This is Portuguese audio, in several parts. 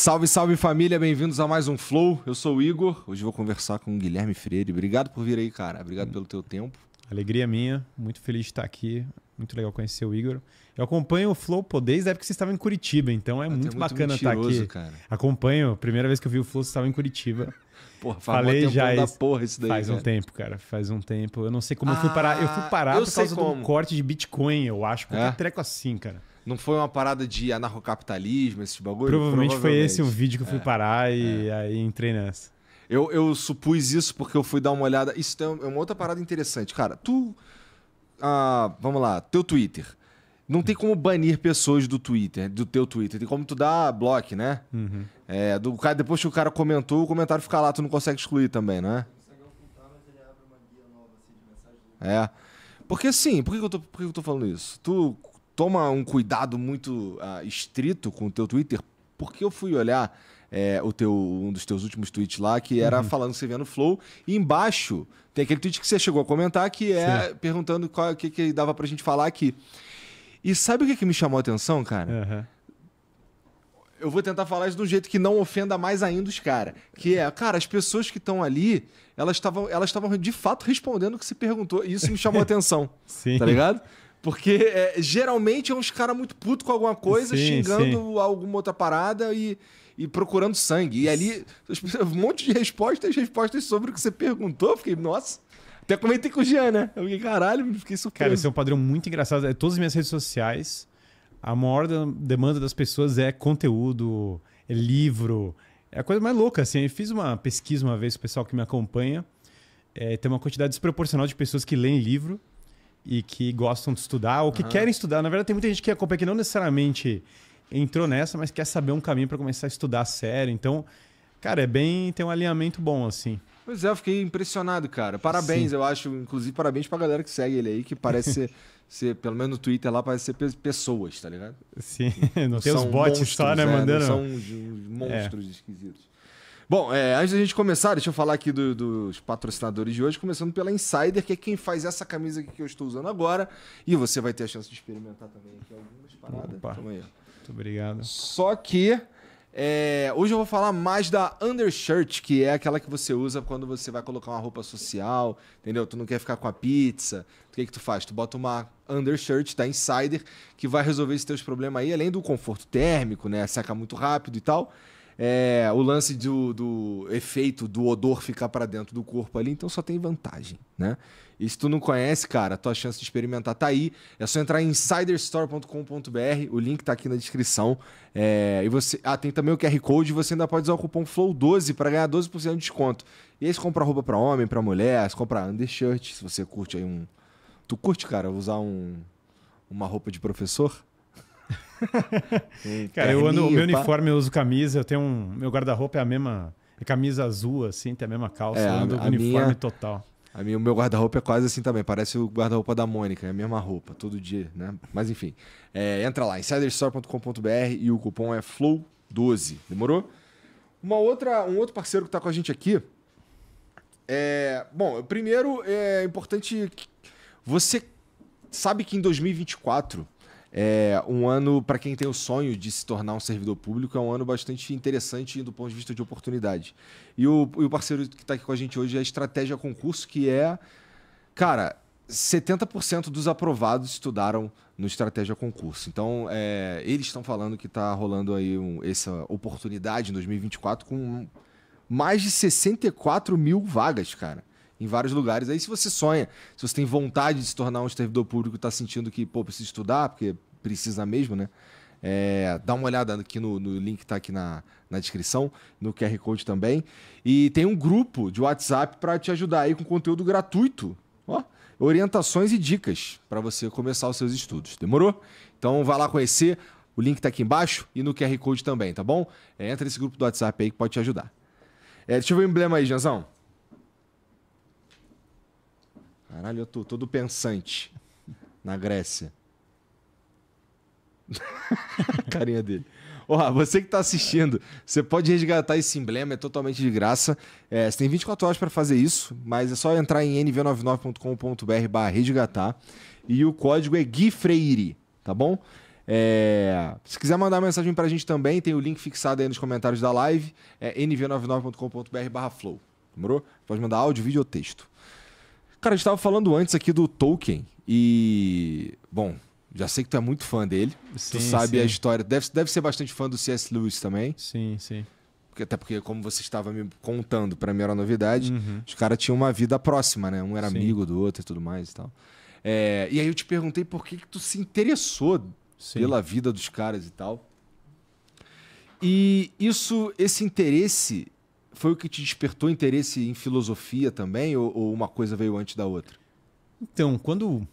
Salve, salve família, bem-vindos a mais um Flow. Eu sou o Igor. Hoje vou conversar com o Guilherme Freire. Obrigado por vir aí, cara. Obrigado pelo teu tempo. Alegria minha, muito feliz de estar aqui. Muito legal conhecer o Igor. Eu acompanho o Flow pô, desde a época que você estava em Curitiba, então é, muito, muito bacana estar aqui. Cara. Acompanho, primeira vez que eu vi o Flow, você estava em Curitiba. Porra, Falei já da porra isso daí. Faz um tempo, cara. Faz um tempo. Eu não sei como ah, eu fui parar. Eu fui ah, parar eu por causa como. do corte de Bitcoin, eu acho. Qualquer é? treco assim, cara. Não foi uma parada de anarcocapitalismo, esse bagulho? Provavelmente, Provavelmente. foi esse o vídeo que eu fui é, parar e é. aí entrei nessa. Eu, eu supus isso porque eu fui dar uma olhada. Isso é uma outra parada interessante. Cara, tu. Ah, vamos lá, teu Twitter. Não tem como banir pessoas do Twitter, do teu Twitter. Tem como tu dar bloco, né? Uhum. É, do, depois que o cara comentou, o comentário fica lá, tu não consegue excluir também, não é? É. Porque sim, por que, eu, tô, por que eu tô falando isso? Tu toma um cuidado muito uh, estrito com o teu Twitter, porque eu fui olhar é, o teu, um dos teus últimos tweets lá, que era uhum. falando que você via no Flow, e embaixo tem aquele tweet que você chegou a comentar, que é Sim. perguntando o que, que dava pra gente falar aqui. E sabe o que, que me chamou a atenção, cara? Uhum eu vou tentar falar isso de um jeito que não ofenda mais ainda os caras. Que é, cara, as pessoas que estão ali, elas estavam elas de fato respondendo o que se perguntou. E isso me chamou a atenção. Sim. Tá ligado? Porque é, geralmente é uns caras muito putos com alguma coisa, sim, xingando sim. alguma outra parada e, e procurando sangue. E ali, um monte de respostas, respostas sobre o que você perguntou. fiquei, nossa. Até comentei com o Jean, né? Eu fiquei, caralho, fiquei surpreso. Cara, esse é um padrão muito engraçado. É, todas as minhas redes sociais, a maior demanda das pessoas é conteúdo, é livro. É a coisa mais louca, assim. Eu fiz uma pesquisa uma vez com o pessoal que me acompanha. É, tem uma quantidade desproporcional de pessoas que leem livro e que gostam de estudar ou que uhum. querem estudar. Na verdade, tem muita gente que acompanha é que não necessariamente entrou nessa, mas quer saber um caminho para começar a estudar a sério. Então, cara, é bem. tem um alinhamento bom, assim. Pois é, eu fiquei impressionado, cara. Parabéns, Sim. eu acho. Inclusive, parabéns pra galera que segue ele aí, que parece ser, ser, pelo menos no Twitter lá, parece ser pessoas, tá ligado? Sim, não, não tem os bots monstros, só, né, é, mandando. Não são é. monstros é. esquisitos. Bom, é, antes da gente começar, deixa eu falar aqui do, dos patrocinadores de hoje, começando pela Insider, que é quem faz essa camisa que eu estou usando agora. E você vai ter a chance de experimentar também aqui algumas paradas. Opa. Toma aí. Muito obrigado. Só que. É, hoje eu vou falar mais da undershirt, que é aquela que você usa quando você vai colocar uma roupa social, entendeu? Tu não quer ficar com a pizza. O que, que tu faz? Tu bota uma undershirt da Insider, que vai resolver esses teus problemas aí, além do conforto térmico, né? Seca muito rápido e tal é, o lance do, do efeito do odor ficar para dentro do corpo ali, então só tem vantagem, né? E se tu não conhece, cara, tua chance de experimentar tá aí. É só entrar em insiderstore.com.br, o link tá aqui na descrição. É, e você, ah, tem também o QR Code, você ainda pode usar o cupom FLOW12 para ganhar 12% de desconto. E aí você compra roupa para homem, para mulher, você compra undershirt, se você curte aí um... Tu curte, cara, usar um, uma roupa de professor? cara, eu ando, o meu uniforme, eu uso camisa, eu tenho um. Meu guarda-roupa é a mesma. É camisa azul, assim, tem a mesma calça, é, eu ando a, uniforme minha, total. A minha, o meu guarda-roupa é quase assim também, parece o guarda-roupa da Mônica, é a mesma roupa, todo dia, né? Mas enfim, é, entra lá, insiderstore.com.br e o cupom é FLOW12, demorou? Uma outra, um outro parceiro que está com a gente aqui. É, bom, primeiro é importante. Você sabe que em 2024 é, um ano, para quem tem o sonho de se tornar um servidor público, é um ano bastante interessante do ponto de vista de oportunidade. E o, e o parceiro que está aqui com a gente hoje é a Estratégia Concurso, que é. Cara, 70% dos aprovados estudaram no Estratégia Concurso. Então, é, eles estão falando que está rolando aí um, essa oportunidade em 2024 com mais de 64 mil vagas, cara em vários lugares. Aí se você sonha, se você tem vontade de se tornar um servidor público, está sentindo que, pô, precisa estudar, porque precisa mesmo, né? É, dá uma olhada aqui no, no link que está aqui na, na descrição, no QR Code também. E tem um grupo de WhatsApp para te ajudar aí com conteúdo gratuito. Ó, orientações e dicas para você começar os seus estudos. Demorou? Então vai lá conhecer. O link está aqui embaixo e no QR Code também, tá bom? É, entra nesse grupo do WhatsApp aí que pode te ajudar. É, deixa eu ver o emblema aí, Janzão. Caralho, eu tô todo pensante na Grécia. Carinha dele. Ó, você que tá assistindo, você pode resgatar esse emblema, é totalmente de graça. É, você tem 24 horas para fazer isso, mas é só entrar em nv99.com.br barra resgatar. E o código é Gui Freire, tá bom? É, se quiser mandar mensagem pra gente também, tem o link fixado aí nos comentários da live, é nv99.com.br barra flow. Demorou? Pode mandar áudio, vídeo ou texto. Cara, a gente tava falando antes aqui do Tolkien e. Bom, já sei que tu é muito fã dele. Sim, tu sabe sim. a história. Deve, deve ser bastante fã do C.S. Lewis também. Sim, sim. Porque, até porque, como você estava me contando, para mim era novidade, uhum. os caras tinham uma vida próxima, né? Um era sim. amigo do outro e tudo mais e tal. É, e aí eu te perguntei por que, que tu se interessou pela vida dos caras e tal. E isso, esse interesse foi o que te despertou interesse em filosofia também, ou, ou uma coisa veio antes da outra? Então, quando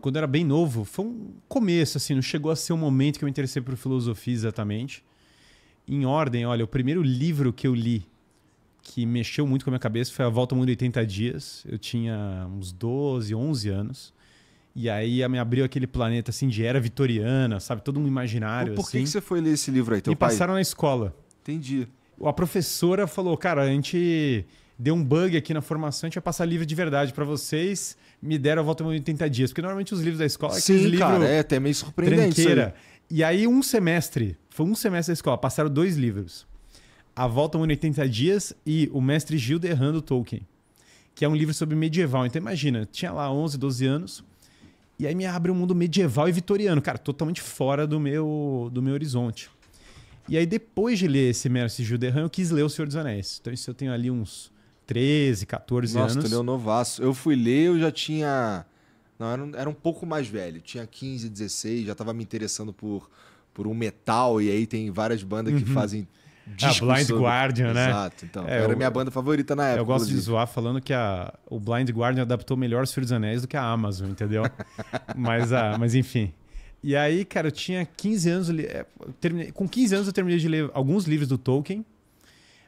quando eu era bem novo, foi um começo, assim, não chegou a ser um momento que eu me interessei por filosofia exatamente. Em ordem, olha, o primeiro livro que eu li que mexeu muito com a minha cabeça foi A Volta ao Mundo em 80 Dias. Eu tinha uns 12, 11 anos. E aí me abriu aquele planeta, assim, de era vitoriana, sabe? Todo um imaginário, Por que, assim. que você foi ler esse livro aí, teu Me pai? passaram na escola. Entendi a professora falou: cara, a gente deu um bug aqui na formação, a gente vai passar livro de verdade para vocês. Me deram a volta em 80 dias. Porque normalmente os livros da escola... É Sim, cara, é até meio surpreendente. Tranqueira. Aí. E aí um semestre, foi um semestre da escola, passaram dois livros. A Volta em 80 Dias e O Mestre Gil Derrando Tolkien. Que é um livro sobre medieval. Então imagina, tinha lá 11, 12 anos... E aí me abre um mundo medieval e vitoriano, cara, totalmente fora do meu do meu horizonte. E aí, depois de ler esse Mércio Gilderran, eu quis ler O Senhor dos Anéis. Então, isso eu tenho ali uns 13, 14 Nossa, anos. Nossa, tu leu novaço. Eu fui ler, eu já tinha... Não, era um, era um pouco mais velho. Tinha 15, 16, já estava me interessando por, por um metal. E aí tem várias bandas que uhum. fazem ah, Blind sobre... Guardian, né? Exato, então. É, era eu... minha banda favorita na época. Eu gosto inclusive. de zoar falando que a... o Blind Guardian adaptou melhor os Filhos dos Anéis do que a Amazon, entendeu? mas, a ah, mas enfim. E aí, cara, eu tinha 15 anos. É, terminei, com 15 anos eu terminei de ler alguns livros do Tolkien,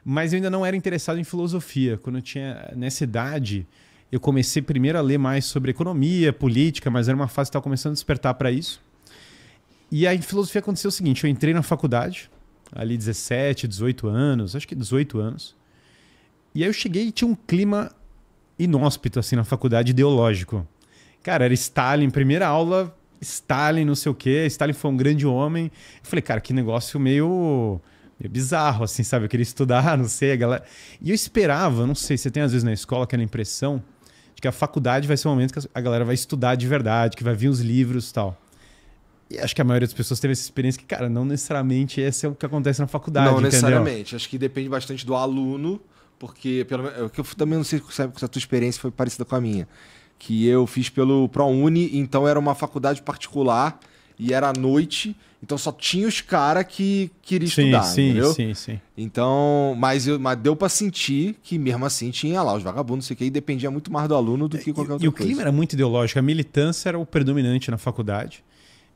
mas eu ainda não era interessado em filosofia. Quando eu tinha. Nessa idade, eu comecei primeiro a ler mais sobre economia, política, mas era uma fase que estava começando a despertar para isso. E aí, em filosofia aconteceu o seguinte: eu entrei na faculdade, ali 17, 18 anos, acho que 18 anos. E aí eu cheguei e tinha um clima inóspito, assim, na faculdade ideológico. Cara, era Stalin, primeira aula, Stalin, não sei o quê. Stalin foi um grande homem. Eu falei, cara, que negócio meio, meio bizarro, assim, sabe? Eu queria estudar, não sei, a galera. E eu esperava, não sei, você tem às vezes na escola aquela impressão de que a faculdade vai ser o momento que a galera vai estudar de verdade, que vai vir os livros e tal. E acho que a maioria das pessoas teve essa experiência que, cara, não necessariamente esse é o que acontece na faculdade. Não entendeu? necessariamente. Acho que depende bastante do aluno, porque pelo é que eu também não sei se a tua experiência foi parecida com a minha que eu fiz pelo ProUni, então era uma faculdade particular e era à noite, então só tinha os caras que queriam sim, estudar, sim, entendeu? Sim, sim, Então, mas, eu, mas deu para sentir que mesmo assim tinha lá os vagabundos, sei que, e dependia muito mais do aluno do que qualquer outra e, e coisa. E o clima era muito ideológico, a militância era o predominante na faculdade.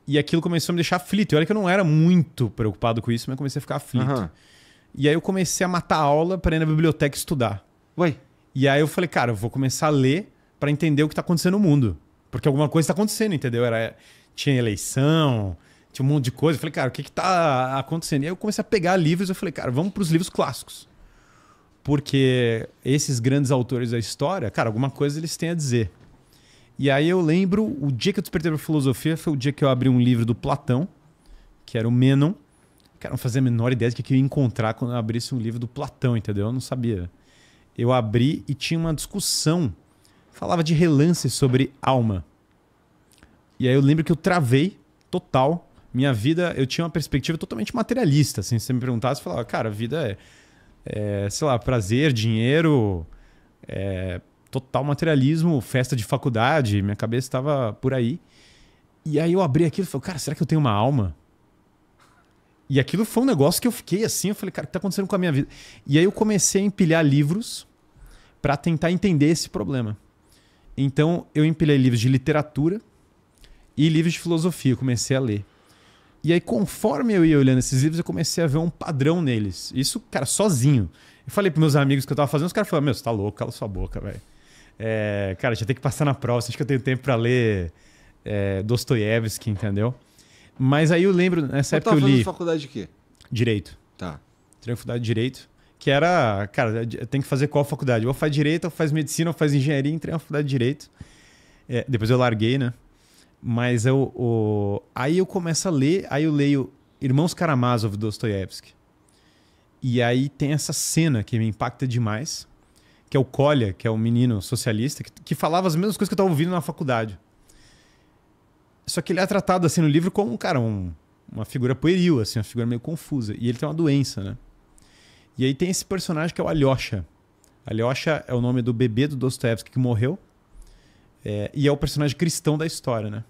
E aquilo começou a me deixar aflito. eu olha que eu não era muito preocupado com isso, mas comecei a ficar aflito. Uhum. E aí eu comecei a matar aula para ir na biblioteca estudar. Ué? E aí eu falei, cara, eu vou começar a ler para entender o que está acontecendo no mundo. Porque alguma coisa está acontecendo, entendeu? Era, tinha eleição, tinha um monte de coisa. Eu falei, cara, o que está acontecendo? E aí eu comecei a pegar livros eu falei, cara, vamos para os livros clássicos. Porque esses grandes autores da história, cara, alguma coisa eles têm a dizer. E aí eu lembro, o dia que eu despertei para filosofia foi o dia que eu abri um livro do Platão, que era o Menon. Cara, não fazia a menor ideia do que eu ia encontrar quando eu abrisse um livro do Platão, entendeu? Eu não sabia. Eu abri e tinha uma discussão falava de relance sobre alma. E aí eu lembro que eu travei total. Minha vida, eu tinha uma perspectiva totalmente materialista. Assim, se você me perguntasse, eu falava, cara, a vida é, é sei lá, prazer, dinheiro, é, total materialismo, festa de faculdade. Minha cabeça estava por aí. E aí eu abri aquilo e falei, cara, será que eu tenho uma alma? E aquilo foi um negócio que eu fiquei assim, eu falei, cara, o que tá acontecendo com a minha vida? E aí eu comecei a empilhar livros para tentar entender esse problema. Então eu empilhei livros de literatura e livros de filosofia, eu comecei a ler. E aí, conforme eu ia olhando esses livros, eu comecei a ver um padrão neles. Isso, cara, sozinho. Eu falei pros meus amigos que eu tava fazendo, os caras falaram: Meu, você tá louco, cala sua boca, velho. É, cara, já tem que passar na prova. acho que eu tenho tempo para ler é, Dostoiévski, entendeu? Mas aí eu lembro, nessa eu época eu li. Você faculdade de quê? Direito. Tá. Entrei faculdade de Direito que era, cara, é tem que fazer qual faculdade? Ou faz direito, ou faz medicina, ou faz engenharia, entrei na faculdade de direito. É, depois eu larguei, né? Mas eu, o... aí eu começo a ler, aí eu leio Irmãos Karamazov, Dostoiévski. E aí tem essa cena que me impacta demais, que é o Kolya, que é um menino socialista, que, que falava as mesmas coisas que eu estava ouvindo na faculdade. Só que ele é tratado assim no livro como, cara, um, uma figura pueril, assim, uma figura meio confusa. E ele tem uma doença, né? E aí tem esse personagem que é o Alyosha. Alyosha é o nome do bebê do Dostoevsky que morreu. É, e é o personagem cristão da história, né?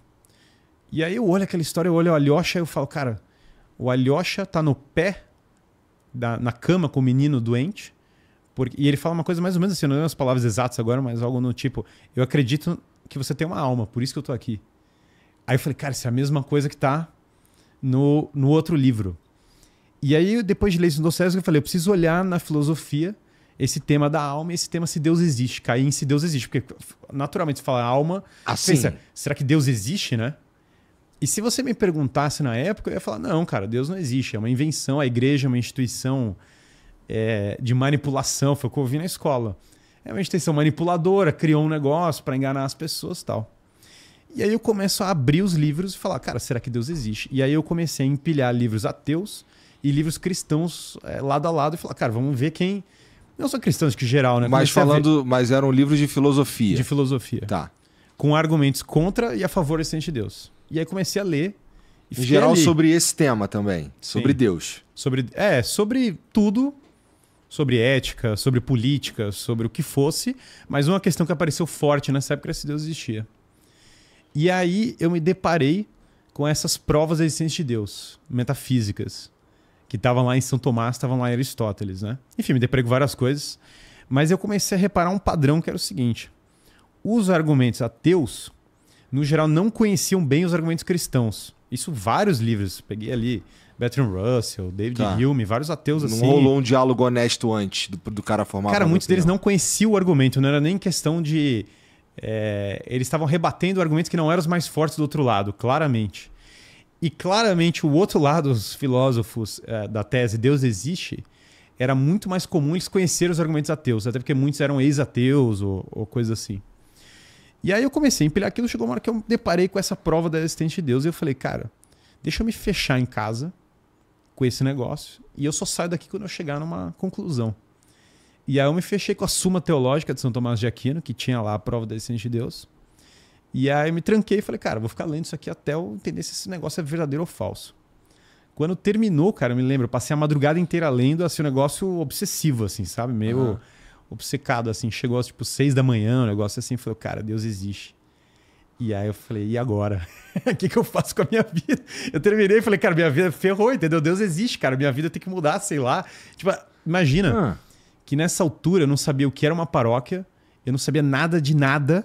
E aí eu olho aquela história, eu olho o Alyosha e eu falo, cara, o Alyosha tá no pé, da, na cama com o menino doente. Porque, e ele fala uma coisa mais ou menos assim, não é as palavras exatas agora, mas algo no tipo, eu acredito que você tem uma alma, por isso que eu tô aqui. Aí eu falei, cara, isso é a mesma coisa que tá no, no outro livro. E aí, depois de ler isso no César, eu falei, eu preciso olhar na filosofia esse tema da alma esse tema se Deus existe, cair em se Deus existe. Porque naturalmente você fala alma, assim. pensa, será que Deus existe, né? E se você me perguntasse na época, eu ia falar, não, cara, Deus não existe, é uma invenção, a igreja é uma instituição é, de manipulação, foi o que eu ouvi na escola. É uma instituição manipuladora, criou um negócio para enganar as pessoas tal. E aí eu começo a abrir os livros e falar, cara, será que Deus existe? E aí eu comecei a empilhar livros ateus, e livros cristãos é, lado a lado e falar, cara, vamos ver quem. Não só cristãos, acho que geral, né? Mas falando. Ver... Mas eram livros de filosofia. De filosofia. Tá. Com argumentos contra e a favor existência de Deus. E aí comecei a ler. em geral, ali. sobre esse tema também. Sim. Sobre Deus. Sobre, é, sobre tudo. Sobre ética, sobre política, sobre o que fosse. Mas uma questão que apareceu forte nessa época era se Deus existia. E aí eu me deparei com essas provas da existência de Deus, metafísicas que estavam lá em São Tomás, estavam lá em Aristóteles, né? Enfim, me deprego várias coisas, mas eu comecei a reparar um padrão que era o seguinte: os argumentos ateus, no geral, não conheciam bem os argumentos cristãos. Isso vários livros, peguei ali Bertrand Russell, David tá. Hume, vários ateus não assim. Não rolou um diálogo honesto antes do, do cara formar. Cara, muitos deles não conheciam o argumento, não era nem questão de é, eles estavam rebatendo argumentos que não eram os mais fortes do outro lado, claramente. E claramente o outro lado, os filósofos eh, da tese Deus existe, era muito mais comum eles conhecerem os argumentos ateus, até porque muitos eram ex-ateus ou, ou coisa assim. E aí eu comecei a empilhar aquilo, chegou uma hora que eu me deparei com essa prova da existência de Deus e eu falei, cara, deixa eu me fechar em casa com esse negócio e eu só saio daqui quando eu chegar numa conclusão. E aí eu me fechei com a Suma Teológica de São Tomás de Aquino, que tinha lá a prova da existência de Deus. E aí me tranquei e falei, cara, vou ficar lendo isso aqui até eu entender se esse negócio é verdadeiro ou falso. Quando terminou, cara, eu me lembro, eu passei a madrugada inteira lendo, assim, um negócio obsessivo, assim, sabe? Meio uhum. obcecado, assim. Chegou tipo, seis da manhã, um negócio assim. Falei, cara, Deus existe. E aí eu falei, e agora? O que, que eu faço com a minha vida? Eu terminei e falei, cara, minha vida ferrou, entendeu? Deus existe, cara. Minha vida tem que mudar, sei lá. Tipo, imagina uhum. que nessa altura eu não sabia o que era uma paróquia, eu não sabia nada de nada.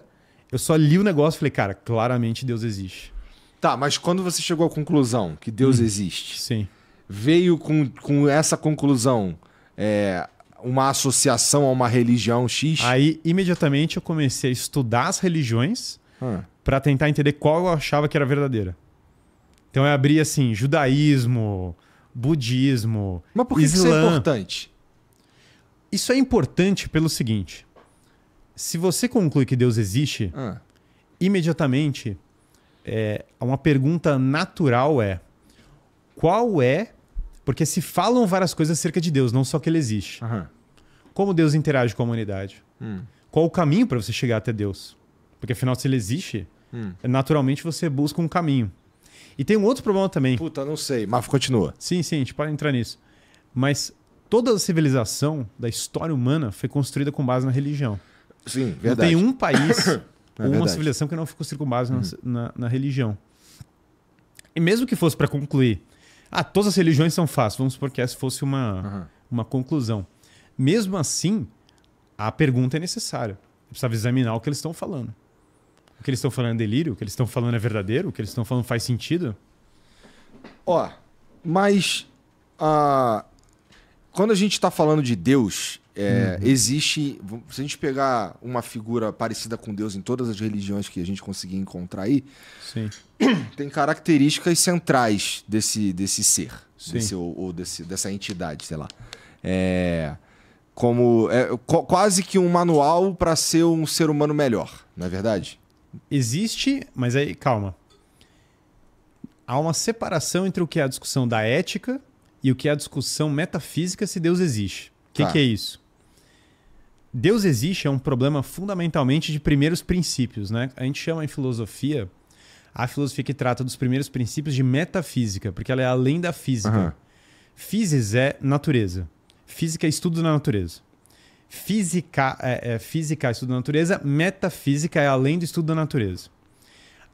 Eu só li o negócio e falei, cara, claramente Deus existe. Tá, mas quando você chegou à conclusão que Deus hum, existe, sim. veio com, com essa conclusão é, uma associação a uma religião X? Aí, imediatamente, eu comecei a estudar as religiões para tentar entender qual eu achava que era verdadeira. Então, eu abri, assim, judaísmo, budismo, Mas por que Islã. isso é importante? Isso é importante pelo seguinte. Se você conclui que Deus existe, ah. imediatamente é, uma pergunta natural é: qual é. Porque se falam várias coisas acerca de Deus, não só que ele existe. Como Deus interage com a humanidade? Hum. Qual o caminho para você chegar até Deus? Porque afinal, se ele existe, hum. naturalmente você busca um caminho. E tem um outro problema também. Puta, não sei, mas continua. Sim, sim, a gente pode entrar nisso. Mas toda a civilização da história humana foi construída com base na religião. Sim, verdade. Não tem um país ou é uma civilização que não ficou circunbase uhum. na, na, religião. E mesmo que fosse para concluir, ah, todas as religiões são fáceis, vamos supor que essa fosse uma, uhum. uma conclusão. Mesmo assim, a pergunta é necessária. Precisava examinar o que eles estão falando. O que eles estão falando é delírio? O que eles estão falando é verdadeiro? O que eles estão falando faz sentido? Ó, mas a, quando a gente está falando de Deus, é, uhum. existe. Se a gente pegar uma figura parecida com Deus em todas as religiões que a gente conseguir encontrar aí, Sim. tem características centrais desse, desse ser, desse, ou, ou desse, dessa entidade, sei lá. É, como é, co quase que um manual para ser um ser humano melhor, não é verdade? Existe, mas aí calma. Há uma separação entre o que é a discussão da ética e o que é a discussão metafísica se Deus existe. O que, tá. que é isso? Deus existe é um problema fundamentalmente de primeiros princípios, né? A gente chama em filosofia a filosofia que trata dos primeiros princípios de metafísica, porque ela é além da física. Uhum. Physis é natureza. Física é estudo da natureza. Física é, é física é estudo da natureza, metafísica é além do estudo da natureza.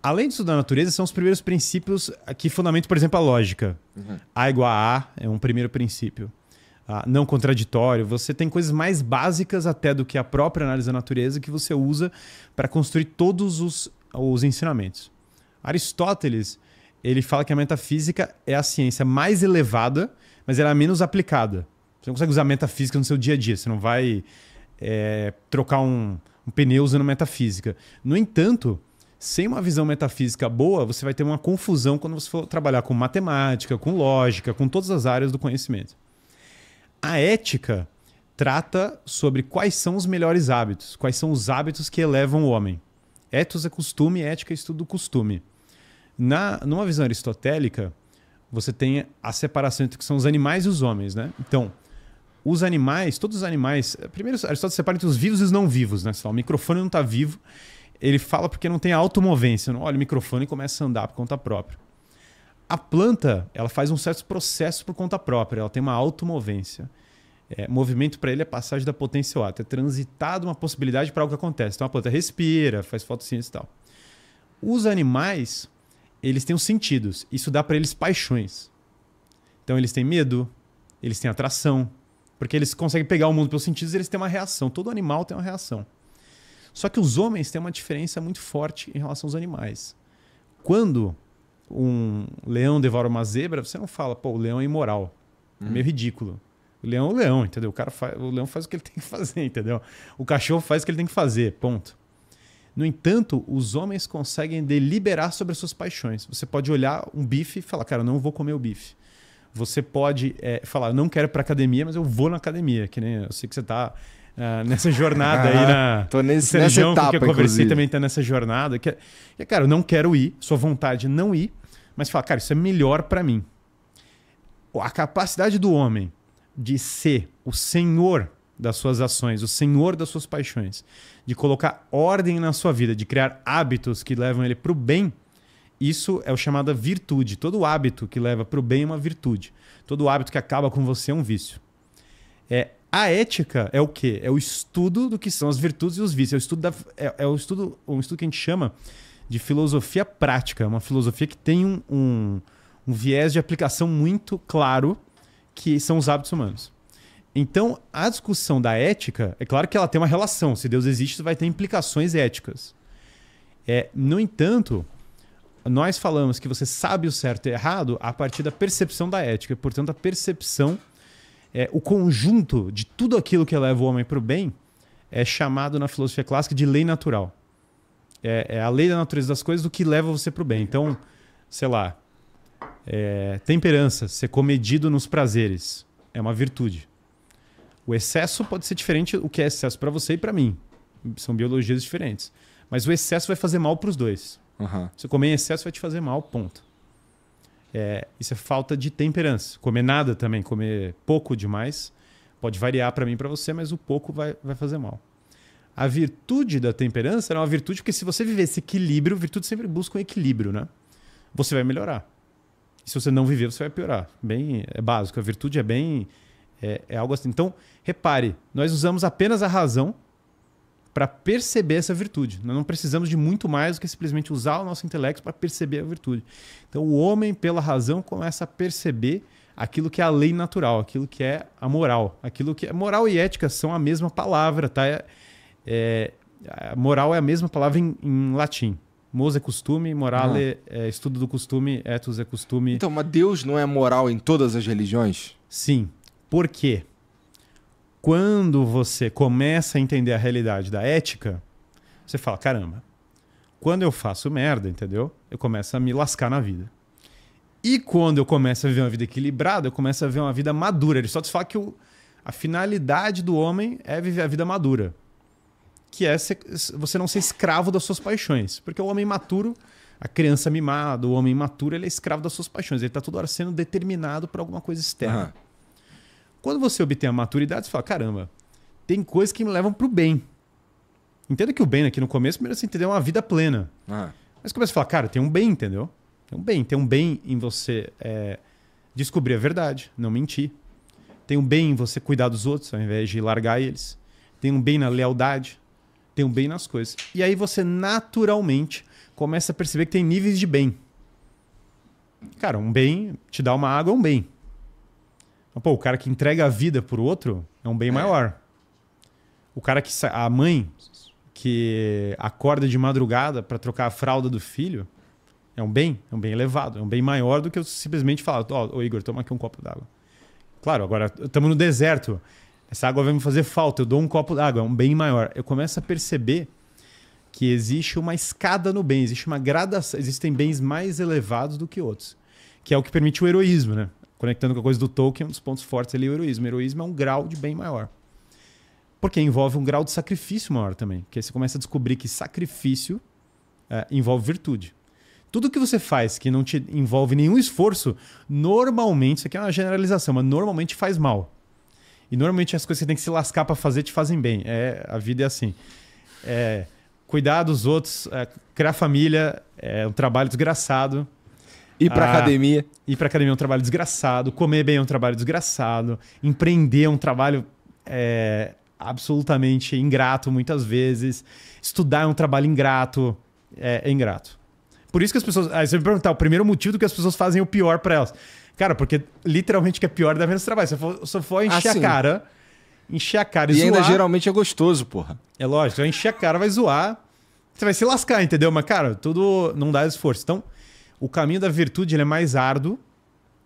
Além de estudar a natureza, são os primeiros princípios ah, que fundamentam, por exemplo, a lógica. Uhum. A igual a A é um primeiro princípio. Ah, não contraditório. Você tem coisas mais básicas até do que a própria análise da natureza que você usa para construir todos os, os ensinamentos. Aristóteles ele fala que a metafísica é a ciência mais elevada, mas ela é menos aplicada. Você não consegue usar metafísica no seu dia a dia. Você não vai é, trocar um, um pneu usando metafísica. No entanto, sem uma visão metafísica boa, você vai ter uma confusão quando você for trabalhar com matemática, com lógica, com todas as áreas do conhecimento. A ética trata sobre quais são os melhores hábitos, quais são os hábitos que elevam o homem. Etos é costume, ética é estudo do costume. Na, numa visão aristotélica, você tem a separação entre que são os animais e os homens, né? Então, os animais, todos os animais, primeiro Aristóteles separa entre os vivos e os não vivos, né? Lá, o microfone não está vivo ele fala porque não tem automovência, não olha o microfone e começa a andar por conta própria. A planta, ela faz um certo processo por conta própria, ela tem uma automovência. É, movimento para ele é passagem da potência ao ato, é transitado uma possibilidade para algo que acontece. Então a planta respira, faz fotossíntese e tal. Os animais, eles têm os sentidos, isso dá para eles paixões. Então eles têm medo, eles têm atração, porque eles conseguem pegar o mundo pelos sentidos e eles têm uma reação. Todo animal tem uma reação. Só que os homens têm uma diferença muito forte em relação aos animais. Quando um leão devora uma zebra, você não fala, pô, o leão é imoral. Uhum. É meio hum. ridículo. O leão é o leão, entendeu? O, cara faz, o leão faz o que ele tem que fazer, entendeu? O cachorro faz o que ele tem que fazer, ponto. No entanto, os homens conseguem deliberar sobre as suas paixões. Você pode olhar um bife e falar, cara, não vou comer o bife. Você pode é, falar, não quero ir para academia, mas eu vou na academia. Que nem eu sei que você tá uh, nessa jornada aí na. Tô nesse, Sergião, nessa etapa, que conversei Coverci também está nessa jornada. Que, é, e, é, cara, eu não quero ir, sua vontade não ir, mas fala, cara, isso é melhor para mim. A capacidade do homem de ser o senhor das suas ações, o senhor das suas paixões, de colocar ordem na sua vida, de criar hábitos que levam ele para o bem, isso é o chamado virtude. Todo hábito que leva para o bem é uma virtude. Todo hábito que acaba com você é um vício. É a ética é o quê? É o estudo do que são as virtudes e os vícios. É o estudo, da, é, é o estudo, um estudo que a gente chama de filosofia prática. É uma filosofia que tem um, um, um viés de aplicação muito claro, que são os hábitos humanos. Então, a discussão da ética, é claro que ela tem uma relação. Se Deus existe, vai ter implicações éticas. É, no entanto, nós falamos que você sabe o certo e o errado a partir da percepção da ética, portanto, a percepção é, o conjunto de tudo aquilo que leva o homem para o bem é chamado na filosofia clássica de lei natural. É, é a lei da natureza das coisas do que leva você para o bem. Então, sei lá, é, temperança, ser comedido nos prazeres, é uma virtude. O excesso pode ser diferente o que é excesso para você e para mim. São biologias diferentes. Mas o excesso vai fazer mal para os dois. Uhum. Você comer em excesso vai te fazer mal, ponto. É, isso é falta de temperança. Comer nada também, comer pouco demais, pode variar para mim para você, mas o pouco vai, vai fazer mal. A virtude da temperança é uma virtude porque se você viver esse equilíbrio, virtude sempre busca um equilíbrio, né? Você vai melhorar. E se você não viver, você vai piorar. Bem, é básico. A virtude é bem é, é, algo assim. Então, repare, nós usamos apenas a razão para perceber essa virtude. Nós não precisamos de muito mais do que simplesmente usar o nosso intelecto para perceber a virtude. Então, o homem, pela razão, começa a perceber aquilo que é a lei natural, aquilo que é a moral, aquilo que é moral e ética são a mesma palavra, tá? É, é, moral é a mesma palavra em, em latim. Mos é costume, morale ah. é estudo do costume, etos é costume. Então, mas Deus não é moral em todas as religiões? Sim. Por quê? quando você começa a entender a realidade da ética, você fala: caramba, quando eu faço merda, entendeu? Eu começo a me lascar na vida. E quando eu começo a viver uma vida equilibrada, eu começo a ver uma vida madura. Aristóteles fala que o, a finalidade do homem é viver a vida madura. Que é ser, você não ser escravo das suas paixões. Porque o homem maturo, a criança mimada, o homem maturo, ele é escravo das suas paixões. Ele está toda hora sendo determinado por alguma coisa externa. Uhum. Quando você obtém a maturidade, você fala: caramba, tem coisas que me levam para o bem. Entenda que o bem aqui no começo, primeiro você entendeu é uma vida plena. Ah. Mas começa a falar: cara, tem um bem, entendeu? Tem um bem. Tem um bem em você é, descobrir a verdade, não mentir. Tem um bem em você cuidar dos outros ao invés de largar eles. Tem um bem na lealdade. Tem um bem nas coisas. E aí você naturalmente começa a perceber que tem níveis de bem. Cara, um bem, te dá uma água é um bem. Mas, pô, o cara que entrega a vida por outro é um bem é. maior. O cara que. A mãe que acorda de madrugada para trocar a fralda do filho é um bem, é um bem elevado, é um bem maior do que eu simplesmente falar, ó, oh, Igor, toma aqui um copo d'água. Claro, agora estamos no deserto, essa água vai me fazer falta, eu dou um copo d'água, é um bem maior. Eu começo a perceber que existe uma escada no bem, existe uma gradação, existem bens mais elevados do que outros, que é o que permite o heroísmo, né? conectando com a coisa do Tolkien, um dos pontos fortes ali é o heroísmo. O heroísmo é um grau de bem maior. Porque envolve um grau de sacrifício maior também. Porque aí você começa a descobrir que sacrifício é, envolve virtude. Tudo que você faz que não te envolve nenhum esforço, normalmente, isso aqui é uma generalização, mas normalmente faz mal. E normalmente as coisas que você tem que se lascar para fazer te fazem bem. É, a vida é assim. É, cuidar dos outros, é, criar família, é um trabalho desgraçado. Ir pra ah, academia. Ir pra academia é um trabalho desgraçado. Comer bem é um trabalho desgraçado. Empreender é um trabalho é, absolutamente ingrato muitas vezes. Estudar é um trabalho ingrato. É, é ingrato. Por isso que as pessoas. Aí você me perguntar, o primeiro motivo que as pessoas fazem é o pior para elas. Cara, porque literalmente que é pior dá menos trabalho. Você for, só for encher assim. a cara. Encher a cara e, e ainda geralmente é gostoso, porra. É lógico, encher a cara, vai zoar. Você vai se lascar, entendeu? Mas, cara, tudo não dá esforço. Então, o caminho da virtude ele é mais árduo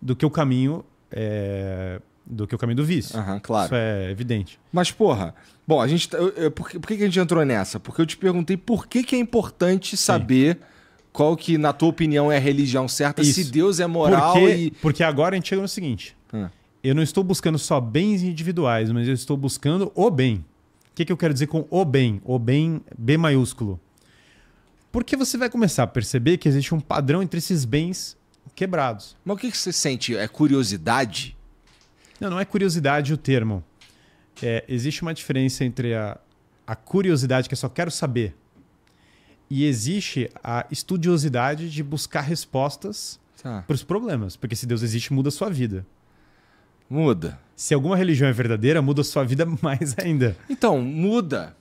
do que o caminho é, do que o caminho do vício. Uhum, claro. Isso é evidente. Mas, porra, bom, a gente. Tá, eu, eu, por, que, que, a gente entrou nessa? Porque eu te perguntei por que, que é importante saber Sim. qual que, na tua opinião, é a religião certa, Isso. se Deus é moral porque, e. Porque agora a gente chega no seguinte: hum. eu não estou buscando só bens individuais, mas eu estou buscando o bem. O que, que eu quero dizer com o bem? O bem, B maiúsculo. Porque você vai começar a perceber que existe um padrão entre esses bens quebrados. Mas o que você sente? É curiosidade? Não, não é curiosidade o termo. É, existe uma diferença entre a, a curiosidade, que eu só quero saber, e existe a estudiosidade de buscar respostas tá. para os problemas. Porque se Deus existe, muda a sua vida. Muda. Se alguma religião é verdadeira, muda a sua vida mais ainda. Então, muda.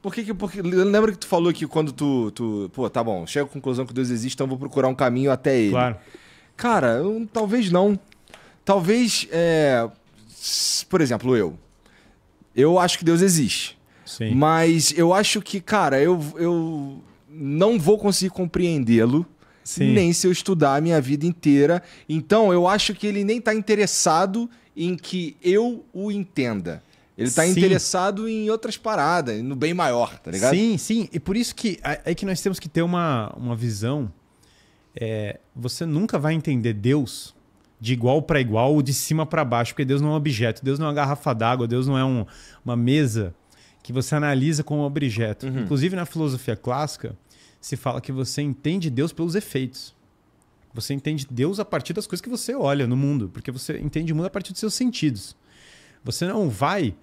Por que, porque, lembra que tu falou que quando tu, tu. Pô, tá bom, chega à conclusão que Deus existe, então vou procurar um caminho até ele. Claro. Cara, eu, talvez não. Talvez. É, por exemplo, eu. Eu acho que Deus existe. Sim. Mas eu acho que, cara, eu, eu não vou conseguir compreendê-lo. Nem se eu estudar a minha vida inteira. Então, eu acho que ele nem tá interessado em que eu o entenda. Ele tá sim. interessado em outras paradas, no bem maior, tá ligado? Sim, sim. E por isso que é que nós temos que ter uma, uma visão. É, você nunca vai entender Deus de igual para igual ou de cima para baixo, porque Deus não é um objeto, Deus não é uma garrafa d'água, Deus não é um, uma mesa que você analisa como objeto. Uhum. Inclusive na filosofia clássica se fala que você entende Deus pelos efeitos. Você entende Deus a partir das coisas que você olha no mundo, porque você entende o mundo a partir dos seus sentidos. Você não vai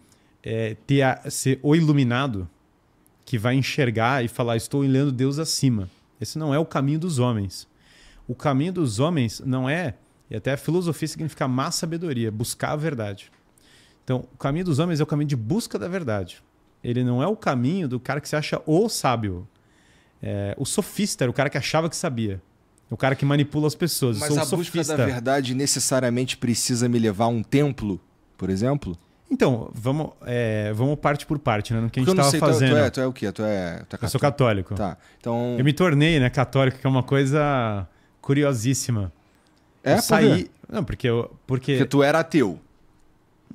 é, ter a, ser o iluminado que vai enxergar e falar: estou olhando Deus acima. Esse não é o caminho dos homens. O caminho dos homens não é, e até a filosofia significa má sabedoria, buscar a verdade. Então, o caminho dos homens é o caminho de busca da verdade. Ele não é o caminho do cara que se acha o sábio. É, o sofista era o cara que achava que sabia. O cara que manipula as pessoas. Mas a busca sofista. da verdade necessariamente precisa me levar a um templo, por exemplo? Então, vamos, é, vamos parte por parte, né? No que a gente estava é- fazendo. Tu é, tu é o quê? Tu é, tu é Eu sou católico. Tá. Então... Eu me tornei né, católico, que é uma coisa curiosíssima. É, eu saí. Não, porque eu. Porque... porque tu era ateu.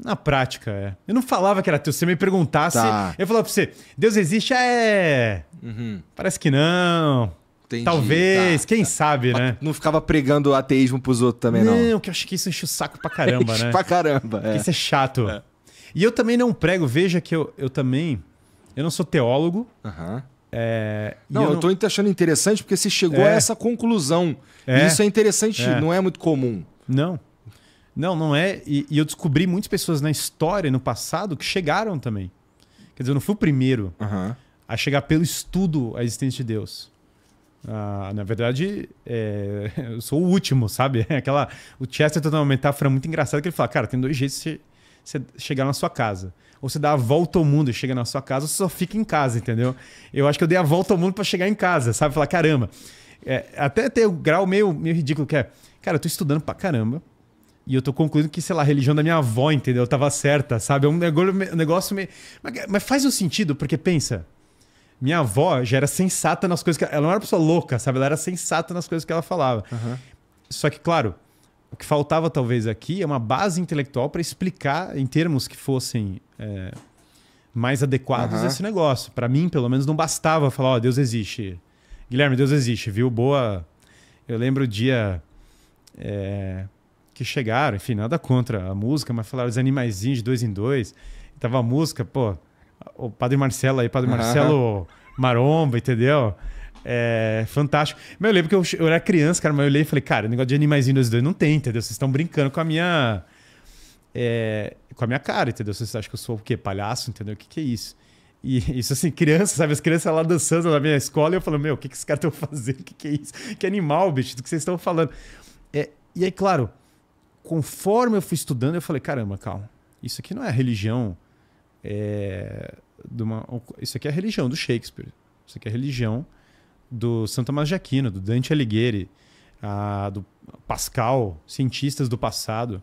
Na prática, é. Eu não falava que era ateu. Se você me perguntasse, tá. eu falava pra você: Deus existe? É. Uhum. Parece que não. Entendi. Talvez, tá, quem tá. sabe, né? Não ficava pregando ateísmo pros outros também, não. Não, que eu acho que isso enche o saco pra caramba, né? pra caramba. É. Isso é chato. É. E eu também não prego, veja que eu, eu também. Eu não sou teólogo. Uhum. É, não, eu, estou não... achando interessante porque você chegou é. a essa conclusão. É. isso é interessante, é. não é muito comum. Não. Não, não é. E, e, eu descobri muitas pessoas na história, no passado, que chegaram também. Quer dizer, eu não fui o primeiro uhum. a chegar pelo estudo à existência de Deus. Ah, na verdade, é, eu sou o último, sabe? Aquela, o Chester tem uma metáfora muito engraçada que ele fala: cara, tem dois jeitos de você chegar na sua casa. Ou você dá a volta ao mundo e chega na sua casa, você só fica em casa, entendeu? Eu acho que eu dei a volta ao mundo para chegar em casa, sabe? Falar, caramba. É, até ter o um grau meio, meio ridículo que é, cara, eu tô estudando pra caramba. E eu tô concluindo que, sei lá, a religião da minha avó, entendeu? Eu tava certa, sabe? É um negócio meio. Mas, mas faz um sentido, porque pensa. Minha avó já era sensata nas coisas que. Ela não era uma pessoa louca, sabe? Ela era sensata nas coisas que ela falava. Uhum. Só que, claro, o que faltava talvez aqui é uma base intelectual para explicar em termos que fossem é, mais adequados uhum. esse negócio. Para mim, pelo menos, não bastava falar, ó, oh, Deus existe. Guilherme, Deus existe, viu? Boa. Eu lembro o dia é, que chegaram, enfim, nada contra a música, mas falaram os animaizinhos de dois em dois. Tava a música, pô, o Padre Marcelo aí, Padre uhum. Marcelo Maromba, entendeu? É fantástico. Mas eu lembro que eu, eu, era criança, cara, mas eu olhei e falei, cara, o negócio de animaizinho dos dois não tem, entendeu? Vocês estão brincando com a minha. É, com a minha cara, entendeu? Vocês acham que eu sou o quê? Palhaço, entendeu? O que, que é isso? E isso assim, criança, sabe? As crianças lá dançando na minha escola e eu falo, meu, o que, que esses caras estão fazendo? O que, que é isso? Que animal, bicho, do que vocês estão falando? É, e aí, claro, conforme eu fui estudando, eu falei, caramba, calma, isso aqui não é religião. É, de uma, isso aqui é a religião do Shakespeare. Isso aqui é a religião do Santo Tomás de Aquino, do Dante Alighieri, a, do Pascal, cientistas do passado.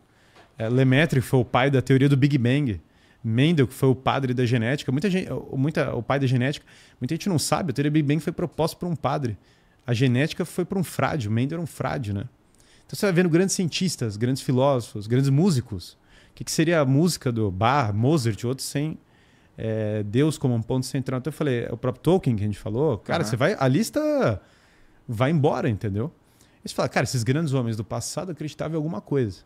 É, Lemaitre foi o pai da teoria do Big Bang. Mendel, que foi o padre da genética, muita gente, muita, o pai da genética, muita gente não sabe, a teoria do Big Bang foi proposta por um padre. A genética foi por um frade, o Mendel era um frade, né? Então você vai vendo grandes cientistas, grandes filósofos, grandes músicos. O que, que seria a música do Bach, Mozart e outros sem é, Deus como um ponto central. Então eu falei, o próprio Tolkien que a gente falou, cara, uhum. você vai. A lista vai embora, entendeu? E você fala, cara, esses grandes homens do passado acreditavam em alguma coisa.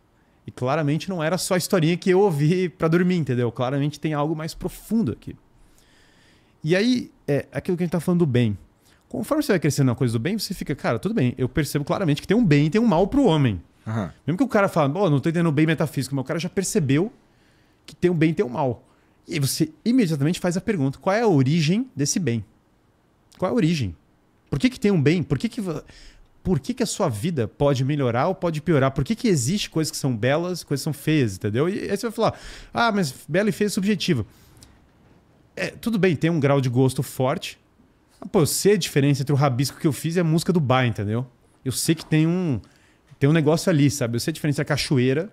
E claramente não era só a historinha que eu ouvi para dormir, entendeu? Claramente tem algo mais profundo aqui. E aí, é aquilo que a gente tá falando do bem. Conforme você vai crescendo na coisa do bem, você fica, cara, tudo bem, eu percebo claramente que tem um bem e tem um mal pro homem. Uhum. Mesmo que o cara fale, oh, não tô entendendo bem metafísico, mas o cara já percebeu que tem um bem e tem um mal. E você imediatamente faz a pergunta: qual é a origem desse bem? Qual é a origem? Por que, que tem um bem? Por que, que, por que, que a sua vida pode melhorar ou pode piorar? Por que, que existe coisas que são belas, coisas que são feias, entendeu? E aí você vai falar: ah, mas bela e feia é subjetivo. É, tudo bem, tem um grau de gosto forte. Pô, eu sei a diferença entre o rabisco que eu fiz e a música do bar, entendeu? Eu sei que tem um, tem um negócio ali, sabe? Eu sei a diferença entre a cachoeira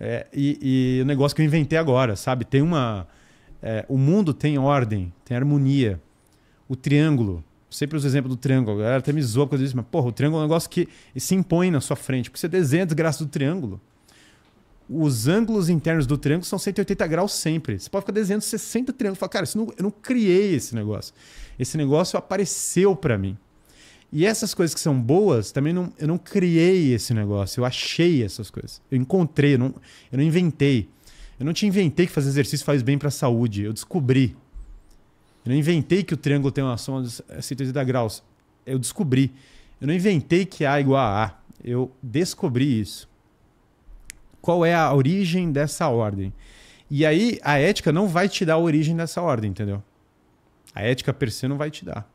é, e, e o negócio que eu inventei agora, sabe? Tem uma. É, o mundo tem ordem, tem harmonia. O triângulo. Sempre os exemplos do triângulo. A galera até me zoa quando eu disse, mas, porra, o triângulo é um negócio que se impõe na sua frente. Porque você desenha a desgraça do triângulo. Os ângulos internos do triângulo são 180 graus sempre. Você pode ficar desenhando 60 triângulos. Fala, cara, não, eu não criei esse negócio. Esse negócio apareceu para mim. E essas coisas que são boas, também não, eu não criei esse negócio, eu achei essas coisas. Eu encontrei, eu não, eu não inventei. Eu não te inventei que fazer exercício faz bem para a saúde, eu descobri. Eu não inventei que o triângulo tem uma soma de é, 180 graus, eu descobri. Eu não inventei que A é igual a A, eu descobri isso. Qual é a origem dessa ordem? E aí a ética não vai te dar a origem dessa ordem, entendeu? A ética per se não vai te dar.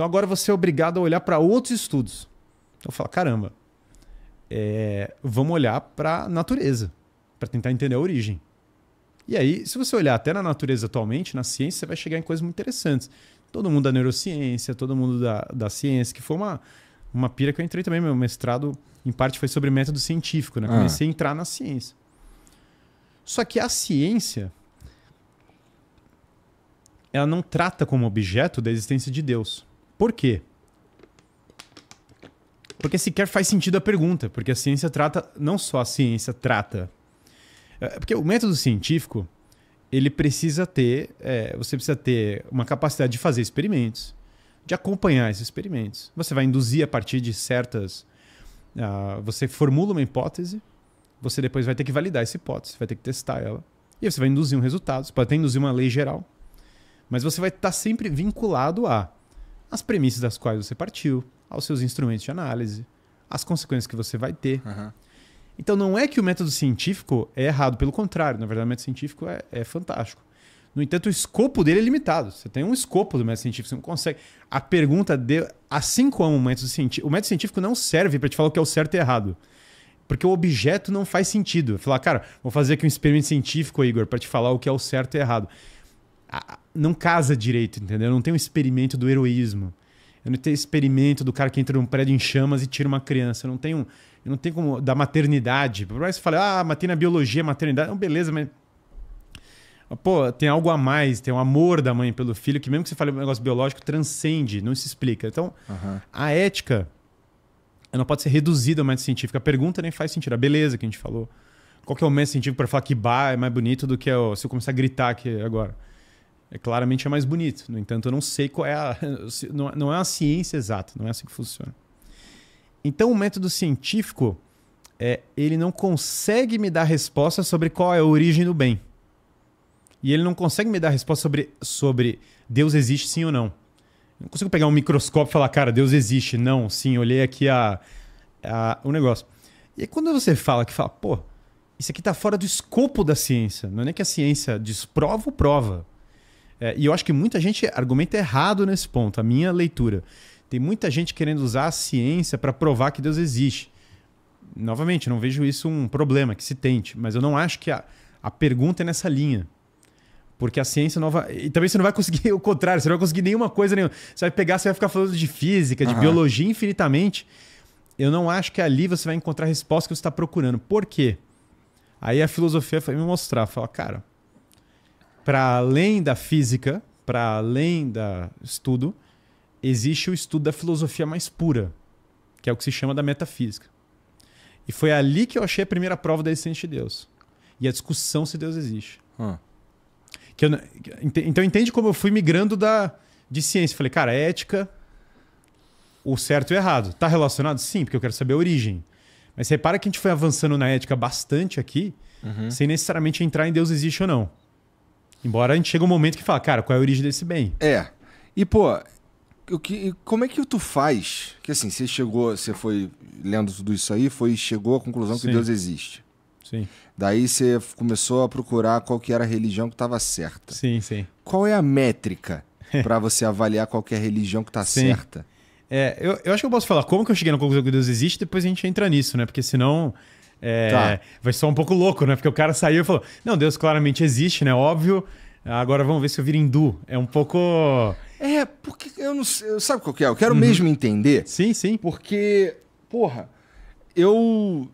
Então agora você é obrigado a olhar para outros estudos. Então fala, caramba, é, vamos olhar para a natureza, para tentar entender a origem. E aí, se você olhar até na natureza atualmente, na ciência, você vai chegar em coisas muito interessantes. Todo mundo da neurociência, todo mundo da, da ciência, que foi uma, uma pira que eu entrei também. Meu mestrado, em parte, foi sobre método científico, né? Ah. Comecei a entrar na ciência. Só que a ciência, ela não trata como objeto da existência de Deus. Por quê? Porque sequer faz sentido a pergunta, porque a ciência trata, não só a ciência trata. É, porque o método científico, ele precisa ter, é, você precisa ter uma capacidade de fazer experimentos, de acompanhar esses experimentos. Você vai induzir a partir de certas. Uh, você formula uma hipótese, você depois vai ter que validar essa hipótese, vai ter que testar ela. E você vai induzir um resultado, você pode até induzir uma lei geral. Mas você vai estar sempre vinculado a as premissas das quais você partiu, aos seus instrumentos de análise, as consequências que você vai ter. Uhum. Então não é que o método científico é errado, pelo contrário, na verdade o método científico é, é fantástico. No entanto, o escopo dele é limitado. Você tem um escopo do método científico, você não consegue. A pergunta de, assim como o método científico, o método científico não serve para te falar o que é o certo e errado. Porque o objeto não faz sentido. Falar, cara, vou fazer aqui um experimento científico, Igor, para te falar o que é o certo e errado. A, não casa direito, entendeu? Não tem um experimento do heroísmo. Eu não tenho experimento do cara que entra num prédio em chamas e tira uma criança. Eu não tenho, eu não tenho como da maternidade. Por mais que você fale, ah, tem na biologia, maternidade. Não, beleza, mas. Pô, tem algo a mais, tem um amor da mãe pelo filho, que mesmo que você fale um negócio biológico, transcende, não se explica. Então, uhum. a ética ela não pode ser reduzida ao método científico. A pergunta nem faz sentido. A beleza que a gente falou. Qual que é o método científico para falar que bar é mais bonito do que se eu começar a gritar aqui agora? É, claramente é mais bonito. No entanto, eu não sei qual é a. Não, não é uma ciência exata, não é assim que funciona. Então, o método científico, é, ele não consegue me dar resposta sobre qual é a origem do bem. E ele não consegue me dar resposta sobre, sobre Deus existe sim ou não. Eu não consigo pegar um microscópio e falar, cara, Deus existe. Não, sim, olhei aqui a, a, o negócio. E aí, quando você fala que fala, pô, isso aqui está fora do escopo da ciência. Não é nem que a ciência desprova ou prova. É, e eu acho que muita gente argumenta errado nesse ponto, a minha leitura. Tem muita gente querendo usar a ciência para provar que Deus existe. Novamente, não vejo isso um problema que se tente, mas eu não acho que a, a pergunta é nessa linha. Porque a ciência nova. E também você não vai conseguir o contrário, você não vai conseguir nenhuma coisa nenhuma. Você vai pegar, você vai ficar falando de física, de uhum. biologia infinitamente. Eu não acho que ali você vai encontrar a resposta que você está procurando. Por quê? Aí a filosofia foi me mostrar, falar, cara, para além da física, para além da estudo, existe o estudo da filosofia mais pura, que é o que se chama da metafísica. E foi ali que eu achei a primeira prova da existência de Deus. E a discussão se Deus existe. Hum. Que eu, então entende como eu fui migrando da, de ciência. Falei, cara, ética, o certo e o errado. Tá relacionado? Sim, porque eu quero saber a origem. Mas repara que a gente foi avançando na ética bastante aqui, uhum. sem necessariamente entrar em Deus existe ou não. Embora a gente chegue um momento que fala, cara, qual é a origem desse bem? É. E, pô, o que, como é que tu faz? Que assim, você chegou, você foi lendo tudo isso aí, foi chegou à conclusão Sim. que Deus existe. Sim. Daí você começou a procurar qual que era a religião que estava certa. Sim, sim. Qual é a métrica para você avaliar qual que é a religião que está certa? É, eu, eu acho que eu posso falar como que eu cheguei na conclusão que Deus existe, depois a gente entra nisso, né? Porque senão é, tá. Vai só um pouco louco, né? Porque o cara saiu e falou: Não, Deus claramente existe, né? Óbvio. Agora vamos ver se eu viro hindu. É um pouco. É, porque eu não sei. Sabe qual que é? Eu quero uhum. mesmo entender. Sim, sim. Porque, porra, eu.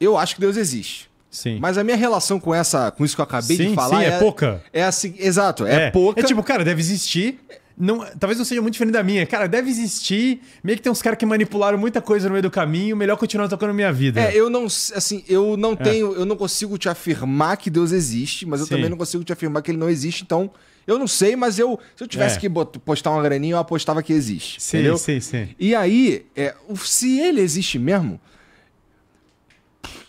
Eu acho que Deus existe. Sim. Mas a minha relação com essa, com isso que eu acabei sim, de falar sim, é, é pouca. É assim, exato, é, é, é pouca. É tipo, cara, deve existir. Não, talvez não seja muito diferente da minha. Cara, deve existir. Meio que tem uns caras que manipularam muita coisa no meio do caminho. Melhor continuar tocando minha vida. É, eu não. Assim, eu não é. tenho. Eu não consigo te afirmar que Deus existe, mas eu Sim. também não consigo te afirmar que ele não existe. Então, eu não sei, mas eu. Se eu tivesse é. que postar uma graninha, eu apostava que existe. Sim, entendeu? sim, sim. E aí, é, se ele existe mesmo,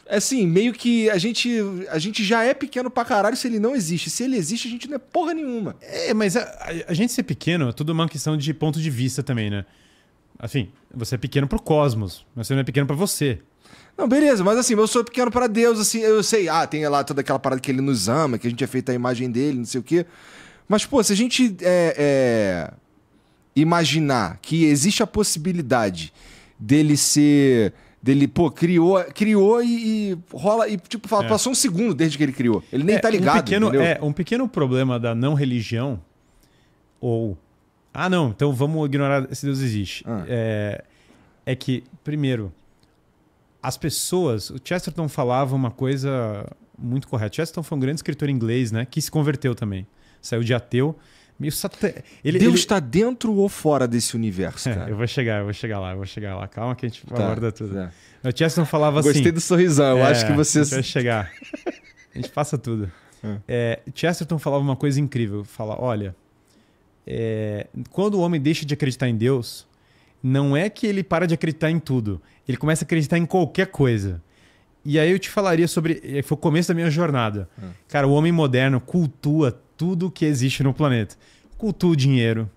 é assim, meio que a gente, a gente já é pequeno pra caralho se ele não existe. Se ele existe, a gente não é porra nenhuma. É, mas a, a, a gente ser pequeno é tudo uma questão de ponto de vista também, né? Assim, você é pequeno pro cosmos, mas você não é pequeno para você. Não, beleza, mas assim, eu sou pequeno para Deus, assim, eu sei, ah, tem lá toda aquela parada que ele nos ama, que a gente é feito a imagem dele, não sei o quê. Mas, pô, se a gente é, é, imaginar que existe a possibilidade dele ser dele, pô, criou, criou e, e rola e tipo fala, é. passou um segundo desde que ele criou. Ele nem é, tá ligado, um pequeno, É, um pequeno problema da não religião ou ah, não, então vamos ignorar se Deus existe. Ah. É, é que primeiro as pessoas, o Chesterton falava uma coisa muito correta. Chesterton foi um grande escritor inglês, né, que se converteu também. Saiu de ateu meio ele, Deus está ele... Tá dentro ou fora desse universo, é, cara? É, eu vou chegar, eu vou chegar lá, eu vou chegar lá. Calma que a gente tá, aborda tudo. Tá. O Cheston falava Gostei assim... Gostei do sorrisão, é, acho que você... A gente vai chegar. a gente passa tudo. É. é Chesterton falava uma coisa incrível. Fala, olha, é, quando o homem deixa de acreditar em Deus, não é que ele para de acreditar em tudo. Ele começa a acreditar em qualquer coisa. E aí eu te falaria sobre. Eh, foi o começo da minha jornada. Hum. Cara, o homem moderno cultua tudo que existe no planeta. Cultua o dinheiro,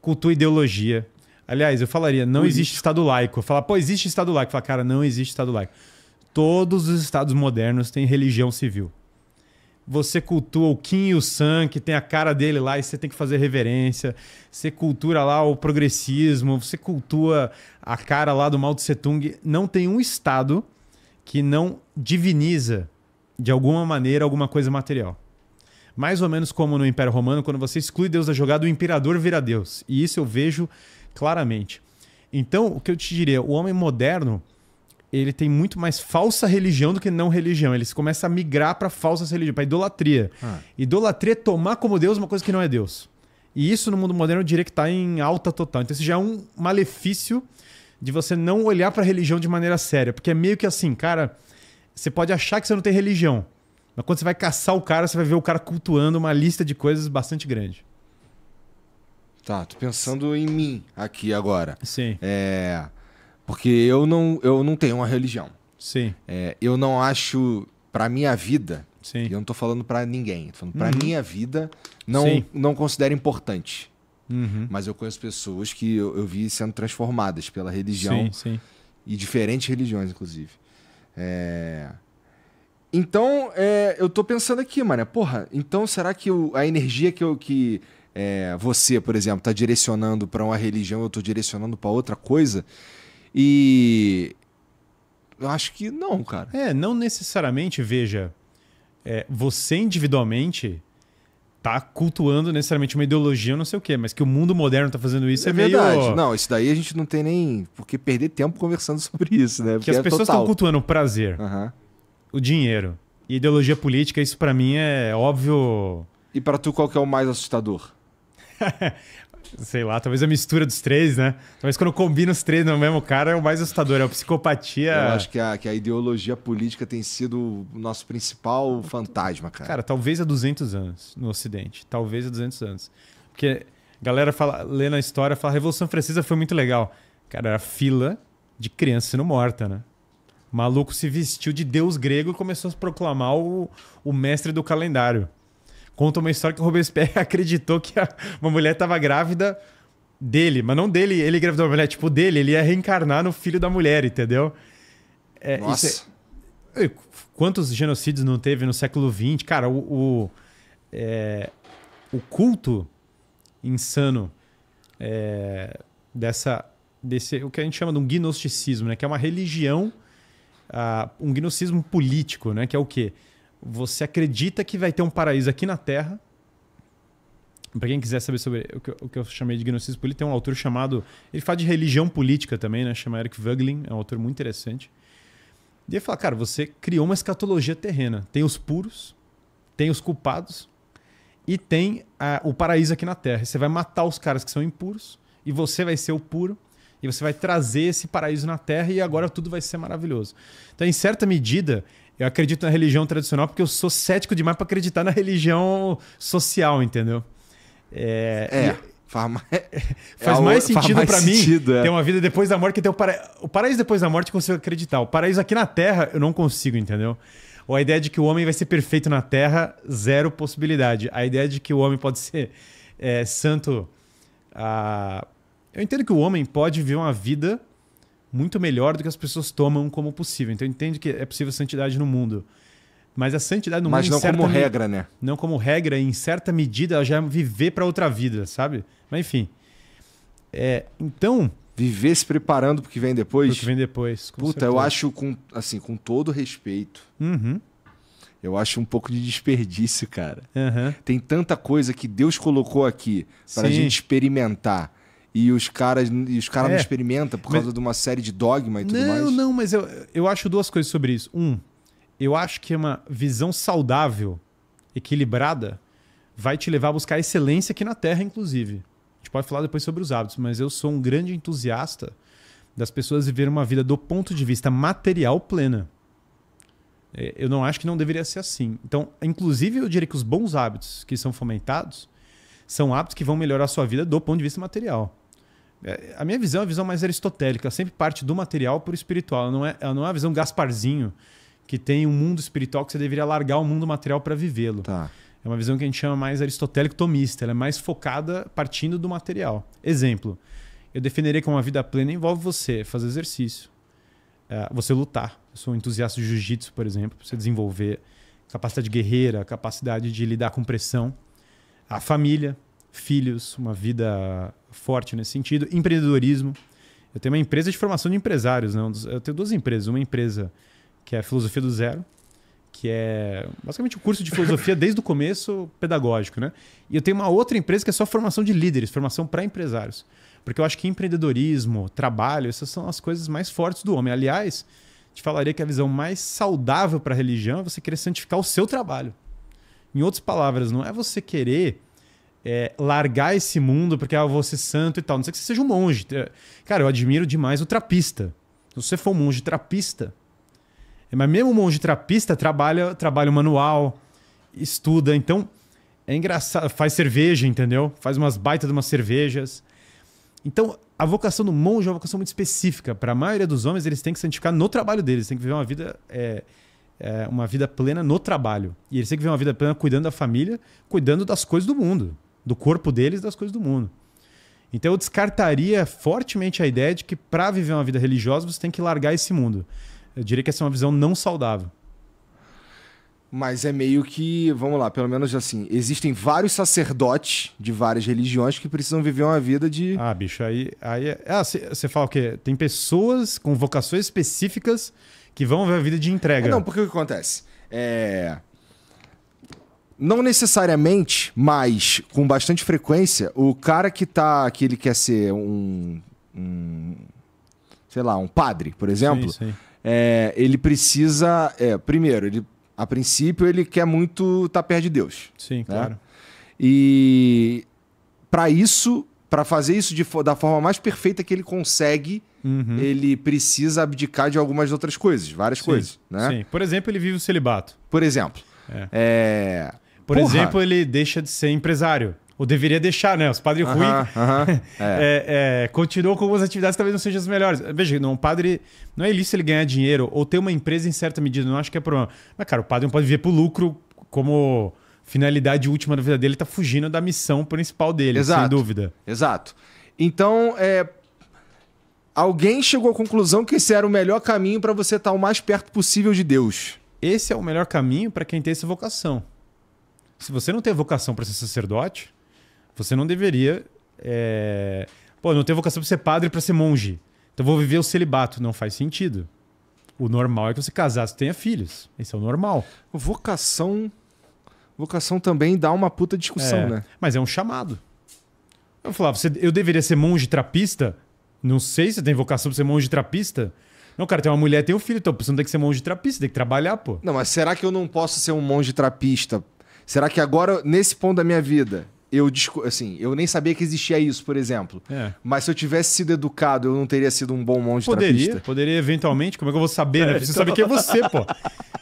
cultua ideologia. Aliás, eu falaria, não existe Estado laico. Falar, pô, existe Estado laico. Falar, cara, não existe Estado laico. Todos os estados modernos têm religião civil. Você cultua o Kim e o Sam, que tem a cara dele lá e você tem que fazer reverência. Você cultura lá o progressismo, você cultua a cara lá do Mao Tse Tung. Não tem um estado que não diviniza de alguma maneira alguma coisa material. Mais ou menos como no Império Romano, quando você exclui Deus da jogada, o imperador vira Deus. E isso eu vejo claramente. Então, o que eu te diria, o homem moderno, ele tem muito mais falsa religião do que não religião. Ele começa a migrar para falsa religião para idolatria. Ah. Idolatria é tomar como Deus uma coisa que não é Deus. E isso no mundo moderno eu diria que está em alta total. Então, isso já é um malefício de você não olhar para a religião de maneira séria. Porque é meio que assim, cara, você pode achar que você não tem religião, mas quando você vai caçar o cara, você vai ver o cara cultuando uma lista de coisas bastante grande. Tá, tô pensando em mim aqui agora. Sim. É, porque eu não, eu não tenho uma religião. Sim. É, eu não acho, pra minha vida, Sim. eu não tô falando para ninguém, tô falando pra uhum. minha vida, não, não considero importante Uhum. Mas eu conheço pessoas que eu, eu, vi sendo transformadas pela religião. Sim, sim. E diferentes religiões, inclusive. É... Então, é, eu tô pensando aqui, mano. Porra, então será que a energia que, eu, que é, você, por exemplo, tá direcionando para uma religião, eu tô direcionando para outra coisa? E. Eu acho que não, cara. É, não necessariamente, veja. É, você individualmente tá cultuando necessariamente uma ideologia não sei o quê, mas que o mundo moderno tá fazendo isso é, é verdade. Meio... Não, isso daí a gente não tem nem porque perder tempo conversando sobre isso, né? Porque que as é pessoas estão cultuando o prazer, uhum. o dinheiro e ideologia política, isso para mim é óbvio. E para tu qual que é o mais assustador? sei lá, talvez a mistura dos três, né? Talvez quando combina os três no mesmo cara é o mais assustador, é a psicopatia. Eu acho que a, que a ideologia política tem sido o nosso principal fantasma, cara. Cara, talvez há 200 anos no Ocidente, talvez há 200 anos. Porque a galera fala, lê na história, fala, a Revolução Francesa foi muito legal. Cara, era fila de criança sendo morta, né? O maluco se vestiu de deus grego e começou a proclamar o, o mestre do calendário conta uma história que o Robespierre acreditou que a, uma mulher estava grávida dele, mas não dele, ele engravidou a mulher, é tipo dele, ele ia reencarnar no filho da mulher, entendeu? É, Nossa. É, quantos genocídios não teve no século XX? Cara, o, o, é, o culto insano é, dessa desse o que a gente chama de um gnosticismo, né? Que é uma religião, uh, um gnosticismo político, né? Que é o quê? Você acredita que vai ter um paraíso aqui na Terra? Para quem quiser saber sobre o que, eu, o que eu chamei de gnosticismo político, tem um autor chamado. Ele fala de religião política também, né? Chama Eric Vuglin, é um autor muito interessante. E ele fala, cara, você criou uma escatologia terrena. Tem os puros, tem os culpados e tem o paraíso aqui na Terra. Você vai matar os caras que são impuros e você vai ser o puro e você vai trazer esse paraíso na Terra e agora tudo vai ser maravilhoso. Então, em certa medida, eu acredito na religião tradicional porque eu sou cético demais para acreditar na religião social, entendeu? É. é. Faz é mais, sentido para mim é. ter uma vida depois da morte que ter o, para... o paraíso depois da morte eu consigo acreditar. O paraíso aqui na Terra eu não consigo, entendeu? Ou a ideia de que o homem vai ser perfeito na Terra, zero possibilidade. A ideia de que o homem pode ser é, santo. Ah, eu entendo que o homem pode viver uma vida muito melhor do que as pessoas tomam como possível. Então entende que é possível santidade no mundo. Mas a santidade no Mas mundo. Mas não como regra, né? Não como regra, em certa medida, ela já é viver para outra vida, sabe? Mas enfim. É, então. Viver se preparando o que vem depois? o que vem depois. Puta, certeza. eu acho, com, assim, com todo respeito. Uhum. Eu acho um pouco de desperdício, cara. Uhum. Tem tanta coisa que Deus colocou aqui para a gente experimentar e os caras e os caras é. não experimentam por causa de uma série de dogma e tudo não, mais. Não, não, mas eu, eu acho duas coisas sobre isso. Um, eu acho que uma visão saudável, equilibrada, vai te levar a buscar excelência aqui na Terra, inclusive. A gente pode falar depois sobre os hábitos, mas eu sou um grande entusiasta das pessoas viverem uma vida do ponto de vista material plena. É, eu não acho que não deveria ser assim. Então, inclusive, eu diria que os bons hábitos que são fomentados são hábitos que vão melhorar a sua vida do ponto de vista material. É, a minha visão é a visão mais aristotélica, sempre parte do material para o espiritual. Ela não, é, ela não é a visão Gasparzinho, que tem um mundo espiritual que você deveria largar o mundo material para vivê-lo. Tá. É uma visão que a gente chama mais aristotélico-tomista. Ela é mais focada partindo do material. Exemplo, eu defenderei que uma vida plena envolve você fazer exercício, é, você lutar. Eu sou um entusiasta de jiu-jitsu, por exemplo, para você desenvolver capacidade guerreira, capacidade de lidar com pressão, a família, filhos, uma vida forte nesse sentido, empreendedorismo. Eu tenho uma empresa de formação de empresários, né? eu tenho duas empresas, uma empresa que é a Filosofia do Zero, que é basicamente um curso de filosofia desde o começo pedagógico, né? E eu tenho uma outra empresa que é só formação de líderes, formação para empresários. Porque eu acho que empreendedorismo, trabalho, essas são as coisas mais fortes do homem. Aliás, te falaria que a visão mais saudável para a religião é você querer santificar o seu trabalho. Em outras palavras, não é você querer é, largar esse mundo porque ah, eu vou ser santo e tal. Não sei que você seja um monge. Cara, eu admiro demais o trapista. Se você for um monge trapista, é, mas mesmo um monge trapista trabalha trabalho manual, estuda. Então, é engraçado. Faz cerveja, entendeu? Faz umas baitas de umas cervejas. Então, a vocação do monge é uma vocação muito específica. Para a maioria dos homens, eles têm que se santificar no trabalho deles. Têm que viver uma vida, é, é, uma vida plena no trabalho. E eles têm que viver uma vida plena cuidando da família, cuidando das coisas do mundo do corpo deles e das coisas do mundo. Então eu descartaria fortemente a ideia de que para viver uma vida religiosa você tem que largar esse mundo. Eu diria que essa é uma visão não saudável. Mas é meio que, vamos lá, pelo menos assim, existem vários sacerdotes de várias religiões que precisam viver uma vida de. Ah, bicho, aí. aí ah, você fala o quê? Tem pessoas com vocações específicas que vão viver a vida de entrega. É, não, porque o que acontece? É não necessariamente, mas com bastante frequência, o cara que tá. que ele quer ser um. um sei lá, um padre, por exemplo. Sim, sim. É, ele precisa. É, primeiro, ele, a princípio, ele quer muito estar tá perto de Deus. Sim, né? claro. E para isso, para fazer isso de, da forma mais perfeita que ele consegue, uhum. ele precisa abdicar de algumas outras coisas, várias sim, coisas. Né? Sim. Por exemplo, ele vive o celibato. Por exemplo. É. É... Por Porra. exemplo, ele deixa de ser empresário. Ou deveria deixar, né? Os padre uh -huh, Rui uh -huh. é. é, é, continuou com algumas atividades que talvez não sejam as melhores. Veja, não, um padre. Não é ilícito ele ganhar dinheiro ou ter uma empresa em certa medida, não acho que é problema. Mas, cara, o padre não pode viver pro lucro como finalidade última da vida dele, tá fugindo da missão principal dele, exato, sem dúvida. Exato. Então, é, alguém chegou à conclusão que esse era o melhor caminho para você estar tá o mais perto possível de Deus. Esse é o melhor caminho para quem tem essa vocação se você não tem vocação para ser sacerdote, você não deveria. É... Pô, não tenho vocação para ser padre para ser monge. Então vou viver o celibato. Não faz sentido. O normal é que você casasse e tenha filhos. Esse é o normal. Vocação. Vocação também dá uma puta discussão, é, né? Mas é um chamado. Eu falava, você, eu deveria ser monge trapista? Não sei se tem vocação pra ser monge trapista. Não, cara, tem uma mulher tem um filho, então você não tem que ser monge trapista, tem que trabalhar, pô. Não, mas será que eu não posso ser um monge trapista Será que agora, nesse ponto da minha vida, eu assim, eu nem sabia que existia isso, por exemplo. É. Mas se eu tivesse sido educado, eu não teria sido um bom monge poderia, trapista. Poderia, eventualmente. Como é que eu vou saber, né? é, né? que então... é você, pô.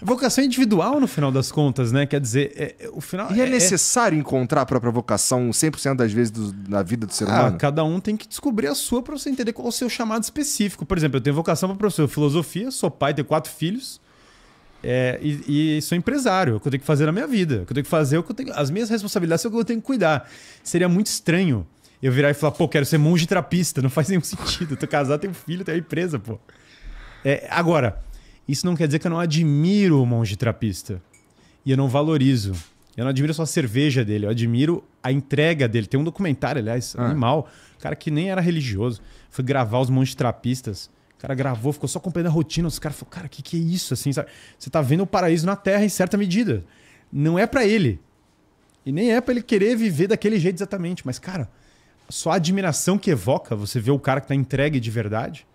Vocação individual, no final das contas, né? Quer dizer, é, é o final... E é, é, é, necessário encontrar a própria vocação 100% das vezes do, na vida do ser ah, humano? cada um tem que descobrir a sua para você entender qual é o seu chamado específico. Por exemplo, eu tenho vocação para professor de filosofia, sou pai, tenho quatro filhos. É, e, e, sou empresário, é o que eu tenho que fazer na minha vida, é o que eu tenho que fazer, é que tenho, as minhas responsabilidades são o que eu tenho que cuidar. Seria muito estranho eu virar e falar, pô, quero ser monge trapista, não faz nenhum sentido. Eu tô casado, tenho filho, tenho empresa, pô. É, agora, isso não quer dizer que eu não admiro o monge trapista. E eu não valorizo. Eu não admiro só a cerveja dele, eu admiro a entrega dele. Tem um documentário, aliás, ah. animal, cara que nem era religioso, foi gravar os monges trapistas cara gravou, ficou só acompanhando a rotina. Os caras falaram, cara, o que, que é isso? Assim, sabe? Você tá vendo o paraíso na Terra em certa medida. Não é para ele. E nem é para ele querer viver daquele jeito exatamente. Mas, cara, só a admiração que evoca você vê o cara que tá entregue de verdade.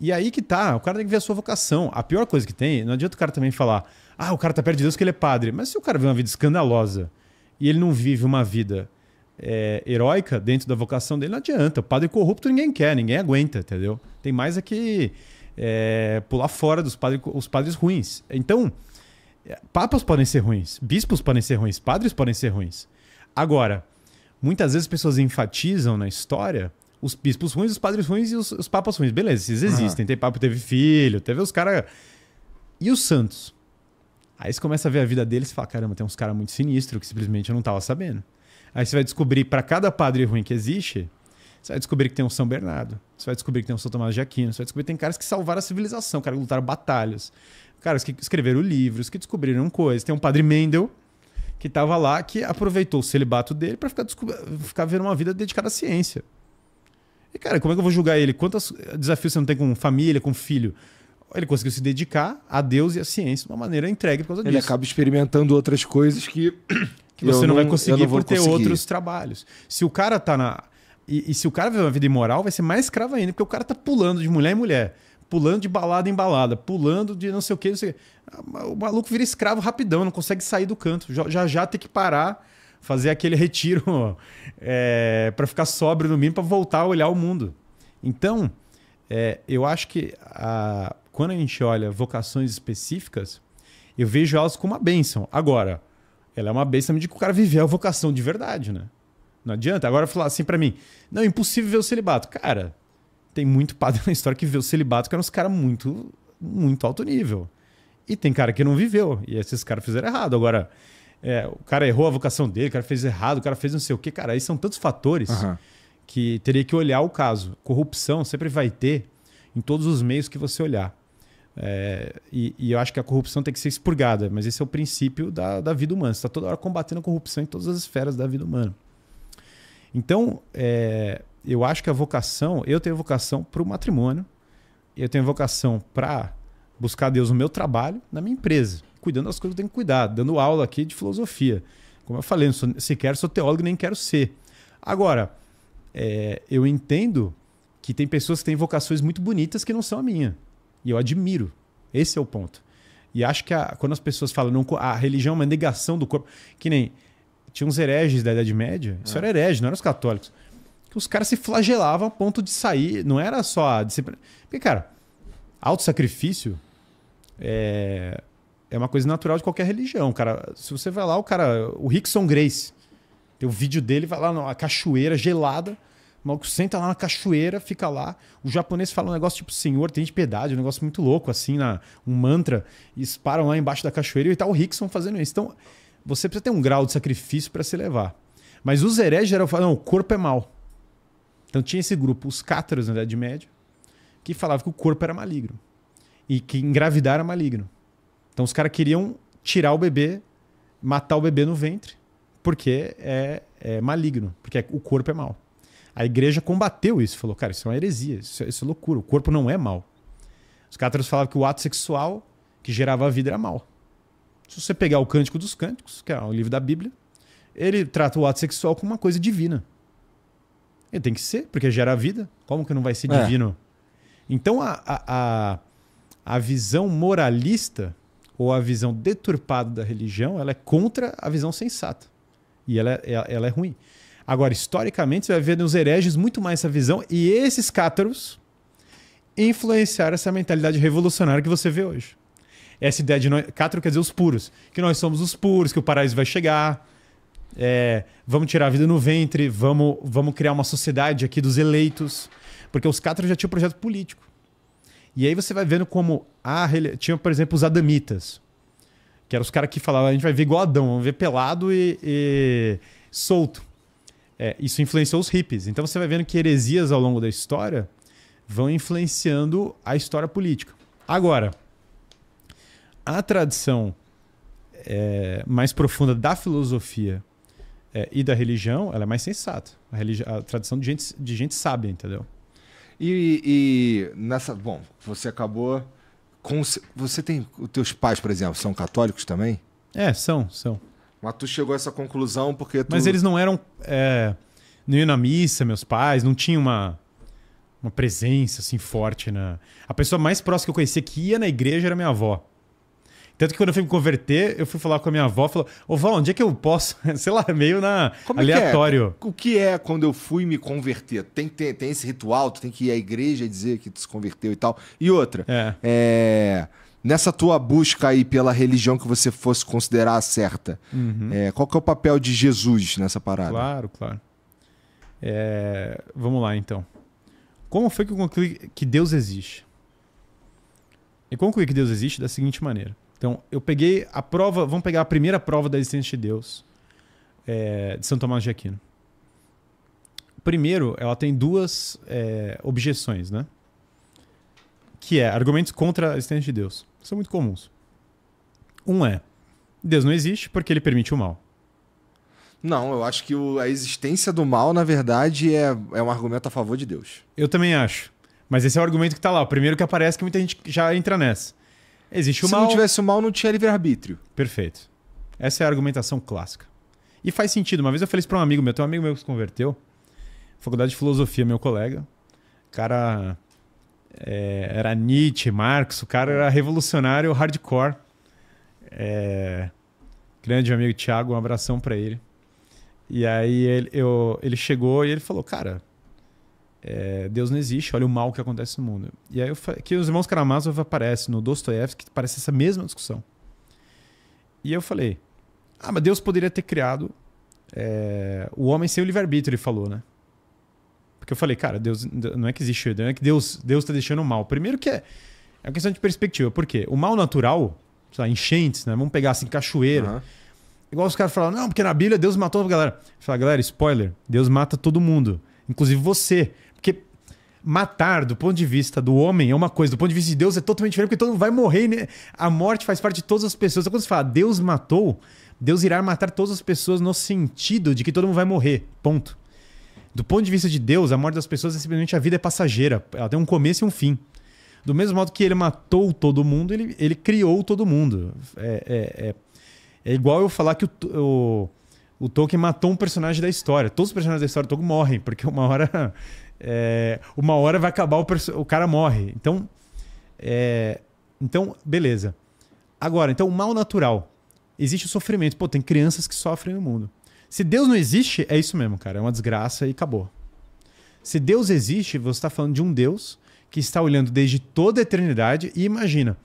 E é aí que tá, o cara tem que ver a sua vocação. A pior coisa que tem, não adianta o cara também falar, ah, o cara tá perto de Deus porque ele é padre. Mas se o cara vê uma vida escandalosa e ele não vive uma vida é, heróica dentro da vocação dele, não adianta. O padre corrupto ninguém quer, ninguém aguenta, entendeu? Tem mais é que é, pular fora dos padres, os padres ruins. Então, é, papas podem ser ruins, bispos podem ser ruins, padres podem ser ruins. Agora, muitas vezes as pessoas enfatizam na história os bispos ruins, os padres ruins e os, os papas ruins. Beleza, esses existem. Uhum. Tem papo, teve filho, teve os caras. E os santos? Aí você começa a ver a vida deles e fala: caramba, tem uns caras muito sinistros que simplesmente eu não tava sabendo. Aí você vai descobrir, para cada padre ruim que existe, você vai descobrir que tem um São Bernardo, você vai descobrir que tem um São Tomás de Aquino, você vai descobrir que tem caras que salvaram a civilização, caras que lutaram batalhas, caras que escreveram livros, que descobriram coisas. Tem um padre Mendel, que estava lá, que aproveitou o celibato dele para ficar, ficar vendo uma vida dedicada à ciência. E, cara, como é que eu vou julgar ele? Quantos desafios você não tem com família, com filho? Ele conseguiu se dedicar a Deus e à ciência de uma maneira entregue por causa ele disso. Ele acaba experimentando outras coisas que que você não, não, vai conseguir não por ter conseguir. outros trabalhos. Se o cara tá na. E, e, se o cara vive uma vida imoral, vai ser mais escravo ainda, porque o cara tá pulando de mulher em mulher, pulando de balada em balada, pulando de não sei o que, não sei o que. O maluco vira escravo rapidão, não consegue sair do canto. Já já, já tem que parar, fazer aquele retiro é, para ficar sóbrio no mínimo, para voltar a olhar o mundo. Então, é, eu acho que a, quando a gente olha vocações específicas, eu vejo elas como uma bênção. Agora, ela é uma bênção de que o cara viver a vocação de verdade, né? Não adianta. Agora falar assim para mim, não, é impossível ver o celibato. Cara, tem muito padre na história que vê o celibato que eram uns caras muito, muito alto nível. E tem cara que não viveu. E esses caras fizeram errado. Agora, é, o cara errou a vocação dele, o cara fez errado, o cara fez não sei o quê. Cara, aí são tantos fatores uhum. que teria que olhar o caso. Corrupção sempre vai ter em todos os meios que você olhar. É, e, e, eu acho que a corrupção tem que ser expurgada, mas esse é o princípio da, da vida humana. Você está toda hora combatendo a corrupção em todas as esferas da vida humana. Então, é, eu acho que a vocação, eu tenho vocação para o matrimônio, eu tenho vocação para buscar Deus no meu trabalho, na minha empresa, cuidando das coisas que eu tenho que cuidar, dando aula aqui de filosofia. Como eu falei, não sou, sequer sou teólogo nem quero ser. Agora, é, eu entendo que tem pessoas que têm vocações muito bonitas que não são a minha. E eu admiro. Esse é o ponto. E acho que a, quando as pessoas falam não, a religião é uma negação do corpo, que nem tinha uns hereges da Idade Média, isso é. era herege, não eram os católicos. Que os caras se flagelavam a ponto de sair, não era só a disciplina. Porque, cara, sacrifício é, é uma coisa natural de qualquer religião, cara. Se você vai lá, o cara, o Rickson Grace, tem o vídeo dele, vai lá na cachoeira gelada, o maluco senta lá na cachoeira, fica lá. O japonês fala um negócio tipo, senhor, tem de piedade, um negócio muito louco, assim, na, um mantra. E param lá embaixo da cachoeira e tá o Rickson fazendo isso. Então, você precisa ter um grau de sacrifício para se levar. Mas os hereges eram, não, o corpo é mal. Então tinha esse grupo, os cátaros na Idade Média, que falava que o corpo era maligno. E que engravidar era maligno. Então os caras queriam tirar o bebê, matar o bebê no ventre, porque é, é maligno, porque é, o corpo é mal. A igreja combateu isso, falou, cara, isso é uma heresia, isso, é, isso é loucura, o corpo não é mal. Os cátaros falavam que o ato sexual que gerava a vida era mal. Se você pegar o Cântico dos Cânticos, que é o livro da Bíblia, ele trata o ato sexual como uma coisa divina. Ele tem que ser, porque gera a vida. Como que não vai ser é. divino? Então a, a, a, visão moralista ou a visão deturpada da religião ela é contra a visão sensata. E ela, é, ela, ela é ruim. Agora, historicamente, você vai ver nos hereges muito mais essa visão e esses cátaros influenciaram essa mentalidade revolucionária que você vê hoje. Essa ideia de nós, cátaro quer dizer os puros, que nós somos os puros, que o paraíso vai chegar, é, vamos tirar a vida no ventre, vamos, vamos criar uma sociedade aqui dos eleitos, porque os cátaros já tinham projeto político. E aí você vai vendo como a, tinha, por exemplo, os adamitas, que eram os caras que falavam, a gente vai ver igual Adão, vamos ver pelado e, e solto é, isso influenciou os hippies. Então você vai vendo que heresias ao longo da história vão influenciando a história política. Agora, a tradição é, mais profunda da filosofia é, e da religião, ela é mais sensata. A, a tradição de gente, de gente sábia, entendeu? E, e, nessa. Bom, você acabou. Com, você tem. Os teus pais, por exemplo, são católicos também? É, são, são. Mas tu chegou a essa conclusão porque tu... Mas eles não eram... É, não iam na missa, meus pais, não tinha uma, uma presença assim forte. Na... A pessoa mais próxima que eu conhecia que ia na igreja era minha avó. Tanto que quando eu fui me converter, eu fui falar com a minha avó, falou: "Ô Val, onde é que eu posso?" Sei lá, meio na Como aleatório. É que é? O que é quando eu fui me converter? Tem, tem, tem esse ritual, tu tem que ir à igreja e dizer que tu se converteu e tal. E outra, é, é nessa tua busca aí pela religião que você fosse considerar certa, uhum. é, qual que é o papel de Jesus nessa parada? Claro, claro. É, vamos lá, então. Como foi que eu concluí que Deus existe? Eu concluí que Deus existe da seguinte maneira. Então, eu peguei a prova, vamos pegar a primeira prova da existência de Deus, é, de São Tomás de Aquino. Primeiro, ela tem duas é, objeções, né? que é argumentos contra a existência de Deus. São muito comuns. Um é: Deus não existe porque ele permite o mal. Não, eu acho que o, a existência do mal, na verdade, é, é um argumento a favor de Deus. Eu também acho. Mas esse é o argumento que está lá, o primeiro que aparece que muita gente já entra nessa. Existe o Se mal. Se não tivesse o mal, não tinha livre-arbítrio. Perfeito. Essa é a argumentação clássica. E faz sentido. Uma vez eu falei isso para um amigo meu, tem um amigo meu que se converteu, faculdade de filosofia, meu colega. Cara é, era Nietzsche, Marx, o cara era revolucionário hardcore. É, grande amigo Thiago, um abração para ele. E aí ele, eu, ele chegou e ele falou, cara, é, Deus não existe, olha o mal que acontece no mundo. E aí eu, que os irmãos Karamazov aparecem no Dostoiévski, que parece essa mesma discussão. E eu falei, ah, mas Deus poderia ter criado é, o homem sem o livre-arbítrio, ele falou, né? Porque eu falei, cara, Deus não é que existe o Edom, é que Deus Deus está deixando o mal. Primeiro que é, é uma questão de perspectiva. Por quê? O mal natural, sei lá, enchentes, né? Vamos pegar assim, cachoeira. Uhum. Igual os caras falam, não, porque na Bíblia Deus matou a galera. Fala, ah, galera, spoiler, Deus mata todo mundo, inclusive você. Porque matar, do ponto de vista do homem, é uma coisa, do ponto de vista de Deus é totalmente diferente, porque todo mundo vai morrer, né? A morte faz parte de todas as pessoas. Então, quando você fala, Deus matou, Deus irá matar todas as pessoas no sentido de que todo mundo vai morrer. Ponto. Do ponto de vista de Deus, a morte das pessoas é simplesmente a vida é passageira. Ela tem um começo e um fim. Do mesmo modo que ele matou todo mundo, ele, ele criou todo mundo. É, é, é, é igual eu falar que o, o, o, Tolkien matou um personagem da história. Todos os personagens da história do Tolkien morrem, porque uma hora, é, uma hora vai acabar, o, o cara morre. Então, é, então, beleza. Agora, então, o mal natural. Existe o sofrimento. Pô, tem crianças que sofrem no mundo. Se Deus não existe, é isso mesmo, cara. É uma desgraça e acabou. Se Deus existe, você está falando de um Deus que está olhando desde toda a eternidade e imagina.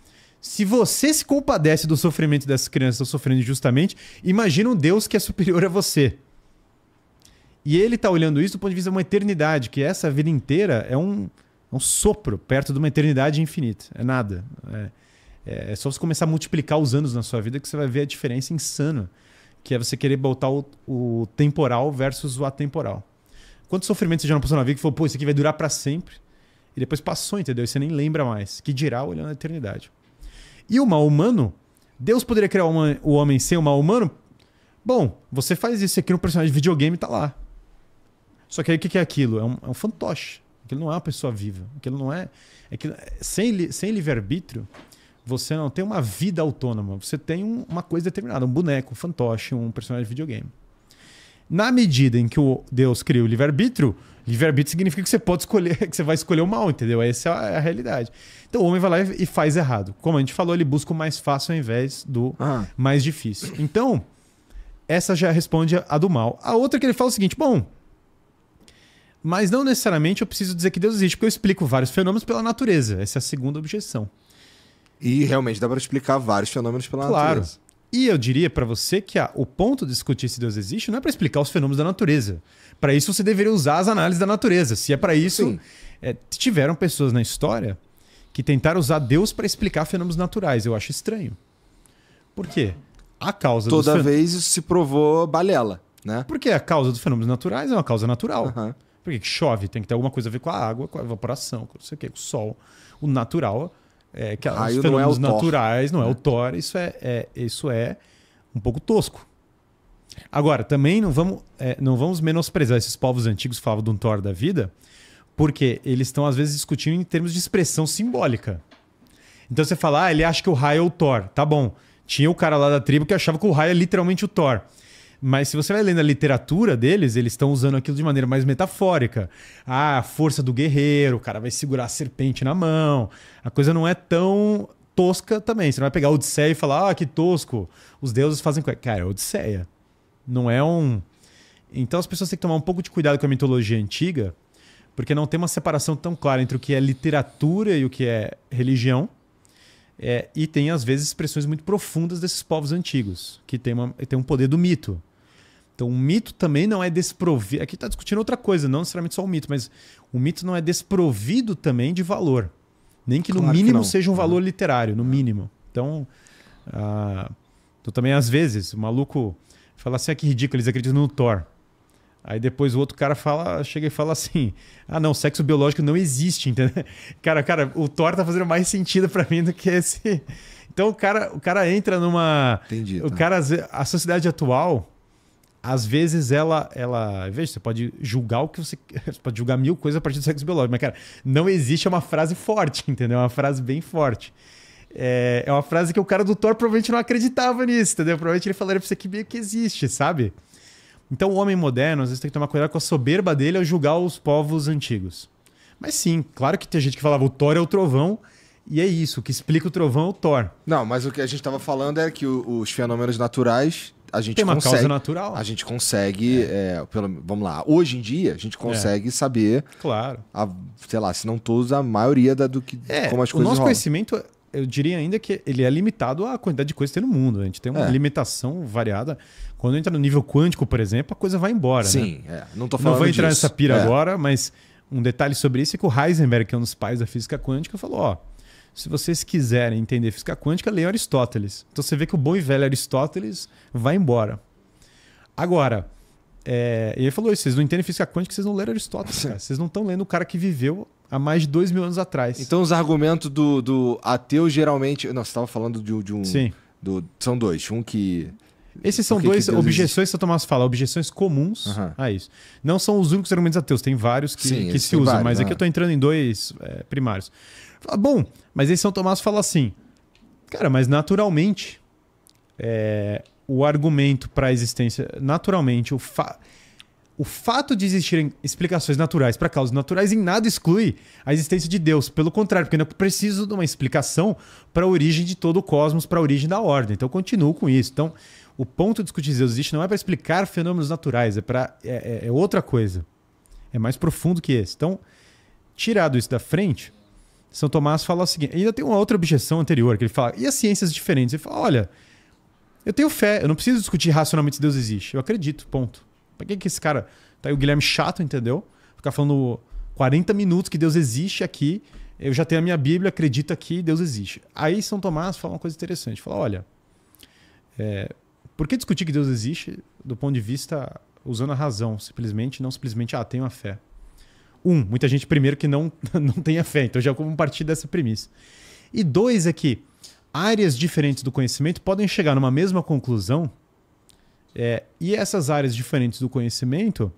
Se você se compadece do sofrimento dessas crianças que estão sofrendo justamente, imagina um Deus que é superior a você. E ele está olhando isso do ponto de vista de uma eternidade, que essa vida inteira é um, é um sopro perto de uma eternidade infinita. É nada. É, é, é só você começar a multiplicar os anos na sua vida que você vai ver a diferença insana que é você querer botar o, o temporal versus o atemporal. Quantos sofrimentos você já não passou na vida que falou, pô, isso aqui vai durar para sempre. E depois passou, entendeu? E você nem lembra mais. Que dirá olhando a eternidade. E o mal humano? Deus poderia criar uma, o homem sem o mal humano? Bom, você faz isso, aqui no personagem de videogame e tá lá. Só que aí o que é aquilo? É um, é um fantoche. Aquilo não é uma pessoa viva. Aquilo não é. Aquilo, é sem sem livre-arbítrio, você não tem uma vida autônoma, você tem um, uma coisa determinada, um boneco, um fantoche, um personagem de videogame. Na medida em que o Deus cria o livre-arbítrio, livre-arbítrio significa que você pode escolher, que você vai escolher o mal, entendeu? Essa é a, é a realidade. Então o homem vai lá e, e faz errado. Como a gente falou, ele busca o mais fácil ao invés do ah. mais difícil. Então, essa já responde a do mal. A outra que ele fala é o seguinte: bom, mas não necessariamente eu preciso dizer que Deus existe, porque eu explico vários fenômenos pela natureza. Essa é a segunda objeção. E realmente dá para explicar vários fenômenos pela claro. natureza. E eu diria para você que ah, o ponto de discutir se Deus existe não é para explicar os fenômenos da natureza. Para isso você deveria usar as análises da natureza. Se é para isso, é, tiveram pessoas na história que tentaram usar Deus para explicar fenômenos naturais. Eu acho estranho. Por quê? A causa toda vez isso se provou balela, né? Porque a causa dos fenômenos naturais é uma causa natural. Uhum. Porque chove tem que ter alguma coisa a ver com a água, com a evaporação, com não sei o quê, com o sol. O natural é, que é raio os fenômenos não é naturais, não é o é. Thor, isso é, é, isso é um pouco tosco. Agora, também não vamos, é, não vamos menosprezar esses povos antigos que falavam de um Thor da vida, porque eles estão, às vezes, discutindo em termos de expressão simbólica. Então você fala, ah, ele acha que o raio é o Thor. Tá bom. Tinha o cara lá da tribo que achava que o raio é literalmente o Thor. Mas se você vai lendo a literatura deles, eles estão usando aquilo de maneira mais metafórica. Ah, a força do guerreiro, o cara vai segurar a serpente na mão. A coisa não é tão tosca também. Você não vai pegar a Odisseia e falar, ah, que tosco. Os deuses fazem. Cara, é Odisseia. Não é um. Então as pessoas têm que tomar um pouco de cuidado com a mitologia antiga, porque não tem uma separação tão clara entre o que é literatura e o que é religião. É, e tem, às vezes, expressões muito profundas desses povos antigos, que tem, uma, tem um poder do mito. Então, o mito também não é desprovido. Aqui está discutindo outra coisa, não necessariamente só o mito, mas o mito não é desprovido também de valor. Nem que claro no mínimo que seja um valor uhum. literário, no mínimo. Então, uh, então, também às vezes, o maluco fala assim: ah, que ridículo, eles acreditam no Thor. Aí depois o outro cara fala, chega e fala assim: "Ah, não, sexo biológico não existe", entendeu? Cara, cara, o Thor tá fazendo mais sentido para mim do que esse. Então o cara, o cara entra numa Entendi, tá. O cara a sociedade atual às vezes ela, ela. Veja, você pode julgar o que você. Você pode julgar mil coisas a partir do sexo biológico, mas, cara, não existe é uma frase forte, entendeu? É uma frase bem forte. É, é uma frase que o cara do Thor provavelmente não acreditava nisso, entendeu? Provavelmente ele falaria pra você que meio que existe, sabe? Então o homem moderno, às vezes, tem que tomar cuidado com a soberba dele ao julgar os povos antigos. Mas sim, claro que tem gente que falava o Thor é o trovão, e é isso, o que explica o trovão é o Thor. Não, mas o que a gente estava falando é que os fenômenos naturais a gente Tem uma consegue, causa natural. A gente consegue, é. É, pelo, vamos lá, hoje em dia a gente é. consegue é. saber, claro, a, sei lá, se não todos, a maioria da, do que é, como as coisas O nosso rolam. conhecimento, eu diria ainda que ele é limitado à quantidade de coisas que tem no mundo. Né? A gente tem uma é. limitação variada. Quando entra no nível quântico, por exemplo, a coisa vai embora. Né? Sim, né? não estou falando. Não vou entrar disso. nessa pira agora, mas um detalhe sobre isso é que o Heisenberg, que é um dos pais da física quântica, falou: ó se vocês quiserem entender física quântica, leiam Aristóteles. Então você vê que o bom e velho Aristóteles vai embora. Agora, é, ele falou isso: vocês não entendem física quântica, vocês não leram Aristóteles, cara. Vocês não estão lendo o cara que viveu há mais de dois mil anos atrás. Então os argumentos do, do ateu geralmente. Não, você estava falando de, de um. Sim. Do, são dois. Um que. Esses são dois objeções que o Tomás fala, objeções comuns uhum. a isso. Não são os únicos argumentos ateus, tem vários que, Sim, que se usam, vários, mas é aqui eu estou entrando em dois é, primários. Fala, ah, bom, mas aí São Tomás fala assim, cara, mas naturalmente é, o argumento para a existência, naturalmente, o, fa o fato de existirem explicações naturais para causas naturais em nada exclui a existência de Deus. Pelo contrário, porque eu preciso de uma explicação para a origem de todo o cosmos, para a origem da ordem. Então, eu continuo com isso. Então, o ponto de discutir Deus existe não é para explicar fenômenos naturais, é, para é, é, é outra coisa. É mais profundo que esse. Então, tirado isso da frente, são Tomás fala o seguinte: ainda tem uma outra objeção anterior, que ele fala, e as ciências diferentes? Ele fala: olha, eu tenho fé, eu não preciso discutir racionalmente se Deus existe. Eu acredito, ponto. Pra que, que esse cara. Tá aí o Guilherme chato, entendeu? Ficar falando 40 minutos que Deus existe aqui, eu já tenho a minha Bíblia, acredito que Deus existe. Aí São Tomás fala uma coisa interessante: fala, olha, é, por que discutir que Deus existe do ponto de vista usando a razão, simplesmente, não simplesmente, ah, tenho a fé? um, muita gente primeiro que não, não tenha fé, então já é como partir dessa premissa. E dois é que áreas diferentes do conhecimento podem chegar numa mesma conclusão é, e essas áreas diferentes do conhecimento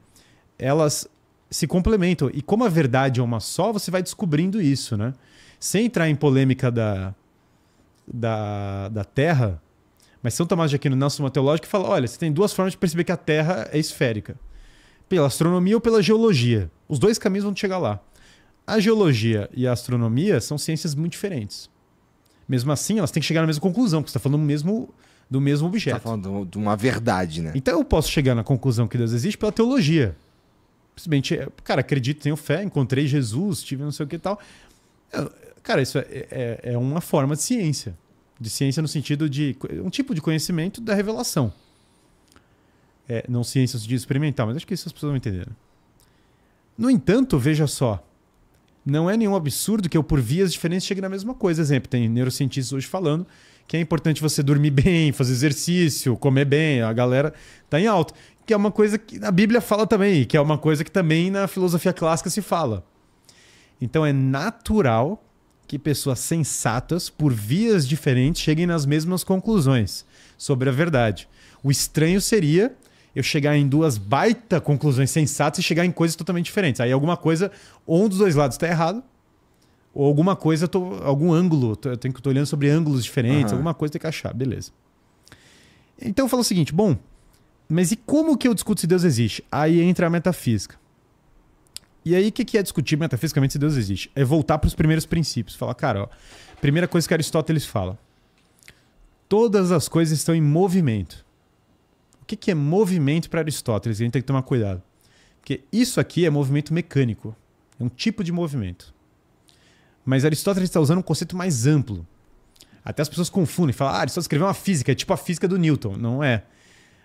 elas se complementam e como a verdade é uma só você vai descobrindo isso, né? Sem entrar em polêmica da da, da Terra, mas São Tomás de Aquino na Suma Teológica fala, olha, você tem duas formas de perceber que a Terra é esférica. Pela astronomia ou pela geologia. Os dois caminhos vão chegar lá. A geologia e a astronomia são ciências muito diferentes. Mesmo assim, elas têm que chegar na mesma conclusão, porque você está falando do mesmo, do mesmo tá objeto. Está falando de uma verdade, né? Então eu posso chegar na conclusão que Deus existe pela teologia. Simplesmente, é, cara, acredito, tenho fé, encontrei Jesus, tive não sei o que e tal. É, cara, isso é, é, é uma forma de ciência. De ciência no sentido de um tipo de conhecimento da revelação é, não ciência de experimental, mas acho que isso as pessoas vão entender. No entanto, veja só, não é nenhum absurdo que eu, por vias diferentes, chegue na mesma coisa. Exemplo, tem neurocientistas hoje falando que é importante você dormir bem, fazer exercício, comer bem, a galera está em alta. Que é uma coisa que a Bíblia fala também, que é uma coisa que também na filosofia clássica se fala. Então é natural que pessoas sensatas, por vias diferentes, cheguem nas mesmas conclusões sobre a verdade. O estranho seria eu chegar em duas baita conclusões sensatas e chegar em coisas totalmente diferentes. Aí alguma coisa, ou um dos dois lados está errado, ou alguma coisa, tô, algum ângulo, tô, eu tenho que estou olhando sobre ângulos diferentes, uhum. alguma coisa tem que achar, beleza. Então eu falo o seguinte, bom, mas e como que eu discuto se Deus existe? Aí entra a metafísica. E aí, o que, que é discutir metafisicamente se Deus existe? É voltar para os primeiros princípios. Falar, cara, ó, primeira coisa que Aristóteles fala: todas as coisas estão em movimento. O que, que é movimento para Aristóteles? E a gente tem que tomar cuidado. Porque isso aqui é movimento mecânico. É um tipo de movimento. Mas Aristóteles está usando um conceito mais amplo. Até as pessoas confundem. e Falam, ah, Aristóteles escreveu uma física. É tipo a física do Newton. Não é.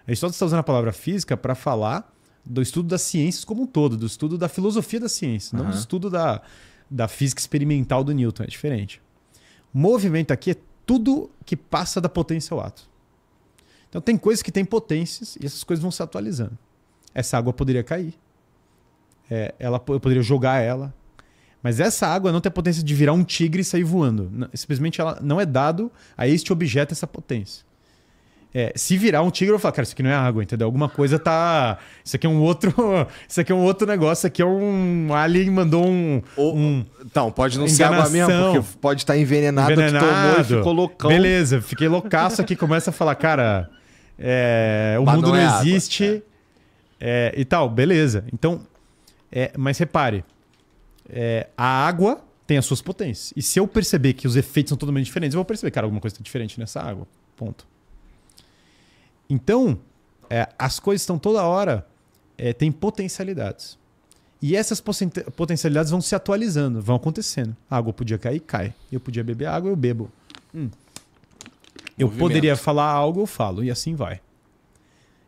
Aristóteles está usando a palavra física para falar do estudo das ciências como um todo. Do estudo da filosofia da ciência. Uhum. Não do estudo da, da física experimental do Newton. É diferente. Movimento aqui é tudo que passa da potência ao ato. Então tem coisas que têm potências e essas coisas vão se atualizando. Essa água poderia cair. É, ela, eu poderia jogar ela. Mas essa água não tem a potência de virar um tigre e sair voando. Simplesmente ela não é dado a este objeto essa potência. É, se virar um tigre, eu falo, cara, isso aqui não é água, entendeu? Alguma coisa tá. Isso aqui é um outro. Isso aqui é um outro negócio. Isso aqui é um alien mandou um. Ou, um... Então, pode não ser água mesmo, porque pode estar envenenado, envenenado. que tomou e ficou loucão. Beleza, fiquei loucaço aqui. Começa a falar, cara é, o mas mundo não, é não existe é. é, e tal, beleza. Então, é, mas repare, é, a água tem as suas potências. E se eu perceber que os efeitos são totalmente diferentes, eu vou perceber, cara, alguma coisa está diferente nessa água. Ponto. Então, as coisas estão toda hora, é, tem potencialidades. E essas potencialidades vão se atualizando, vão acontecendo. A água podia cair, cai. Eu podia beber água, eu bebo. Hum, eu poderia falar algo, eu falo, e assim vai.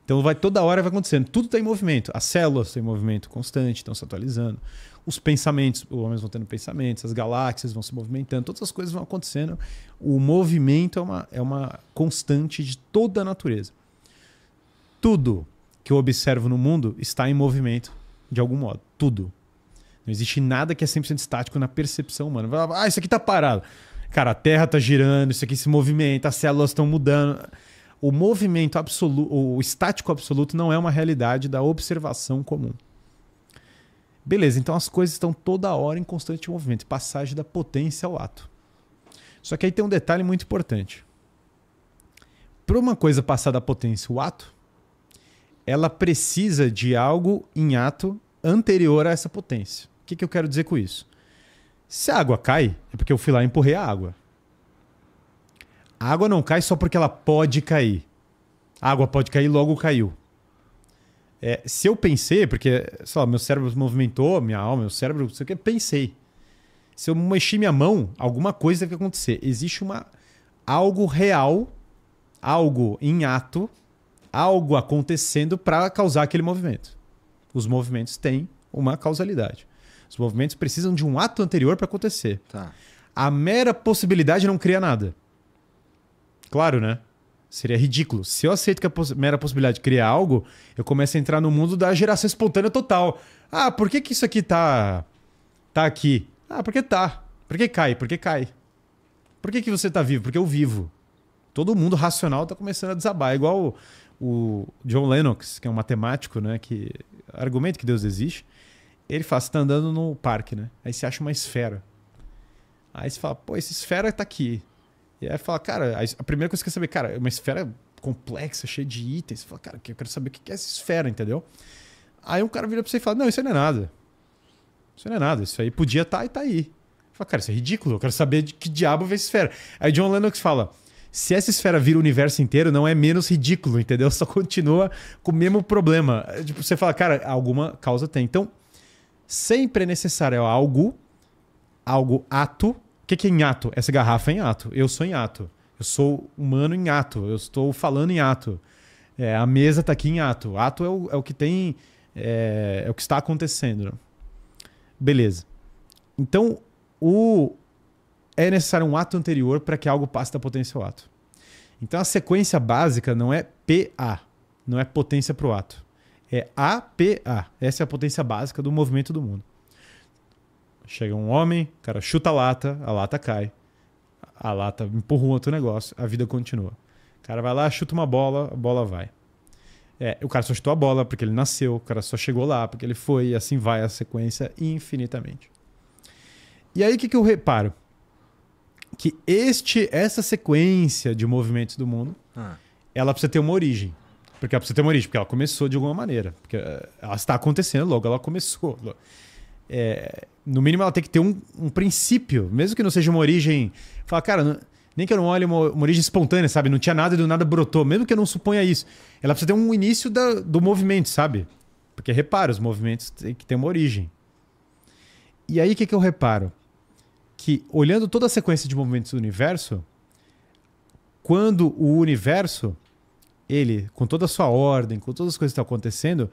Então vai toda hora vai acontecendo. Tudo está em movimento. As células têm movimento constante, estão se atualizando. Os pensamentos, os homens vão tendo pensamentos, as galáxias vão se movimentando, todas as coisas vão acontecendo. O movimento é uma, é uma constante de toda a natureza. Tudo que eu observo no mundo está em movimento, de algum modo. Tudo. Não existe nada que é 100% estático na percepção humana. Ah, isso aqui está parado. Cara, a Terra tá girando, isso aqui se movimenta, as células estão mudando. O movimento absoluto, o estático absoluto não é uma realidade da observação comum. Beleza, então as coisas estão toda hora em constante movimento, passagem da potência ao ato. Só que aí tem um detalhe muito importante. Para uma coisa passar da potência ao ato, ela precisa de algo em ato anterior a essa potência. O que, que eu quero dizer com isso? Se a água cai, é porque eu fui lá e empurrei a água. A água não cai só porque ela pode cair. A água pode cair, logo caiu. É, se eu pensei, porque, sei lá, meu cérebro se movimentou, minha alma, meu cérebro, não sei o que, pensei. Se eu mexi minha mão, alguma coisa deve acontecer. Existe uma algo real, algo em ato, algo acontecendo para causar aquele movimento. Os movimentos têm uma causalidade. Os movimentos precisam de um ato anterior para acontecer. Tá. A mera possibilidade não cria nada. Claro, né? Seria ridículo. Se eu aceito que a poss mera possibilidade cria algo, eu começo a entrar no mundo da geração espontânea total. Ah, por que, que isso aqui tá. tá aqui? Ah, porque tá. Por que cai? Por que cai? Por que, que você tá vivo? Porque eu vivo. Todo mundo racional tá começando a desabar. igual o, o John Lennox, que é um matemático, né? Que argumenta que Deus existe. Ele fala, você tá andando no parque, né? Aí você acha uma esfera. Aí você fala, pô, essa esfera tá aqui. E aí fala, cara, a primeira coisa que quer saber, cara, é uma esfera complexa, cheia de itens. Você fala, cara, eu quero saber o que é essa esfera, entendeu? Aí um cara vira pra você e fala, não, isso não é nada. Isso não é nada, isso aí podia estar tá e tá aí. Fala, cara, isso é ridículo, eu quero saber de que diabo vai essa esfera. Aí John Lennox fala, se essa esfera vira o universo inteiro, não é menos ridículo, entendeu? Só continua com o mesmo problema. Tipo, você fala, cara, alguma causa tem. Então, Sempre é necessário é algo, algo ato. O que, é em ato? Essa garrafa é em ato. Eu sou em ato. Eu sou humano em ato. Eu estou falando em ato. É, a mesa está aqui em ato. Ato é o, é o que tem. É, é o que está acontecendo. Beleza. Então, o, é necessário um ato anterior para que algo passe da potência ao ato. Então a sequência básica não é PA, não é potência para o ato. É APA. Essa é a potência básica do movimento do mundo. Chega um homem, o cara chuta a lata, a lata cai. A lata empurra um outro negócio, a vida continua. O cara vai lá, chuta uma bola, a bola vai. É, o cara só chutou a bola porque ele nasceu, o cara só chegou lá porque ele foi, e assim vai a sequência infinitamente. E aí o que, que eu reparo? Que este, essa sequência de movimentos do mundo, ah. ela precisa ter uma origem. Porque ela precisa ter uma origem, porque ela começou de alguma maneira. Porque eh, ela está acontecendo logo, ela começou. É, no mínimo, ela tem que ter um, um, princípio, mesmo que não seja uma origem. Fala, cara, não, nem que eu não olhe uma, uma, origem espontânea, sabe? Não tinha nada e do nada brotou, mesmo que eu não suponha isso. Ela precisa ter um início da, do movimento, sabe? Porque repara, os movimentos têm que ter uma origem. E aí o que, que eu reparo? Que olhando toda a sequência de movimentos do universo, quando o universo ele, com toda a sua ordem, com todas as coisas que estão acontecendo,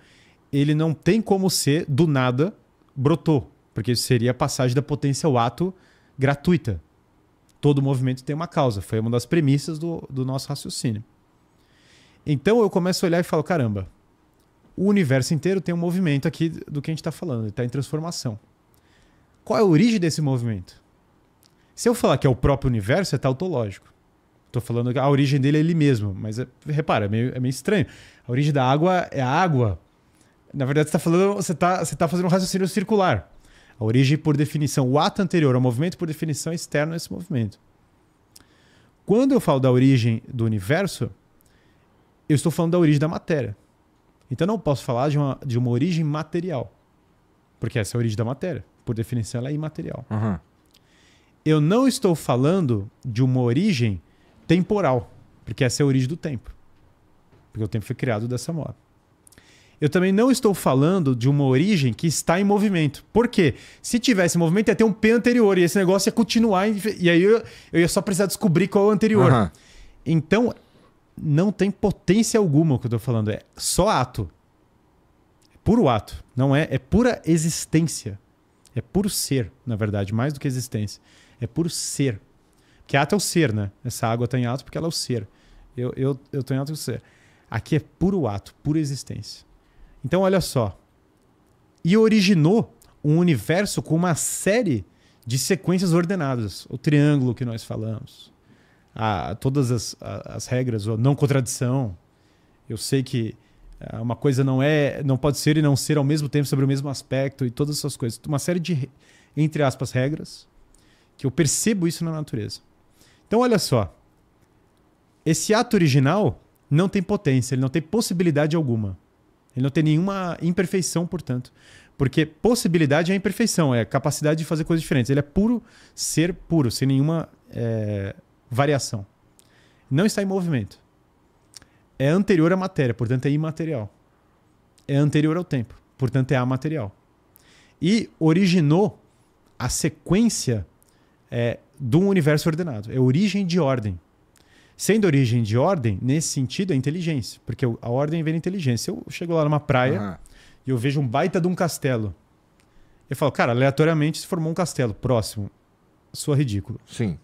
ele não tem como ser do nada brotou, porque seria a passagem da potência ao ato gratuita. Todo movimento tem uma causa, foi uma das premissas do, do nosso raciocínio. Então eu começo a olhar e falo: caramba, o universo inteiro tem um movimento aqui do que a gente está falando, ele está em transformação. Qual é a origem desse movimento? Se eu falar que é o próprio universo, é tautológico. Estou falando que a origem dele é ele mesmo, mas é, repara, é meio, é meio estranho. A origem da água é a água. Na verdade, você está falando, você está você tá fazendo um raciocínio circular. A origem, por definição, o ato anterior ao movimento, por definição, é externo a esse movimento. Quando eu falo da origem do universo, eu estou falando da origem da matéria. Então não posso falar de uma, de uma origem material. Porque essa é a origem da matéria. Por definição, ela é imaterial. Uhum. Eu não estou falando de uma origem temporal, porque essa é a origem do tempo. Porque o tempo foi criado dessa moda. Eu também não estou falando de uma origem que está em movimento. Por quê? Se tivesse movimento, ia ter um P anterior e esse negócio ia continuar. E aí eu, eu ia só precisar descobrir qual é o anterior. Uhum. Então, não tem potência alguma o que eu estou falando. É só ato. É puro ato. Não é. É pura existência. É puro ser, na verdade, mais do que existência. É puro ser. Que é ato é o ser, né? Essa água está em ato porque ela é o ser. Eu, eu, eu em ato e ser. Aqui é puro ato, pura existência. Então, olha só. E originou um universo com uma série de sequências ordenadas. O triângulo que nós falamos. A, todas as, a, as regras, ou não contradição. Eu sei que ah, uma coisa não é, não pode ser e não ser ao mesmo tempo sobre o mesmo aspecto e todas essas coisas. Uma série de, entre aspas, regras que eu percebo isso na natureza. Então, olha só. Esse ato original não tem potência, ele não tem possibilidade alguma. Ele não tem nenhuma imperfeição, portanto. Porque possibilidade é imperfeição, é capacidade de fazer coisas diferentes. Ele é puro ser puro, sem nenhuma é, variação. Não está em movimento. É anterior à matéria, portanto é imaterial. É anterior ao tempo, portanto é amaterial. E originou a sequência é, de um universo ordenado. É origem de ordem. Sendo origem de ordem, nesse sentido, é inteligência. Porque a ordem vem da inteligência. Eu chego lá numa praia uhum. e eu vejo um baita de um castelo. Eu falo, cara, aleatoriamente se formou um castelo. Próximo. Sua ridículo. Sim.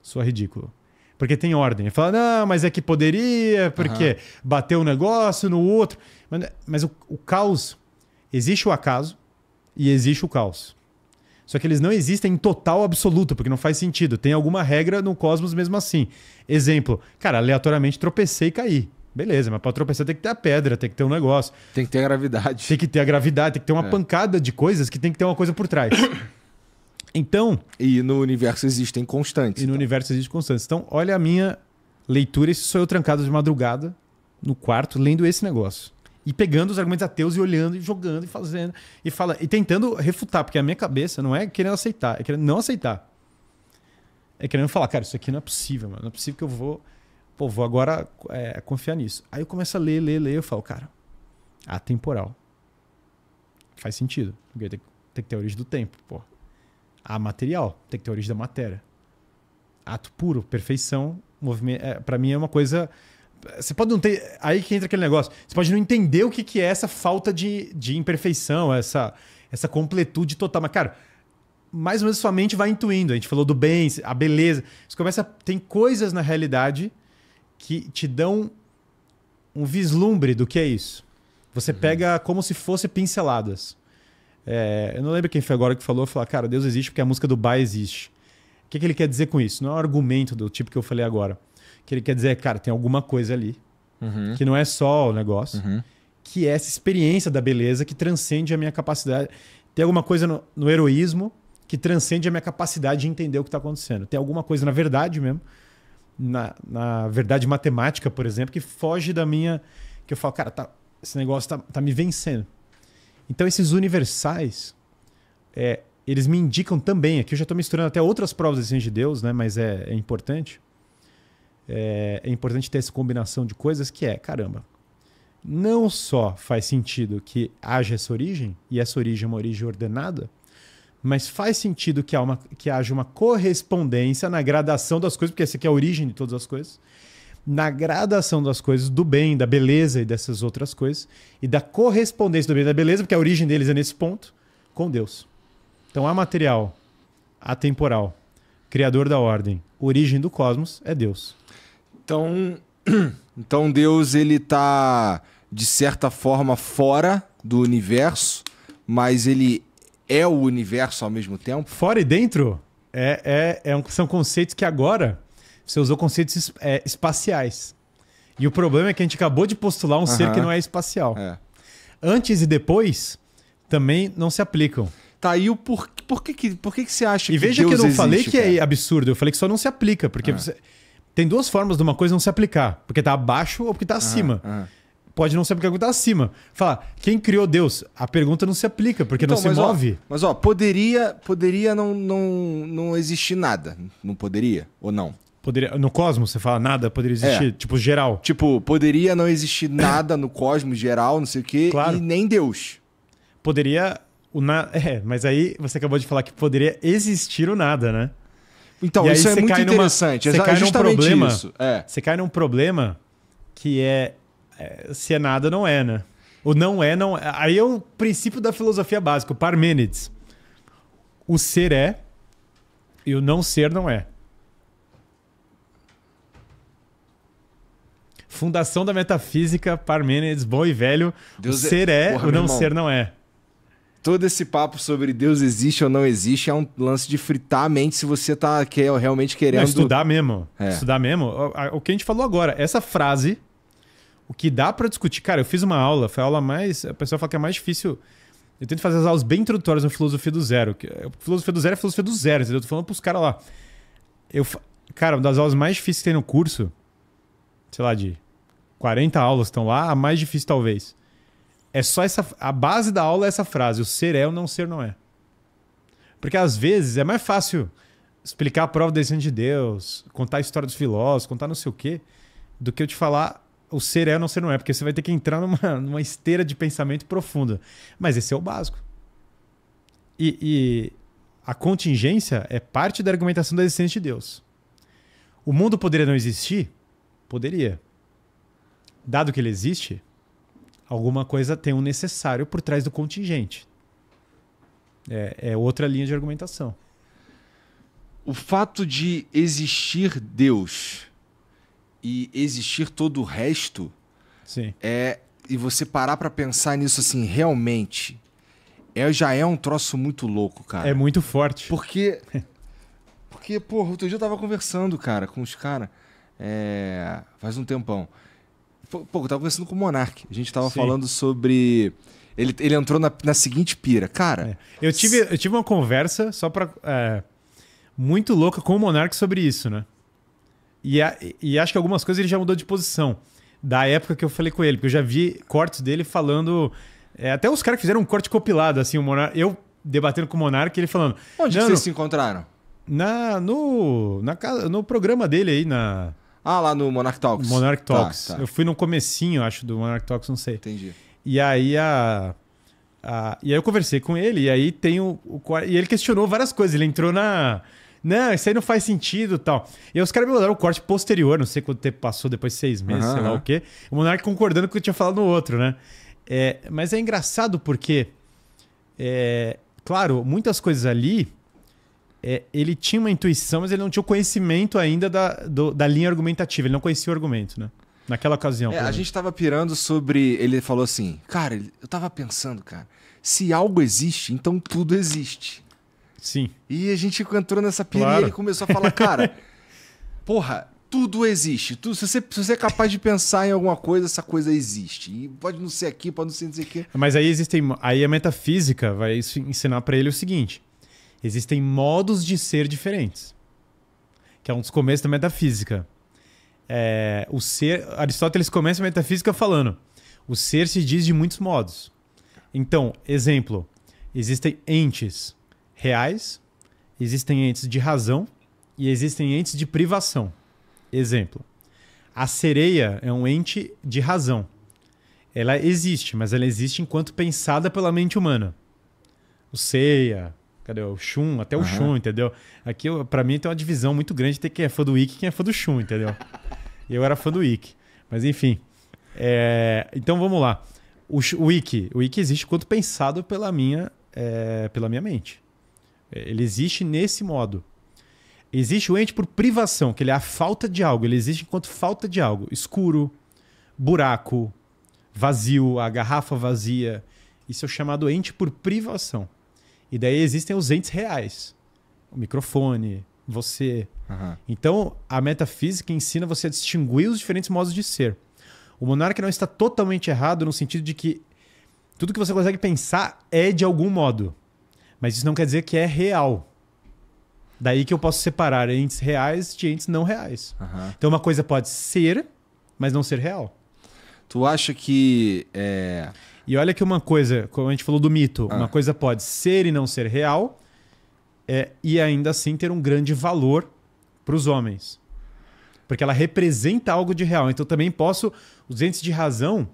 Sua ridículo. Porque tem ordem. Eu falo, não, mas é que poderia, porque uhum. bateu um negócio no outro. Mas, mas o, o caos. Existe o acaso e existe o caos. Só que eles não existem em total absoluto, porque não faz sentido. Tem alguma regra no cosmos mesmo assim. Exemplo, cara, aleatoriamente tropecei e caí. Beleza, mas para tropeçar tem que ter a pedra, tem que ter um negócio. Tem que ter a gravidade. Tem que ter a gravidade, tem que ter uma é. pancada de coisas que tem que ter uma coisa por trás. Então. E no universo existem constantes. E então. no universo existem constantes. Então, olha a minha leitura. Esse sou eu trancado de madrugada no quarto lendo esse negócio e pegando os argumentos ateus e olhando e jogando e fazendo e fala e tentando refutar, porque a minha cabeça não é querendo aceitar, é querendo não aceitar. É querendo falar, cara, isso aqui não é possível, mano. Não é possível que eu vou, pô, vou agora é, confiar nisso. Aí eu começo a ler, ler, ler, eu falo, cara, atemporal. Faz sentido. Porque tem, tem que ter a origem do tempo, pô. A material, tem que ter a origem da matéria. Ato puro, perfeição, movimento. É, para mim é uma coisa você pode não ter. Aí que entra aquele negócio. Você pode não entender o que, que é essa falta de, de imperfeição, essa, essa completude total. Mas, cara, mais ou menos sua mente vai intuindo. A gente falou do bem, a beleza. Você começa. Tem coisas na realidade que te dão um vislumbre do que é isso. Você uhum. pega como se fosse pinceladas. É, eu não lembro quem foi agora que falou, falar, cara, Deus existe porque a música do Bai existe. O que, que ele quer dizer com isso? Não é um argumento do tipo que eu falei agora que ele quer dizer é, cara, tem alguma coisa ali, uhum. que não é só o negócio, uhum. que é essa experiência da beleza que transcende a minha capacidade. Tem alguma coisa no, no heroísmo que transcende a minha capacidade de entender o que está acontecendo. Tem alguma coisa na verdade mesmo, na, na, verdade matemática, por exemplo, que foge da minha. que eu falo, cara, tá, esse negócio tá, tá me vencendo. Então, esses universais, é, eles me indicam também, aqui eu já estou misturando até outras provas de ciência de Deus, né, mas é, é importante, é, é importante ter essa combinação de coisas que é, caramba, não só faz sentido que haja essa origem, e essa origem é uma origem ordenada, mas faz sentido que, há uma, que haja uma correspondência na gradação das coisas, porque essa aqui é a origem de todas as coisas, na gradação das coisas, do bem, da beleza e dessas outras coisas, e da correspondência do bem e da beleza, porque a origem deles é nesse ponto, com Deus. Então, há material, atemporal, criador da ordem, origem do cosmos é Deus. Então, então Deus ele está de certa forma fora do universo, mas ele é o universo ao mesmo tempo. Fora e dentro é, é, é um, são conceitos que agora você usou conceitos é, espaciais. E o problema é que a gente acabou de postular um uhum. ser que não é espacial. É. Antes e depois também não se aplicam. Tá aí o por, por, que, que, por que, que você acha e que. E veja que eu não falei que é absurdo, eu falei que só não se aplica, porque é. você. Tem duas formas de uma coisa não se aplicar, porque está abaixo ou porque está ah, acima. Ah. Pode não se aplicar porque está acima. Falar, quem criou Deus? A pergunta não se aplica, porque então, não se mas move. Ó, mas ó, poderia, poderia não, não, não existir nada. Não poderia? Ou não? Poderia, no cosmos, você fala nada, poderia é. existir, é. tipo, geral. Tipo, poderia não existir nada no cosmos geral, não sei o quê, claro. e nem Deus. Poderia. O na... É, mas aí você acabou de falar que poderia existir o nada, né? Então, e isso é muito interessante. Numa, você cai num problema. É. Você cai num problema que é, é, se é nada, não é, né? O não é, não é. Aí é o princípio da filosofia básica, o Parmênides. O ser é e o não ser não é. Fundação da metafísica, Parmênides, bom e velho. Deus o é- ser é, é porra, o não ser não é todo esse papo sobre Deus existe ou não existe é um lance de fritar a mente se você tá realmente querendo. Não, estudar mesmo. É. Estudar mesmo. O, o que a gente falou agora, essa frase, o que dá para discutir. Cara, eu fiz uma aula, foi a aula mais. A pessoa fala que é mais difícil. Eu tento fazer as aulas bem introdutórias no Filosofia do Zero. Filosofia do Zero é filosofia do zero, entendeu? Eu tô falando pros caras lá. Eu, cara, uma das aulas mais difíceis que tem no curso, sei lá, de 40 aulas estão lá, a mais difícil talvez. É só essa. A base da aula é essa frase: o ser é, ou não ser não é. Porque às vezes é mais fácil explicar a prova da existência de Deus, contar a história dos filósofos, contar não sei o quê, do que eu te falar o ser é ou não ser não é, porque você vai ter que entrar numa, numa esteira de pensamento profunda. Mas esse é o básico. E, e a contingência é parte da argumentação da existência de Deus. O mundo poderia não existir? Poderia. Dado que ele existe, Alguma coisa tem um necessário por trás do contingente. É, é outra linha de argumentação. O fato de existir Deus e existir todo o resto Sim. é e você parar para pensar nisso assim realmente é já é um troço muito louco, cara. É muito forte. Porque porque porra, outro dia eu tava conversando, cara, com os caras é, faz um tempão. Pô, eu tava conversando com o Monark. A gente tava Sim. falando sobre. Ele, ele entrou na, na seguinte pira. Cara. É. Eu, tive, eu tive uma conversa só pra. É, muito louca com o Monark sobre isso, né? E, a, e acho que algumas coisas ele já mudou de posição. Da época que eu falei com ele, porque eu já vi cortes dele falando. É, até os caras fizeram um corte copilado, assim, o Monark. Eu debatendo com o Monark ele falando. Onde vocês se encontraram? Na, no, na, no programa dele aí, na. Ah, lá no Monarch Talks. Monarch tá, Talks. Tá, tá. Eu fui no comecinho, acho, do Monarch Talks, não sei. Entendi. E aí a. a e aí eu conversei com ele, e aí tem o, o. E ele questionou várias coisas. Ele entrou na. Não, isso aí não faz sentido tal. E aí os caras me mandaram o um corte posterior, não sei quanto tempo passou, depois seis meses, uhum. sei lá o quê. O Monarch concordando com o que eu tinha falado no outro, né? É, mas é engraçado porque. É, claro, muitas coisas ali é, ele tinha uma intuição, mas ele não tinha o conhecimento ainda da, do, da linha argumentativa. Ele não conhecia o argumento, né? Naquela ocasião. É, a gente estava pirando sobre. Ele falou assim, cara, eu estava pensando, cara, se algo existe, então tudo existe. Sim. E a gente entrou nessa pira claro. e ele começou a falar, cara, porra, tudo existe. se, você, se, você, é capaz de pensar em alguma coisa, essa coisa existe. E pode não ser aqui, pode não ser não sei o quê. Mas aí existem. Aí a metafísica vai ensinar para ele o seguinte: Existem modos de ser diferentes, que é um dos começos da metafísica. É, o ser, Aristóteles começa a metafísica falando: o ser se diz de muitos modos. Então, exemplo, existem entes reais, existem entes de razão e existem entes de privação. Exemplo, a sereia é um ente de razão. Ela existe, mas ela existe enquanto pensada pela mente humana. O ceia, Cadê o Shun? Até o uhum. Shun, entendeu? Aqui, para mim, tem uma divisão muito grande entre quem é fã do Wiki e quem é fã do Shun, entendeu? eu era fã do Wiki. Mas, enfim. É... então, vamos lá. O, Wiki. O Wiki existe quanto pensado pela minha, é... pela minha mente. É, ele existe nesse modo. Existe o ente por privação, que ele é a falta de algo. Ele existe enquanto falta de algo. Escuro, buraco, vazio, a garrafa vazia. Isso é chamado ente por privação. E daí existem os entes reais. O microfone, você. Uhum. Então, a metafísica ensina você a distinguir os diferentes modos de ser. O monarca não está totalmente errado no sentido de que tudo que você consegue pensar é de algum modo. Mas isso não quer dizer que é real. Daí que eu posso separar entes reais de entes não reais. Uhum. Então, uma coisa pode ser, mas não ser real. Tu acha que. É... E olha que uma coisa, como a gente falou do mito, ah. uma coisa pode ser e não ser real, é, e ainda assim ter um grande valor para os homens. Porque ela representa algo de real. Então também posso, os entes de razão,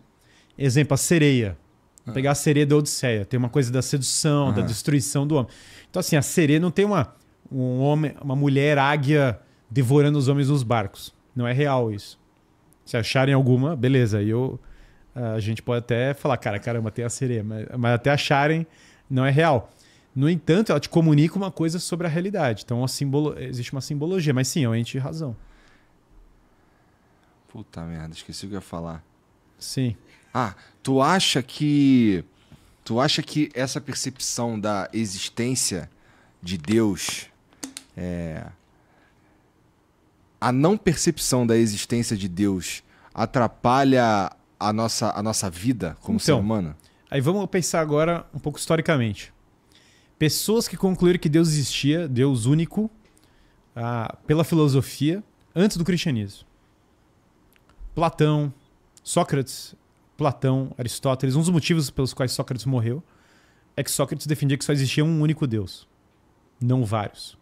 exemplo, a sereia. Ah. Pegar a sereia da Odisseia, tem uma coisa da sedução, ah. da destruição do homem. Então, assim, a sereia não tem uma, um homem, uma mulher águia devorando os homens nos barcos. Não é real isso. Se acharem alguma, beleza, aí eu a gente pode até falar, cara, caramba, tem a sereia, mas, mas até acharem não é real. No entanto, ela te comunica uma coisa sobre a realidade. Então, simbolo... existe uma simbologia, mas sim, é ente de razão. Puta merda, esqueci o que eu ia falar. Sim. Ah, tu acha que tu acha que essa percepção da existência de Deus é... a não percepção da existência de Deus atrapalha a nossa, a nossa vida como então, ser humano? Aí vamos pensar agora um pouco historicamente. Pessoas que concluíram que Deus existia, Deus único, ah, pela filosofia, antes do cristianismo. Platão, Sócrates, Platão, Aristóteles, um dos motivos pelos quais Sócrates morreu é que Sócrates defendia que só existia um único Deus, não vários.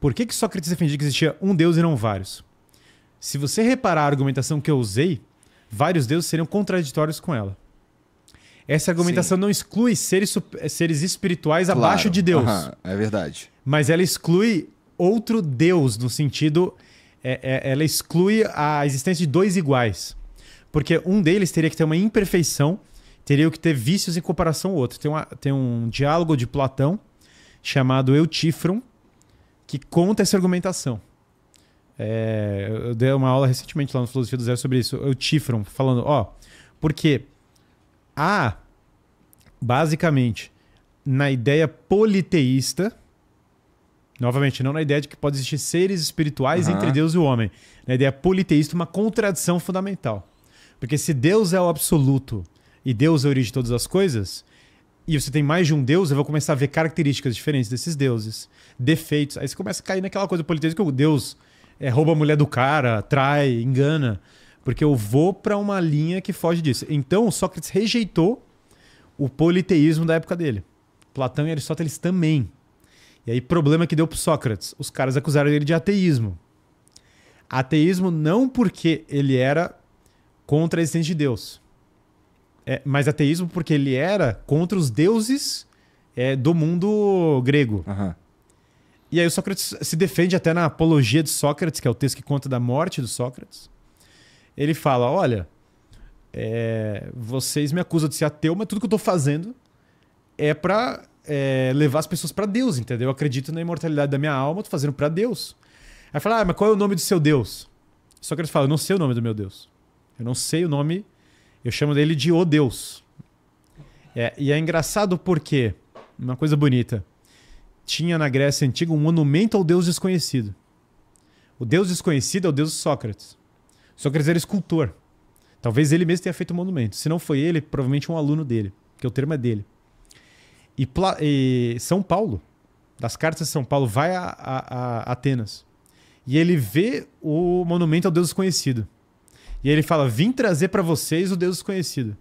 Por que, que Sócrates defendia que existia um Deus e não vários? Se você reparar a argumentação que eu usei, vários deuses seriam contraditórios com ela. Essa argumentação Sim. não exclui seres, seres espirituais claro. abaixo de Deus. Uhum, é verdade. Mas ela exclui outro Deus, no sentido. É, é, ela exclui a existência de dois iguais. Porque um deles teria que ter uma imperfeição, teria que ter vícios em comparação ao outro. Tem, uma, tem um diálogo de Platão chamado Eutífron que conta essa argumentação. É, eu dei uma aula recentemente lá no Filosofia do Zero sobre isso. Eu tifram, falando, ó, porque há, basicamente, na ideia politeísta, novamente, não na ideia de que pode existir seres espirituais uhum. entre Deus e o homem, na ideia politeísta, uma contradição fundamental. Porque se Deus é o absoluto e Deus é a origem de todas as coisas, e você tem mais de um deus, eu vou começar a ver características diferentes desses deuses, defeitos. Aí você começa a cair naquela coisa politeísta que o deus é, rouba a mulher do cara, trai, engana. Porque eu vou para uma linha que foge disso. Então, Sócrates rejeitou o politeísmo da época dele. Platão e Aristóteles também. E aí, problema que deu para Sócrates. Os caras acusaram ele de ateísmo. Ateísmo não porque ele era contra a existência de Deus, é, mas ateísmo porque ele era contra os deuses é, do mundo grego. Uhum. E aí o Sócrates se defende até na Apologia de Sócrates, que é o texto que conta da morte do Sócrates. Ele fala: olha, é, vocês me acusam de ser ateu, mas tudo que eu estou fazendo é para é, levar as pessoas para Deus, entendeu? Eu acredito na imortalidade da minha alma, estou fazendo para Deus. Aí fala: ah, mas qual é o nome do seu Deus? Sócrates fala: eu não sei o nome do meu Deus. Eu não sei o nome, eu chamo dele de O Deus. É, e é engraçado porque, uma coisa bonita tinha na Grécia Antiga um monumento ao Deus desconhecido. O Deus desconhecido é o Deus de Sócrates. Sócrates era escultor. Talvez ele mesmo tenha feito o um monumento. Se não foi ele, provavelmente um aluno dele, que o termo é dele. E, e, São Paulo, das cartas de São Paulo, vai a, a, a Atenas. E ele vê o monumento ao Deus desconhecido. E ele fala: Vim trazer para vocês o Deus desconhecido.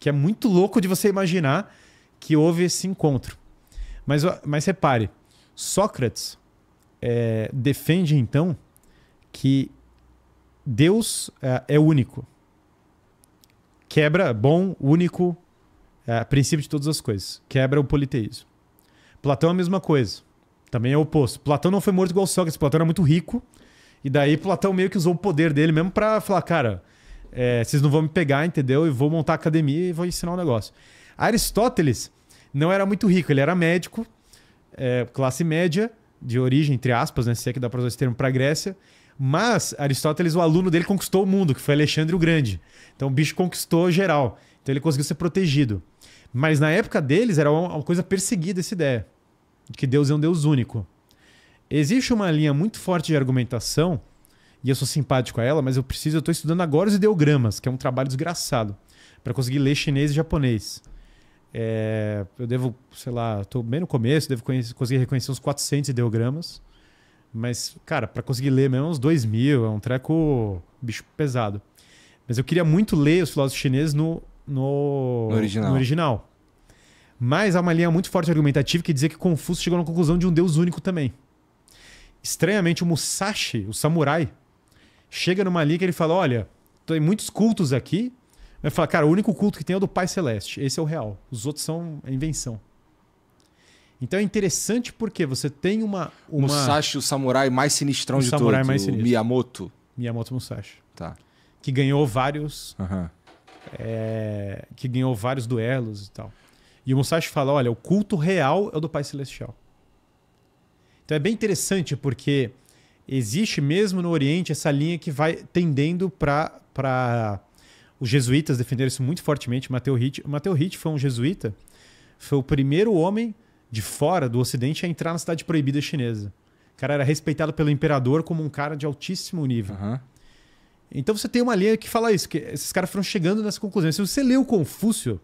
Que é muito louco de você imaginar que houve esse encontro. Mas, mas repare, Sócrates é, defende então que Deus é, é único. Quebra, bom, único, é, princípio de todas as coisas. Quebra o politeísmo. Platão é a mesma coisa. Também é o oposto. Platão não foi morto igual Sócrates. Platão era muito rico. E daí Platão meio que usou o poder dele mesmo para falar, cara, é, vocês não vão me pegar, entendeu? E vou montar a academia e vou ensinar um negócio. Aristóteles não era muito rico, ele era médico, é, classe média, de origem, entre aspas, né? se é que dá para usar esse termo, para Grécia. Mas Aristóteles, o aluno dele, conquistou o mundo, que foi Alexandre o Grande. Então o bicho conquistou geral. Então ele conseguiu ser protegido. Mas na época deles era uma coisa perseguida essa ideia de que Deus é um Deus único. Existe uma linha muito forte de argumentação, e eu sou simpático a ela, mas eu preciso, eu estou estudando agora os ideogramas, que é um trabalho desgraçado, para conseguir ler chinês e japonês. É, eu devo, sei lá, estou bem no começo, devo conhecer, conseguir reconhecer uns 400 ideogramas. Mas, cara, para conseguir ler mesmo, é uns 2 mil, é um treco bicho pesado. Mas eu queria muito ler os filósofos chineses no, no, no, original. no original. Mas há uma linha muito forte argumentativa que dizia que Confúcio chegou na conclusão de um deus único também. Estranhamente, o Musashi, o samurai, chega numa linha que ele fala: olha, tem muitos cultos aqui, Vai falar, cara, o único culto que tem é o do Pai Celeste. Esse é o real. Os outros são invenção. Então é interessante porque você tem uma. uma... Musashi, o samurai mais sinistrão o de samurai todo, mais sinistro. Miyamoto. Miyamoto Musashi. Tá. Que ganhou vários. Uhum. É... que ganhou vários duelos e tal. E o Musashi fala: olha, o culto real é o do Pai Celestial. Então é bem interessante porque existe mesmo no Oriente essa linha que vai tendendo para os jesuítas defenderam isso muito fortemente. Mateu Hitt, Mateu Ritt foi um jesuíta, foi o primeiro homem de fora do Ocidente a entrar na cidade proibida chinesa. O cara era respeitado pelo imperador como um cara de altíssimo nível. Uhum. Então você tem uma linha que fala isso, que esses caras foram chegando nessa conclusão. Se você lê o Confúcio,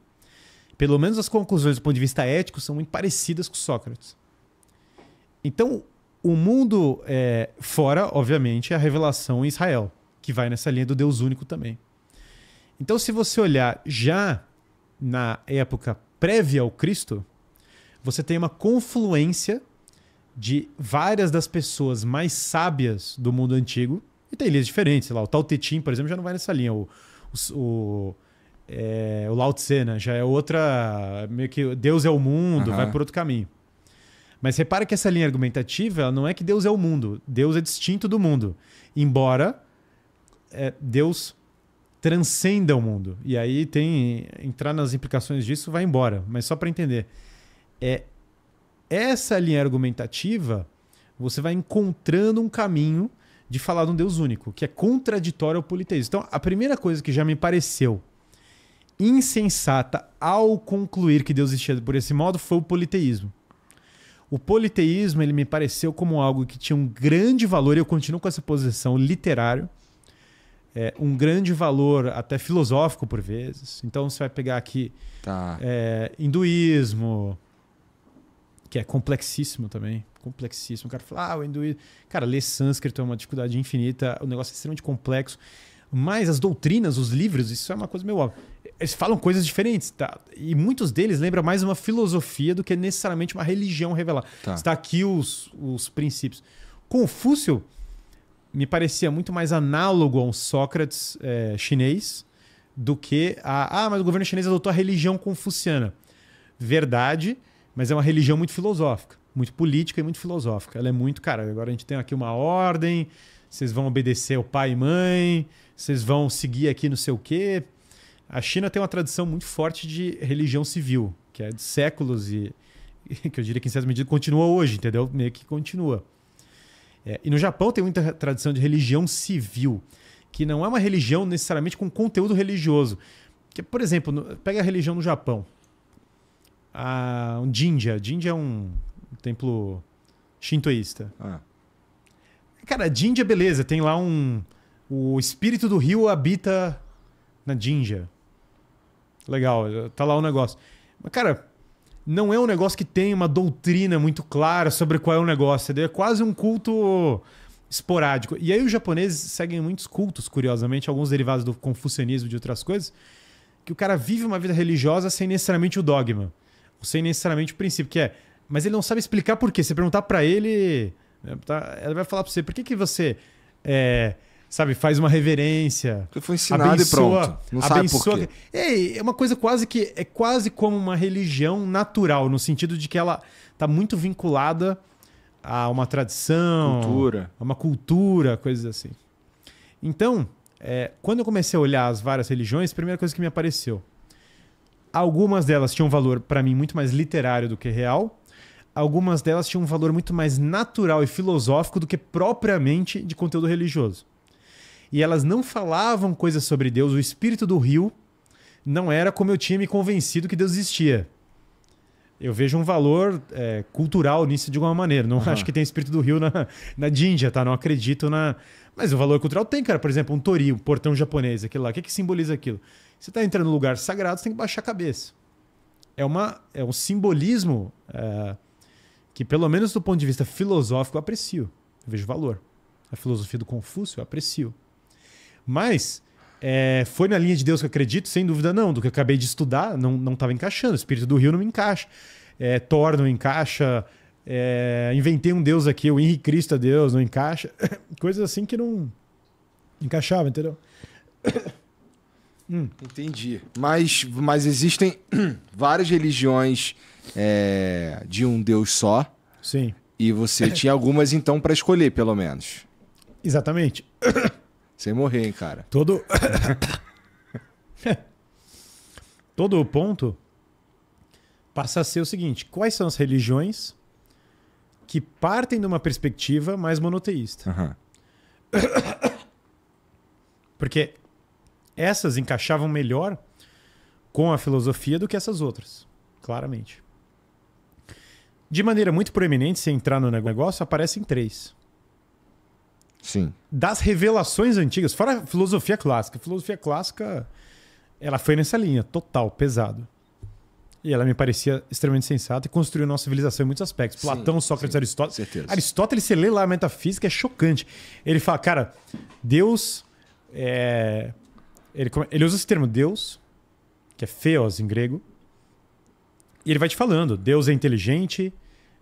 pelo menos as conclusões do ponto de vista ético são muito parecidas com Sócrates. Então, o mundo é, fora, obviamente, é a revelação em Israel, que vai nessa linha do Deus único também. Então, se você olhar já na época prévia ao Cristo, você tem uma confluência de várias das pessoas mais sábias do mundo antigo. E tem linhas diferentes, sei lá, o Tao Te Ching, por exemplo, já não vai nessa linha. O, o, o, é, o Lao Tse, né? já é outra... Meio que Deus é o mundo, uhum. vai por outro caminho. Mas repara que essa linha argumentativa não é que Deus é o mundo. Deus é distinto do mundo. Embora é, Deus transcenda o mundo. E aí tem entrar nas implicações disso, vai embora. Mas só para entender, é essa linha argumentativa, você vai encontrando um caminho de falar de um Deus único, que é contraditório ao politeísmo. Então, a primeira coisa que já me pareceu insensata ao concluir que Deus existia por esse modo foi o politeísmo. O politeísmo ele me pareceu como algo que tinha um grande valor, e eu continuo com essa posição literário, é, um grande valor, até filosófico por vezes. Então você vai pegar aqui tá. é, hinduísmo, que é complexíssimo também. Complexíssimo. O cara fala, ah, o hinduísmo. Cara, ler sânscrito é uma dificuldade infinita, o negócio é extremamente complexo. Mas as doutrinas, os livros, isso é uma coisa meio óbvia. Eles falam coisas diferentes, tá? E muitos deles lembram mais uma filosofia do que necessariamente uma religião revelada. Tá. Está aqui os, os princípios. Confúcio me parecia muito mais análogo a um Sócrates é, chinês do que a. Ah, mas o governo chinês adotou a religião confuciana. Verdade, mas é uma religião muito filosófica, muito política e muito filosófica. Ela é muito, cara, agora a gente tem aqui uma ordem, vocês vão obedecer ao pai e mãe, vocês vão seguir aqui não sei o quê. A China tem uma tradição muito forte de religião civil, que é de séculos e que eu diria que em certa medida continua hoje, entendeu? Meio que continua. É, e no Japão tem muita tradição de religião civil, que não é uma religião necessariamente com conteúdo religioso. Que, por exemplo, no, pega a religião no Japão. A, um Jinja. Jinja é um, um templo shintoísta. Ah. Cara, Jinja, beleza. Tem lá um... O espírito do rio habita na Jinja. Legal, tá lá o negócio. Mas, cara, não é um negócio que tem uma doutrina muito clara sobre qual é o negócio. É quase um culto esporádico. E aí os japoneses seguem muitos cultos, curiosamente, alguns derivados do confucionismo e de outras coisas, que o cara vive uma vida religiosa sem necessariamente o dogma, sem necessariamente o princípio, que é... Mas ele não sabe explicar por quê. Se perguntar para ele... Né, tá, Ela vai falar para você, por que, que você... É, sabe, faz uma reverência. Porque foi ensinado abençoa, e pronto. Não sabe abençoa. por quê. É, é uma coisa quase que é quase como uma religião natural, no sentido de que ela está muito vinculada a uma tradição, cultura. a uma cultura, coisas assim. Então, é, quando eu comecei a olhar as várias religiões, a primeira coisa que me apareceu, algumas delas tinham um valor para mim muito mais literário do que real. Algumas delas tinham um valor muito mais natural e filosófico do que propriamente de conteúdo religioso e elas não falavam coisas sobre Deus, o espírito do rio não era como eu tinha me convencido que Deus existia. Eu vejo um valor é, cultural nisso de alguma maneira. Não uhum. acho que tem espírito do rio na, na Jinja, tá? Não acredito na. Mas o valor cultural tem, cara. Por exemplo, um tori, um portão japonês, aquilo lá. O que, que simboliza aquilo? Você tá entrando um lugar sagrado, você tem que baixar a cabeça. É, uma, é um simbolismo é, que, pelo menos do ponto de vista filosófico, eu aprecio. Eu vejo valor. A filosofia do Confúcio eu aprecio. Mas é, foi na linha de Deus que eu acredito? Sem dúvida não. Do que eu acabei de estudar, não estava encaixando. O Espírito do Rio não me encaixa. É, Thor não encaixa. É, inventei um Deus aqui, o Henri Cristo é Deus, não encaixa. Coisas assim que não encaixava, entendeu? Hum. Entendi. Mas, mas existem várias religiões é, de um Deus só. Sim. E você tinha algumas, então, para escolher, pelo menos. Exatamente. Sem morrer, hein, cara. Todo. Todo o ponto passa a ser o seguinte: quais são as religiões que partem de uma perspectiva mais monoteísta? Uhum. Porque essas encaixavam melhor com a filosofia do que essas outras, claramente. De maneira muito proeminente, se entrar no negócio, aparecem três. Sim. Das revelações antigas, fora a filosofia clássica. A filosofia clássica, ela foi nessa linha, total, pesado. E ela me parecia extremamente sensata e construiu nossa civilização em muitos aspectos. Sim, Platão, Sócrates, sim, Aristóteles. Certeza. Aristóteles, você lê lá a metafísica, é chocante. Ele fala, cara, Deus. É... Ele, ele usa esse termo Deus, que é feos em grego. E ele vai te falando: Deus é inteligente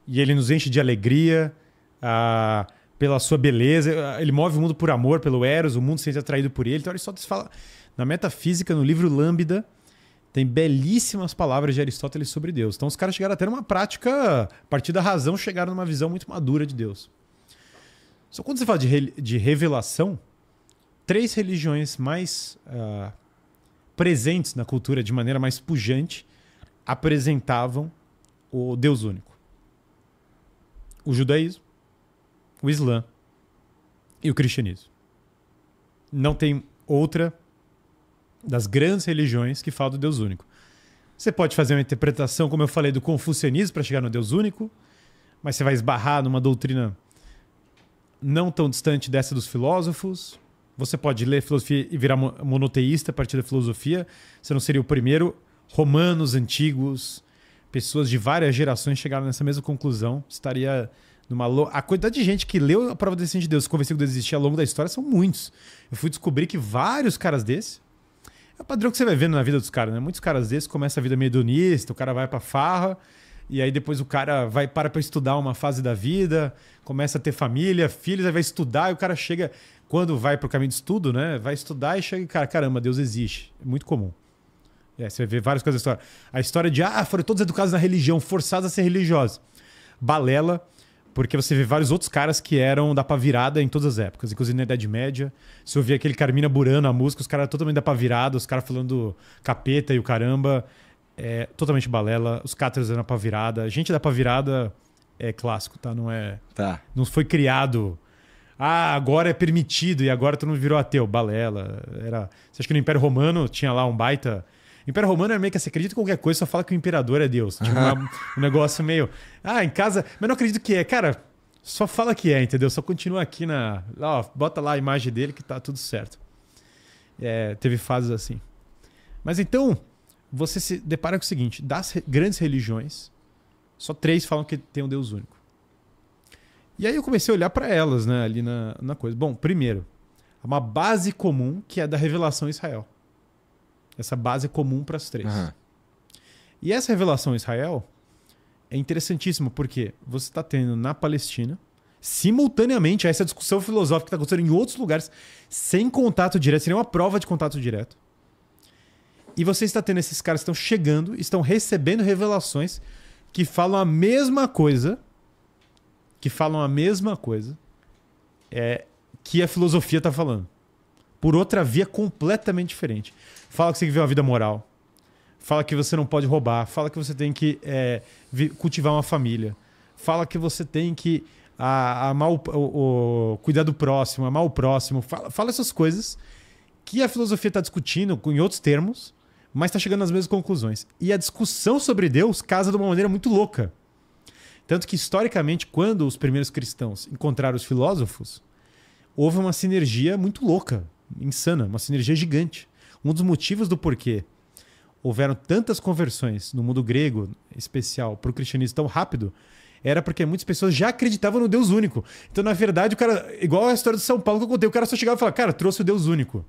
e ele nos enche de alegria. Ah, pela sua beleza, ele move o mundo por amor, pelo Eros, o mundo se sente atraído por ele. Então Aristóteles fala na metafísica, no livro Lambda, tem belíssimas palavras de Aristóteles sobre Deus. Então os caras chegaram até uma prática, a partir da razão, chegaram numa visão muito madura de Deus. Só quando você fala de, re de revelação, três religiões mais uh, presentes na cultura de maneira mais pujante apresentavam o Deus único: o judaísmo, o Islã e o cristianismo. Não tem outra das grandes religiões que fala do Deus único. Você pode fazer uma interpretação, como eu falei, do confucionismo para chegar no Deus único, mas você vai esbarrar numa doutrina não tão distante dessa dos filósofos. Você pode ler filosofia e virar monoteísta a partir da filosofia. Você não seria o primeiro. Romanos antigos, pessoas de várias gerações chegaram nessa mesma conclusão. Estaria numa lo... A quantidade de gente que leu a prova do Destino de Deus e convenceu que Deus existia ao longo da história são muitos. Eu fui descobrir que vários caras desses. É o padrão que você vai vendo na vida dos caras, né? Muitos caras desses começam a vida meio donista, o cara vai pra farra, e aí depois o cara vai para pra estudar uma fase da vida, começa a ter família, filhos, aí vai estudar, e o cara chega, quando vai pro caminho de estudo, né? Vai estudar e chega e, cara, caramba, Deus existe. É muito comum. É, você vê várias coisas da história. A história de, ah, foram todos educados na religião, forçados a ser religiosos. Balela porque você vê vários outros caras que eram da pavirada em todas as épocas, inclusive na Idade Média. Você ouvia aquele Carmina Burana, a música, os caras totalmente da pavirada, os caras falando capeta e o caramba. É totalmente balela, os cáteres eram da pavirada. Gente da pavirada é clássico, tá? Não é. Tá. Não foi criado. Ah, agora é permitido e agora tu não virou ateu. Balela. Era... Você acha que no Império Romano tinha lá um baita Império Romano é meio que acredita em qualquer coisa, só fala que o imperador é Deus. Tipo, uma, um negócio meio. Ah, em casa, mas não acredito que é. Cara, só fala que é, entendeu? Só continua aqui na. Ó, bota lá a imagem dele que tá tudo certo. É, teve fases assim. Mas então, você se depara com o seguinte: das grandes religiões, só três falam que tem um Deus único. E aí eu comecei a olhar para elas, né, ali na, na coisa. Bom, primeiro, há uma base comum que é da revelação a Israel. Essa base comum para as três. Uhum. E essa revelação em Israel é interessantíssima, porque você está tendo na Palestina, simultaneamente, a essa discussão filosófica que está acontecendo em outros lugares, sem contato direto, sem nenhuma prova de contato direto. E você está tendo esses caras que estão chegando, estão recebendo revelações que falam a mesma coisa, que falam a mesma coisa é, que a filosofia está falando. Por outra via completamente diferente. Fala que você tem uma vida moral. Fala que você não pode roubar. Fala que você tem que é, cultivar uma família. Fala que você tem que a, o, o, cuidar do próximo, amar o próximo. Fala, fala essas coisas que a filosofia está discutindo em outros termos, mas está chegando às mesmas conclusões. E a discussão sobre Deus casa de uma maneira muito louca. Tanto que, historicamente, quando os primeiros cristãos encontraram os filósofos, houve uma sinergia muito louca, insana, uma sinergia gigante um dos motivos do porquê houveram tantas conversões no mundo grego, especial, para o cristianismo tão rápido, era porque muitas pessoas já acreditavam no Deus único. Então, na verdade, o cara, igual a história de São Paulo que eu contei, o cara só chegava e falava, cara, trouxe o Deus único.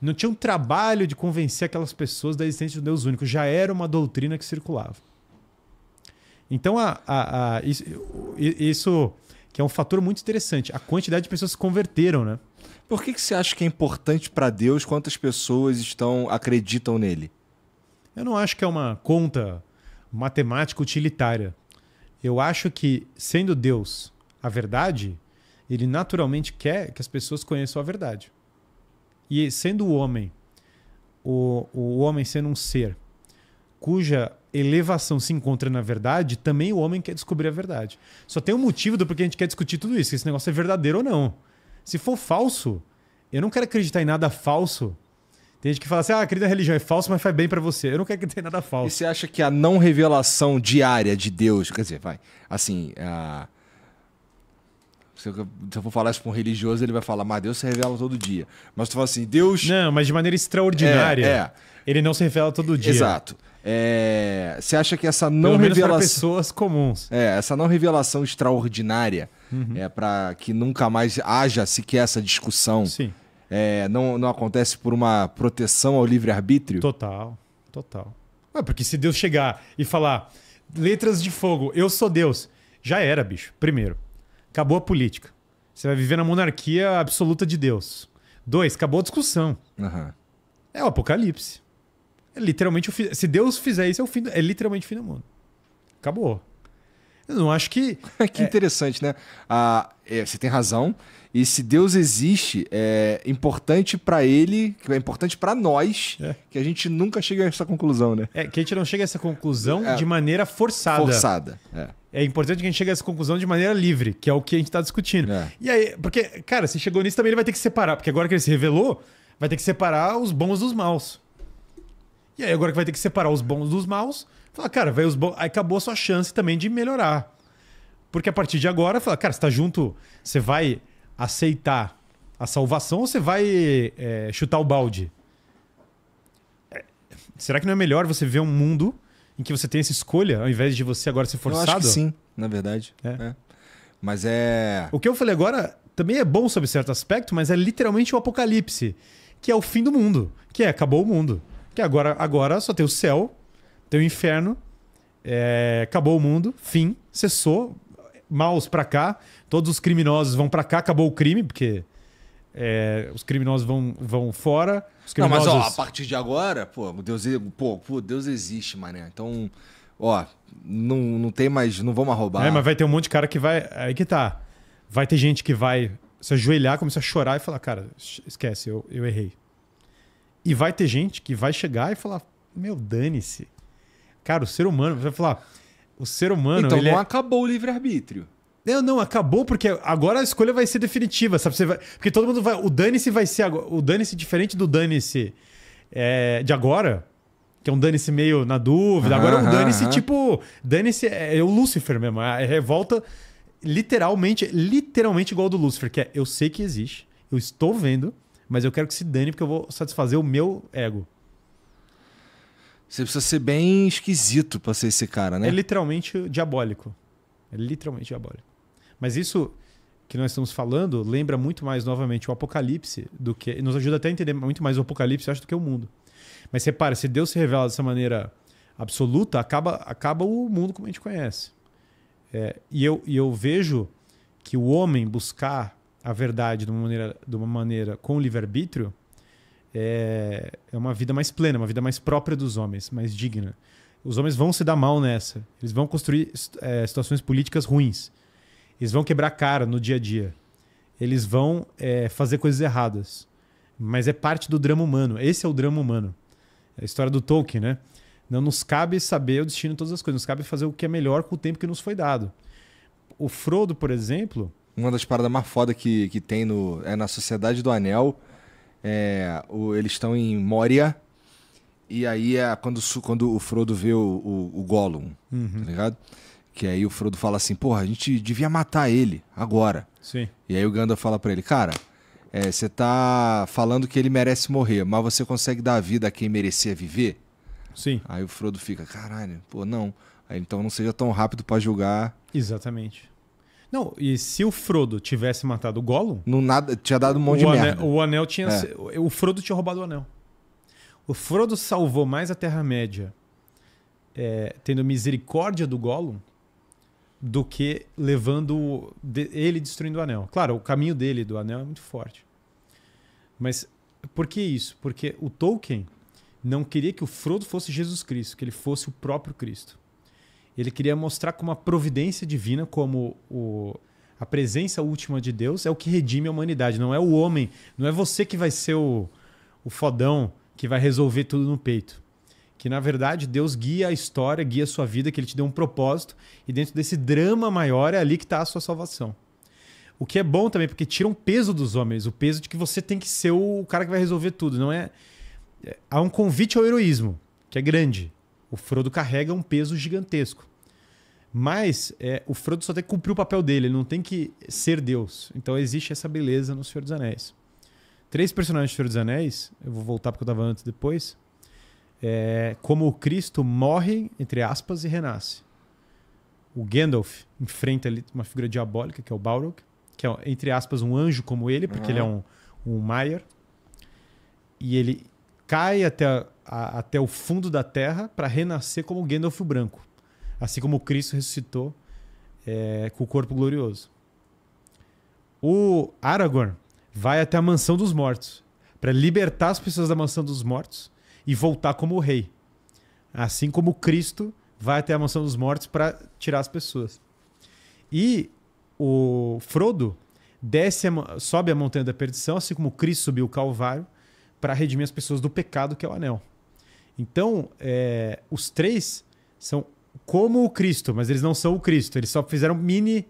Não tinha um trabalho de convencer aquelas pessoas da existência do Deus único, já era uma doutrina que circulava. Então, a, a, a, isso, isso que é um fator muito interessante, a quantidade de pessoas que se converteram, né? Por que, que você acha que é importante para Deus quantas pessoas estão acreditam nele? Eu não acho que é uma conta matemática utilitária. Eu acho que, sendo Deus a verdade, ele naturalmente quer que as pessoas conheçam a verdade. E sendo o homem, o, o homem sendo um ser cuja elevação se encontra na verdade, também o homem quer descobrir a verdade. Só tem um motivo do porquê a gente quer discutir tudo isso, se esse negócio é verdadeiro ou não. Se for falso, eu não quero acreditar em nada falso. Tem gente que fala assim: ah, acredita na religião é falso, mas faz bem para você. Eu não quero acreditar em nada falso. E você acha que a não revelação diária de Deus, quer dizer, vai, assim, a... Se eu, for falar isso para um religioso, ele vai falar, mas Deus se revela todo dia. Mas tu fala assim, Deus. Não, mas de maneira extraordinária. É, é. Ele não se revela todo dia. Exato. É... Você acha que essa não revelação. pessoas comuns. É, essa não revelação extraordinária uhum. é, para que nunca mais haja sequer essa discussão. Sim. É, não, não acontece por uma proteção ao livre-arbítrio? Total, total. Ué, porque se Deus chegar e falar letras de fogo, eu sou Deus, já era, bicho. Primeiro, acabou a política. Você vai viver na monarquia absoluta de Deus. Dois, acabou a discussão. Uhum. É o apocalipse. É literalmente o Se Deus fizer isso, é, o fim do... é literalmente o fim do mundo. Acabou. Eu não acho que. que é... interessante, né? Ah, é, você tem razão. E se Deus existe, é importante para ele, é importante para nós, é. que a gente nunca chegue a essa conclusão, né? É, que a gente não chegue a essa conclusão é. de maneira forçada. Forçada, é. É importante que a gente chegue a essa conclusão de maneira livre, que é o que a gente está discutindo. É. E aí, porque, cara, se chegou nisso também ele vai ter que separar, porque agora que ele se revelou, vai ter que separar os bons dos maus. E aí agora que vai ter que separar os bons dos maus, Fala, cara, vai os aí acabou a sua chance também de melhorar. Porque a partir de agora, fala, cara, você tá junto, você vai aceitar a salvação ou você vai é, chutar o balde? É, será que não é melhor você ver um mundo em que você tem essa escolha, ao invés de você agora ser forçado? Eu acho que sim, na verdade. É. é. Mas é. O que eu falei agora também é bom sob certo aspecto, mas é literalmente o apocalipse, que é o fim do mundo, que é acabou o mundo. Que agora, agora só tem o céu tem o inferno, é, acabou o mundo, fim, cessou, maus para cá, todos os criminosos vão para cá, acabou o crime, porque é, os criminosos vão, vão fora. Criminosos... Não, mas ó, a partir de agora, pô, Deus, pô, pô, Deus existe, mané. Então, ó, não, não tem mais, não vamos roubar. É, mas vai ter um monte de cara que vai, aí que tá. Vai ter gente que vai se ajoelhar, começar a chorar e falar, cara, esquece, eu, eu errei. E vai ter gente que vai chegar e falar, meu, dane-se. Cara, o ser humano, vai falar, o ser humano. Então não é... acabou o livre-arbítrio. Não, não, acabou porque agora a escolha vai ser definitiva, sabe? Você vai... Porque todo mundo vai. O dane-se vai ser. Agora... O dane-se diferente do dane-se é... de agora, que é um dane-se meio na dúvida. Agora é um dane-se tipo. Dane-se é, é o Lúcifer mesmo. É revolta literalmente, literalmente igual ao do Lúcifer, que é eu sei que existe, eu estou vendo, mas eu quero que se dane porque eu vou satisfazer o meu ego. Você precisa ser bem esquisito para ser esse cara, né? É literalmente diabólico. É literalmente diabólico. Mas isso que nós estamos falando lembra muito mais novamente o apocalipse do que nos ajuda até a entender muito mais o apocalipse, acho, do que o mundo. Mas repara, se Deus se revela dessa maneira absoluta, acaba acaba o mundo como a gente conhece. É, e, eu, e eu vejo que o homem buscar a verdade de uma maneira, de uma maneira com livre-arbítrio é, é uma vida mais plena, uma vida mais própria dos homens, mais digna. Os homens vão se dar mal nessa. Eles vão construir é, situações políticas ruins. Eles vão quebrar cara no dia a dia. Eles vão é, fazer coisas erradas. Mas é parte do drama humano. Esse é o drama humano. É a história do Tolkien, né? Não nos cabe saber o destino de todas as coisas. Nos cabe fazer o que é melhor com o tempo que nos foi dado. O Frodo, por exemplo. Uma das paradas mais fodas que, que tem no, é na Sociedade do Anel é, o, eles estão em Moria. E aí é quando, quando o Frodo vê o, o, o Gollum, uhum. tá ligado? Que aí o Frodo fala assim, porra, a gente devia matar ele agora. Sim. E aí o Gandalf fala para ele, cara, é, você é, tá falando que ele merece morrer, mas você consegue dar a vida a quem merecia viver? Sim. Aí o Frodo fica, caralho, pô, não. Aí, então não seja tão rápido para julgar. Exatamente. Não, e se o Frodo tivesse matado o Gollum... Não nada, tinha dado um monte de anel, merda. O anel tinha... É. O Frodo tinha roubado o anel. O Frodo salvou mais a Terra-média é, tendo misericórdia do Gollum do que levando ele destruindo o anel. Claro, o caminho dele do anel é muito forte. Mas por que isso? Porque o Tolkien não queria que o Frodo fosse Jesus Cristo, que ele fosse o próprio Cristo. Ele queria mostrar como a providência divina, como o, a presença última de Deus é o que redime a humanidade. Não é o homem, não é você que vai ser o, o fodão que vai resolver tudo no peito. Que na verdade Deus guia a história, guia a sua vida, que Ele te deu um propósito e dentro desse drama maior é ali que está a sua salvação. O que é bom também, porque tira um peso dos homens, o peso de que você tem que ser o cara que vai resolver tudo. Não é? é. Há um convite ao heroísmo, que é grande. O Frodo carrega um peso gigantesco. Mas é, o Frodo só tem que cumprir o papel dele, ele não tem que ser Deus. Então existe essa beleza no Senhor dos Anéis. Três personagens do Senhor dos Anéis, eu vou voltar porque eu estava antes depois. É, como o Cristo morre, entre aspas, e renasce. O Gandalf enfrenta ali uma figura diabólica, que é o Balrog, que é, entre aspas, um anjo como ele, porque uhum. ele é um, um Maier. E ele cai até, a, a, até o fundo da terra para renascer como Gandalf o Branco. Assim como Cristo ressuscitou é, com o corpo glorioso. O Aragorn vai até a mansão dos mortos para libertar as pessoas da mansão dos mortos e voltar como rei. Assim como Cristo vai até a mansão dos mortos para tirar as pessoas. E o Frodo desce a, sobe a montanha da perdição, assim como Cristo subiu o Calvário, para redimir as pessoas do pecado que é o anel. Então, é, os três são como o Cristo, mas eles não são o Cristo. Eles só fizeram mini.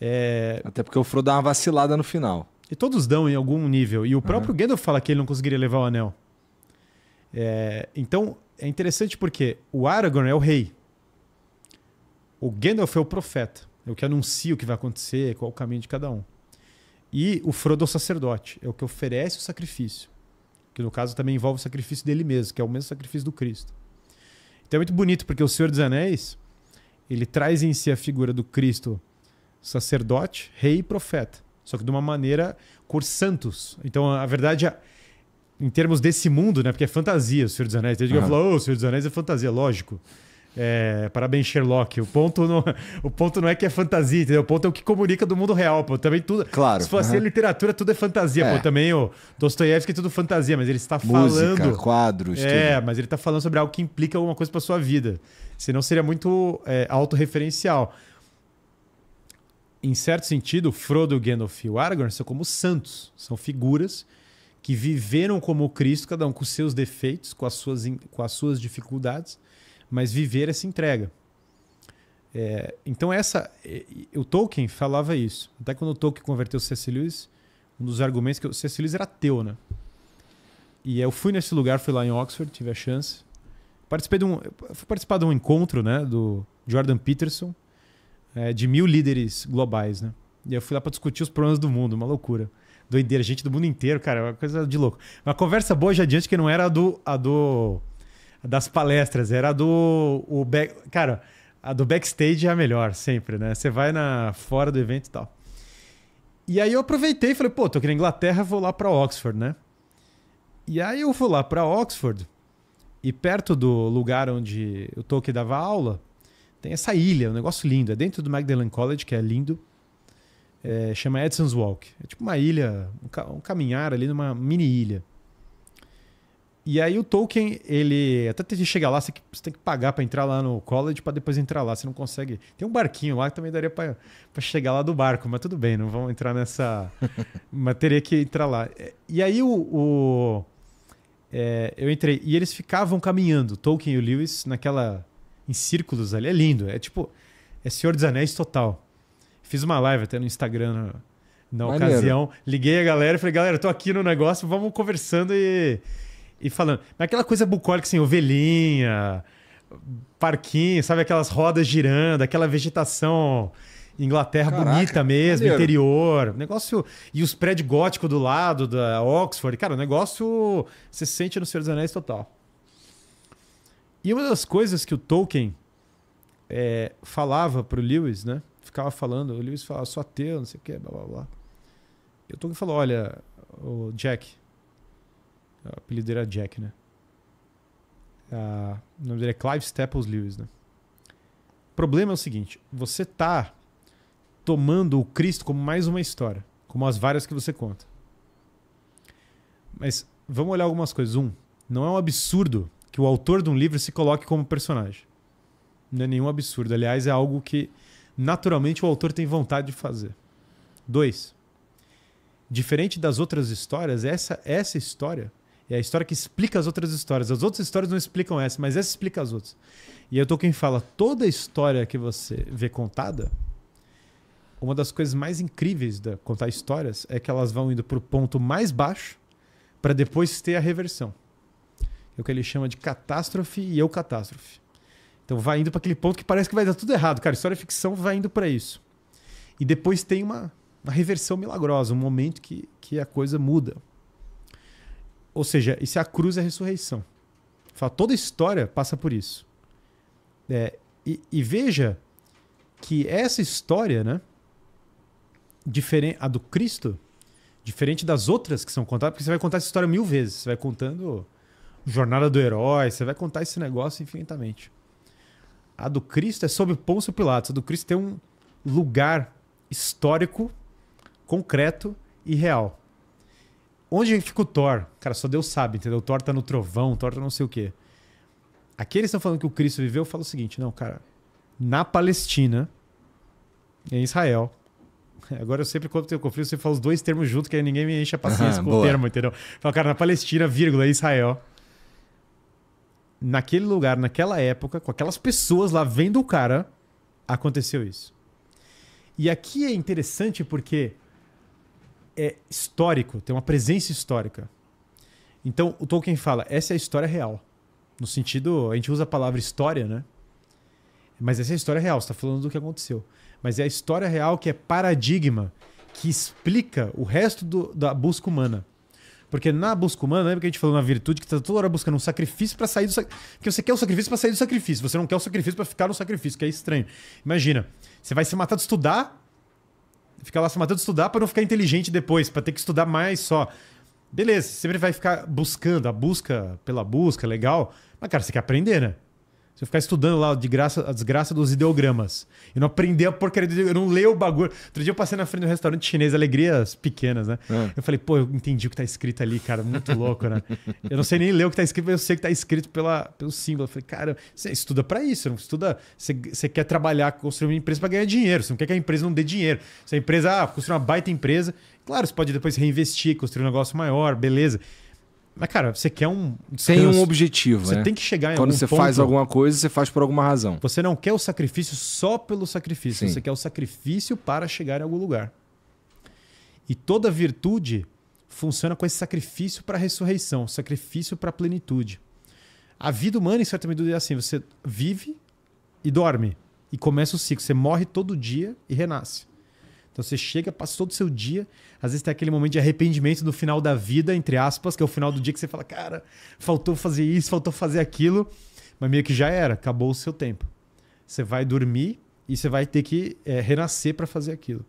É... Até porque o Frodo dá uma vacilada no final. E todos dão em algum nível. E o próprio uhum. Gandalf fala que ele não conseguiria levar o anel. É... Então, é interessante porque o Aragorn é o rei. O Gandalf é o profeta. É o que anuncia o que vai acontecer, qual o caminho de cada um. E o Frodo é o sacerdote. É o que oferece o sacrifício que no caso também envolve o sacrifício dele mesmo, que é o mesmo sacrifício do Cristo. Então é muito bonito, porque o Senhor dos Anéis, ele traz em si a figura do Cristo sacerdote, rei e profeta, só que de uma maneira cor santos. Então, a verdade, é, em termos desse mundo, né, porque é fantasia o Senhor dos Anéis, tem gente que fala, ô, o Senhor dos Anéis é fantasia, lógico. É, parabéns, Sherlock. O ponto, não, o ponto não é que é fantasia, entendeu? O ponto é o que comunica do mundo real, pô. Também tudo. Claro. Se fosse assim, literatura, tudo é fantasia, é. pô. Também o Dostoiévski é tudo fantasia, mas ele está Música, falando. quadros, É, tudo. mas ele está falando sobre algo que implica alguma coisa para sua vida. Senão seria muito é, autorreferencial. Em certo sentido, Frodo, Gandalf e o Aragorn são como santos. São figuras que viveram como Cristo, cada um com seus defeitos, com as suas, com as suas dificuldades mas viver essa entrega. É, então essa, é, o Tolkien falava isso. Até quando o Tolkien converteu C.S. Lewis, um dos argumentos que o C.S. Lewis era teu, né? E eu fui nesse lugar, fui lá em Oxford, tive a chance. Participei de um, fui participar de um encontro, né, do Jordan Peterson, é, de mil líderes globais, né? E eu fui lá para discutir os problemas do mundo, uma loucura. Doideira, gente do mundo inteiro, cara, é uma coisa de louco. Uma conversa boa já adiante que não era a do, a do das palestras, era do. O back, cara, a do backstage é a melhor, sempre, né? Você vai na fora do evento e tal. E aí eu aproveitei e falei, pô, tô aqui na Inglaterra, vou lá para Oxford, né? E aí eu vou lá para Oxford e perto do lugar onde o Tolkien dava aula, tem essa ilha, um negócio lindo. É dentro do Magdalen College, que é lindo. É, chama Edson's Walk. É tipo uma ilha, um, um caminhar ali numa mini ilha. E aí o token, ele. Até você chegar lá, você tem que pagar para entrar lá no college para depois entrar lá. Você não consegue. Tem um barquinho lá que também daria para chegar lá do barco, mas tudo bem, não vamos entrar nessa. mas teria que entrar lá. É, e aí o. o é, eu entrei. E eles ficavam caminhando, Tolkien e o Lewis, naquela. em círculos ali. É lindo. É tipo. É Senhor dos Anéis total. Fiz uma live até no Instagram. na na ocasião, liguei a galera e falei, galera, tô aqui no negócio, vamos conversando e e falando. Mas aquela coisa bucólica, assim, ovelhinha, parquinho, sabe? Aquelas rodas girando, aquela vegetação. Inglaterra Caraca, bonita mesmo, maneiro. interior. Negócio. E os prédios góticos do lado da Oxford. Cara, o negócio. Você sente no Senhor dos Anéis total. E uma das coisas que o Tolkien é, falava pro Lewis, né? Ficava falando, o Lewis falava, sou ateu, não sei o quê, blá blá blá. E o Tolkien falou: olha, o Jack, o apelido dele era Jack, né? Ah, o nome dele é Clive Staples Lewis, né? O problema é o seguinte: você tá tomando o Cristo como mais uma história, como as várias que você conta. Mas vamos olhar algumas coisas. Um, não é um absurdo que o autor de um livro se coloque como personagem. Não é nenhum absurdo. Aliás, é algo que naturalmente o autor tem vontade de fazer. Dois, diferente das outras histórias, essa, essa história é a história que explica as outras histórias. As outras histórias não explicam essa, mas essa explica as outras. E eu tô quem fala, toda história que você vê contada, uma das coisas mais incríveis da contar histórias é que elas vão indo para o ponto mais baixo para depois ter a reversão. É o que ele chama de catástrofe e eu catástrofe. Então vai indo para aquele ponto que parece que vai dar tudo errado, cara. História ficção vai indo para isso. E depois tem uma, uma reversão milagrosa, um momento que, que a coisa muda. Ou seja, isso é a cruz e é a ressurreição. Fala, toda história passa por isso. É, e, e, veja que essa história, né, diferente, a do Cristo, diferente das outras que são contadas, porque você vai contar essa história mil vezes, você vai contando Jornada do Herói, você vai contar esse negócio infinitamente. A do Cristo é sobre Pôncio Pilatos. A do Cristo tem um lugar histórico, concreto e real. Onde fica o Thor? Cara, só Deus sabe, entendeu? O Thor tá no trovão, o Thor tá não sei o quê. Aqui eles estão falando que o Cristo viveu, eu falo o seguinte, não, cara, na Palestina, em Israel, Agora eu sempre, quando tem conflito, você fala os dois termos juntos, que aí ninguém me enche a paciência uhum, com boa. o termo, entendeu? Fala, cara, na Palestina, vírgula, Israel. Naquele lugar, naquela época, com aquelas pessoas lá vendo o cara, aconteceu isso. E aqui é interessante porque é histórico, tem uma presença histórica. Então, o Tolkien fala, essa é a história real. No sentido, a gente usa a palavra história, né? Mas essa é a história real, você está falando do que aconteceu. Mas é a história real que é paradigma, que explica o resto do, da busca humana. Porque na busca humana, lembra que a gente falou na virtude que está toda hora buscando um sacrifício para sair do sacrifício. Porque você quer o sacrifício para sair do sacrifício, você não quer o sacrifício para ficar no sacrifício, que é estranho. Imagina, você vai se matar de estudar ficar lá se matando estudar para não ficar inteligente depois, para ter que estudar mais só. Beleza, sempre vai ficar buscando, a busca pela busca, legal. Mas, cara, você quer aprender, né? Se eu ficar estudando lá de graça, a desgraça dos ideogramas. E não aprender a porcaria do Eu não leio o bagulho. Outro dia eu passei na frente do restaurante chinês, alegrias pequenas, né? É. Eu falei, pô, eu entendi o que tá escrito ali, cara. Muito louco, né? eu não sei nem ler o que tá escrito, mas eu sei que tá escrito pela, pelo símbolo. Eu falei, cara, você estuda para isso, não estuda. Você, você quer trabalhar, construir uma empresa para ganhar dinheiro. Você não quer que a empresa não dê dinheiro. Se a empresa, ah, construir uma baita empresa, claro, você pode depois reinvestir, construir um negócio maior, beleza. Mas, cara, você quer um. Descanso. Tem um objetivo, você né? Você tem que chegar em Quando você ponto, faz alguma coisa, você faz por alguma razão. Você não quer o sacrifício só pelo sacrifício. Sim. Você quer o sacrifício para chegar em algum lugar. E toda virtude funciona com esse sacrifício para a ressurreição, sacrifício para a plenitude. A vida humana, em certa medida, é assim: você vive e dorme. E começa o ciclo. Você morre todo dia e renasce. Então você chega, passa todo o seu dia, às vezes tem aquele momento de arrependimento do final da vida, entre aspas, que é o final do dia que você fala, cara, faltou fazer isso, faltou fazer aquilo, mas meio que já era, acabou o seu tempo. Você vai dormir e você vai ter que é, renascer para fazer aquilo.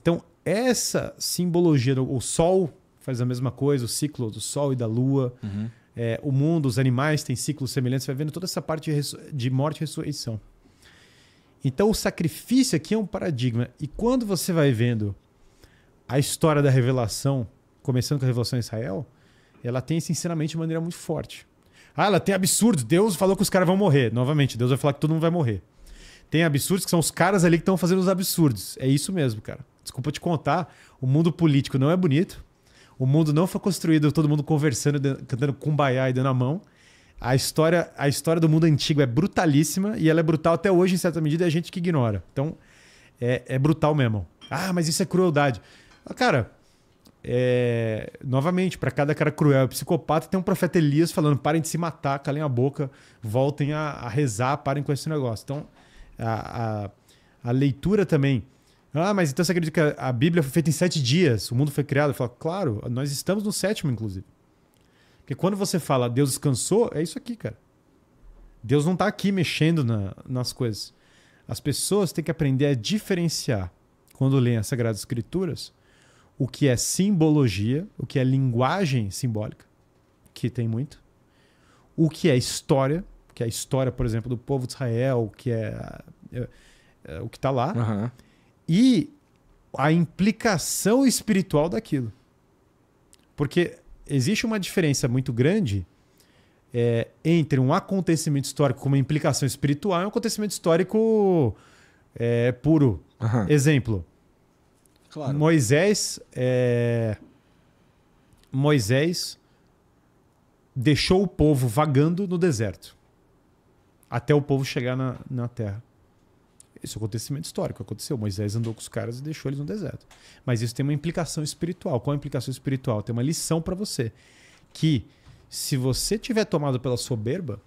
Então essa simbologia, o sol faz a mesma coisa, o ciclo do sol e da lua, uhum. é, o mundo, os animais têm ciclos semelhantes, você vai vendo toda essa parte de, de morte e ressurreição. Então o sacrifício aqui é um paradigma. E quando você vai vendo a história da revelação, começando com a revelação em Israel, ela tem isso ensinamento de maneira muito forte. Ah, ela tem absurdo. Deus falou que os caras vão morrer. Novamente, Deus vai falar que todo mundo vai morrer. Tem absurdos que são os caras ali que estão fazendo os absurdos. É isso mesmo, cara. Desculpa te contar, o mundo político não é bonito. O mundo não foi construído todo mundo conversando, cantando cumbaiá e dando a mão. A história, a história do mundo antigo é brutalíssima e ela é brutal até hoje, em certa medida, é a gente que ignora. Então, é, é brutal mesmo. Ah, mas isso é crueldade. Ah, cara, é... novamente, para cada cara cruel e psicopata, tem um profeta Elias falando: parem de se matar, calem a boca, voltem a, a rezar, parem com esse negócio. Então, a, a, a, leitura também. Ah, mas então você acredita que a Bíblia foi feita em sete dias? O mundo foi criado? Eu falo, claro, nós estamos no sétimo, inclusive. Porque quando você fala Deus descansou, é isso aqui, cara. Deus não está aqui mexendo na, nas coisas. As pessoas têm que aprender a diferenciar, quando leem as Sagradas Escrituras, o que é simbologia, o que é linguagem simbólica, que tem muito, o que é história, que é a história, por exemplo, do povo de Israel, que é, é, é o que está lá, uhum. e a implicação espiritual daquilo. Porque existe uma diferença muito grande é, entre um acontecimento histórico com uma implicação espiritual e um acontecimento histórico é, puro. Uhum. Exemplo. Claro. Moisés. É... Moisés deixou o povo vagando no deserto até o povo chegar na, na terra esse acontecimento histórico aconteceu. Moisés andou com os caras e deixou eles no deserto. Mas isso tem uma implicação espiritual. Qual a implicação espiritual? Tem uma lição para você. Que se você tiver tomado pela soberba,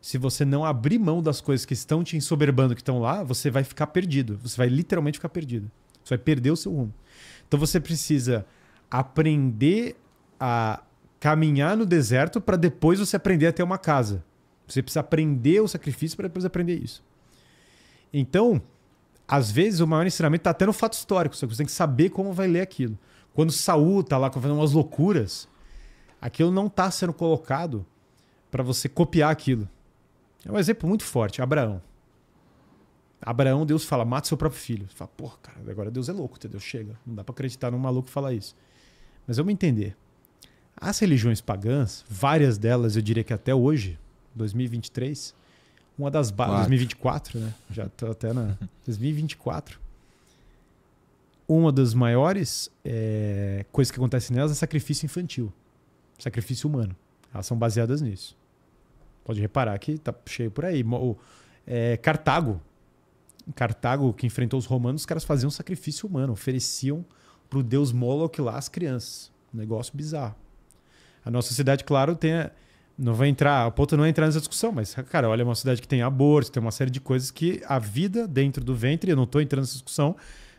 se você não abrir mão das coisas que estão te ensoberbando, que estão lá, você vai ficar perdido. Você vai literalmente ficar perdido. Você vai perder o seu rumo. Então você precisa aprender a caminhar no deserto para depois você aprender a ter uma casa. Você precisa aprender o sacrifício para depois aprender isso. Então, às vezes o maior ensinamento está até no fato histórico, só que você tem que saber como vai ler aquilo. Quando Saul está lá fazendo umas loucuras, aquilo não está sendo colocado para você copiar aquilo. É um exemplo muito forte, Abraão. Abraão, Deus fala, mata seu próprio filho. Você fala, porra, cara, agora Deus é louco, entendeu? Chega, não dá para acreditar num maluco falar isso. Mas vamos entender. As religiões pagãs, várias delas, eu diria que até hoje, 2023, uma das bases. 2024, né? Já até na. 2024. Uma das maiores é, coisas que acontece nelas é sacrifício infantil, sacrifício humano. Elas são baseadas nisso. Pode reparar que tá cheio por aí. O, é, Cartago. Cartago, que enfrentou os romanos, os caras faziam sacrifício humano, ofereciam para o deus Moloch lá as crianças. Um negócio bizarro. A nossa cidade, claro, tem. A, não vai entrar, o ponto não é entrar nessa discussão, mas, cara, olha, é uma cidade que tem aborto, tem uma série de coisas que a vida dentro do ventre, eu não estou entrando nessa discussão,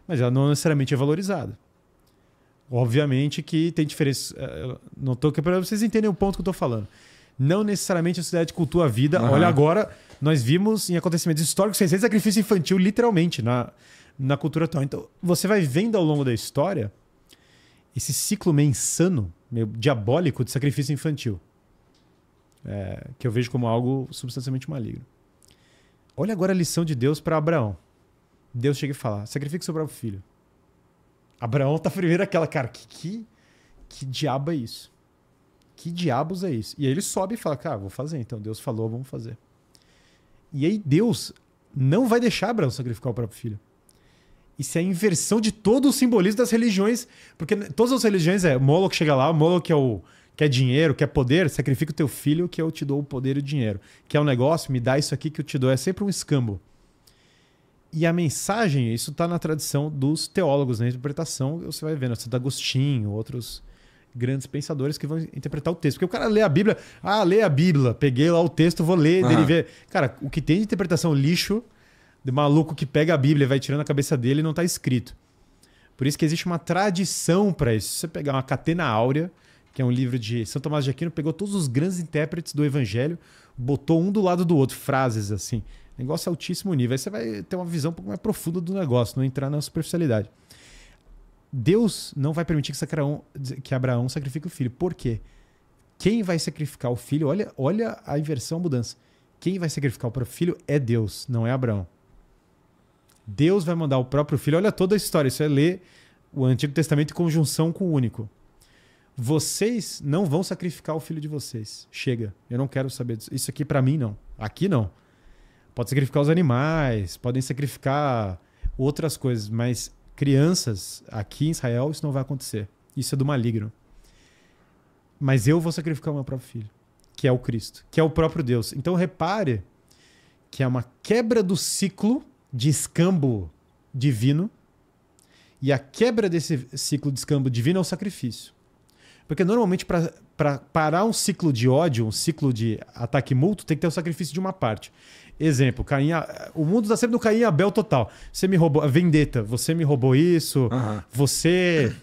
mas ela não necessariamente é valorizada. Obviamente que tem diferença. Eh, não estou aqui para vocês entenderem o ponto que eu estou falando. Não necessariamente a cidade cultua a vida. Uhum. Olha, agora nós vimos em acontecimentos históricos recentes sacrifício infantil, literalmente, na, na cultura atual. Então, você vai vendo ao longo da história esse ciclo meio insano, meio diabólico de sacrifício infantil é, que eu vejo como algo substancialmente maligno. Olha agora a lição de Deus para Abraão. Deus chega e fala: sacrifique seu próprio filho. Abraão tá primeiro aquela, cara, que, que, que diabo é isso? Que diabos é isso? E aí ele sobe e fala: cara, vou fazer. Então Deus falou, vamos fazer. E aí Deus não vai deixar Abraão sacrificar o próprio filho. Isso é a inversão de todo o simbolismo das religiões. Porque todas as religiões é Moloch chega lá, Moloch é o quer dinheiro, quer poder, sacrifica o teu filho que eu te dou o poder e o dinheiro. Quer um negócio, me dá isso aqui que eu te dou. É sempre um escambo. E a mensagem, isso está na tradição dos teólogos, na interpretação, você vai vendo, Santo Agostinho, outros grandes pensadores que vão interpretar o texto. Porque o cara lê a Bíblia, ah, lê a Bíblia, peguei lá o texto, vou ler, uhum. ver. Cara, o que tem de interpretação lixo, de maluco que pega a Bíblia e vai tirando a cabeça dele, não está escrito. Por isso que existe uma tradição para isso. Se você pegar uma catena áurea, que é um livro de São Tomás de Aquino, pegou todos os grandes intérpretes do Evangelho, botou um do lado do outro, frases assim. Negócio altíssimo nível. Aí você vai ter uma visão um pouco mais profunda do negócio, não entrar na superficialidade. Deus não vai permitir que, Sacraão, que Abraão sacrifique o filho. Por quê? Quem vai sacrificar o filho? Olha, olha a inversão, a mudança. Quem vai sacrificar o próprio filho é Deus, não é Abraão. Deus vai mandar o próprio filho. Olha toda a história. Isso é ler o Antigo Testamento em conjunção com o único. Vocês não vão sacrificar o filho de vocês. Chega. Eu não quero saber disso. Isso aqui para mim não. Aqui não. Pode sacrificar os animais, podem sacrificar outras coisas, mas crianças aqui em Israel isso não vai acontecer. Isso é do maligno. Mas eu vou sacrificar o meu próprio filho, que é o Cristo, que é o próprio Deus. Então repare que é uma quebra do ciclo de escambo divino e a quebra desse ciclo de escambo divino é o sacrifício. Porque normalmente para parar um ciclo de ódio, um ciclo de ataque mútuo, tem que ter o sacrifício de uma parte. Exemplo, Caim, o mundo está sempre no Caim Abel total. Você me roubou, vendeta você me roubou isso, uhum. você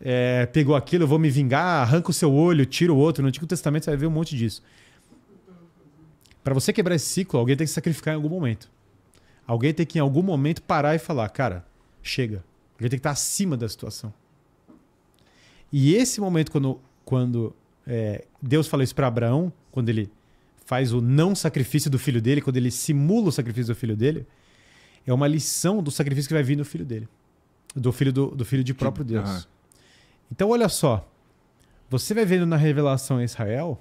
é, pegou aquilo, eu vou me vingar, arranca o seu olho, tira o outro. No Antigo Testamento você vai ver um monte disso. Para você quebrar esse ciclo, alguém tem que sacrificar em algum momento. Alguém tem que em algum momento parar e falar, cara, chega. Alguém tem que estar acima da situação. E esse momento, quando, quando é, Deus fala isso para Abraão, quando ele faz o não sacrifício do filho dele, quando ele simula o sacrifício do filho dele, é uma lição do sacrifício que vai vir do filho dele, do filho do, do filho de próprio Deus. Uhum. Então olha só, você vai vendo na revelação a Israel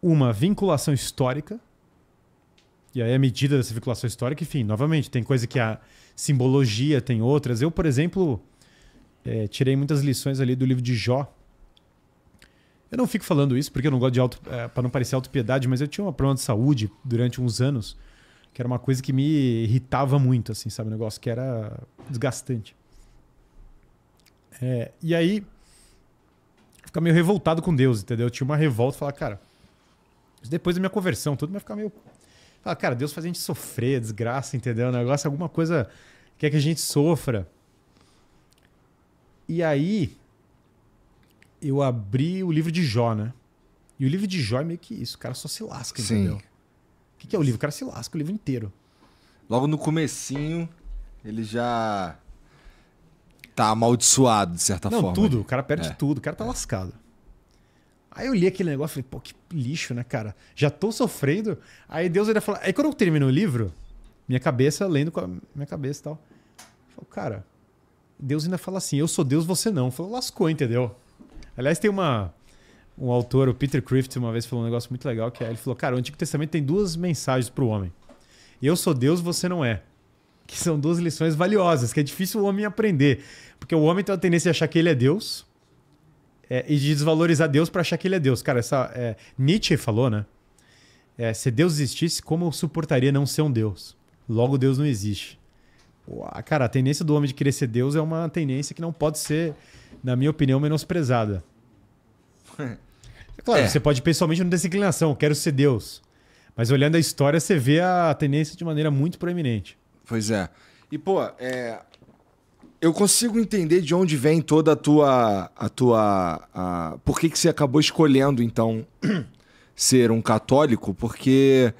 uma vinculação histórica e aí a medida dessa vinculação histórica, enfim, novamente tem coisa que a simbologia tem outras. Eu, por exemplo, é, tirei muitas lições ali do livro de Jó. Eu não fico falando isso porque eu não gosto de auto, é, para não parecer autopiedade, mas eu tinha uma problema de saúde durante uns anos, que era uma coisa que me irritava muito, assim, sabe, um negócio que era desgastante. É, e aí ficar meio revoltado com Deus, entendeu? Eu tinha uma revolta, falar, cara, depois da minha conversão, tudo vai ficar meio Fala, cara, Deus faz a gente sofrer, desgraça, entendeu? O negócio, alguma coisa quer que a gente sofra. E aí eu abri o livro de Jó, né? E o livro de Jó é meio que isso, o cara só se lasca, entendeu? Sim. O que, que é o livro? O cara se lasca o livro inteiro. Logo no comecinho, ele já tá amaldiçoado, de certa Não, forma. Não, tudo. O cara perde é. tudo. O cara tá é. lascado. Aí eu li aquele negócio e falei, pô, que lixo, né, cara? Já tô sofrendo. Aí Deus ainda fala... Aí quando eu termino o livro, minha cabeça, lendo com a minha cabeça e tal, eu falo, cara, Deus ainda fala assim: eu sou Deus, você não. Falou, lascou, entendeu? Aliás, tem uma. Um autor, o Peter Crift, uma vez falou um negócio muito legal, que é, ele falou, cara, o Antigo Testamento tem duas mensagens para o homem. Eu sou Deus, você não é. Que são duas lições valiosas, que é difícil o homem aprender. Porque o homem tem a tendência de achar que ele é Deus é, e de desvalorizar Deus para achar que ele é Deus. Cara, essa, é, Nietzsche falou, né? É, se Deus existisse, como eu suportaria não ser um Deus? Logo, Deus não existe. Cara, a tendência do homem de querer ser Deus é uma tendência que não pode ser, na minha opinião, menosprezada. É claro, é. você pode pessoalmente não ter essa inclinação, quero ser Deus. Mas olhando a história, você vê a tendência de maneira muito proeminente. Pois é. E, pô, é... eu consigo entender de onde vem toda a tua. A tua a... Por que, que você acabou escolhendo, então, ser um católico? Porque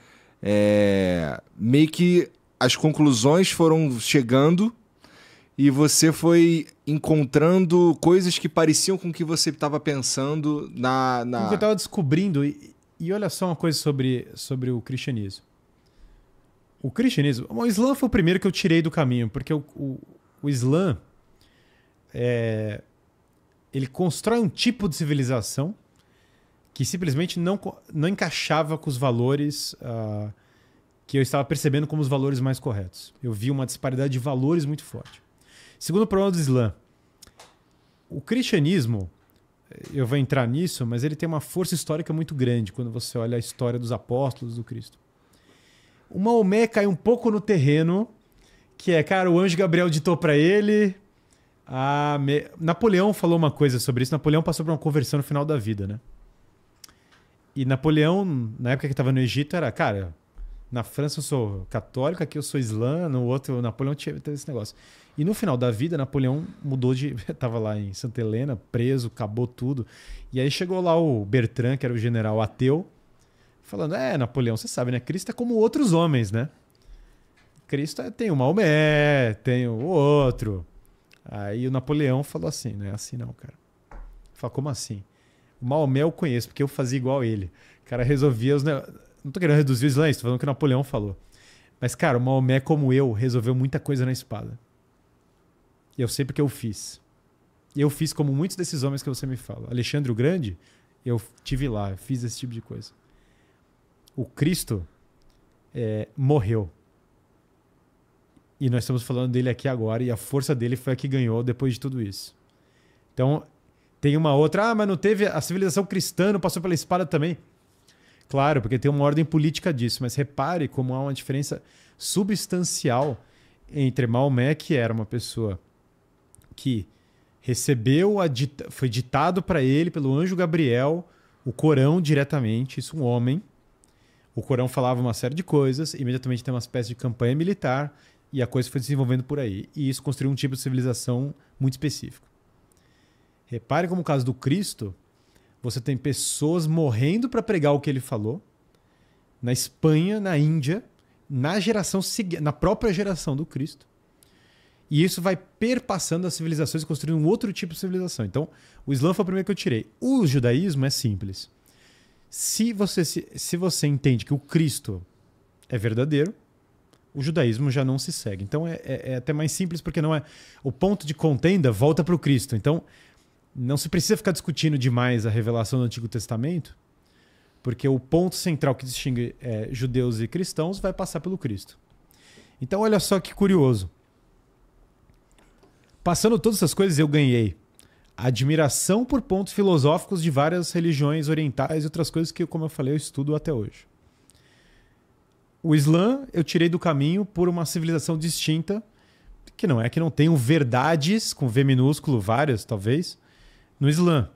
é... meio que as conclusões foram chegando e você foi encontrando coisas que pareciam com o que você estava pensando na. na... O que eu estava descobrindo. E, e, olha só uma coisa sobre, sobre o cristianismo. O cristianismo. O Islã foi o primeiro que eu tirei do caminho, porque o, o, o Islã. É, ele constrói um tipo de civilização que simplesmente não, não encaixava com os valores. Uh, que eu estava percebendo como os valores mais corretos. Eu vi uma disparidade de valores muito forte. Segundo o problema do Islã, o cristianismo, eu vou entrar nisso, mas ele tem uma força histórica muito grande quando você olha a história dos apóstolos do Cristo. O Maomé cai um pouco no terreno que é, cara, o anjo Gabriel ditou para ele. Me... Napoleão falou uma coisa sobre isso. Napoleão passou por uma conversão no final da vida, né? E Napoleão, na época que estava no Egito, era, cara, na França eu sou católico, aqui eu sou islã, no outro Napoleão tinha teve esse negócio. E no final da vida, Napoleão mudou de. estava lá em Santa Helena, preso, acabou tudo. E aí chegou lá o Bertrand, que era o general ateu, falando: É, Napoleão, você sabe, né? Cristo é como outros homens, né? Cristo é, tem o Maomé, tem o outro. Aí o Napoleão falou assim: Não é assim, não, cara. Fala, como assim? O Maomé eu conheço, porque eu fazia igual ele. O cara resolvia os negócios não tô querendo reduzir o Islã, estou falando o que Napoleão falou. Mas, cara, o Maomé, como eu, resolveu muita coisa na espada. E eu sei porque eu fiz. E eu fiz como muitos desses homens que você me fala. Alexandre o Grande, eu tive lá, fiz esse tipo de coisa. O Cristo é, morreu. E nós estamos falando dele aqui agora, e a força dele foi a que ganhou depois de tudo isso. Então, tem uma outra. Ah, mas não teve. A civilização cristã não passou pela espada também. Claro, porque tem uma ordem política disso, mas repare como há uma diferença substancial entre Maomé, que era uma pessoa que recebeu, foi ditado para ele pelo anjo Gabriel o Corão diretamente, isso um homem. O Corão falava uma série de coisas, imediatamente tem uma espécie de campanha militar e a coisa foi se desenvolvendo por aí. E isso construiu um tipo de civilização muito específico. Repare como o caso do Cristo, você tem pessoas morrendo para pregar o que ele falou na Espanha, na Índia, na geração na própria geração do Cristo. E isso vai perpassando as civilizações e construindo um outro tipo de civilização. Então, o Islã foi o primeiro que eu tirei. O judaísmo é simples. Se você, se, se você entende que o Cristo é verdadeiro, o judaísmo já não se segue. Então é, é, é, até mais simples, porque não é. O ponto de contenda volta para o Cristo. Então, não se precisa ficar discutindo demais a revelação do Antigo Testamento, porque o ponto central que distingue é, judeus e cristãos vai passar pelo Cristo. Então, olha só que curioso. Passando todas essas coisas, eu ganhei admiração por pontos filosóficos de várias religiões orientais e outras coisas que, como eu falei, eu estudo até hoje. O Islã eu tirei do caminho por uma civilização distinta, que não é que não tenham verdades, com V minúsculo, várias talvez, no Islã.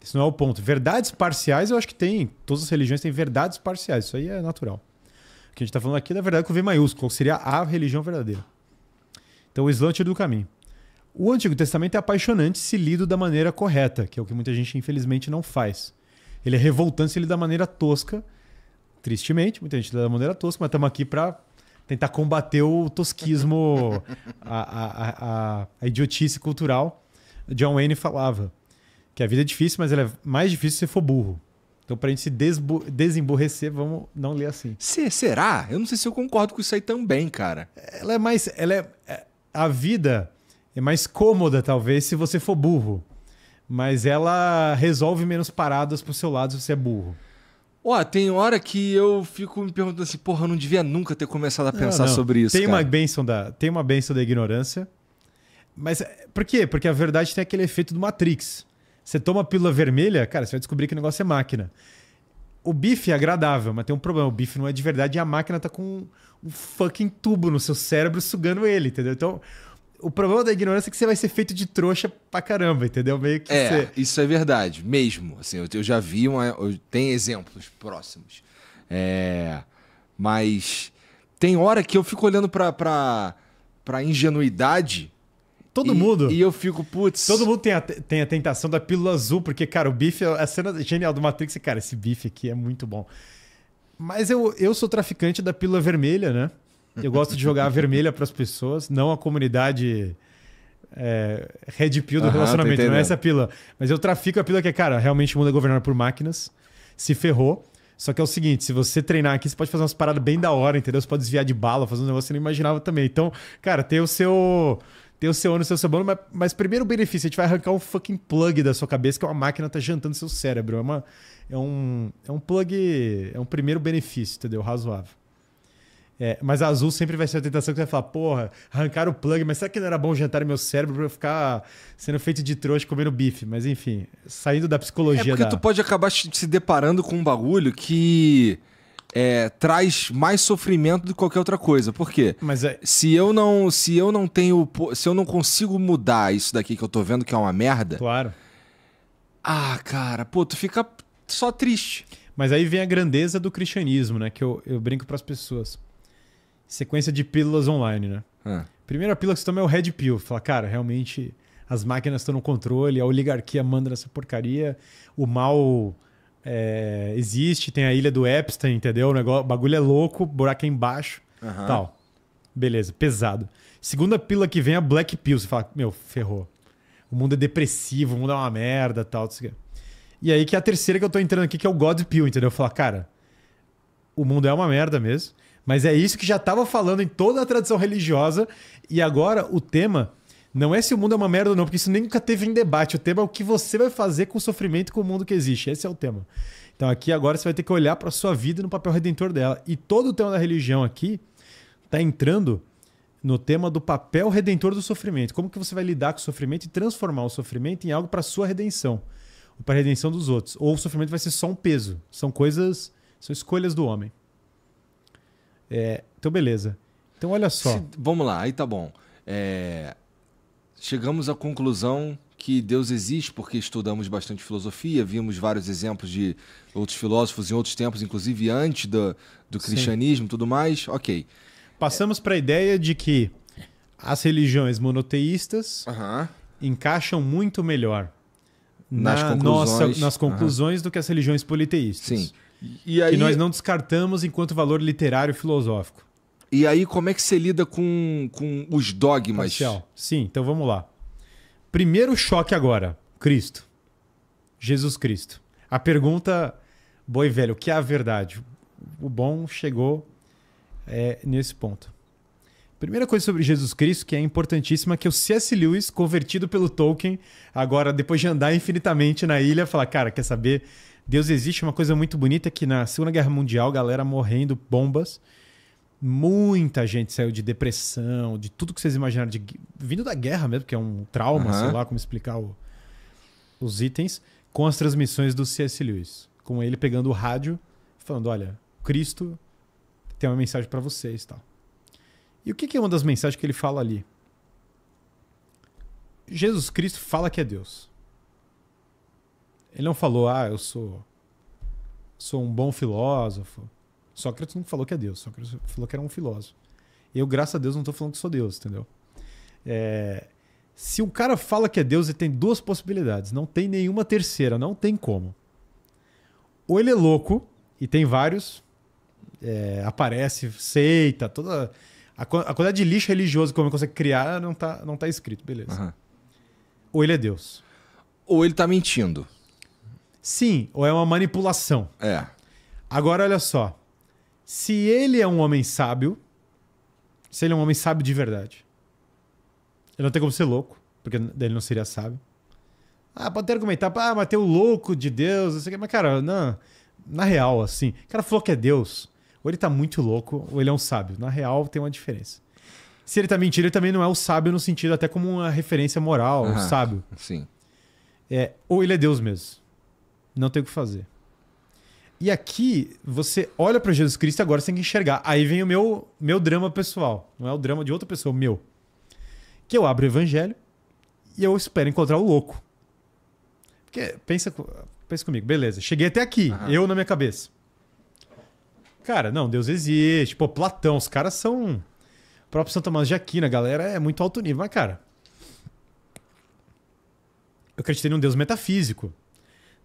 Isso não é o ponto. Verdades parciais, eu acho que tem. Todas as religiões têm verdades parciais. Isso aí é natural. O que a gente está falando aqui é da verdade com V maiúsculo, seria a religião verdadeira. Então o Islã é tira do caminho. O Antigo Testamento é apaixonante se lido da maneira correta, que é o que muita gente, infelizmente, não faz. Ele é revoltante se lido da maneira tosca, tristemente, muita gente lida da maneira tosca, mas estamos aqui para tentar combater o tosquismo, a, a, a, a idiotice cultural. John Wayne falava que a vida é difícil, mas ela é mais difícil se for burro. Então, para a gente se desemburrecer, vamos não ler assim. Se, será? Eu não sei se eu concordo com isso aí também, cara. Ela é mais. Ela é, é, a vida é mais cômoda, talvez, se você for burro. Mas ela resolve menos paradas pro seu lado se você é burro. Ó, tem hora que eu fico me perguntando assim, porra, eu não devia nunca ter começado a pensar não, não. sobre isso. Tem cara. uma benção da, tem uma benção da ignorância. Mas é, por quê? Porque a verdade tem aquele efeito do Matrix. Você toma pílula vermelha, cara, você vai descobrir que o negócio é máquina. O bife é agradável, mas tem um problema. O bife não é de verdade e a máquina tá com um fucking tubo no seu cérebro sugando ele, entendeu? Então, o problema da ignorância é que você vai ser feito de trouxa pra caramba, entendeu? Meio que é, você... isso é verdade, mesmo. Assim, eu, já vi uma, eu, tem exemplos próximos, é, mas tem hora que eu fico olhando pra, pra, pra ingenuidade Todo e, mundo. E eu fico, putz. Todo mundo tem a, tem a tentação da pílula azul, porque, cara, o bife, é a cena genial do Matrix, cara, esse bife aqui é muito bom. Mas eu, eu sou traficante da pílula vermelha, né? Eu gosto de jogar a vermelha para as pessoas, não a comunidade é, red pill do relacionamento, não é essa pílula. Mas eu trafico a pílula que é, cara, realmente o mundo é governado por máquinas, se ferrou. Só que é o seguinte, se você treinar aqui, você pode fazer umas paradas bem da hora, entendeu? Você pode desviar de bala, fazer um negócio que você não imaginava também. Então, cara, tem o seu tem o seu ano, o seu sabão, mas, mas primeiro benefício, a gente vai arrancar um fucking plug da sua cabeça, que é uma máquina tá jantando seu cérebro. É, uma, é, um, é um plug, é um primeiro benefício, entendeu? Razoável. É, mas a azul sempre vai ser a tentação que você vai falar, porra, arrancaram o plug, mas será que não era bom jantar meu cérebro pra eu ficar sendo feito de trouxa comendo bife? Mas enfim, saindo da psicologia. É porque da... tu pode acabar se deparando com um bagulho que é, traz mais sofrimento do que qualquer outra coisa. Por quê? Mas é... se eu não, se eu não tenho, se eu não consigo mudar isso daqui que eu tô vendo que é uma merda. Claro. Ah, cara, pô, tu fica só triste. Mas aí vem a grandeza do cristianismo, né? Que eu, eu brinco para as pessoas. Sequência de pílulas online, né? Ah. Primeira pílula que você toma é o Red Pill. Fala, cara, realmente as máquinas estão no controle, a oligarquia manda nessa porcaria, o mal é, existe, tem a ilha do Epstein, entendeu? O, negócio, o bagulho é louco, buraco é embaixo, uhum. tal. Beleza, pesado. Segunda pila que vem é Black Pill. Você fala, meu, ferrou. O mundo é depressivo, o mundo é uma merda, tal. E aí que é a terceira que eu tô entrando aqui, que é o God Pill, entendeu? falo, cara, o mundo é uma merda mesmo. Mas é isso que já tava falando em toda a tradição religiosa. E agora o tema não é se o mundo é uma merda ou não, porque isso nunca teve em debate. O tema é o que você vai fazer com o sofrimento e com o mundo que existe. Esse é o tema. Então aqui agora você vai ter que olhar para a sua vida no papel redentor dela. E todo o tema da religião aqui está entrando no tema do papel redentor do sofrimento. Como que você vai lidar com o sofrimento e transformar o sofrimento em algo para sua redenção, ou para a redenção dos outros. Ou o sofrimento vai ser só um peso. São coisas, são escolhas do homem. É, então beleza. Então olha só. Se, vamos lá, aí tá bom. É, chegamos à conclusão que Deus existe porque estudamos bastante filosofia, vimos vários exemplos de outros filósofos em outros tempos, inclusive antes do, do cristianismo e tudo mais. Ok. Passamos para a ideia de que as religiões monoteístas encaixam muito melhor nas conclusões, nossa, nas conclusões do que as religiões politeístas. Sim. E aí... Que nós não descartamos enquanto valor literário filosófico. E aí, como é que você lida com, com os dogmas? Parcial. Sim, então vamos lá. Primeiro choque agora: Cristo. Jesus Cristo. A pergunta, boi velho, o que é a verdade? O bom chegou é, nesse ponto. Primeira coisa sobre Jesus Cristo que é importantíssima que é o C.S. Lewis, convertido pelo Tolkien, agora depois de andar infinitamente na ilha, fala: "Cara, quer saber? Deus existe". Uma coisa muito bonita é que na Segunda Guerra Mundial, galera morrendo bombas, Muita gente saiu de depressão, de tudo que vocês imaginaram, de... vindo da guerra mesmo, que é um trauma, uhum. sei lá como explicar o... os itens, com as transmissões do C.S. Lewis. Com ele pegando o rádio, falando: olha, Cristo tem uma mensagem para vocês tal. E o que, que é uma das mensagens que ele fala ali? Jesus Cristo fala que é Deus. Ele não falou, ah, eu sou, sou um bom filósofo, Sócrates não falou que é Deus, Sócrates falou que era um filósofo. Eu, graças a Deus, não estou falando que sou Deus, entendeu? É, se o cara fala que é Deus, ele tem duas possibilidades, não tem nenhuma terceira, não tem como. Ou ele é louco, e tem vários, é, aparece seita, toda. A, a quantidade de lixo religioso que o homem consegue criar não está não tá escrito, beleza. Uhum. Ou ele é Deus. Ou ele está mentindo. Sim, ou é uma manipulação. É. Agora, olha só se ele é um homem sábio, se ele é um homem sábio de verdade, ele não tem como ser louco, porque ele não seria sábio. Ah, pode ter argumentar, ah, mas tem o louco de Deus, não sei o que. Mas, cara, não, na real, assim, o cara falou que é Deus, ou ele tá muito louco, ou ele é um sábio. Na real, tem uma diferença. Se ele tá mentindo, ele também não é o sábio no sentido até como uma referência moral, uhum, sábio. Sim. É, ou ele é Deus mesmo. Não tem o que fazer. E aqui, você olha para Jesus Cristo agora você tem que enxergar. Aí vem o meu, meu drama pessoal. Não é o drama de outra pessoa, o meu. Que eu abro o evangelho e eu espero encontrar o louco. Porque, pensa, pensa comigo, beleza. Cheguei até aqui, uhum. eu na minha cabeça. Cara, não, Deus existe. Pô, Platão, os caras são. O próprio Santo Tomás de Aquino, a galera é muito alto nível. Mas, cara. Eu acreditei num Deus metafísico.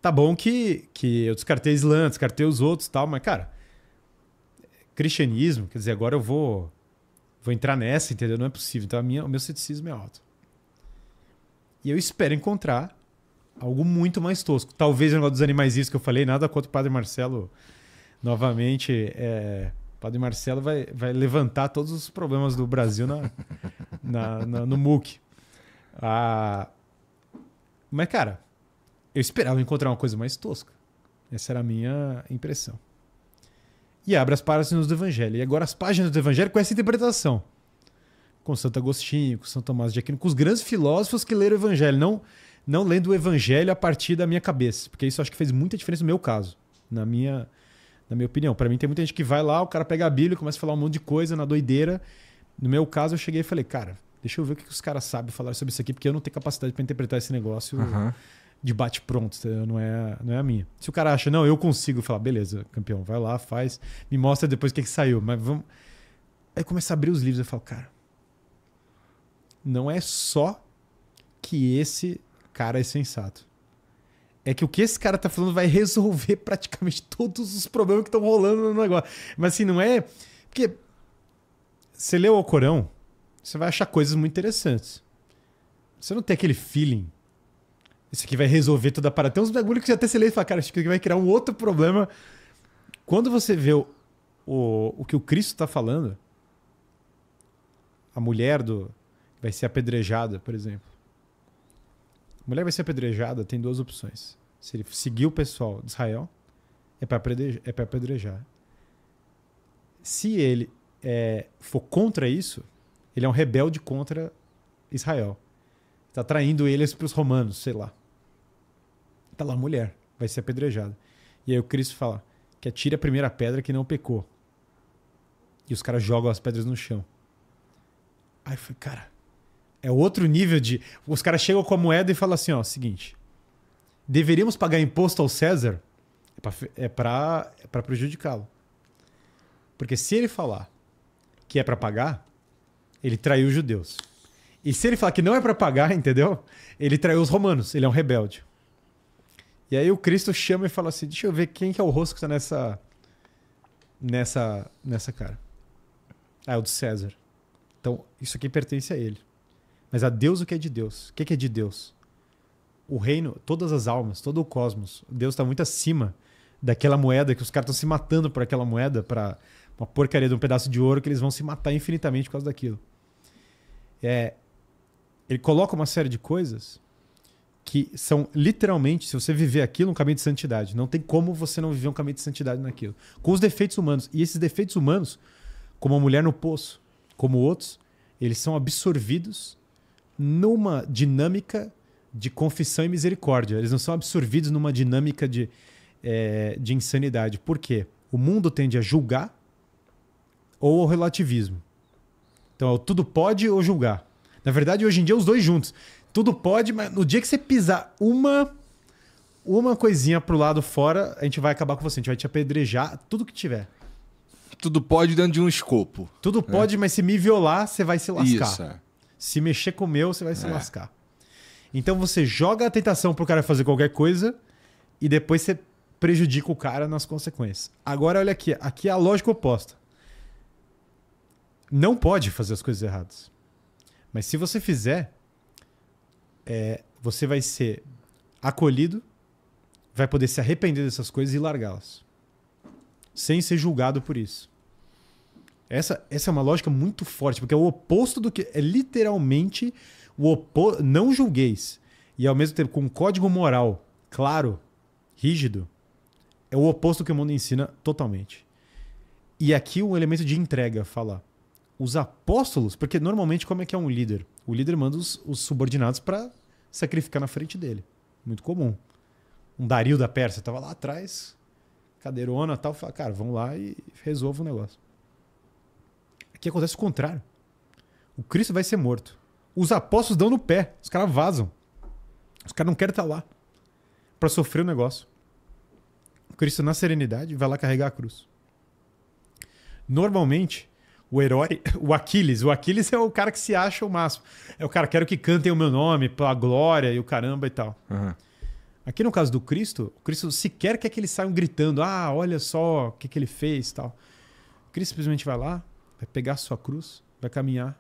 Tá bom que, que eu descartei a Islã, descartei os outros tal, mas, cara, cristianismo, quer dizer, agora eu vou vou entrar nessa, entendeu? Não é possível. Então, a minha, o meu ceticismo é alto. E eu espero encontrar algo muito mais tosco. Talvez o negócio dos animais isso que eu falei, nada contra o Padre Marcelo. Novamente, é, o Padre Marcelo vai, vai levantar todos os problemas do Brasil na, na, na no MOOC. Ah, mas, cara, eu esperava encontrar uma coisa mais tosca. Essa era a minha impressão. E abre as páginas do Evangelho. E agora as páginas do Evangelho com essa interpretação. Com Santo Agostinho, com São Tomás de Aquino, com os grandes filósofos que leram o Evangelho. Não, não lendo o Evangelho a partir da minha cabeça. Porque isso acho que fez muita diferença no meu caso. Na minha, na minha opinião. Para mim, tem muita gente que vai lá, o cara pega a Bíblia, começa a falar um monte de coisa na doideira. No meu caso, eu cheguei e falei, cara, deixa eu ver o que os caras sabem falar sobre isso aqui, porque eu não tenho capacidade para interpretar esse negócio. Uhum de bate-pronto, não é, não é a minha. Se o cara acha, não, eu consigo, falar, beleza, campeão, vai lá, faz, me mostra depois o que, é que saiu, mas vamos. Aí começa a abrir os livros, eu falo, cara, não é só que esse cara é sensato. É que o que esse cara tá falando vai resolver praticamente todos os problemas que estão rolando no negócio. Mas assim, não é. Porque você lê o Corão, você vai achar coisas muito interessantes. Você não tem aquele feeling isso aqui vai resolver toda a parada. Tem uns bagulho que você até se lê e fala, cara, isso aqui vai criar um outro problema. Quando você vê o, o, o que o Cristo está falando, a mulher do vai ser apedrejada, por exemplo. A mulher vai ser apedrejada, tem duas opções. Se ele seguir o pessoal de Israel, é para apedrejar, é apedrejar. Se ele é, for contra isso, ele é um rebelde contra Israel. Está traindo eles para os romanos, sei lá tá lá mulher, vai ser apedrejada. E aí o Cristo fala que atire a primeira pedra que não pecou. E os caras jogam as pedras no chão. Aí foi cara, é outro nível de. Os caras chegam com a moeda e falam assim: ó, seguinte. Deveríamos pagar imposto ao César? É para é, é pra prejudicá-lo. Porque se ele falar que é para pagar, ele traiu os judeus. E se ele falar que não é para pagar, entendeu? Ele traiu os romanos, ele é um rebelde. E aí o Cristo chama e fala assim: deixa eu ver quem que é o rosto que está nessa. nessa. nessa cara. Ah, é o do César. Então, isso aqui pertence a ele. Mas a Deus o que é de Deus? O que é de Deus? O reino, todas as almas, todo o cosmos. Deus está muito acima daquela moeda que os caras estão se matando por aquela moeda, para uma porcaria de um pedaço de ouro que eles vão se matar infinitamente por causa daquilo. É, ele coloca uma série de coisas que são literalmente, se você viver aquilo, um caminho de santidade. Não tem como você não viver um caminho de santidade naquilo. Com os defeitos humanos. E esses defeitos humanos, como a mulher no poço, como outros, eles são absorvidos numa dinâmica de confissão e misericórdia. Eles não são absorvidos numa dinâmica de, é, de insanidade. Por quê? O mundo tende a julgar ou ao relativismo. Então, é o tudo pode ou julgar. Na verdade, hoje em dia, os dois juntos. Tudo pode, mas no dia que você pisar uma uma coisinha pro lado fora, a gente vai acabar com você. A gente vai te apedrejar tudo que tiver. Tudo pode dentro de um escopo. Tudo é. pode, mas se me violar, você vai se lascar. Isso, é. Se mexer com o meu, você vai se é. lascar. Então você joga a tentação pro cara fazer qualquer coisa e depois você prejudica o cara nas consequências. Agora olha aqui, aqui é a lógica oposta. Não pode fazer as coisas erradas. Mas se você fizer, é, você vai ser acolhido, vai poder se arrepender dessas coisas e largá-las. Sem ser julgado por isso. Essa, essa é uma lógica muito forte, porque é o oposto do que. É literalmente o oposto. Não julgueis. E ao mesmo tempo, com um código moral claro, rígido, é o oposto do que o mundo ensina totalmente. E aqui um elemento de entrega, falar. Os apóstolos, porque normalmente como é que é um líder? O líder manda os, os subordinados para sacrificar na frente dele. Muito comum. Um Dario da Pérsia estava lá atrás, cadeirona tal, fala, cara, vão lá e resolva o negócio. Aqui acontece o contrário. O Cristo vai ser morto. Os apóstolos dão no pé, os caras vazam. Os caras não querem estar tá lá para sofrer o negócio. O Cristo, na serenidade, vai lá carregar a cruz. Normalmente, o herói, o Aquiles. O Aquiles é o cara que se acha o máximo. É o cara, quero que cantem o meu nome, pela glória e o caramba e tal. Uhum. Aqui no caso do Cristo, o Cristo sequer quer que eles saiam gritando: ah, olha só o que, que ele fez tal. O Cristo simplesmente vai lá, vai pegar a sua cruz, vai caminhar,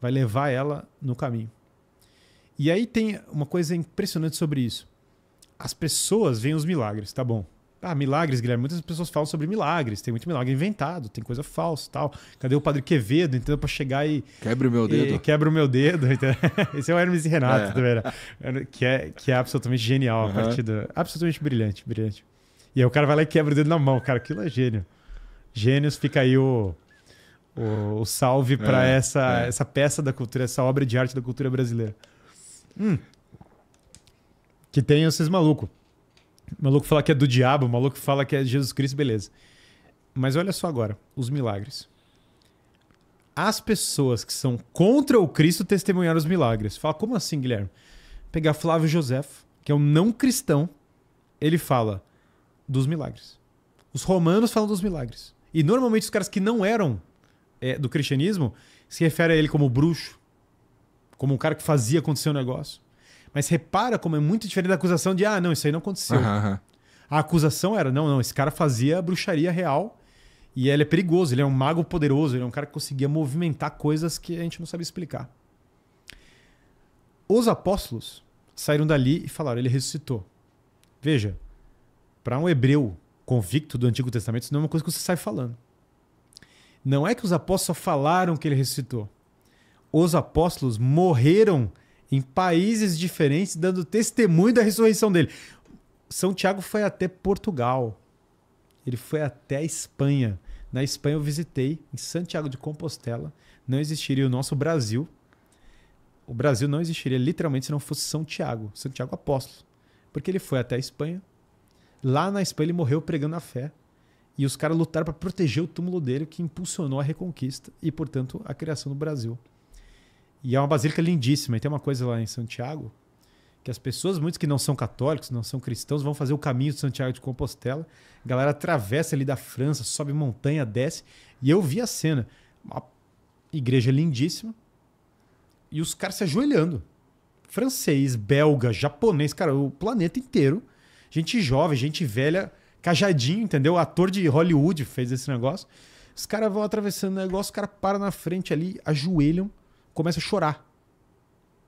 vai levar ela no caminho. E aí tem uma coisa impressionante sobre isso. As pessoas veem os milagres, tá bom. Ah, milagres, Guilherme. Muitas pessoas falam sobre milagres. Tem muito milagre inventado, tem coisa falsa tal. Cadê o Padre Quevedo, entendeu? Pra chegar e. Quebra o meu dedo. Quebra o meu dedo. Entendeu? Esse é o Hermes e Renato, é. também, tá era. Que, é, que é absolutamente genial uhum. a partida. Absolutamente brilhante, brilhante. E aí o cara vai lá e quebra o dedo na mão. Cara, aquilo é gênio. Gênios, fica aí o, o, o salve para é, essa, é. essa peça da cultura, essa obra de arte da cultura brasileira. Hum. Que tem esses malucos. O maluco fala que é do diabo, o maluco fala que é Jesus Cristo, beleza. Mas olha só agora, os milagres. As pessoas que são contra o Cristo testemunharam os milagres. Fala, como assim, Guilherme? Pegar Flávio José, que é um não cristão, ele fala dos milagres. Os romanos falam dos milagres. E normalmente os caras que não eram é, do cristianismo se referem a ele como bruxo, como um cara que fazia acontecer um negócio. Mas repara como é muito diferente da acusação de, ah, não, isso aí não aconteceu. Uhum. A acusação era, não, não, esse cara fazia bruxaria real e ele é perigoso, ele é um mago poderoso, ele é um cara que conseguia movimentar coisas que a gente não sabe explicar. Os apóstolos saíram dali e falaram, ele ressuscitou. Veja, para um hebreu convicto do Antigo Testamento, isso não é uma coisa que você sai falando. Não é que os apóstolos só falaram que ele ressuscitou. Os apóstolos morreram em países diferentes, dando testemunho da ressurreição dele. São Tiago foi até Portugal. Ele foi até a Espanha. Na Espanha eu visitei, em Santiago de Compostela. Não existiria o nosso Brasil. O Brasil não existiria literalmente se não fosse São Tiago, Santiago Apóstolo. Porque ele foi até a Espanha. Lá na Espanha ele morreu pregando a fé. E os caras lutaram para proteger o túmulo dele, que impulsionou a reconquista e, portanto, a criação do Brasil. E é uma basílica lindíssima. E tem uma coisa lá em Santiago que as pessoas, muitos que não são católicos, não são cristãos, vão fazer o caminho de Santiago de Compostela. A galera atravessa ali da França, sobe montanha, desce. E eu vi a cena. Uma igreja lindíssima. E os caras se ajoelhando. Francês, belga, japonês, cara, o planeta inteiro. Gente jovem, gente velha, cajadinho, entendeu? Ator de Hollywood fez esse negócio. Os caras vão atravessando o negócio, os caras param na frente ali, ajoelham começa a chorar.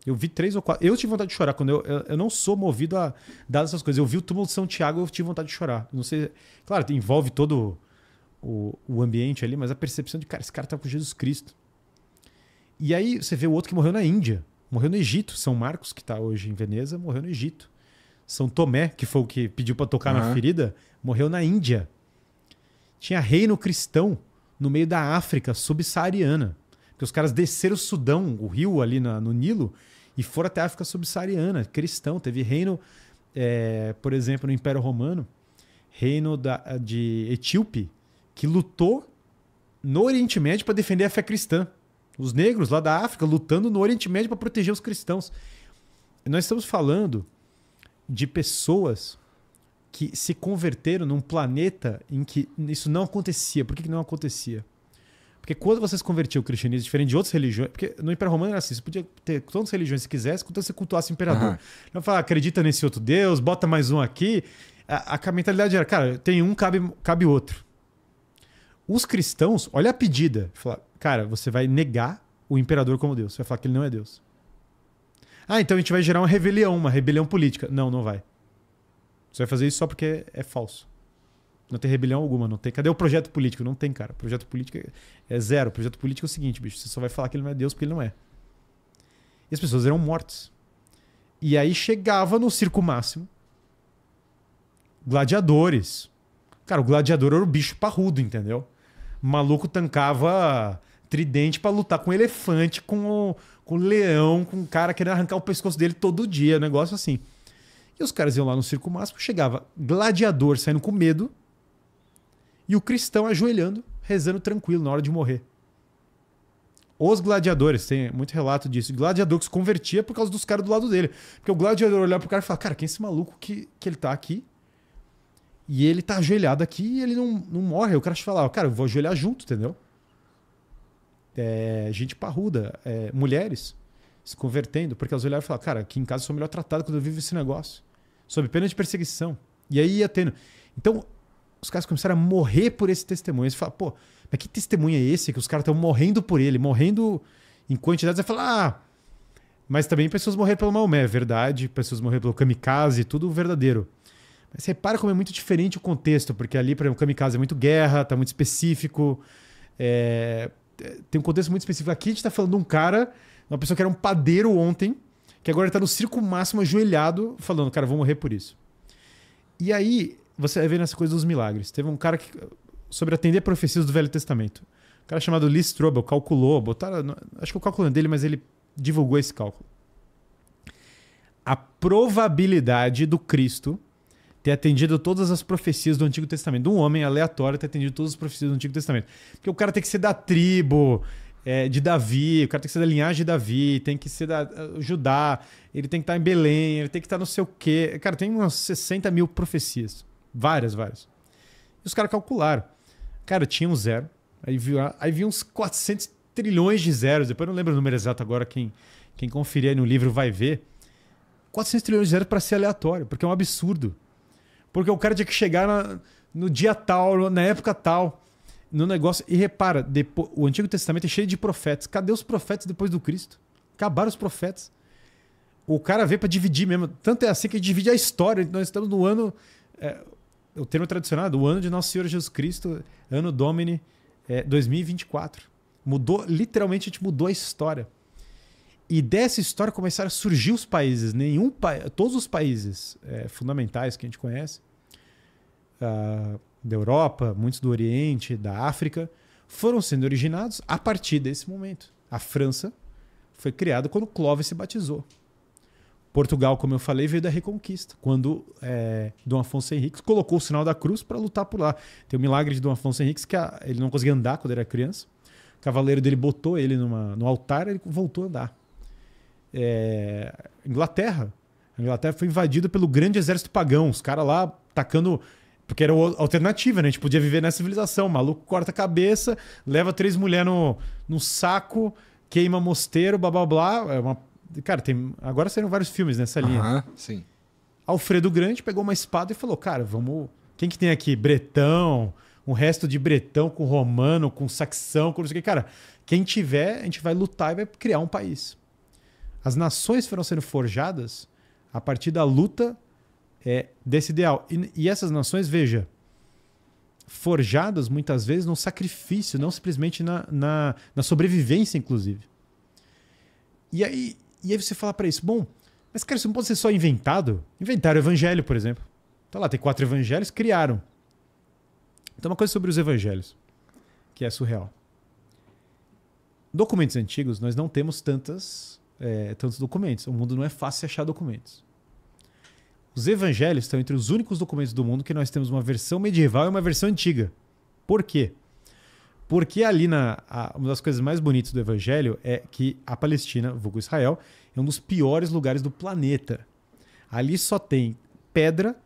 Eu vi três ou quatro. Eu tive vontade de chorar. quando Eu, eu, eu não sou movido a dar essas coisas. Eu vi o túmulo de São Tiago eu tive vontade de chorar. Não sei. Claro, envolve todo o, o ambiente ali, mas a percepção de, cara, esse cara tá com Jesus Cristo. E aí você vê o outro que morreu na Índia. Morreu no Egito. São Marcos, que tá hoje em Veneza, morreu no Egito. São Tomé, que foi o que pediu para tocar uhum. na ferida, morreu na Índia. Tinha reino cristão no meio da África subsaariana que os caras desceram o Sudão, o rio ali no Nilo, e foram até a África subsaariana, cristão. Teve reino, é, por exemplo, no Império Romano, reino da, de Etíope, que lutou no Oriente Médio para defender a fé cristã. Os negros lá da África lutando no Oriente Médio para proteger os cristãos. Nós estamos falando de pessoas que se converteram num planeta em que isso não acontecia. Por que, que não acontecia? Porque quando você se convertia ao cristianismo, diferente de outras religiões, porque no Império Romano era assim, você podia ter todas as religiões que quisesse, quando você cultuasse o imperador. Uhum. Então falar, acredita nesse outro Deus, bota mais um aqui. A, a mentalidade era, cara, tem um, cabe, cabe outro. Os cristãos, olha a pedida. Fala, cara, você vai negar o imperador como Deus. Você vai falar que ele não é Deus. Ah, então a gente vai gerar uma rebelião, uma rebelião política. Não, não vai. Você vai fazer isso só porque é falso. Não tem rebelião alguma, não tem. Cadê o projeto político? Não tem, cara. Projeto político é, é zero. Projeto político é o seguinte, bicho. Você só vai falar que ele não é Deus porque ele não é. E as pessoas eram mortas. E aí chegava no circo máximo gladiadores. Cara, o gladiador era o bicho parrudo, entendeu? O maluco tancava tridente para lutar com elefante, com, o, com leão, com o cara querendo arrancar o pescoço dele todo dia, negócio assim. E os caras iam lá no circo máximo, chegava gladiador saindo com medo e o cristão ajoelhando, rezando tranquilo na hora de morrer. Os gladiadores, tem muito relato disso. O gladiador que se convertia por causa dos caras do lado dele. Porque o gladiador olhava pro cara e falava: Cara, quem é esse maluco que, que ele tá aqui? E ele tá ajoelhado aqui e ele não, não morre. O cara falava: ah, Cara, eu vou ajoelhar junto, entendeu? É, gente parruda, é, mulheres se convertendo, porque elas olhavam e falavam: Cara, aqui em casa eu sou melhor tratado quando eu vivo esse negócio. Sob pena de perseguição. E aí ia tendo. Então, os caras começaram a morrer por esse testemunho. Você fala, pô, mas que testemunho é esse que os caras estão morrendo por ele, morrendo em quantidades? Você fala, ah, mas também pessoas morreram pelo Maomé, é verdade. Pessoas morreram pelo kamikaze, tudo verdadeiro. Mas repara como é muito diferente o contexto, porque ali, por exemplo, o kamikaze é muito guerra, tá muito específico. É... Tem um contexto muito específico. Aqui a gente está falando de um cara, uma pessoa que era um padeiro ontem, que agora está no circo máximo ajoelhado, falando, cara, vou morrer por isso. E aí, você vai ver nessa coisa dos milagres. Teve um cara que, sobre atender profecias do Velho Testamento. Um cara chamado Lee Strobel calculou, botaram, acho que o cálculo é dele, mas ele divulgou esse cálculo. A probabilidade do Cristo ter atendido todas as profecias do Antigo Testamento, de um homem aleatório ter atendido todas as profecias do Antigo Testamento. Porque o cara tem que ser da tribo é, de Davi, o cara tem que ser da linhagem de Davi, tem que ser da uh, Judá, ele tem que estar em Belém, ele tem que estar não sei o quê. Cara, tem umas 60 mil profecias. Várias, várias. E os caras calcularam. Cara, tinha um zero. Aí viu, aí viu uns 400 trilhões de zeros. Depois eu não lembro o número exato agora. Quem, quem conferir aí no livro vai ver. 400 trilhões de zeros para ser aleatório, porque é um absurdo. Porque o cara tinha que chegar na, no dia tal, na época tal, no negócio. E repara, depois, o Antigo Testamento é cheio de profetas. Cadê os profetas depois do Cristo? Acabaram os profetas. O cara veio para dividir mesmo. Tanto é assim que divide a história. Nós estamos no ano. É, o termo tradicionado, o ano de Nosso Senhor Jesus Cristo, ano Domini é, 2024. Mudou, literalmente a gente mudou a história. E dessa história começaram a surgir os países, nenhum pa... todos os países é, fundamentais que a gente conhece, uh, da Europa, muitos do Oriente, da África, foram sendo originados a partir desse momento. A França foi criada quando Clovis se batizou. Portugal, como eu falei, veio da Reconquista, quando é, Dom Afonso Henriques colocou o sinal da cruz para lutar por lá. Tem o milagre de Dom Afonso Henriques que a, ele não conseguia andar quando era criança. O cavaleiro dele botou ele numa, no altar e ele voltou a andar. É, Inglaterra. A Inglaterra foi invadida pelo grande exército pagão. Os caras lá atacando porque era alternativa, né? A gente podia viver nessa civilização. O maluco corta a cabeça, leva três mulheres no, no saco, queima mosteiro, blá blá blá. É uma Cara, tem, agora saíram vários filmes nessa linha. sim. Alfredo Grande pegou uma espada e falou: Cara, vamos. Quem que tem aqui? Bretão, um resto de bretão com romano, com saxão, com não sei o que. Cara, quem tiver, a gente vai lutar e vai criar um país. As nações foram sendo forjadas a partir da luta é, desse ideal. E, e essas nações, veja, forjadas muitas vezes no sacrifício, não simplesmente na, na, na sobrevivência, inclusive. E aí, e aí você fala para isso, bom, mas cara, isso não pode ser só inventado? Inventaram o evangelho, por exemplo. Tá lá, tem quatro evangelhos, criaram. Então, uma coisa sobre os evangelhos, que é surreal. Documentos antigos, nós não temos tantas, é, tantos documentos. O mundo não é fácil achar documentos. Os evangelhos estão entre os únicos documentos do mundo que nós temos uma versão medieval e uma versão antiga. Por quê? Porque ali, na, a, uma das coisas mais bonitas do Evangelho é que a Palestina, vulgo Israel, é um dos piores lugares do planeta. Ali só tem pedra,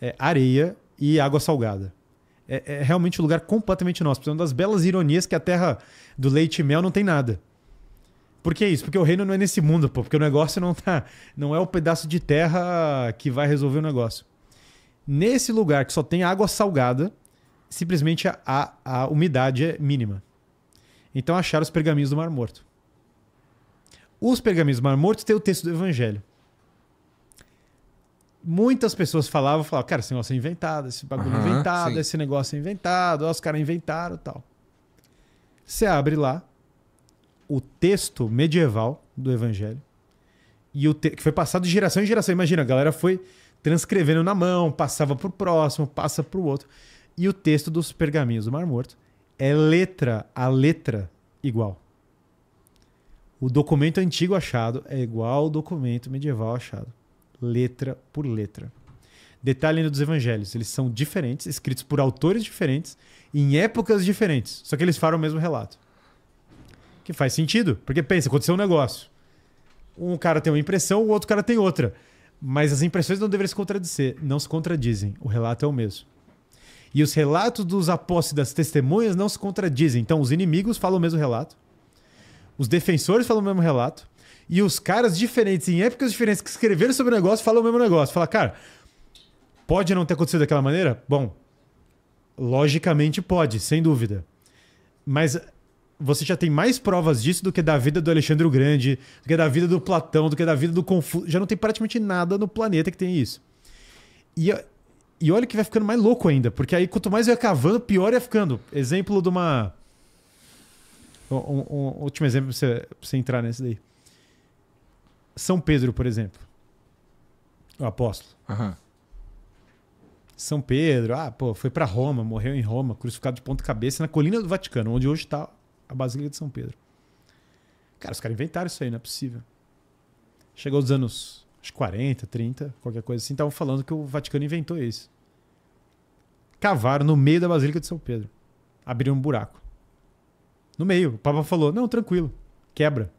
é, areia e água salgada. É, é, realmente um lugar completamente nosso. Uma das belas ironias que a terra do leite e mel não tem nada. Por que isso? Porque o reino não é nesse mundo, pô. Porque o negócio não tá. Não é o pedaço de terra que vai resolver o negócio. Nesse lugar que só tem água salgada, simplesmente a, a, a umidade é mínima. Então acharam os pergaminhos do Mar Morto. Os pergaminhos do Mar Morto têm o texto do Evangelho. Muitas pessoas falavam, falavam, cara, esse negócio é inventado, esse bagulho é uhum, inventado, sim. esse negócio é inventado, os caras inventaram tal. Você abre lá o texto medieval do Evangelho, e o que foi passado de geração em geração. Imagina, a galera foi transcrevendo na mão, passava pro próximo, passa pro outro. E o texto dos pergaminhos do Mar Morto é letra a letra igual. O documento antigo achado é igual ao documento medieval achado, letra por letra. Detalhe ainda dos evangelhos, eles são diferentes, escritos por autores diferentes, em épocas diferentes, só que eles falam o mesmo relato. Que faz sentido, porque pensa, aconteceu um negócio. Um cara tem uma impressão, o outro cara tem outra. Mas as impressões não deveriam se contradizer, não se contradizem. O relato é o mesmo. E os relatos dos apóstolos e das testemunhas não se contradizem. Então, os inimigos falam o mesmo relato, os defensores falam o mesmo relato, e os caras diferentes, em épocas diferentes, que escreveram sobre o negócio, falam o mesmo negócio. Fala, cara, pode não ter acontecido daquela maneira? Bom, logicamente pode, sem dúvida. Mas você já tem mais provas disso do que da vida do Alexandre o Grande, do que da vida do Platão, do que da vida do Confúcio. Já não tem praticamente nada no planeta que tem isso. E e olha que vai ficando mais louco ainda, porque aí quanto mais eu ia cavando, pior ia ficando. Exemplo de uma. Um, um, um último exemplo pra você, pra você entrar nesse daí. São Pedro, por exemplo. O apóstolo. Uhum. São Pedro, ah, pô, foi para Roma, morreu em Roma, crucificado de ponta cabeça na colina do Vaticano, onde hoje está a Basílica de São Pedro. Cara, os caras inventaram isso aí, não é possível. Chegou os anos que 40, 30, qualquer coisa assim, estavam falando que o Vaticano inventou isso. Cavaram no meio da Basílica de São Pedro. Abriram um buraco. No meio. O Papa falou: não, tranquilo, quebra.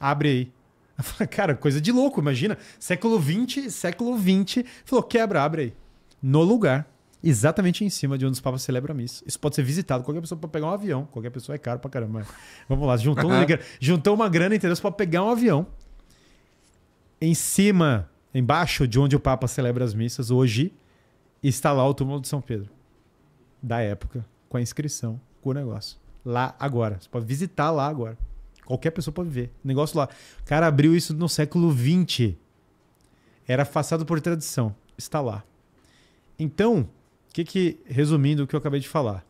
Abre aí. Eu falei, cara, coisa de louco, imagina. Século XX, século XX. Falou: quebra, abre aí. No lugar, exatamente em cima de onde os papas celebram a missa. Isso pode ser visitado. Qualquer pessoa pode pegar um avião. Qualquer pessoa é caro pra caramba. Mas vamos lá, juntou, uma, grana, juntou uma grana, entendeu? Você pode pegar um avião em cima, embaixo de onde o Papa celebra as missas hoje, está lá o túmulo de São Pedro, da época, com a inscrição, com o negócio. Lá agora. Você pode visitar lá agora. Qualquer pessoa pode ver. O negócio lá. O cara abriu isso no século XX. Era afastado por tradição. Está lá. Então, que que, resumindo o que eu acabei de falar,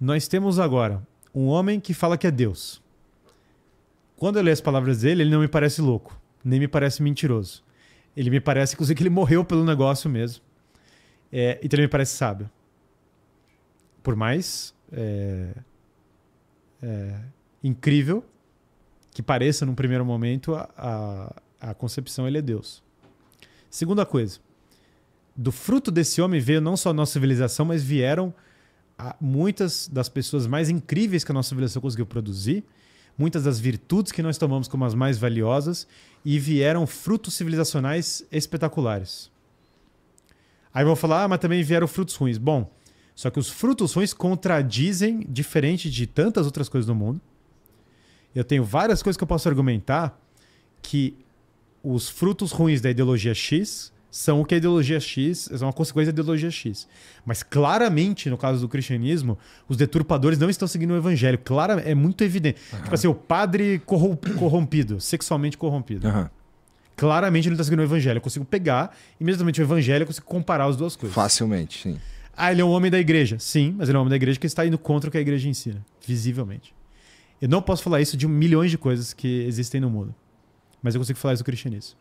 nós temos agora um homem que fala que é Deus. Quando eu leio as palavras dele, ele não me parece louco nem me parece mentiroso. Ele me parece, inclusive, que ele morreu pelo negócio mesmo. É, então ele me parece sábio. Por mais é, é, incrível que pareça num primeiro momento, a, a, a concepção ele é Deus. Segunda coisa. Do fruto desse homem veio não só a nossa civilização, mas vieram muitas das pessoas mais incríveis que a nossa civilização conseguiu produzir muitas das virtudes que nós tomamos como as mais valiosas e vieram frutos civilizacionais espetaculares. Aí vão falar, ah, mas também vieram frutos ruins. Bom, só que os frutos ruins contradizem, diferente de tantas outras coisas no mundo. Eu tenho várias coisas que eu posso argumentar que os frutos ruins da ideologia X são o que a ideologia X, são uma consequência da ideologia X. Mas claramente, no caso do cristianismo, os deturpadores não estão seguindo o evangelho. Claro, é muito evidente. Uhum. Tipo assim, o padre corrompido, sexualmente corrompido. Uhum. Claramente ele não está seguindo o evangelho. Eu consigo pegar, imediatamente o evangelho, eu consigo comparar as duas coisas. Facilmente, sim. Ah, ele é um homem da igreja. Sim, mas ele é um homem da igreja que está indo contra o que a igreja ensina, visivelmente. Eu não posso falar isso de milhões de coisas que existem no mundo. Mas eu consigo falar isso do cristianismo.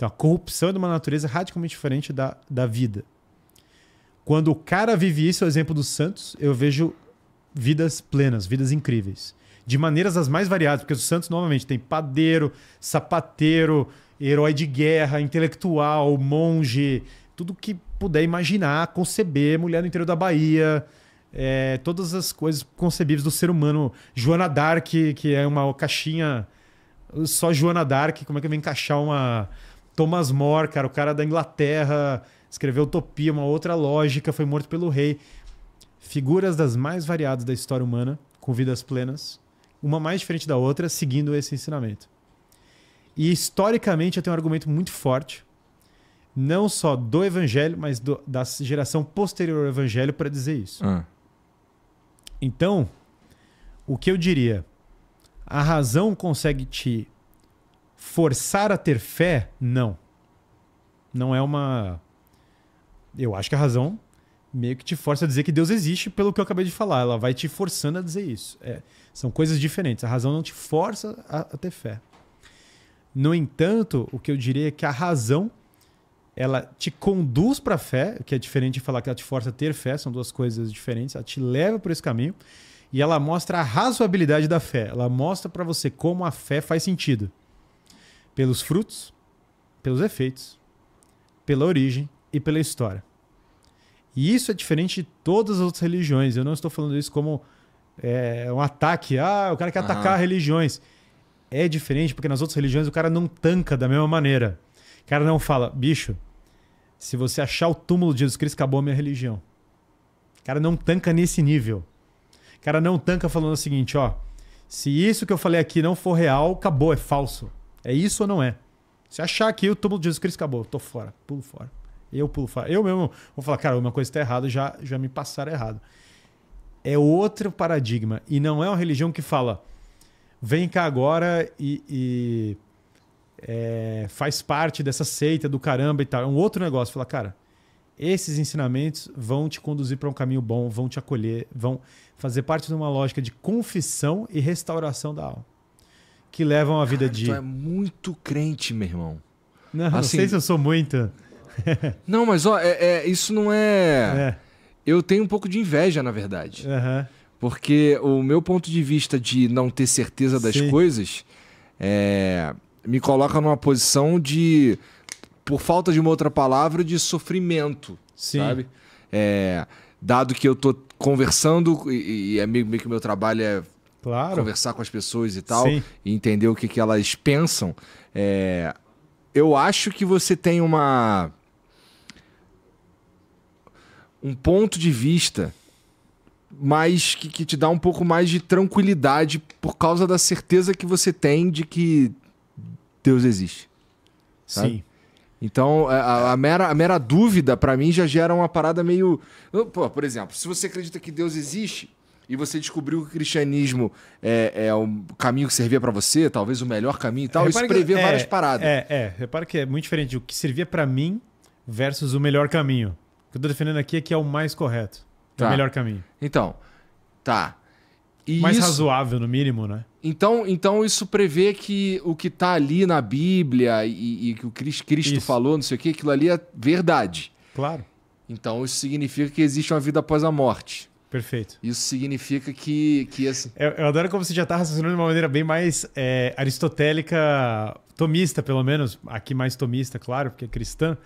Então a corrupção é de uma natureza radicalmente diferente da, da vida. Quando o cara vive isso, é o exemplo dos Santos, eu vejo vidas plenas, vidas incríveis. De maneiras as mais variadas, porque os Santos, novamente, tem padeiro, sapateiro, herói de guerra, intelectual, monge, tudo que puder imaginar, conceber, mulher no interior da Bahia, é, todas as coisas concebíveis do ser humano. Joana Dark, que é uma caixinha. Só Joana Dark, como é que eu vou encaixar uma Thomas More, cara, o cara da Inglaterra, escreveu Utopia, uma outra lógica, foi morto pelo rei. Figuras das mais variadas da história humana, com vidas plenas, uma mais diferente da outra, seguindo esse ensinamento. E historicamente eu tenho um argumento muito forte, não só do evangelho, mas do, da geração posterior ao evangelho, para dizer isso. Ah. Então, o que eu diria? A razão consegue te Forçar a ter fé, não. Não é uma. Eu acho que a razão meio que te força a dizer que Deus existe pelo que eu acabei de falar. Ela vai te forçando a dizer isso. É, são coisas diferentes. A razão não te força a, a, ter fé. No entanto, o que eu diria é que a razão ela te conduz para a fé, que é diferente de falar que ela te força a ter fé, são duas coisas diferentes. Ela te leva para esse caminho e ela mostra a razoabilidade da fé. Ela mostra para você como a fé faz sentido pelos frutos, pelos efeitos, pela origem e pela história. E isso é diferente de todas as outras religiões. Eu não estou falando isso como é, um ataque. Ah, o cara quer uhum. atacar religiões. É diferente porque nas outras religiões o cara não tanca da mesma maneira. O cara não fala, bicho, se você achar o túmulo de Jesus Cristo, acabou a minha religião. O cara não tanca nesse nível. O cara não tanca falando o seguinte, ó. Se isso que eu falei aqui não for real, acabou, é falso. É isso ou não é? Se achar que o túmulo de Jesus Cristo acabou, tô fora, pulo fora. Eu pulo fora. Eu mesmo vou falar, cara, uma coisa está errada, já, já me passaram errado. É outro paradigma. E não é uma religião que fala, vem cá agora e, e é, faz parte dessa seita do caramba e tal. É um outro negócio. Fala, cara, esses ensinamentos vão te conduzir para um caminho bom, vão te acolher, vão fazer parte de uma lógica de confissão e restauração da alma que levam a vida de. Tu é muito crente, meu irmão. Não, assim, não sei se eu sou muito. não, mas ó, é, é isso não é... é... Eu tenho um pouco de inveja, na verdade. Uhum. Porque o meu ponto de vista de não ter certeza das Sim. coisas é... me coloca numa posição de, por falta de uma outra palavra, de sofrimento. Sim. Sabe? É... Dado que eu tô conversando, e, e é meio, meio que meu trabalho é Claro. Conversar com as pessoas e tal, Sim. e entender o que, que elas pensam. É... Eu acho que você tem uma. Um ponto de vista mais que, que, te dá um pouco mais de tranquilidade por causa da certeza que você tem de que Deus existe. Sabe? Sim. Então, a, a, mera, a mera dúvida, para mim, já gera uma parada meio. Pô, por exemplo, se você acredita que Deus existe, e você descobriu que o cristianismo é, é um caminho que servia para você, talvez o melhor caminho e tal, repara isso prevê que, é, várias paradas. É, é, repara que é muito diferente o que servia para mim versus o melhor caminho. O que eu tô defendendo aqui é que é o mais correto, tá. é o tá. melhor caminho. Então, tá. E mais isso... razoável, no mínimo, né? Então, então isso prevê que o que está ali na Bíblia e, e que o Cristo falou, não sei o que, aquilo ali é verdade. Claro. Então isso significa que existe uma vida após a morte. Perfeito. Isso significa que. que esse... eu, eu adoro como você já está raciocinando de uma maneira bem mais é, aristotélica, tomista, pelo menos. Aqui mais tomista, claro, porque é cristã.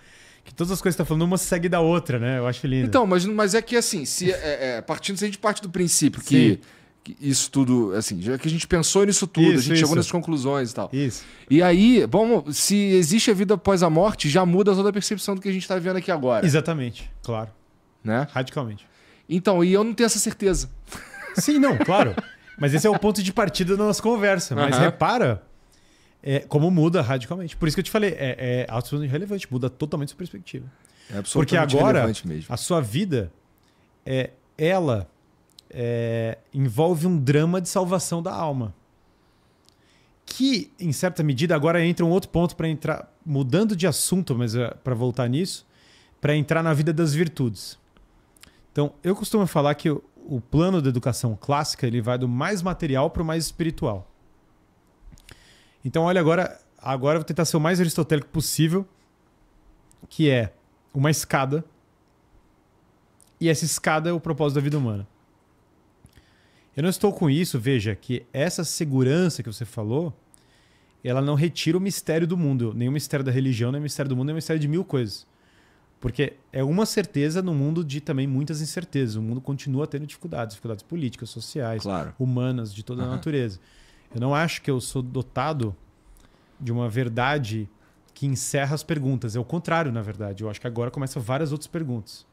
Que todas as coisas que você está falando, uma segue da outra, né? Eu acho lindo. Então, mas, mas é que assim, se, é, é, partindo, se a gente parte do princípio que, que, isso tudo, assim, já que a gente pensou nisso tudo, isso, a gente isso. chegou nessas conclusões e tal. Isso. E aí, bom, se existe a vida após a morte, já muda toda a percepção do que a gente está vendo aqui agora. Exatamente, claro. Né? Radicalmente. Então, e eu não tenho essa certeza. Sim, não, claro. Mas esse é o ponto de partida da nossa conversa. Mas repara é, como muda radicalmente. Por isso que eu te falei, é, é absolutamente relevante, muda totalmente sua perspectiva. É absolutamente Porque agora, mesmo. a sua vida, é, ela é, envolve um drama de salvação da alma. Que, em certa medida, agora entra um outro ponto para entrar, mudando de assunto, mas é, para voltar nisso, para entrar na vida das virtudes. Então, eu costumo falar que o plano da educação clássica ele vai do mais material para o mais espiritual. Então, olha agora, agora eu vou tentar ser o mais aristotélico possível, que é uma escada. E essa escada é o propósito da vida humana. Eu não estou com isso, veja, que essa segurança que você falou, ela não retira o mistério do mundo. Nenhum mistério da religião, nem o mistério do mundo, nem o mistério de mil coisas. Porque é uma certeza no mundo de também muitas incertezas. O mundo continua tendo dificuldades, dificuldades políticas, sociais, claro. humanas, de toda uhum. a natureza. Eu não acho que eu sou dotado de uma verdade que encerra as perguntas. É o contrário, na verdade. Eu acho que agora começam várias outras perguntas.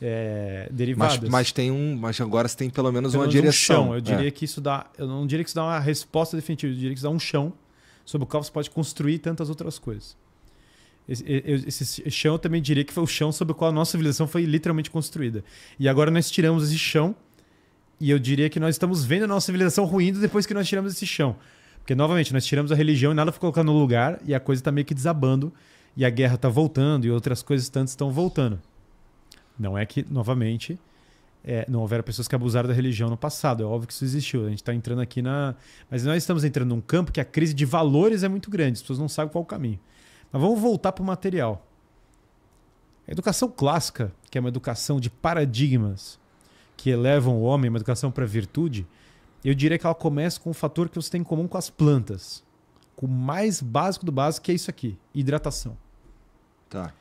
É, derivadas. Mas, mas, tem um, mas agora você tem pelo menos pelo uma menos direção. Um chão. Eu é. diria é. que isso dá, eu não diria que isso dá uma resposta definitiva. Eu diria que isso dá um chão sobre o qual você pode construir tantas outras coisas. Esse, esse, chão eu também diria que foi o chão sobre o qual a nossa civilização foi literalmente construída. E agora nós tiramos esse chão e eu diria que nós estamos vendo a nossa civilização ruindo depois que nós tiramos esse chão. Porque, novamente, nós tiramos a religião e nada foi colocado no lugar e a coisa está meio que desabando e a guerra está voltando e outras coisas tantas estão voltando. Não é que, novamente, é, não houveram pessoas que abusaram da religião no passado. É óbvio que isso existiu. A gente está entrando aqui na. Mas nós estamos entrando num campo que a crise de valores é muito grande. As pessoas não sabem qual o caminho. Mas vamos voltar para o material. A educação clássica, que é uma educação de paradigmas que elevam o homem, uma educação para a virtude, eu diria que ela começa com um fator que você tem em comum com as plantas. Com o mais básico do básico, que é isso aqui: hidratação. Tá.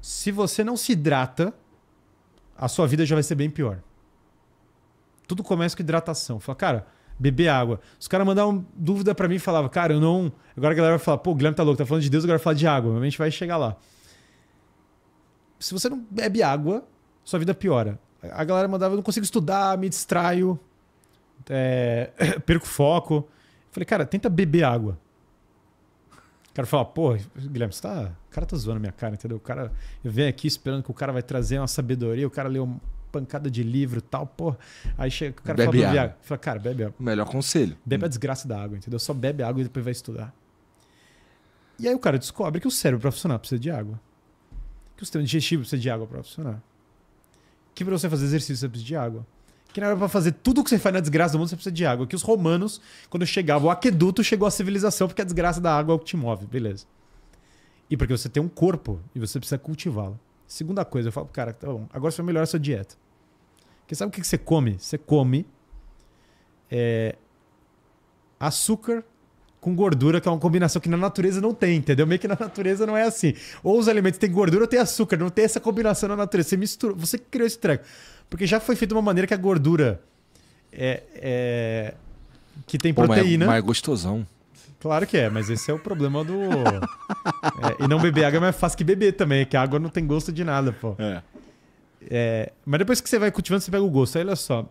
Se você não se hidrata, a sua vida já vai ser bem pior. Tudo começa com hidratação. Fala, cara, beber água. Os caras mandavam dúvida para mim e falavam, cara, eu não. Agora a galera vai falar, pô, o Guilherme tá louco, tá falando de Deus, agora vai falar de água. a gente vai chegar lá. Se você não bebe água, sua vida piora. A galera mandava, eu não consigo estudar, me distraio, é, perco foco. Eu falei, cara, tenta beber água. O cara fala, pô, Guilherme, você tá. O cara tá zoando a minha cara, entendeu? O cara. Eu venho aqui esperando que o cara vai trazer uma sabedoria, o cara leu pancada de livro e tal, pô. Aí chega, o cara bebe fala, água. água. Fala, cara, bebe água. Melhor conselho. Bebe a desgraça da água, entendeu? Só bebe água e depois vai estudar. E aí o cara descobre que o cérebro para funcionar precisa de água. Que o sistema digestivo precisa de água para funcionar. Que para você fazer exercício você precisa de água. Que na hora para fazer tudo o que você faz na desgraça do mundo você precisa de água. Que os romanos, quando chegava o aqueduto, chegou a civilização porque a desgraça da água é o que te move, beleza. E porque você tem um corpo e você precisa cultivá-lo. Segunda coisa, eu falo pro cara, tá bom, agora você vai melhorar a sua dieta. Porque sabe o que você come? Você come é, açúcar com gordura, que é uma combinação que na natureza não tem, entendeu? Meio que na natureza não é assim. Ou os alimentos têm gordura ou tem açúcar, não tem essa combinação na natureza. Você misturou, você criou esse treco. Porque já foi feito de uma maneira que a gordura é, é que tem Pô, proteína. Mas é, mas é gostosão. Claro que é, mas esse é o problema do. é, e não beber água é mais fácil que beber também, é que a água não tem gosto de nada, pô. É. É, mas depois que você vai cultivando, você pega o gosto. Aí olha só.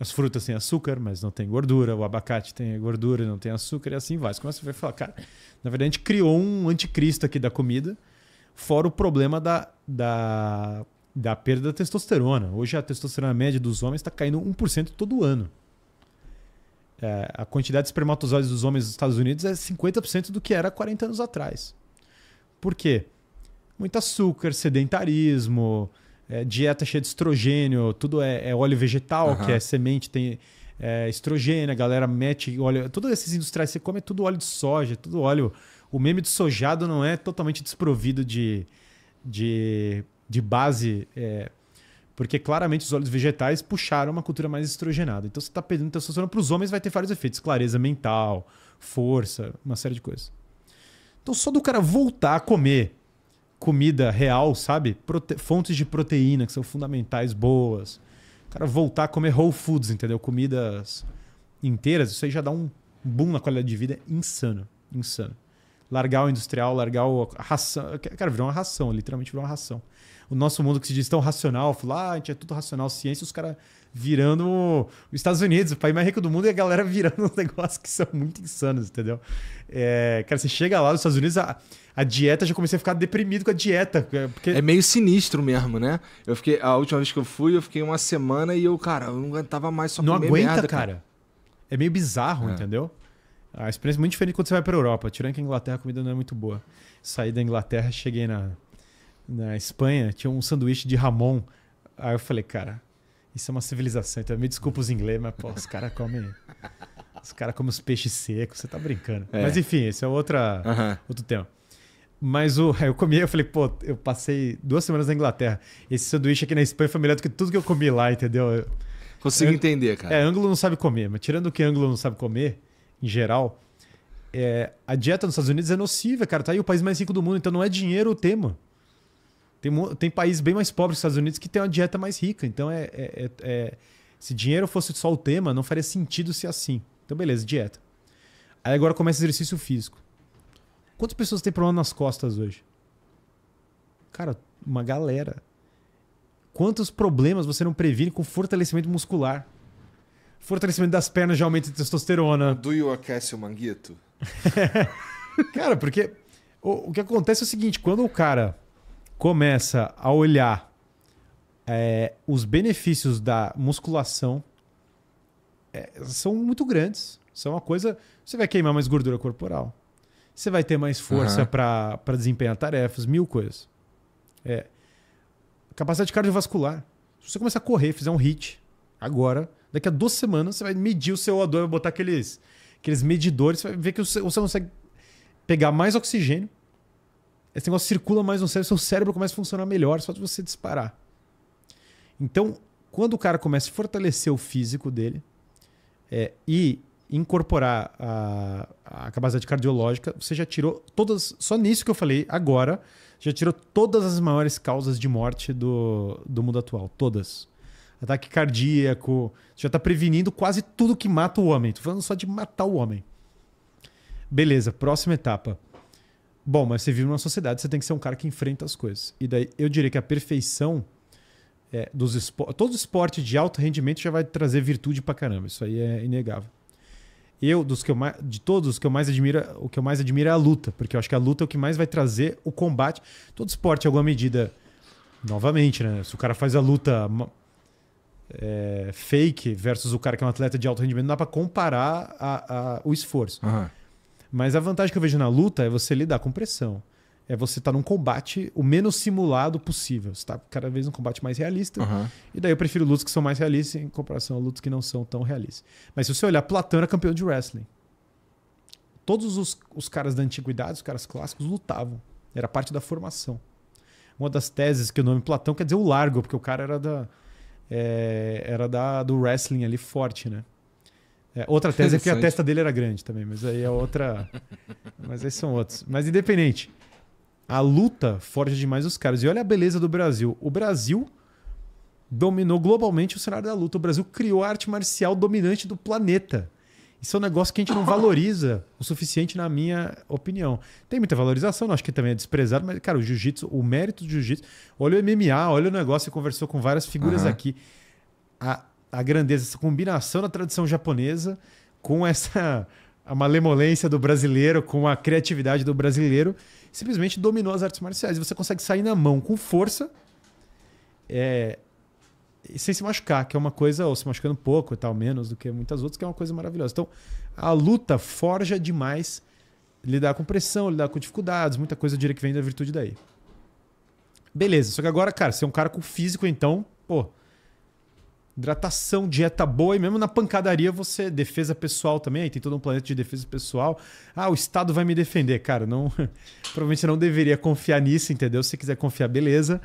As frutas têm açúcar, mas não tem gordura. O abacate tem gordura, não tem açúcar, e assim vai. Você começa a falar, cara, na verdade a gente criou um anticristo aqui da comida, fora o problema da, da, da perda da testosterona. Hoje a testosterona média dos homens está caindo 1% todo ano. É, a quantidade de espermatozoides dos homens nos Estados Unidos é 50% do que era 40 anos atrás. Por quê? muito açúcar, sedentarismo, é, dieta cheia de estrogênio, tudo é, é óleo vegetal, uhum. que é semente, tem é, estrogênio, a galera mete óleo. Todos esses industriais você come é tudo óleo de soja, tudo óleo. O meme do sojado não é totalmente desprovido de, de, de base. É, porque claramente os óleos vegetais puxaram uma cultura mais estrogenada. Então você está perdendo testosterona então, para os homens, vai ter vários efeitos: clareza mental, força, uma série de coisas. Então só do cara voltar a comer comida real, sabe? Prote... Fontes de proteína que são fundamentais, boas. O cara voltar a comer whole foods, entendeu? Comidas inteiras, isso aí já dá um boom na qualidade de vida insano. Insano. Largar o industrial, largar a ração. Cara, virou uma ração, literalmente virou uma ração. O nosso mundo que se diz tão racional, falou, ah, a gente é tudo racional, ciência, os caras virando os Estados Unidos, o país mais rico do mundo, e a galera virando uns negócios que são muito insanos, entendeu? É, cara, você chega lá nos Estados Unidos, a, a, dieta, já comecei a ficar deprimido com a dieta. É, porque... É meio sinistro mesmo, né? Eu fiquei, a última vez que eu fui, eu fiquei uma semana e eu, cara, eu não aguentava mais só Não aguenta, merda, cara. cara. É meio bizarro, é. entendeu? A experiência é muito diferente quando você vai para a Europa. Tirando que a Inglaterra a comida não é muito boa. Saí da Inglaterra, cheguei na, na Espanha, tinha um sanduíche de Ramon. Aí eu falei, cara, isso é uma civilização. Então, me desculpa os inglês, mas pô, os caras comem. Os caras comem os peixes secos, você tá brincando. É. Mas enfim, esse é outra, uhum. outro tema. Mas o, eu comi, eu falei, pô, eu passei duas semanas na Inglaterra. Esse sanduíche aqui na Espanha foi melhor do que tudo que eu comi lá, entendeu? Eu, Consigo eu, entender, cara. É, ângulo não sabe comer, mas tirando o que ângulo não sabe comer, em geral, é, a dieta nos Estados Unidos é nociva, cara. Tá aí o país mais rico do mundo, então não é dinheiro o tema. Tem, tem países bem mais pobres que os Estados Unidos que tem uma dieta mais rica. Então, é, é, é, é, se dinheiro fosse só o tema, não faria sentido ser assim. Então, beleza, dieta. Aí agora começa exercício físico. Quantas pessoas têm problema nas costas hoje? Cara, uma galera. Quantos problemas você não previne com fortalecimento muscular? Fortalecimento das pernas já aumenta a testosterona. Do you aquece o manguito? Cara, porque o, o que acontece é o seguinte: quando o cara começa a olhar é, os benefícios da musculação é, são muito grandes. São uma coisa. Você vai queimar mais gordura corporal. Você vai ter mais força uhum. para desempenhar tarefas, mil coisas. É. Capacidade cardiovascular. Se você começar a correr, fizer um hit agora, daqui a duas semanas, você vai medir o seu O2, vai botar aqueles, aqueles medidores, você vai ver que você consegue pegar mais oxigênio esse negócio circula mais no cérebro, seu cérebro começa a funcionar melhor só de você disparar. Então, quando o cara começa a fortalecer o físico dele é, e incorporar a, a capacidade cardiológica, você já tirou todas, só nisso que eu falei agora, já tirou todas as maiores causas de morte do, do mundo atual, todas. Ataque cardíaco, você já está prevenindo quase tudo que mata o homem. Estou falando só de matar o homem. Beleza, próxima etapa. Bom, mas você vive numa sociedade, você tem que ser um cara que enfrenta as coisas. E daí eu diria que a perfeição é, dos esportes. Todo esporte de alto rendimento já vai trazer virtude pra caramba. Isso aí é inegável. Eu, dos que eu mais, de todos, os que eu mais admiro, o que eu mais admiro é a luta, porque eu acho que a luta é o que mais vai trazer o combate. Todo esporte, em alguma medida, novamente, né? Se o cara faz a luta é, fake versus o cara que é um atleta de alto rendimento, não dá pra comparar a, a, o esforço. Uhum. Mas a vantagem que eu vejo na luta é você lidar com pressão. É você estar tá num combate o menos simulado possível. Você está cada vez num combate mais realista. Uhum. E daí eu prefiro lutas que são mais realistas em comparação a lutas que não são tão realistas. Mas se você olhar, Platão era campeão de wrestling. Todos os, os caras da antiguidade, os caras clássicos, lutavam. Era parte da formação. Uma das teses que o nome Platão quer dizer o largo, porque o cara era da, é, era da, do wrestling ali forte, né? É, outra tese é que a testa dele era grande também, mas aí é outra. mas aí são outros. Mas independente, a luta forja demais os caras. E olha a beleza do Brasil. O Brasil dominou globalmente o cenário da luta. O Brasil criou a arte marcial dominante do planeta. Isso é um negócio que a gente não valoriza o suficiente, na minha opinião. Tem muita valorização, não acho que também é desprezado, mas, cara, o jiu-jitsu, o mérito do jiu-jitsu. Olha o MMA, olha o negócio, você conversou com várias figuras uhum. aqui. A, a grandeza, essa combinação da tradição japonesa com essa a malemolência do brasileiro, com a criatividade do brasileiro, simplesmente dominou as artes marciais. e Você consegue sair na mão com força é, sem se machucar, que é uma coisa, ou se machucando pouco e tal, menos do que muitas outras, que é uma coisa maravilhosa. Então, a luta forja demais lidar com pressão, lidar com dificuldades, muita coisa eu diria que vem da virtude daí. Beleza, só que agora, cara, você é um cara com físico, então, pô, hidratação, dieta boa e mesmo na pancadaria você defesa pessoal também, aí tem todo um planeta de defesa pessoal. Ah, o Estado vai me defender, cara, não, provavelmente não deveria confiar nisso, entendeu? Se quiser confiar, beleza.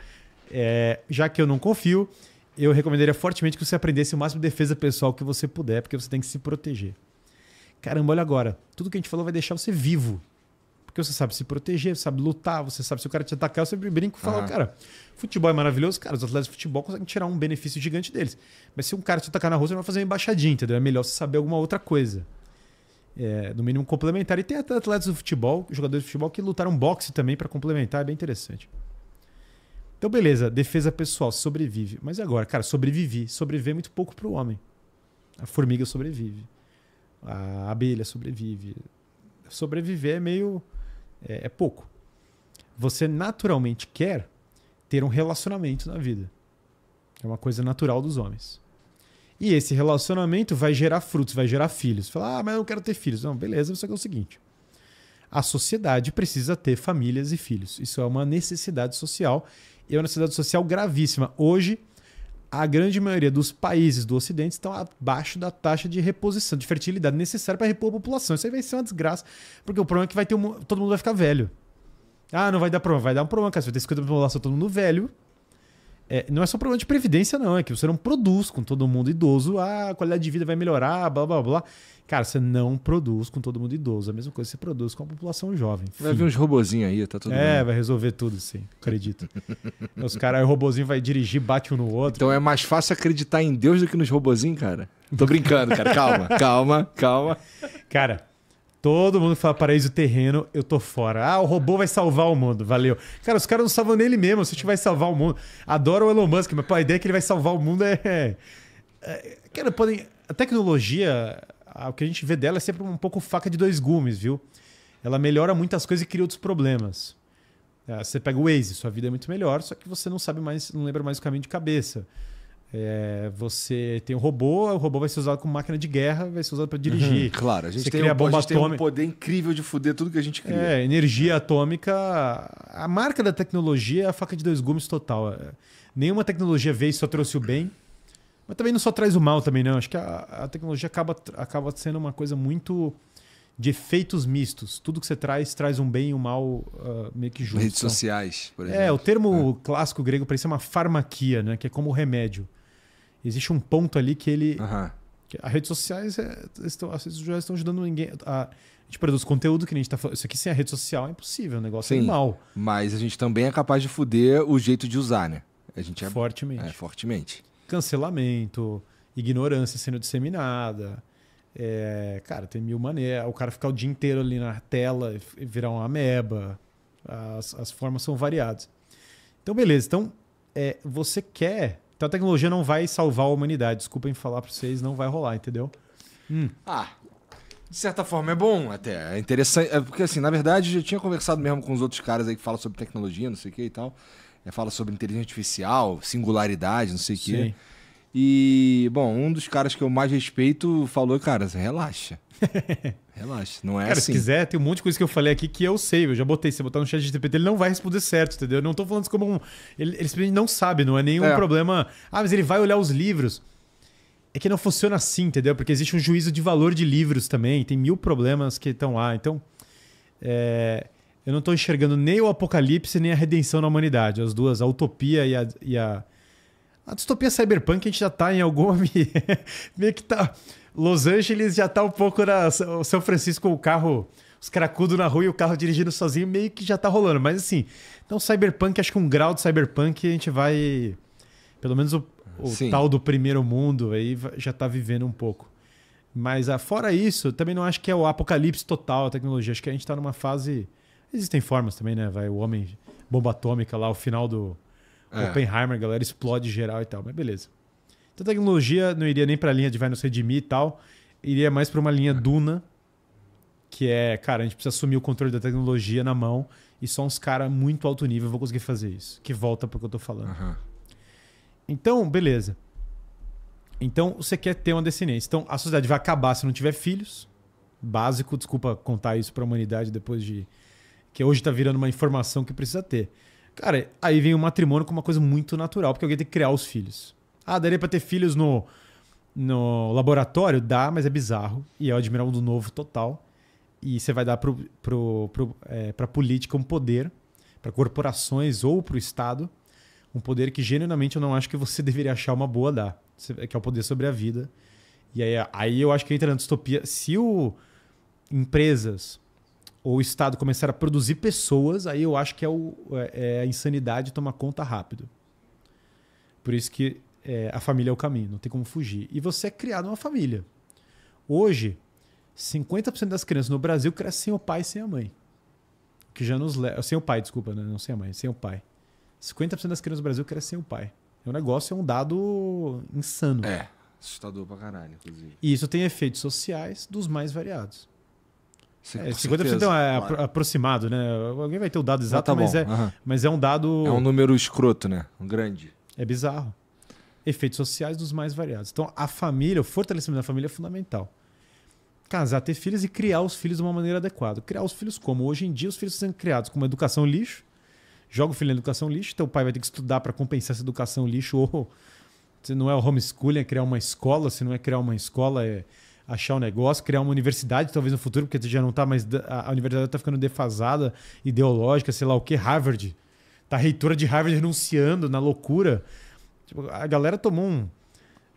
É, já que eu não confio, eu recomendaria fortemente que você aprendesse o máximo de defesa pessoal que você puder, porque você tem que se proteger. Caramba, olha agora, tudo que a gente falou vai deixar você vivo. Porque você sabe se proteger, você sabe lutar, você sabe se o cara te atacar. Eu sempre brinco e falo, uhum. cara, futebol é maravilhoso, cara, os atletas de futebol conseguem tirar um benefício gigante deles. Mas se um cara te atacar na rua, você não vai fazer uma embaixadinha, entendeu? É melhor você saber alguma outra coisa. É, no mínimo complementar. E tem atletas de futebol, jogadores de futebol que lutaram boxe também para complementar, é bem interessante. Então, beleza, defesa pessoal, sobrevive. Mas agora, cara, sobrevivi. Sobreviver é muito pouco para o homem. A formiga sobrevive. A abelha sobrevive. Sobreviver é meio é, é pouco. Você naturalmente quer ter um relacionamento na vida. É uma coisa natural dos homens. E esse relacionamento vai gerar frutos, vai gerar filhos. Fala, ah, mas eu não quero ter filhos. Não, beleza, só que é o seguinte: a sociedade precisa ter famílias e filhos. Isso é uma necessidade social. E é uma necessidade social gravíssima. Hoje, a grande maioria dos países do Ocidente estão abaixo da taxa de reposição, de fertilidade necessária para repor a população. Isso aí vai ser uma desgraça, porque o problema é que vai ter um, todo mundo vai ficar velho. Ah, não vai dar problema. Vai dar um problema, cara. Você vai ter 50% da população todo mundo velho é, não é só problema de previdência, não. É que você não produz com todo mundo idoso, ah, a qualidade de vida vai melhorar, blá blá blá. Cara, você não produz com todo mundo idoso. É a mesma coisa você produz com a população jovem. Vai vir uns robozinhos aí, tá tudo É, bem. vai resolver tudo, sim. Acredito. Os caras, o robozinho vai dirigir, bate um no outro. Então é mais fácil acreditar em Deus do que nos robozinhos, cara? Tô brincando, cara. Calma, calma, calma. Cara, Todo mundo fala paraíso terreno, eu tô fora. Ah, o robô vai salvar o mundo, valeu. Cara, os caras não salvam nele mesmo, se a gente vai salvar o mundo. Adoro o Elon Musk, mas pô, a ideia é que ele vai salvar o mundo é. é... é cara, podem. A tecnologia, o que a gente vê dela é sempre um pouco faca de dois gumes, viu? Ela melhora muitas coisas e cria outros problemas. É, você pega o Waze, sua vida é muito melhor, só que você não sabe mais, não lembra mais o caminho de cabeça. É, você tem um robô, o robô vai ser usado como máquina de guerra, vai ser usado para dirigir. Uhum, claro, a gente, você tem, cria um, bomba a gente tem um poder incrível de fuder tudo que a gente cria. É, energia atômica. A marca da tecnologia é a faca de dois gumes total. É, nenhuma tecnologia veio e só trouxe o bem, mas também não só traz o mal também, não. Né? Acho que a, a tecnologia acaba, acaba sendo uma coisa muito de efeitos mistos. Tudo que você traz, traz um bem e um mal uh, meio que juntos. Redes né? sociais, por exemplo. É, o termo é. clássico grego para isso é uma farmaquia, né? que é como remédio existe um ponto ali que ele. Uhum. as redes sociais é, estão, as redes sociais estão ajudando ninguém. A, a gente produz conteúdo que a gente está falando. Isso aqui sem a rede social é impossível, o negócio é Sim, animal. Mas a gente também é capaz de foder o jeito de usar, né? A gente é. Fortemente. É, fortemente. Cancelamento, ignorância sendo disseminada. É, cara, tem mil maneiras. O cara ficar o dia inteiro ali na tela e virar uma ameba. As, as formas são variadas. Então, beleza. Então, é, você quer então a tecnologia não vai salvar a humanidade. Desculpem falar para vocês, não vai rolar, entendeu? Hum. Ah, de certa forma é bom até. É interessante. É porque, assim, na verdade, eu tinha conversado mesmo com os outros caras aí que falam sobre tecnologia, não sei o que e tal. É, fala sobre inteligência artificial, singularidade, não sei o que. E, bom, um dos caras que eu mais respeito falou, cara, relaxa. Relaxa, não é Cara, assim. se quiser, tem um monte de coisa que eu falei aqui que eu sei, eu já botei. Se botar no chat de GPT, ele não vai responder certo, entendeu? Eu não tô falando isso como um. Ele, ele simplesmente não sabe, não é nenhum é. problema. Ah, mas ele vai olhar os livros. É que não funciona assim, entendeu? Porque existe um juízo de valor de livros também, tem mil problemas que estão lá. Então, é... eu não estou enxergando nem o apocalipse nem a redenção na humanidade. As duas, a utopia e a, e a... A distopia cyberpunk a gente já tá em alguma. meio que tá. Los Angeles já tá um pouco na. O São Francisco, o carro, os cracudos na rua e o carro dirigindo sozinho, meio que já tá rolando. Mas assim, então Cyberpunk, acho que um grau de Cyberpunk a gente vai. Pelo menos o, o tal do primeiro mundo aí já tá vivendo um pouco. Mas ah, fora isso, também não acho que é o apocalipse total a tecnologia. Acho que a gente tá numa fase. Existem formas também, né? Vai o homem bomba atômica lá, o final do é. Oppenheimer, galera explode geral e tal. Mas beleza. Então, tecnologia não iria nem para a linha de vai nos redimir e tal, iria mais para uma linha Duna, que é, cara, a gente precisa assumir o controle da tecnologia na mão e só uns caras muito alto nível vão conseguir fazer isso. Que volta para o que eu tô falando. Uhum. Então, beleza. Então, você quer ter uma descendência. Então, a sociedade vai acabar se não tiver filhos. Básico, desculpa contar isso para a humanidade depois de. que hoje está virando uma informação que precisa ter. Cara, aí vem o matrimônio como uma coisa muito natural, porque alguém tem que criar os filhos. Ah, daria pra ter filhos no, no laboratório? Dá, mas é bizarro. E é o um do Novo total. E você vai dar pro, pro, pro, é, pra política um poder, para corporações ou pro Estado, um poder que genuinamente eu não acho que você deveria achar uma boa dar, que é o poder sobre a vida. E aí, aí eu acho que entra na distopia. Se o empresas ou o Estado começar a produzir pessoas, aí eu acho que é, o, é, é a insanidade tomar conta rápido. Por isso que é, a família é o caminho, não tem como fugir. E você é criado numa família. Hoje, 50% das crianças no Brasil crescem sem o pai e sem a mãe. Que já nos leva. Sem o pai, desculpa, né? não sem a mãe, sem o pai. 50% das crianças no Brasil crescem sem o pai. É um negócio, é um dado insano. É, assustador pra caralho, inclusive. E isso tem efeitos sociais dos mais variados. Sim, é, 50% certeza. é aproximado, né? Alguém vai ter o dado ah, tá exato, tá mas, é, uhum. mas é um dado. É um número escroto, né? Um grande. É bizarro efeitos sociais dos mais variados. Então, a família, o fortalecimento da família é fundamental. Casar, ter filhos e criar os filhos de uma maneira adequada. Criar os filhos como? Hoje em dia, os filhos são criados com uma educação lixo. Joga o filho na educação lixo, teu pai vai ter que estudar para compensar essa educação lixo. Ou se não é o homeschooling, é criar uma escola. Se não é criar uma escola, é achar um negócio, criar uma universidade, talvez no futuro, porque já não está mais. A universidade está ficando defasada, ideológica, sei lá o que. Harvard. Tá a reitora de Harvard renunciando na loucura Tipo, a galera tomou um,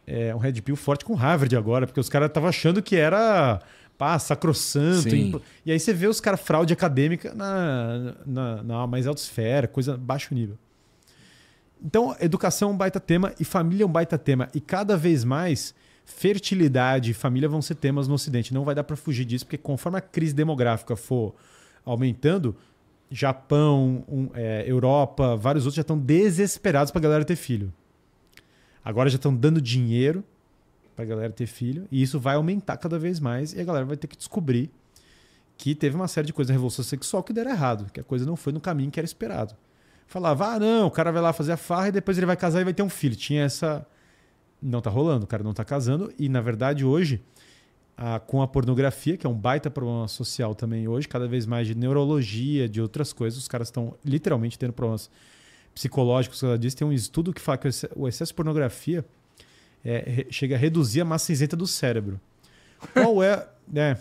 é, um Red Pill forte com Harvard agora, porque os caras estavam achando que era pá, sacrossanto. E, tipo, e, aí você vê os caras fraude acadêmica na, na, na mais esfera coisa baixo nível. Então, educação é um baita tema e família é um baita tema. E cada vez mais, fertilidade e família vão ser temas no Ocidente. Não vai dar para fugir disso, porque conforme a crise demográfica for aumentando, Japão, um, é, Europa, vários outros já estão desesperados para a galera ter filho. Agora já estão dando dinheiro para a galera ter filho, e isso vai aumentar cada vez mais, e a galera vai ter que descobrir que teve uma série de coisas na revolução sexual que deram errado, que a coisa não foi no caminho que era esperado. Falava, ah, não, o cara vai lá fazer a farra e depois ele vai casar e vai ter um filho. Tinha essa. Não tá rolando, o cara não tá casando, e na verdade hoje, a, com a pornografia, que é um baita problema social também hoje, cada vez mais de neurologia, de outras coisas, os caras estão literalmente tendo problemas psicológicos que ela diz, tem um estudo que fala que o excesso de pornografia é, chega a reduzir a massa cinzenta do cérebro. Qual é, é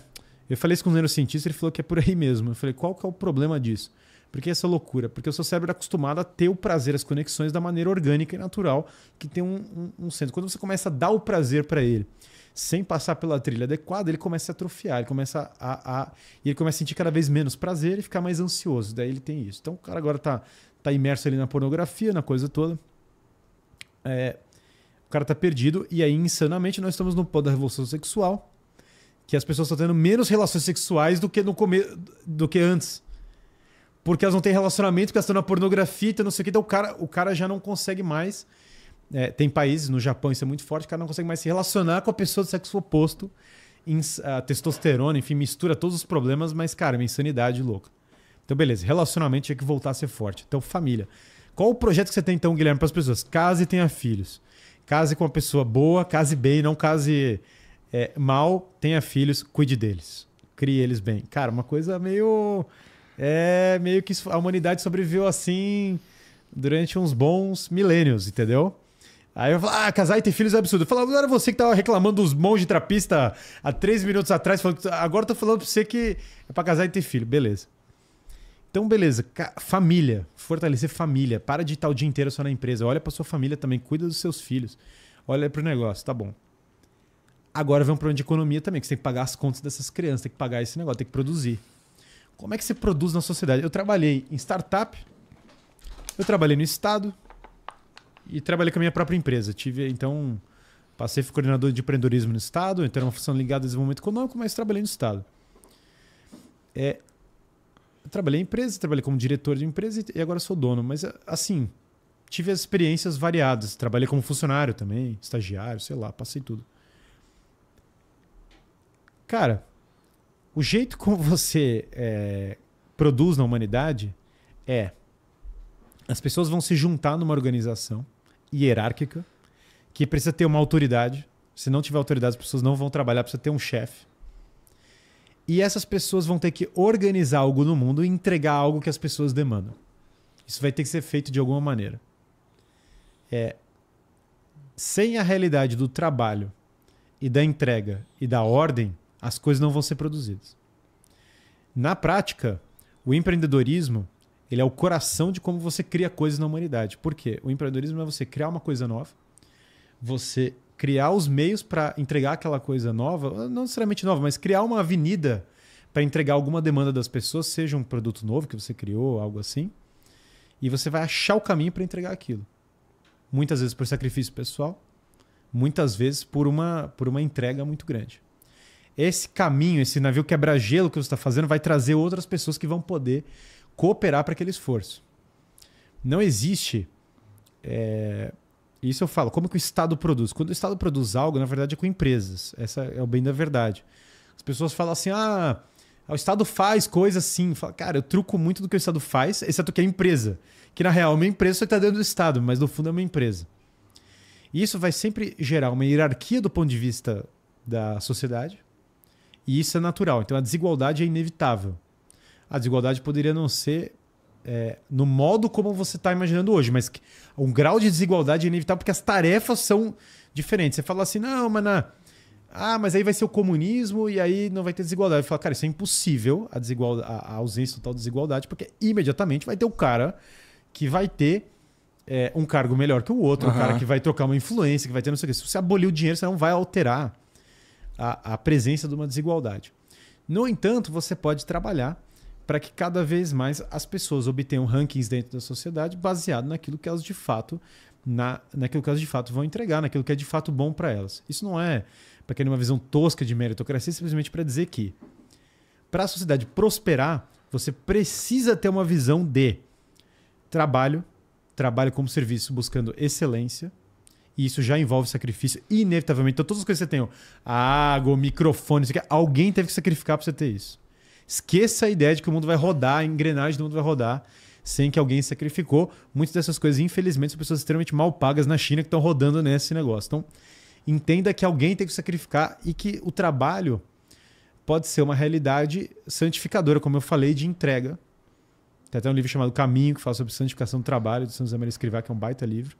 eu falei isso com um neurocientista, ele falou que é por aí mesmo. Eu falei, qual que é o problema disso? Por que essa loucura? Porque o seu cérebro é acostumado a ter o prazer, as conexões da maneira orgânica e natural que tem um, um, um centro. Quando você começa a dar o prazer para ele, sem passar pela trilha adequada, ele começa a atrofiar, ele começa a, a, a, ele começa a sentir cada vez menos prazer e ficar mais ansioso. Daí ele tem isso. Então o cara agora tá tá imerso ali na pornografia, na coisa toda. É, o cara tá perdido e aí, insanamente, nós estamos no pó da revolução sexual, que as pessoas estão tendo menos relações sexuais do que no come... do que antes. Porque elas não têm relacionamento, porque elas estão na pornografia, então não sei o que. Então o cara, o cara já não consegue mais. É, tem países, no Japão isso é muito forte, o cara não consegue mais se relacionar com a pessoa do sexo oposto. Ins... testosterona, enfim, mistura todos os problemas, mas, cara, é uma insanidade louca. Então, beleza, relacionamento tinha que voltar a ser forte. Então, família. Qual o projeto que você tem, então, Guilherme, para as pessoas? Case e tenha filhos. Case com uma pessoa boa, case bem, não case é, mal, tenha filhos, cuide deles. Crie eles bem. Cara, uma coisa meio. É meio que a humanidade sobreviveu assim durante uns bons milênios, entendeu? Aí eu falo, ah, casar e ter filhos é absurdo. Eu falo, agora você que tava reclamando dos monges trapista há três minutos atrás, falando, agora eu tô falando pra você que é pra casar e ter filho. Beleza. Então, beleza. Família. Fortalecer família. Para de estar o dia inteiro só na empresa. Olha para sua família também. Cuida dos seus filhos. Olha para o negócio. Tá bom. Agora vem um problema de economia também, que você tem que pagar as contas dessas crianças, tem que pagar esse negócio, tem que produzir. Como é que você produz na sociedade? Eu trabalhei em startup, eu trabalhei no Estado e trabalhei com a minha própria empresa. Tive, então, passei fui coordenador de empreendedorismo no Estado, então era uma função ligada ao desenvolvimento econômico, mas trabalhei no Estado. É, trabalhei em empresa, trabalhei como diretor de empresa e agora sou dono. Mas, assim, tive as experiências variadas. Trabalhei como funcionário também, estagiário, sei lá, passei tudo. Cara, o jeito como você é, produz na humanidade é as pessoas vão se juntar numa organização hierárquica que precisa ter uma autoridade. Se não tiver autoridade, as pessoas não vão trabalhar, precisa ter um chefe. E essas pessoas vão ter que organizar algo no mundo e entregar algo que as pessoas demandam. Isso vai ter que ser feito de alguma maneira. É, sem a realidade do trabalho e da entrega e da ordem, as coisas não vão ser produzidas. Na prática, o empreendedorismo ele é o coração de como você cria coisas na humanidade. Por quê? O empreendedorismo é você criar uma coisa nova, você criar os meios para entregar aquela coisa nova, não necessariamente nova, mas criar uma avenida para entregar alguma demanda das pessoas, seja um produto novo que você criou, algo assim. E você vai achar o caminho para entregar aquilo. Muitas vezes por sacrifício pessoal, muitas vezes por uma, por uma entrega muito grande. Esse caminho, esse navio quebra-gelo que você está fazendo, vai trazer outras pessoas que vão poder cooperar para aquele esforço. Não existe é, isso eu falo, como que o Estado produz? Quando o Estado produz algo, na verdade é com empresas. Essa é o bem da verdade. As pessoas falam assim, ah, ah o Estado faz coisa assim. Fala, cara, eu truco muito do que o Estado faz, exceto que é empresa. Que na real, é uma empresa só está dentro do Estado, mas no fundo é uma empresa. E isso vai sempre gerar uma hierarquia do ponto de vista da sociedade. E isso é natural. Então a desigualdade é inevitável. A desigualdade poderia não ser é, no modo como você está imaginando hoje, mas um grau de desigualdade inevitável, porque as tarefas são diferentes. Você fala assim, não, na ah, mas aí vai ser o comunismo e aí não vai ter desigualdade. Eu falo, cara, isso é impossível, a, desigualdade, a ausência total de desigualdade, porque imediatamente vai ter o cara que vai ter é, um cargo melhor que o outro, uhum. um cara que vai trocar uma influência, que vai ter não sei o quê. Se você abolir o dinheiro, você não vai alterar a, a presença de uma desigualdade. No entanto, você pode trabalhar para que cada vez mais as pessoas obtenham rankings dentro da sociedade baseado naquilo que elas de fato na, naquilo que elas de fato vão entregar, naquilo que é de fato bom para elas. Isso não é para querer uma visão tosca de meritocracia, simplesmente para dizer que para a sociedade prosperar, você precisa ter uma visão de trabalho, trabalho como serviço, buscando excelência, e isso já envolve sacrifício, inevitavelmente. Então, todas as coisas que você tem, ó, água, microfone, isso aqui, alguém teve que sacrificar para você ter isso. Esqueça a ideia de que o mundo vai rodar, a engrenagem do mundo vai rodar sem que alguém sacrificou. Muitas dessas coisas, infelizmente, são pessoas extremamente mal pagas na China que estão rodando nesse negócio. Então, entenda que alguém tem que sacrificar e que o trabalho pode ser uma realidade santificadora, como eu falei, de entrega. Tem até um livro chamado Caminho, que fala sobre santificação do trabalho, do Santos Américo Escrivá, que é um baita livro.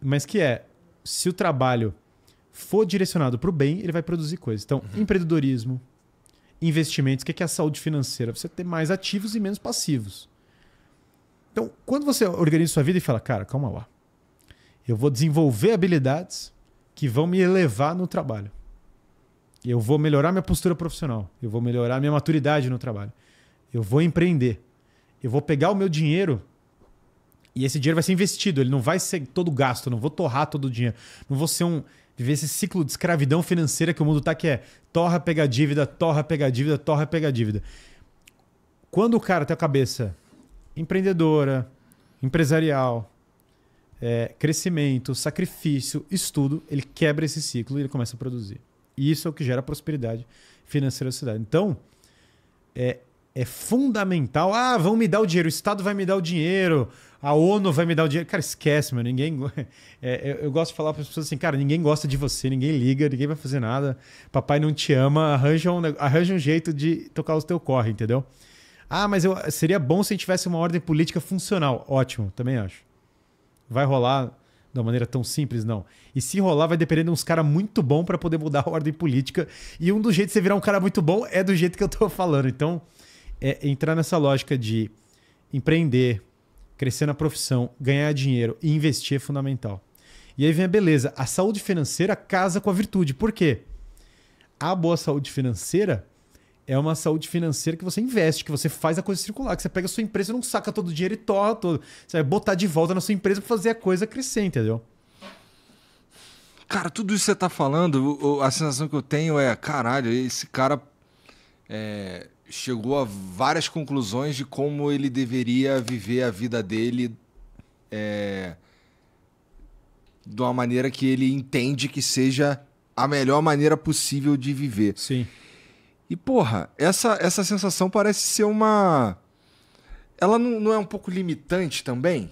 Mas que é, se o trabalho for direcionado para o bem, ele vai produzir coisas. Então, uhum. empreendedorismo, investimentos. O é que é a saúde financeira? Você ter mais ativos e menos passivos. Então, quando você organiza sua vida e fala, cara, calma lá. Eu vou desenvolver habilidades que vão me elevar no trabalho. Eu vou melhorar minha postura profissional. Eu vou melhorar minha maturidade no trabalho. Eu vou empreender. Eu vou pegar o meu dinheiro e esse dinheiro vai ser investido. Ele não vai ser todo gasto. Não vou torrar todo o dinheiro. Não vou ser um viver esse ciclo de escravidão financeira que o mundo tá que é torra, pega dívida, torra, pega dívida, torra, pega dívida. Quando o cara tem a cabeça empreendedora, empresarial, é, crescimento, sacrifício, estudo, ele quebra esse ciclo e ele começa a produzir. E isso é o que gera prosperidade financeira da cidade. Então, é, é fundamental. Ah, vão me dar o dinheiro, o Estado vai me dar o dinheiro, a ONU vai me dar o dinheiro. Cara, esquece, meu. Ninguém. É, eu, eu, gosto de falar para as pessoas assim, cara, ninguém gosta de você, ninguém liga, ninguém vai fazer nada. Papai não te ama, arranja um, arranja um jeito de tocar o teu corre, entendeu? Ah, mas eu, seria bom se a gente tivesse uma ordem política funcional. Ótimo, também acho. Vai rolar de uma maneira tão simples, não. E se rolar, vai depender de uns caras muito bom para poder mudar a ordem política. E um dos jeitos de você virar um cara muito bom é do jeito que eu estou falando. Então, é entrar nessa lógica de empreender, crescer na profissão, ganhar dinheiro e investir é fundamental. E aí vem a beleza. A saúde financeira casa com a virtude. Por quê? A boa saúde financeira é uma saúde financeira que você investe, que você faz a coisa circular, que você pega a sua empresa, e não saca todo o dinheiro e torra todo. Você vai botar de volta na sua empresa para fazer a coisa crescer, entendeu? Cara, tudo isso que você tá falando, a sensação que eu tenho é, caralho, esse cara é, chegou a várias conclusões de como ele deveria viver a vida dele é, de uma maneira que ele entende que seja a melhor maneira possível de viver. Sim. E, porra, essa, essa sensação parece ser uma. Ela não, não é um pouco limitante também?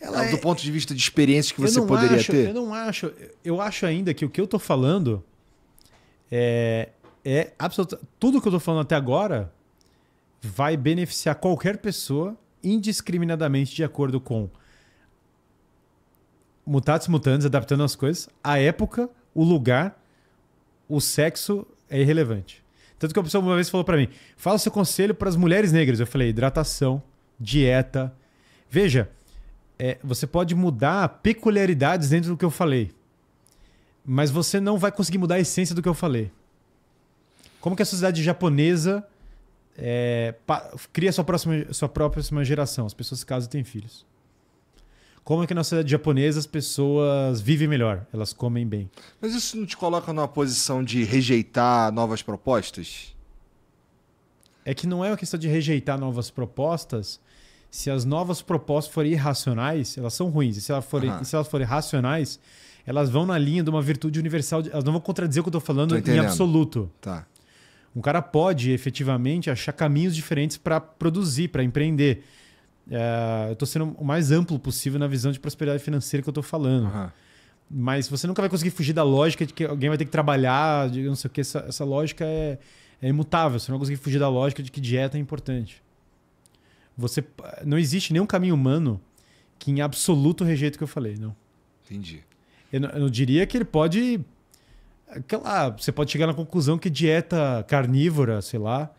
Ela do é- ponto de vista de experiência que você poderia acho, ter? Eu não acho. Eu acho ainda que o que eu tô falando é, é absoluta. Tudo que eu tô falando até agora vai beneficiar qualquer pessoa indiscriminadamente de acordo com mutatis mutandis, adaptando as coisas, a época, o lugar, o sexo é irrelevante. Tanto que uma pessoa uma vez falou para mim: "Fala seu conselho para as mulheres negras". Eu falei: "Hidratação, dieta. Veja, é, você pode mudar peculiaridades dentro do que eu falei, mas você não vai conseguir mudar a essência do que eu falei. Como que a sociedade japonesa é, cria sua, próxima, sua próxima geração? As pessoas se casam e têm filhos. Como é que na sociedade japonesa as pessoas vivem melhor? Elas comem bem. Mas isso não te coloca numa posição de rejeitar novas propostas? É que não é uma questão de rejeitar novas propostas. Se as novas propostas forem irracionais, elas são ruins. E se elas forem, uhum. se elas forem racionais, elas vão na linha de uma virtude universal. De... Elas não vão contradizer o que eu estou falando em absoluto. Tá um cara pode efetivamente achar caminhos diferentes para produzir, para empreender. É, eu estou sendo o mais amplo possível na visão de prosperidade financeira que eu estou falando. Uhum. Mas você nunca vai conseguir fugir da lógica de que alguém vai ter que trabalhar, de não sei o que. Essa, essa lógica é, é, imutável. Você não vai conseguir fugir da lógica de que dieta é importante. Você Não existe nenhum caminho humano que em absoluto rejeita o que eu falei, não. Entendi. Eu, eu diria que ele pode ah, você pode chegar na conclusão que dieta carnívora, sei lá,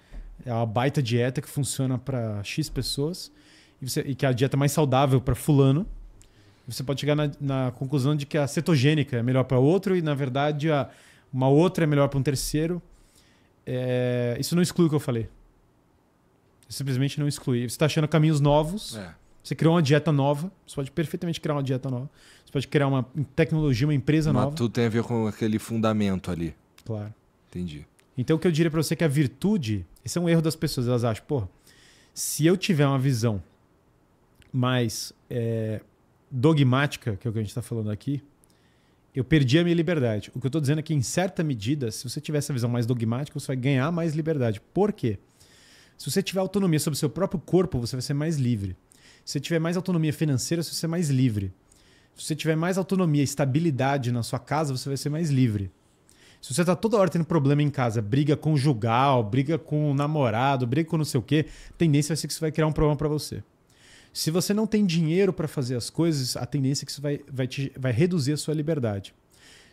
é uma baita dieta que funciona para X pessoas e, você, e, que é a dieta mais saudável para fulano. Você pode chegar na, na, conclusão de que a cetogênica é melhor para outro e, na verdade, a, uma outra é melhor para um terceiro. É, isso não exclui o que eu falei. Simplesmente não exclui. Você está achando caminhos novos. É. Você criou uma dieta nova. Você pode perfeitamente criar uma dieta nova. Você pode criar uma tecnologia, uma empresa Mas nova. Mas tudo tem a ver com aquele fundamento ali. Claro. Entendi. Então o que eu diria para você é que a virtude, esse é um erro das pessoas, elas acham, pô, se eu tiver uma visão mais é, dogmática, que é o que a gente está falando aqui, eu perdi a minha liberdade. O que eu estou dizendo é que, em certa medida, se você tiver essa visão mais dogmática, você vai ganhar mais liberdade. Por quê? Se você tiver autonomia sobre o seu próprio corpo, você vai ser mais livre. Se você tiver mais autonomia financeira, você vai ser mais livre. Se você tiver mais autonomia, estabilidade na sua casa, você vai ser mais livre. Se você está toda hora tendo problema em casa, briga conjugal, briga com o namorado, briga com não sei o quê, a tendência vai ser que isso vai criar um problema para você. Se você não tem dinheiro para fazer as coisas, a tendência é que isso vai, vai, te, vai reduzir a sua liberdade.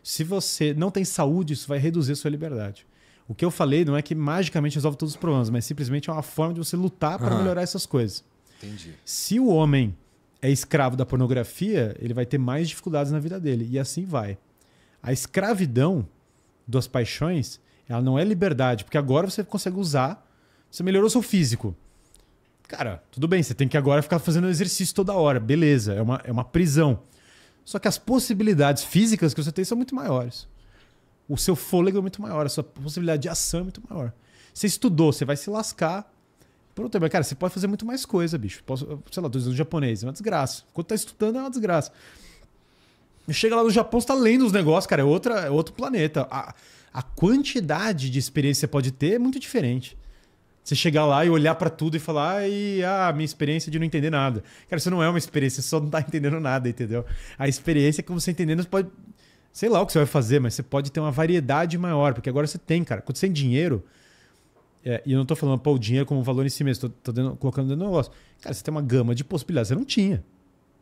Se você não tem saúde, isso vai reduzir a sua liberdade. O que eu falei não é que magicamente resolve todos os problemas, mas simplesmente é uma forma de você lutar para uhum. melhorar essas coisas. Entendi. Se o homem é escravo da pornografia, ele vai ter mais dificuldades na vida dele. E assim vai. A escravidão das paixões, ela não é liberdade, porque agora você consegue usar, você melhorou seu físico. Cara, tudo bem, você tem que agora ficar fazendo exercício toda hora, beleza, é uma, é uma prisão. Só que as possibilidades físicas que você tem são muito maiores. O seu fôlego é muito maior, a sua possibilidade de ação é muito maior. Você estudou, você vai se lascar, por outro, cara, você pode fazer muito mais coisa, bicho. Posso, sei lá, dois anos japonês, é uma desgraça. Quando tá estudando, é uma desgraça. Chega lá no Japão, você tá lendo os negócios, cara, é, outra, é outro planeta. A, a quantidade de experiência que você pode ter é muito diferente. Você chegar lá e olhar para tudo e falar, e ah, minha experiência de não entender nada. Cara, isso não é uma experiência, você só não tá entendendo nada, entendeu? A experiência é como você entendendo, você pode. Sei lá o que você vai fazer, mas você pode ter uma variedade maior, porque agora você tem, cara. Quando você tem dinheiro, é, e eu não estou falando, pô, o dinheiro como valor em si mesmo, estou colocando dentro do negócio. Cara, você tem uma gama de possibilidades, você não tinha.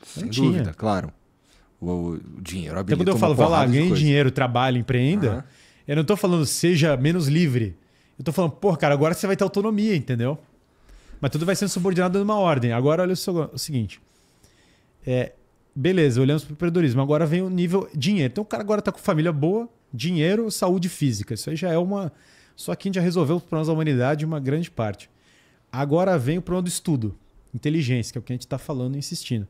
Você Sem não dúvida, tinha. claro. O, o dinheiro habilita Então, quando eu falo, vai lá, ganhe dinheiro, trabalhe, empreenda, uhum. eu não estou falando, seja menos livre. Eu estou falando, pô, cara, agora você vai ter autonomia, entendeu? Mas tudo vai sendo subordinado numa ordem. Agora, olha o, seguinte. É, beleza, olhamos para o empreendedorismo. Agora vem o nível dinheiro. Então, o cara agora está com família boa, dinheiro, saúde física. Isso aí já é uma só que a gente já resolveu os problemas da humanidade uma grande parte. Agora vem o problema do estudo, inteligência, que é o que a gente está falando e insistindo.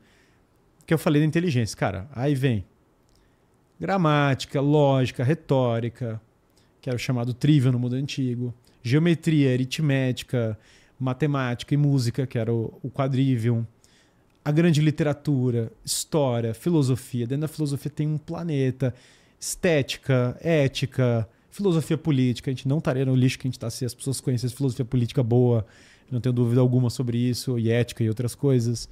Que eu falei da inteligência, cara. Aí vem gramática, lógica, retórica, que era o chamado trívio no mundo antigo, geometria, aritmética, matemática e música, que era o, o quadrivium, a grande literatura, história, filosofia. Dentro da filosofia tem um planeta, estética, ética, filosofia política, a gente não estaria no lixo que a gente está se as pessoas conhecessem filosofia política boa, não tenho dúvida alguma sobre isso, e ética e outras coisas.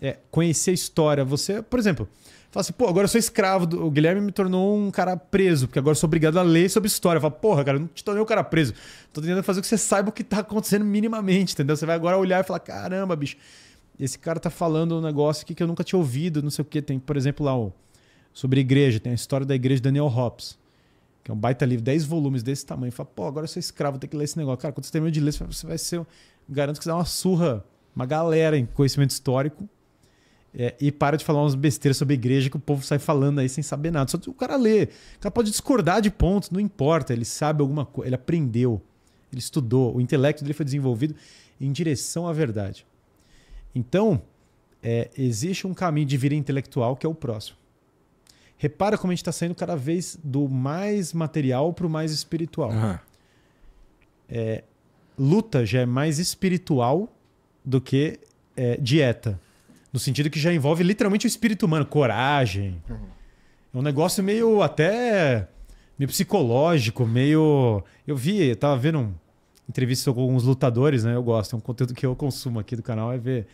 É, conhecer a história, você, por exemplo, fala assim, pô, agora eu sou escravo, do... o Guilherme me tornou um cara preso, porque agora eu sou obrigado a ler sobre história. Fala, porra, cara, eu não te tornei um cara preso. Tô tentando fazer com que você saiba o que tá acontecendo minimamente, entendeu? Você vai agora olhar e falar, caramba, bicho, esse cara tá falando um negócio aqui que eu nunca tinha ouvido, não sei o que. Tem, por exemplo, lá o... sobre igreja, tem a história da igreja de Daniel Hobbes que é um baita livro, 10 volumes desse tamanho. Fala, pô, agora eu sou escravo, vou ter que ler esse negócio. Cara, quando você termina de ler, você vai ser. Garanto que você dá uma surra, uma galera em conhecimento histórico. É, e para de falar umas besteiras sobre igreja que o povo sai falando aí sem saber nada. Só o cara lê. O cara pode discordar de pontos, não importa. Ele sabe alguma coisa, ele aprendeu, ele estudou. O intelecto dele foi desenvolvido em direção à verdade. Então, é, existe um caminho de vida intelectual que é o próximo. Repara como a gente está saindo cada vez do mais material para o mais espiritual. Uhum. É, luta já é mais espiritual do que é, dieta. No sentido que já envolve literalmente o espírito humano, coragem. Uhum. É um negócio meio até. meio psicológico, meio. Eu vi, eu tava vendo um, entrevista com alguns lutadores, né? Eu gosto, é um conteúdo que eu consumo aqui do canal, é ver.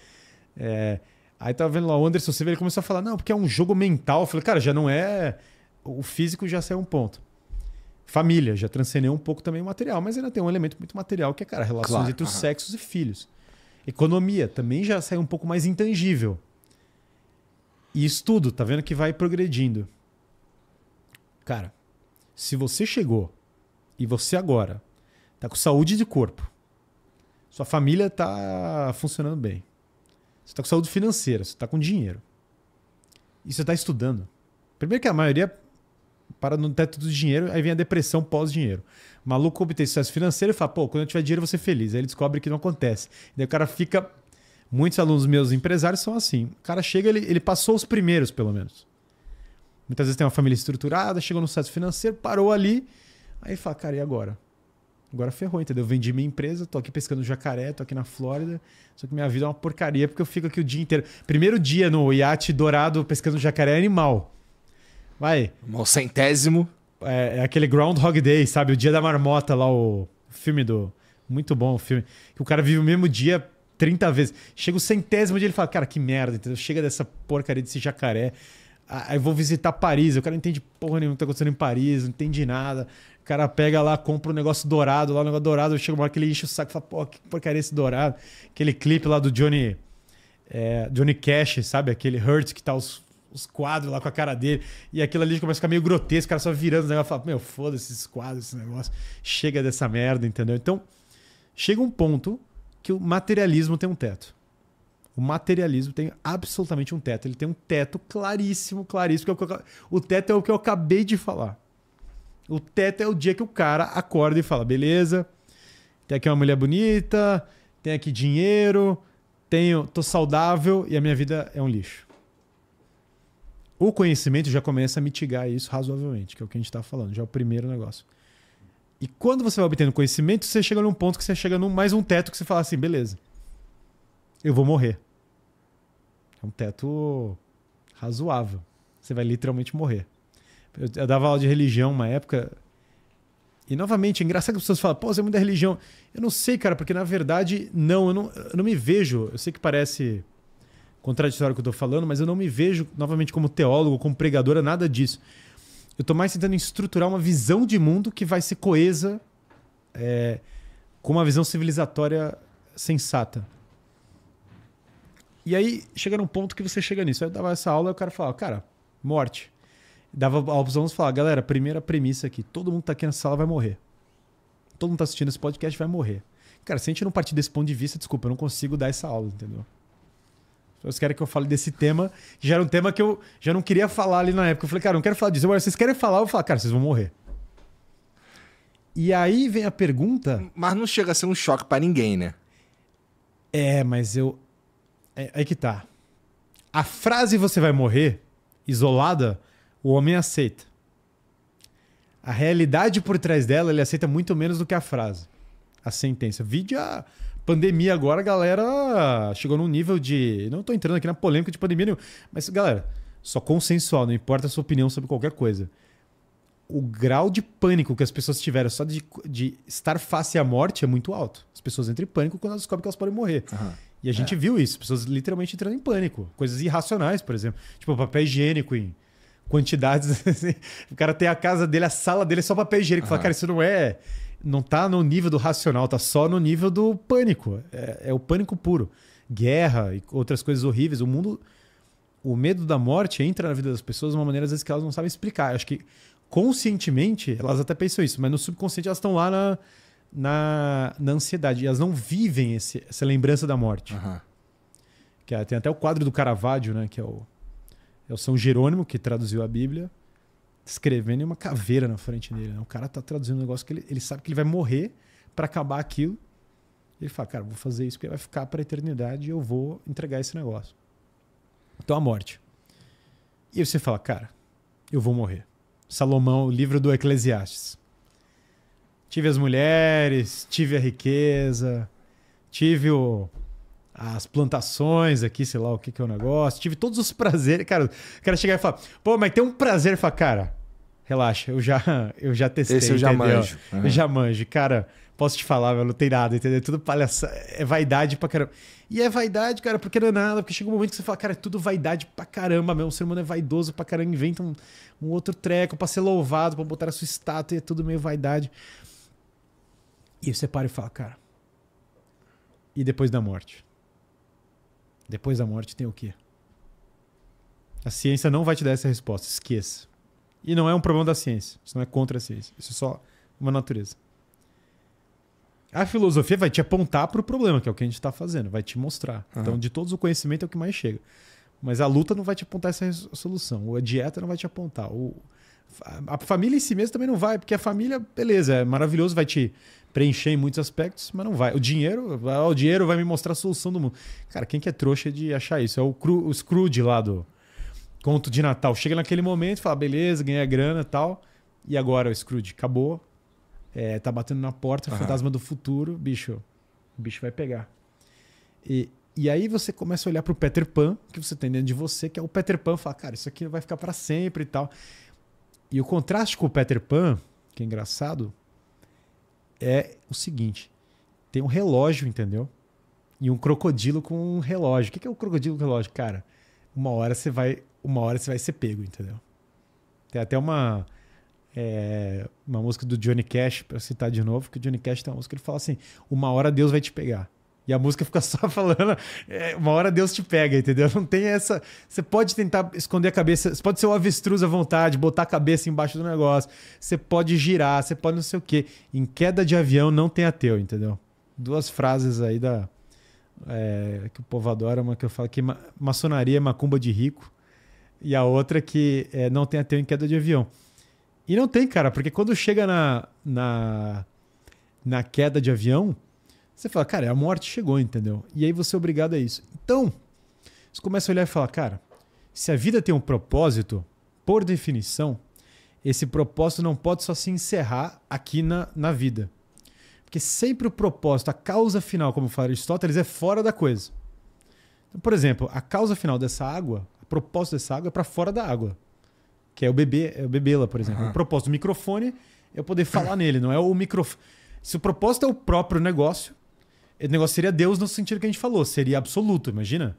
É, Aí tava vendo lá o Anderson Silva, ele começou a falar, não, porque é um jogo mental. Eu falei, cara, já não é. O físico já saiu um ponto. Família, já transcendeu um pouco também o material, mas ainda tem um elemento muito material que é, cara, relações claro. entre os uhum. sexos e filhos. Economia também já saiu um pouco mais intangível. E estudo, tá vendo que vai progredindo. Cara, se você chegou e você agora tá com saúde de corpo, sua família tá funcionando bem você está com saúde financeira, você está com dinheiro. E você está estudando. Primeiro que a maioria para no teto do dinheiro, aí vem a depressão pós-dinheiro. O maluco obtém sucesso financeiro e fala, pô, quando eu tiver dinheiro eu vou ser feliz. Aí ele descobre que não acontece. Daí o cara fica... Muitos alunos meus empresários são assim. O cara chega, ele, ele passou os primeiros, pelo menos. Muitas vezes tem uma família estruturada, chegou no sucesso financeiro, parou ali, aí fala, cara, e agora? agora ferrou, entendeu? Vendi minha empresa, tô aqui pescando jacaré, tô aqui na Flórida, só que minha vida é uma porcaria porque eu fico aqui o dia inteiro. Primeiro dia no iate dourado pescando jacaré é animal. Vai. Um centésimo. É, é aquele Groundhog Day, sabe? O dia da marmota lá, o filme do. Muito bom o filme. Que o cara vive o mesmo dia 30 vezes. Chega o centésimo dia ele fala, cara, que merda, entendeu? Chega dessa porcaria desse jacaré. Aí vou visitar Paris, o cara não entende porra nenhuma que tá acontecendo em Paris, não entende nada. O cara pega lá, compra um negócio dourado, lá um negócio dourado, chega uma hora que ele enche o saco e fala, pô, que porcaria esse dourado. Aquele clipe lá do Johnny, é, Johnny Cash, sabe? Aquele Hurt que tá os, os quadros lá com a cara dele. E aquilo ali começa a ficar meio grotesco, o cara só virando os negócios e fala, meu, foda-se esses quadros, esse negócio. Chega dessa merda, entendeu? Então, chega um ponto que o materialismo tem um teto. O materialismo tem absolutamente um teto. Ele tem um teto claríssimo, claríssimo. É o teto é o que eu acabei de falar. O teto é o dia que o cara acorda e fala: beleza, tem aqui uma mulher bonita, tem aqui dinheiro, tenho, tô saudável e a minha vida é um lixo. O conhecimento já começa a mitigar isso razoavelmente, que é o que a gente está falando, já é o primeiro negócio. E quando você vai obtendo conhecimento, você chega num ponto que você chega num mais um teto que você fala assim, beleza, eu vou morrer. É um teto razoável. Você vai literalmente morrer. Eu, eu dava aula de religião uma época. E novamente, é engraçado que as pessoas falam, pô, você é muito da religião. Eu não sei, cara, porque na verdade, não, eu não, eu não me vejo. Eu sei que parece contraditório o que eu tô falando, mas eu não me vejo, novamente, como teólogo, como pregadora, nada disso. Eu estou mais tentando estruturar uma visão de mundo que vai ser coesa é, com uma visão civilizatória sensata. E aí chega num ponto que você chega nisso. Aí eu dava essa aula e o cara falava, cara, morte dava a opção de falar, galera, primeira premissa aqui, todo mundo que tá aqui na sala vai morrer. Todo mundo tá assistindo esse podcast vai morrer. Cara, se a gente não partir desse ponto de vista, desculpa, eu não consigo dar essa aula, entendeu? Vocês querem que eu fale desse tema, que já era um tema que eu já não queria falar ali na época. Eu falei, cara, não quero falar disso. Agora, vocês querem falar, eu vou falar, cara, vocês vão morrer. E aí vem a pergunta. Mas não chega a ser um choque para ninguém, né? É, mas eu. É, aí que tá. A frase você vai morrer, isolada, o homem aceita. A realidade por trás dela, ele aceita muito menos do que a frase, a sentença. Vide a pandemia agora, a galera chegou num nível de. Não estou entrando aqui na polêmica de pandemia nenhuma, mas galera, só consensual, não importa a sua opinião sobre qualquer coisa. O grau de pânico que as pessoas tiveram só de, de estar face à morte é muito alto. As pessoas entram em pânico quando elas descobrem que elas podem morrer. Uhum. E a gente é. viu isso, pessoas literalmente entrando em pânico. Coisas irracionais, por exemplo. Tipo, papel higiênico em quantidades. Assim. O cara tem a casa dele, a sala dele é só papel higiênico. Uhum. Fala, cara, isso não é. Não tá no nível do racional, tá só no nível do pânico. É, é o pânico puro. Guerra e outras coisas horríveis. O mundo. O medo da morte entra na vida das pessoas de uma maneira, às vezes, que elas não sabem explicar. Eu acho que conscientemente elas até pensam isso, mas no subconsciente elas estão lá na, na, na ansiedade. E elas não vivem esse, essa lembrança da morte. Uhum. Que é, tem até o quadro do Caravaggio, né? Que é o é o São Jerônimo, que traduziu a Bíblia, escrevendo em uma caveira na frente dele. Né? O cara tá traduzindo um negócio que ele, ele sabe que ele vai morrer para acabar aquilo. Ele fala, cara, vou fazer isso porque vai ficar para a eternidade e eu vou entregar esse negócio. Então a morte. E você fala, cara, eu vou morrer. Salomão, livro do Eclesiastes. Tive as mulheres, tive a riqueza, tive o, as plantações aqui, sei lá o que, que é o negócio. Tive todos os prazeres. Cara, o cara chegar e falar, pô, mas tem um prazer. Falar, cara, relaxa, eu já, eu já testei. Esse eu entendeu? já manjo. Uhum. Eu já manjo. Cara, posso te falar, eu não tem nada, entendeu? É tudo palhaça, é vaidade pra caramba. E é vaidade, cara, porque não é nada, porque chega um momento que você fala, cara, é tudo vaidade pra caramba mesmo. O ser humano é vaidoso pra caramba, inventa um, um outro treco pra ser louvado, pra botar a sua estátua, e é tudo meio vaidade. E você para e fala, cara. E depois da morte? Depois da morte tem o quê? A ciência não vai te dar essa resposta, esqueça. E não é um problema da ciência, isso não é contra a ciência, isso é só uma natureza. A filosofia vai te apontar para o problema, que é o que a gente está fazendo, vai te mostrar. Uhum. Então, de todos o conhecimento é o que mais chega. Mas a luta não vai te apontar essa solução, a dieta não vai te apontar, o, a família em si mesma também não vai, porque a família, beleza, é maravilhoso, vai te preencher em muitos aspectos, mas não vai. O dinheiro, o dinheiro vai me mostrar a solução do mundo. Cara, quem que é trouxa de achar isso? É o, cru, o Scrooge lá do conto de Natal. Chega naquele momento, fala, beleza, ganhei a grana e tal. E agora o Scrooge acabou. É, tá batendo na porta, uhum. fantasma do futuro, bicho. O bicho vai pegar. E, e aí você começa a olhar pro Peter Pan, que você tem dentro de você, que é o Peter Pan, fala, cara, isso aqui vai ficar para sempre e tal. E o contraste com o Peter Pan, que é engraçado, é o seguinte: tem um relógio, entendeu? E um crocodilo com um relógio. O que é o crocodilo com relógio? Cara, uma hora você vai, uma hora você vai ser pego, entendeu? Tem até uma é, uma música do Johnny Cash, para citar de novo, que o Johnny Cash tem uma música que ele fala assim: "Uma hora Deus vai te pegar". E a música fica só falando, é, uma hora Deus te pega, entendeu? Não tem essa. Você pode tentar esconder a cabeça, você pode ser o um avestruz à vontade, botar a cabeça embaixo do negócio, você pode girar, você pode não sei o quê. Em queda de avião não tem ateu, entendeu? Duas frases aí da. É, que o povo adora, uma que eu falo que ma maçonaria é macumba de rico, e a outra que é, não tem ateu em queda de avião. E não tem, cara, porque quando chega na, na, na queda de avião você fala, cara, a morte chegou, entendeu? E aí você é obrigado a isso. Então, você começa a olhar e falar, cara, se a vida tem um propósito, por definição, esse propósito não pode só se encerrar aqui na, na vida. Porque sempre o propósito, a causa final, como fala Aristóteles, é fora da coisa. Então, por exemplo, a causa final dessa água, o propósito dessa água é para fora da água. Que é o bebê, é o bebê-la, por exemplo. Uhum. O propósito do microfone é eu poder falar nele, não é o microfone. Se o propósito é o próprio negócio, o negócio seria Deus no sentido que a gente falou, seria absoluto, imagina?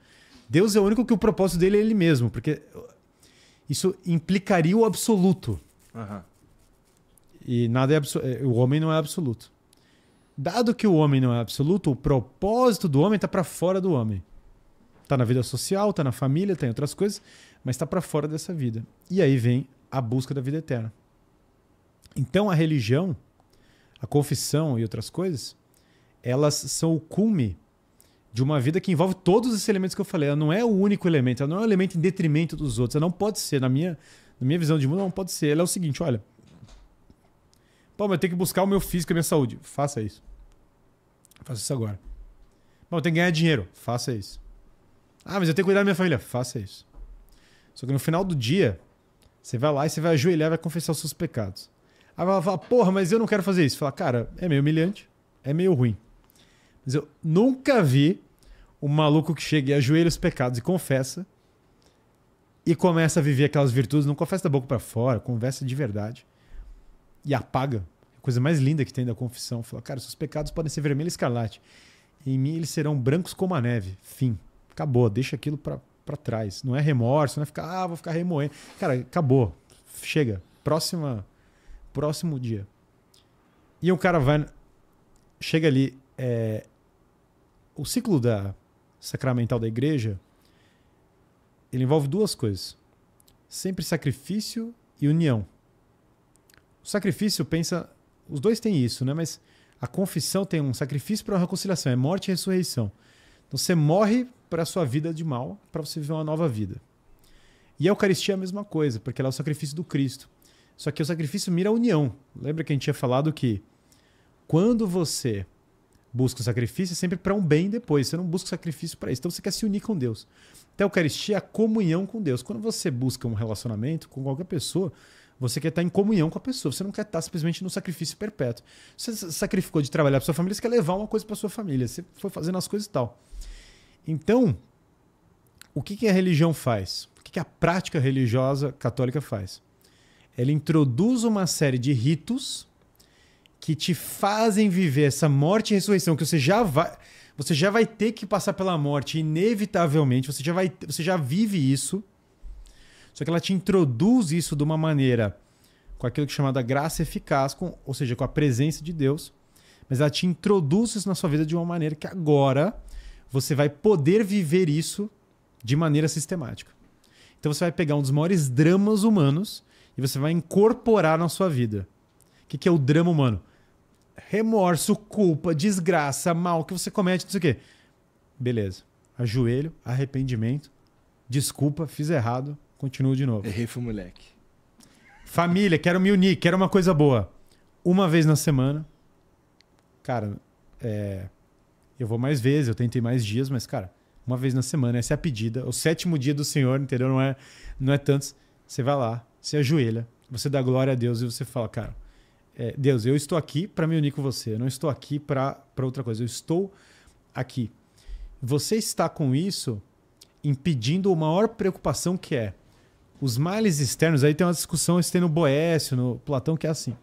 Deus é o único que o propósito dele é ele mesmo, porque isso implicaria o absoluto. Uhum. E nada é, é o homem não é absoluto. Dado que o homem não é absoluto, o propósito do homem está para fora do homem. Está na vida social, está na família, está em outras coisas, mas está para fora dessa vida. E aí vem a busca da vida eterna. Então a religião, a confissão e outras coisas elas são o cume de uma vida que envolve todos esses elementos que eu falei. Ela não é o único elemento, ela não é um elemento em detrimento dos outros. Ela não pode ser, na minha, na minha visão de mundo, não pode ser. Ela é o seguinte, olha. Pô, mas eu tenho que buscar o meu físico e a minha saúde. Faça isso. Faça isso agora. Bom, eu tenho que ganhar dinheiro. Faça isso. Ah, mas eu tenho que cuidar da minha família. Faça isso. Só que no final do dia, você vai lá e você vai ajoelhar e vai confessar os seus pecados. Aí vai falar, porra, mas eu não quero fazer isso. Fala, cara, é meio humilhante, é meio ruim. Mas eu nunca vi um maluco que chega e ajoelha os pecados e confessa e começa a viver aquelas virtudes, não confessa da boca para fora, conversa de verdade e apaga. A coisa mais linda que tem da confissão. Fala, cara, seus pecados podem ser vermelho e escarlate. Em mim eles serão brancos como a neve. Fim. Acabou, deixa aquilo para trás. Não é remorso, não é ficar, ah, vou ficar remoendo. Cara, acabou. Chega. Próxima, próximo dia. E o cara vai. Chega ali. É, o ciclo da sacramental da igreja ele envolve duas coisas: sempre sacrifício e união. O sacrifício pensa, os dois têm isso, né? Mas a confissão tem um sacrifício para a reconciliação, é morte e ressurreição. Então você morre para a sua vida de mal, para você viver uma nova vida. E a Eucaristia é a mesma coisa, porque ela é o sacrifício do Cristo. Só que o sacrifício mira a união. Lembra que a gente tinha falado que quando você busca o sacrifício é sempre para um bem depois. Você não busca o sacrifício para isso. Então você quer se unir com Deus. Então, a Eucaristia é a comunhão com Deus. Quando você busca um relacionamento com qualquer pessoa, você quer estar em comunhão com a pessoa. Você não quer estar simplesmente no sacrifício perpétuo. Você sacrificou de trabalhar para sua família, você quer levar uma coisa para sua família. Você foi fazendo as coisas e tal. Então, o que, que a religião faz? O que, que a prática religiosa católica faz? Ela introduz uma série de ritos que te fazem viver essa morte e ressurreição, que você já vai. Você já vai ter que passar pela morte, inevitavelmente, você já, vai, você já vive isso. Só que ela te introduz isso de uma maneira com aquilo que é chamado graça eficaz, com, ou seja, com a presença de Deus. Mas ela te introduz isso na sua vida de uma maneira que agora você vai poder viver isso de maneira sistemática. Então você vai pegar um dos maiores dramas humanos e você vai incorporar na sua vida. O que, que é o drama humano? Remorso, culpa, desgraça, mal que você comete, não sei o quê. Beleza. Ajoelho, arrependimento, desculpa, fiz errado, continuo de novo. Errei, fui moleque. Família, quero me unir, quero uma coisa boa. Uma vez na semana. Cara, é... eu vou mais vezes, eu tentei mais dias, mas, cara, uma vez na semana, essa é a pedida. O sétimo dia do Senhor, entendeu? Não é, não é tantos. Você vai lá, você ajoelha, você dá glória a Deus e você fala, cara, é, Deus, eu estou aqui para me unir com você, eu não estou aqui para outra coisa, eu estou aqui. Você está com isso impedindo a maior preocupação que é os males externos. Aí tem uma discussão, isso tem no Boécio, no Platão, que é assim.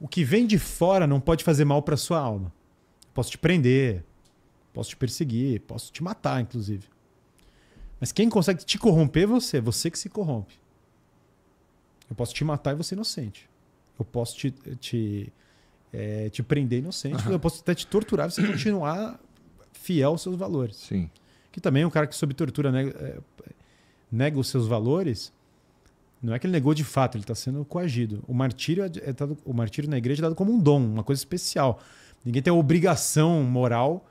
O que vem de fora não pode fazer mal para sua alma. Posso te prender, posso te perseguir, posso te matar, inclusive. Mas quem consegue te corromper é você, você que se corrompe. Eu posso te matar e você é inocente. Eu posso te, te, é, te prender inocente, uhum. eu posso até te torturar se continuar fiel aos seus valores. Sim. Que também é um cara que, sob tortura, nega, eh, nega os seus valores. Não é que ele negou de fato, ele está sendo coagido. O martírio, é, é dado, o martírio na igreja é dado como um dom, uma coisa especial. Ninguém tem a obrigação moral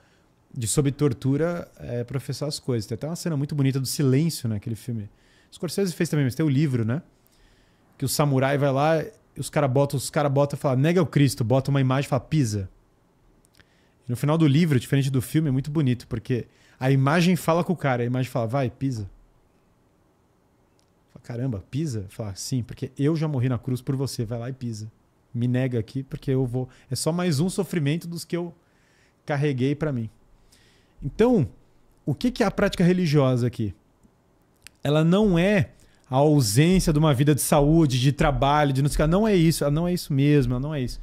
de, sob tortura, é, professar as coisas. Tem até uma cena muito bonita do silêncio naquele né, filme. Scorsese fez também, mas tem o livro, né? Que o samurai vai lá os caras botam, os cara botam e falam, nega o Cristo, bota uma imagem e fala, pisa. E no final do livro, diferente do filme, é muito bonito, porque a imagem fala com o cara, a imagem fala, vai, pisa. Fala, caramba, pisa? Fala, sim, porque eu já morri na cruz por você, vai lá e pisa. Me nega aqui, porque eu vou. É só mais um sofrimento dos que eu carreguei para mim. Então, o que é a prática religiosa aqui? Ela não é a ausência de uma vida de saúde, de trabalho, de não sei o que. Não é isso, não é isso mesmo, não é isso.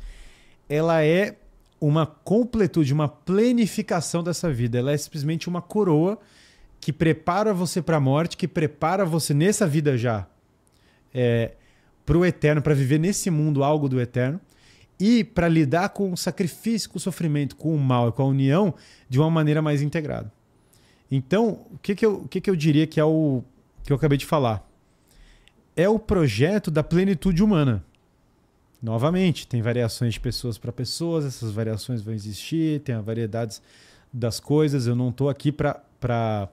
Ela é uma completude, uma planificação dessa vida. Ela é simplesmente uma coroa que prepara você para a morte, que prepara você nessa vida já é, para o eterno, para viver nesse mundo algo do eterno e para lidar com o sacrifício, com o sofrimento, com o mal e com a união de uma maneira mais integrada. Então, o que, que, eu, o que, que eu diria que é o que eu acabei de falar? é o projeto da plenitude humana. Novamente, tem variações de pessoas para pessoas, essas variações vão existir, tem a variedades das coisas. Eu não estou aqui para.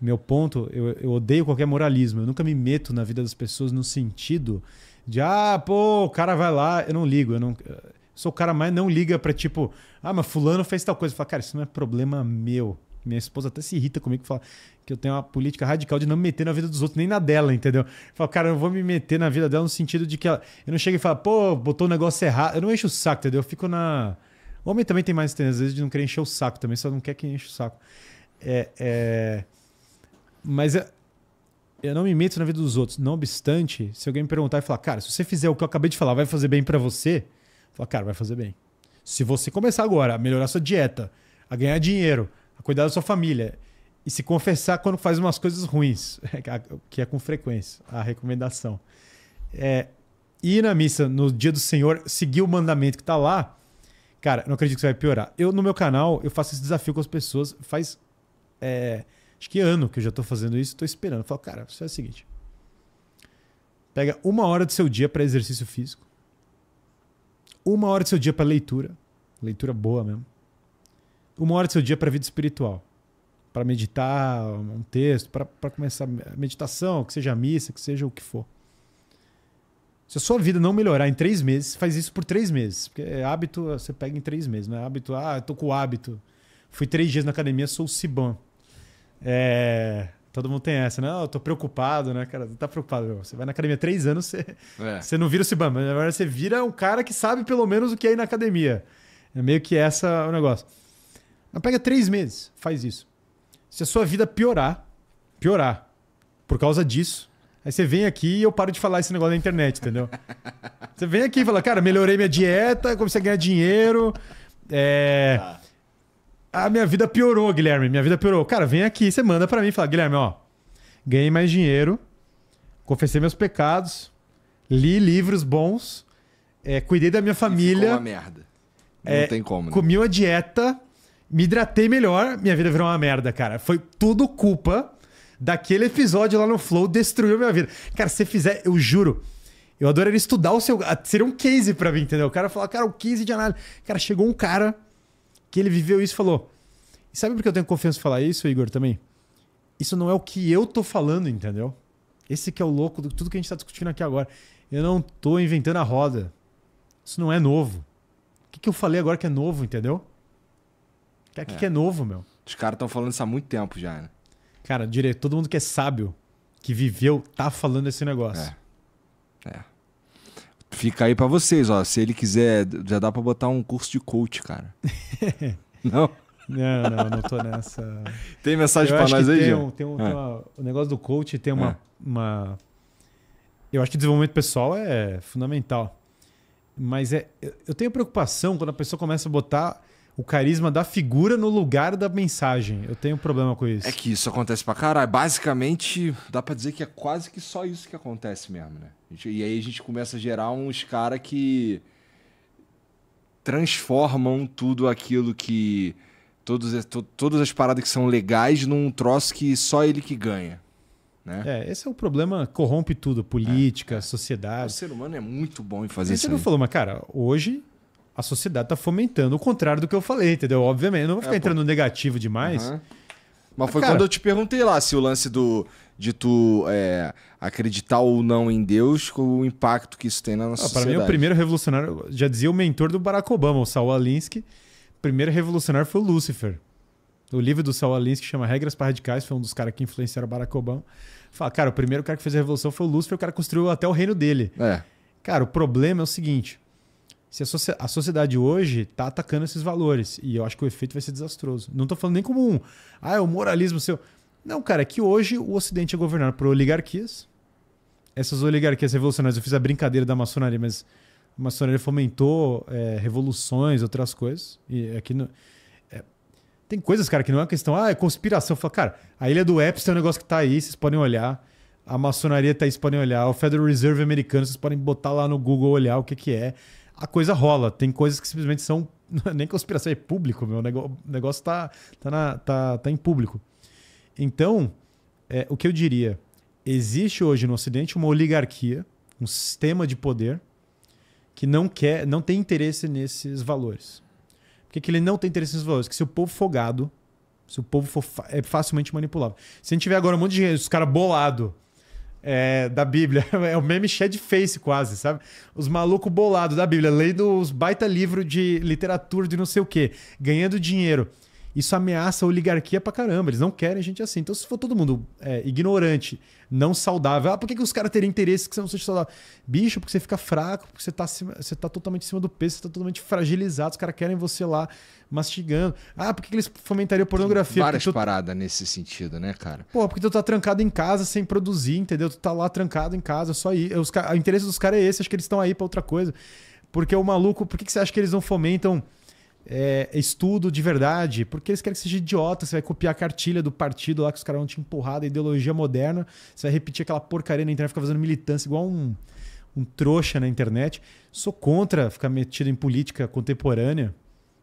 Meu ponto, eu, eu odeio qualquer moralismo. Eu nunca me meto na vida das pessoas no sentido de, ah, pô, o cara vai lá, eu não ligo, eu não sou o cara mais não liga para tipo, ah, mas fulano fez tal coisa. Fala, cara, isso não é problema meu. Minha esposa até se irrita comigo fala que eu tenho uma política radical de não me meter na vida dos outros, nem na dela, entendeu? Fala, cara, eu não vou me meter na vida dela no sentido de que ela. Eu não chego e falo, pô, botou o um negócio errado. Eu não encho o saco, entendeu? Eu fico na. O homem também tem mais tendência, às vezes, de não querer encher o saco também, só não quer que enche o saco. É, é... Mas eu... eu não me meto na vida dos outros. Não obstante, se alguém me perguntar e falar, cara, se você fizer o que eu acabei de falar, vai fazer bem para você? Fala, cara, vai fazer bem. Se você começar agora a melhorar sua dieta, a ganhar dinheiro, cuidar da sua família. E se confessar quando faz umas coisas ruins, que é com frequência a recomendação. É, ir na missa no dia do Senhor, seguir o mandamento que está lá, cara, não acredito que você vai piorar. Eu, no meu canal, eu faço esse desafio com as pessoas faz. É, acho que ano que eu já estou fazendo isso, estou esperando. Eu falo, cara, isso é o seguinte: pega uma hora do seu dia para exercício físico, uma hora do seu dia para leitura, leitura boa mesmo uma hora do seu dia para a vida espiritual. Para meditar um texto, para começar a meditação, que seja a missa, que seja o que for. Se a sua vida não melhorar em três meses, faz isso por três meses. Porque é hábito, você pega em três meses, não é hábito, ah, eu tô com o hábito. Fui três dias na academia, sou o Cibam. É, todo mundo tem essa, né? Eu tô preocupado, né, cara? Tá preocupado, meu. Você vai na academia três anos, você, é. você não vira o Siban, Mas agora você vira um cara que sabe pelo menos o que é ir na academia. É meio que essa o negócio. Mas pega três meses, faz isso. Se a sua vida piorar, piorar, por causa disso, aí você vem aqui e eu paro de falar esse negócio na internet, entendeu? você vem aqui e fala, cara, melhorei minha dieta, comecei a ganhar dinheiro, é... Tá. A minha vida piorou, Guilherme, minha vida piorou. Cara, vem aqui, você manda para mim e fala, Guilherme, ó, ganhei mais dinheiro, confessei meus pecados, li livros bons, é, cuidei da minha família. E ficou uma merda. Não é, tem como. Né? Comi uma dieta me hidratei melhor, minha vida virou uma merda, cara. Foi tudo culpa daquele episódio lá no Flow, destruiu minha vida. Cara, se fizer, eu juro, eu adoraria estudar o seu. Ah, seria um case para mim, entendeu? O cara falou, cara, o um case de análise. Cara, chegou um cara que ele viveu isso e falou. E sabe por que eu tenho confiança em falar isso, Igor, também? Isso não é o que eu tô falando, entendeu? Esse que é o louco de tudo que a gente tá discutindo aqui agora. Eu não tô inventando a roda. Isso não é novo. O que, que eu falei agora que é novo, entendeu? Até aqui é. que é novo, meu. Os caras estão falando isso há muito tempo já, né? Cara, direito, todo mundo que é sábio, que viveu, tá falando esse negócio. É. é. Fica aí para vocês, ó. Se ele quiser, já dá para botar um curso de coach, cara. não? Não, não, não tô nessa. Tem mensagem para nós aí, tem, um, tem, um, é. tem uma, O negócio do coach tem uma, é. uma. Eu acho que desenvolvimento pessoal é fundamental. Mas é, eu tenho preocupação quando a pessoa começa a botar o carisma da figura no lugar da mensagem. Eu tenho problema com isso. É que isso acontece pra caralho. Basicamente, dá pra dizer que é quase que só isso que acontece mesmo, né? E aí a gente começa a gerar uns caras que transformam tudo aquilo que. Todos, é, to, todas as paradas que são legais num troço que só ele que ganha. Né? É, esse é o problema, corrompe tudo, política, é, é. sociedade. O ser humano é muito bom em fazer e isso. Você não falou, mas cara, hoje a sociedade está fomentando o contrário do que eu falei, entendeu? Obviamente, eu não vou ficar é, entrando no negativo demais. Uhum. Mas foi cara... quando eu te perguntei lá se o lance do de tu é, acreditar ou não em Deus, o impacto que isso tem na nossa ah, pra sociedade. Para mim, o primeiro revolucionário, já dizia o mentor do Barack Obama, o Saul Alinsky, o primeiro revolucionário foi o Lúcifer. O livro do Saul Alinsky chama Regras para Radicais, foi um dos caras que influenciaram o Barack Obama. Fala, cara, o primeiro cara que fez a revolução foi o Lúcifer, o cara construiu até o reino dele. É. Cara, o problema é o seguinte, se a, sociedade hoje está atacando esses valores. E eu acho que o efeito vai ser desastroso. Não estou falando nem como um, ah, é o moralismo seu. Não, cara, é que hoje o Ocidente é governado por oligarquias. Essas oligarquias revolucionárias, eu fiz a brincadeira da maçonaria, mas a maçonaria fomentou é, revoluções, outras coisas. E aqui é no, é, tem coisas, cara, que não é uma questão, ah, é conspiração. Fala, cara, a ilha do Epstein é um negócio que está aí, vocês podem olhar. A maçonaria está aí, vocês podem olhar. O Federal Reserve americano, vocês podem botar lá no Google olhar o que, que é a coisa rola. Tem coisas que simplesmente são. É nem conspiração, é público, meu. O negócio tá, tá, na, tá, tá em público. Então, é, o que eu diria? Existe hoje no Ocidente uma oligarquia, um sistema de poder que não quer, não tem interesse nesses valores. Por que, que ele não tem interesse nesses valores? Que se o povo folgado, se o povo for, é facilmente manipulável. Se a gente tiver agora um monte de gente, os caras bolado, é, da Bíblia. É o meme shed face quase, sabe? Os malucos bolados da Bíblia, lendo os baita livro de literatura de não sei o quê, ganhando dinheiro isso ameaça a oligarquia pra caramba. Eles não querem gente assim. Então, se for todo mundo é, ignorante, não saudável, ah, por que, que os caras teriam interesse que você não seja saudável? Bicho, porque você fica fraco, porque você tá, você tá totalmente em cima do peso, você tá totalmente fragilizado, os caras querem você lá mastigando. Ah, por que, que eles fomentariam pornografia? Tem várias tu... paradas nesse sentido, né, cara? Pô, porque tu tá trancado em casa sem produzir, entendeu? Tu tá lá trancado em casa, só aí. Os... O interesse dos caras é esse, acho que eles estão aí pra outra coisa. Porque o maluco, por que, que você acha que eles não fomentam é, estudo de verdade, porque eles querem que seja idiota, você vai copiar a cartilha do partido lá que os caras vão te empurrar da ideologia moderna, você vai repetir aquela porcaria na internet, ficar fazendo militância igual um, um trouxa na internet. Sou contra ficar metido em política contemporânea.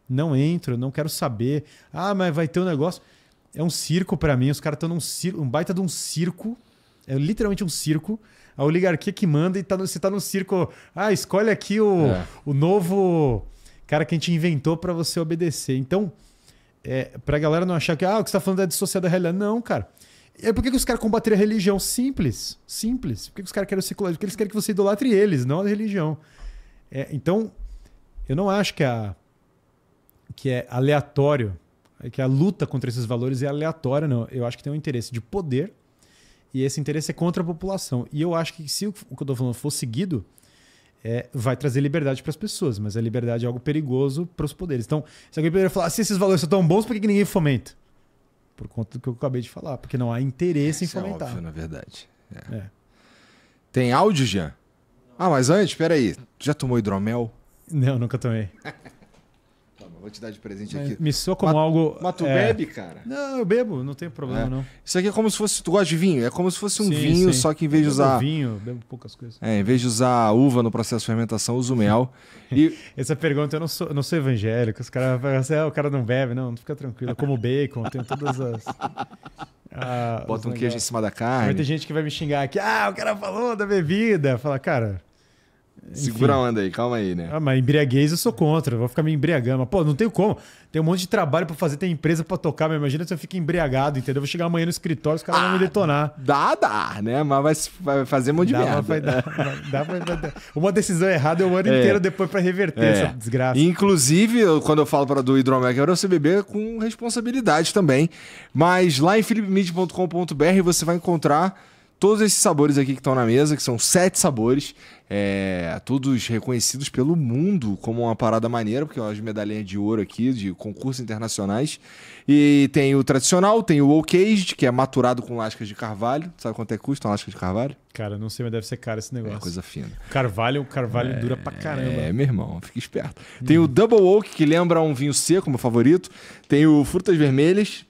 Não entro, não quero saber. Ah, mas vai ter um negócio. É um circo para mim, os caras estão num circo, um baita de um circo. É literalmente um circo a oligarquia que manda e tá no, você tá no circo. Ah, escolhe aqui o, é. o novo cara que a gente inventou para você obedecer. Então, é, pra galera não achar que, ah, o que você tá falando é dissociado da realidade. Não, cara. É por que, os caras combateram a religião? Simples. Simples. Por que, os caras querem o Porque eles querem que você idolatre eles, não a religião. É, então, eu não acho que, é a, que é aleatório, é que a luta contra esses valores é aleatória, não. Eu acho que tem um interesse de poder e esse interesse é contra a população. E eu acho que se o que eu estou falando for seguido, é, vai trazer liberdade para as pessoas, mas a liberdade é algo perigoso para os poderes. Então, se alguém poderia falar, se esses valores são tão bons, por que, que ninguém fomenta? Por conta do que eu acabei de falar, porque não há interesse Isso em é fomentar. É óbvio, na verdade. É. É. Tem áudio, Jean? Ah, mas antes, peraí. Já tomou hidromel? Não, nunca tomei. Vou te dar de presente Mas aqui. Me soa como Mat algo. Mas tu é... bebe, cara? Não, eu bebo, não tem problema, é. não. Isso aqui é como se fosse. Tu gosta de vinho? É como se fosse um sim, vinho, sim. só que em vez eu de usar. vinho, bebo poucas coisas. É, em vez de usar uva no processo de fermentação, uso mel. E... Essa pergunta, eu não sou, não sou evangélico. Os caras falam assim, ah, o cara não bebe. Não, não fica tranquilo. Eu como bacon, tem todas as. Ah, Bota um queijo em cima da carne. Tem gente que vai me xingar aqui. Ah, o cara falou da bebida. Fala, cara, Segura a onda aí, calma aí, né? Ah, mas embriaguez eu sou contra, vou ficar me embriagando. Mas, pô, não tenho como. Tem um monte de trabalho para fazer, tem empresa para tocar, mas imagina se eu fico embriagado, entendeu? Eu vou chegar amanhã no escritório, os caras ah, vão me ah, detonar. Dá, dá, né? Mas vai, fazer um monte de merda. Vai, dá, dá, vai, dá, Uma decisão errada é ano é. inteiro depois para reverter é. essa desgraça. Inclusive, quando eu falo para do hidromel que você beber com responsabilidade também. Mas lá em philipmid.com.br você vai encontrar todos esses sabores aqui que estão na mesa, que são sete sabores, é, todos reconhecidos pelo mundo como uma parada maneira, porque é umas medalhinhas de ouro aqui, de concursos internacionais. E tem o tradicional, tem o aged que é maturado com lascas de carvalho. Sabe quanto é que custa uma lasca de carvalho? Cara, não sei, mas deve ser caro esse é negócio. É coisa fina. Carvalho, o carvalho é, dura pra caramba. É, meu irmão, fica esperto. Tem o Double Oak, que lembra um vinho seco, meu favorito. Tem o Frutas Vermelhas,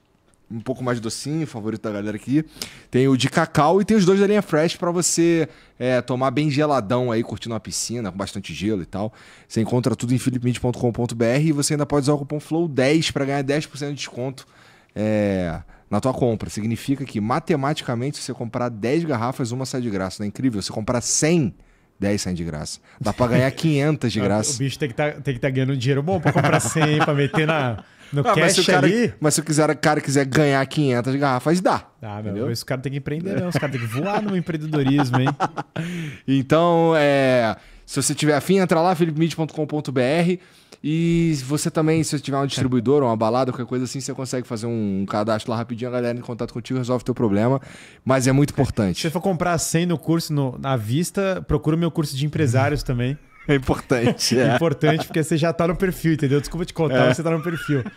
um pouco mais docinho, favorito da galera aqui. Tem o de cacau e tem os dois da linha Fresh para você é, tomar bem geladão aí, curtindo uma piscina com bastante gelo e tal. Você encontra tudo em philipmid.com.br e você ainda pode usar o cupom FLOW10 para ganhar 10% de desconto é, na tua compra. Significa que matematicamente, se você comprar 10 garrafas, uma sai de graça. Não é incrível? Se você comprar 100, 10 saem de graça. Dá pra ganhar 500 de ah, graça. o bicho tem que tá, estar tá ganhando dinheiro bom pra comprar 100, pra meter na... No ah, cash mas se o cara, ali... Mas se o quiser, cara quiser ganhar 500 garrafas, dá. Ah, meu, entendeu? esse cara tem que empreender, não. Né? Os caras têm que voar no empreendedorismo, hein? então, é... Se você tiver afim, entra lá, philipmid.com.br. E você também, se você tiver um distribuidor, uma balada, qualquer coisa assim, você consegue fazer um cadastro lá rapidinho, a galera em contato contigo resolve o teu problema. Mas é muito importante. Se você for comprar 100 no curso no, à vista, procura o meu curso de empresários também. É importante. É. importante porque você já tá no perfil, entendeu? Desculpa te contar, é. você tá no perfil.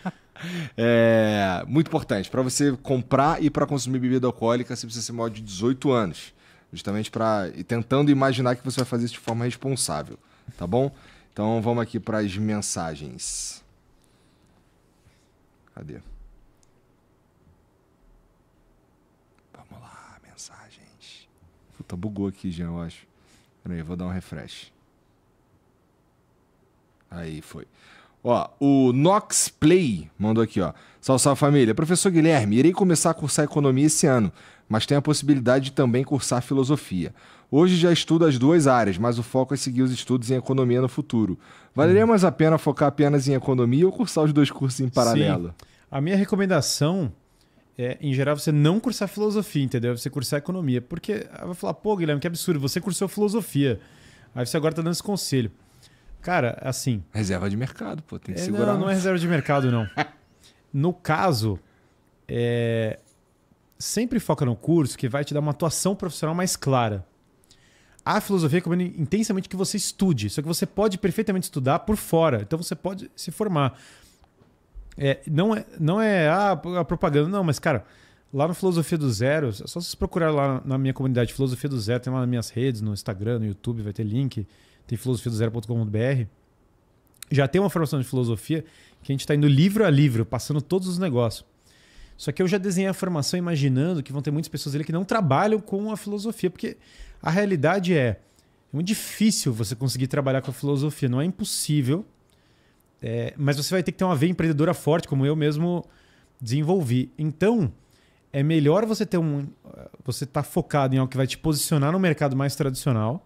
É muito importante. Para você comprar e para consumir bebida alcoólica, você precisa ser maior de 18 anos. Justamente para tentando imaginar que você vai fazer isso de forma responsável, tá bom? Então vamos aqui para as mensagens. Cadê? Vamos lá, mensagens. Puta, bugou aqui Jean, eu acho. Peraí, eu vou dar um refresh. Aí foi. Ó, o Nox Play mandou aqui, ó. Salve, salve família. Professor Guilherme, irei começar a cursar economia esse ano, mas tem a possibilidade de também cursar filosofia. Hoje já estudo as duas áreas, mas o foco é seguir os estudos em economia no futuro. Valeria hum. mais a pena focar apenas em economia ou cursar os dois cursos em paralelo? Sim. A minha recomendação é, em geral, você não cursar filosofia, entendeu? Você cursar economia. Porque vai falar, pô, Guilherme, que absurdo, você cursou filosofia. Aí você agora está dando esse conselho. Cara, assim. Reserva de mercado, pô, tem que é, segurar. Não, não é reserva de mercado, não. no caso, é... sempre foca no curso que vai te dar uma atuação profissional mais clara. A filosofia recomenda é intensamente que você estude, só que você pode perfeitamente estudar por fora, então você pode se formar. É, não é, não é ah, a propaganda, não, mas cara, lá no Filosofia do Zero, é só vocês procurar lá na minha comunidade Filosofia do Zero, tem lá nas minhas redes, no Instagram, no YouTube, vai ter link tem filosofia do zero.com.br. Já tem uma formação de filosofia que a gente está indo livro a livro, passando todos os negócios. Só que eu já desenhei a formação imaginando que vão ter muitas pessoas ali que não trabalham com a filosofia, porque a realidade é, é muito difícil você conseguir trabalhar com a filosofia, não é impossível, é, mas você vai ter que ter uma veia empreendedora forte, como eu mesmo desenvolvi. Então, é melhor você ter um, você estar tá focado em algo que vai te posicionar no mercado mais tradicional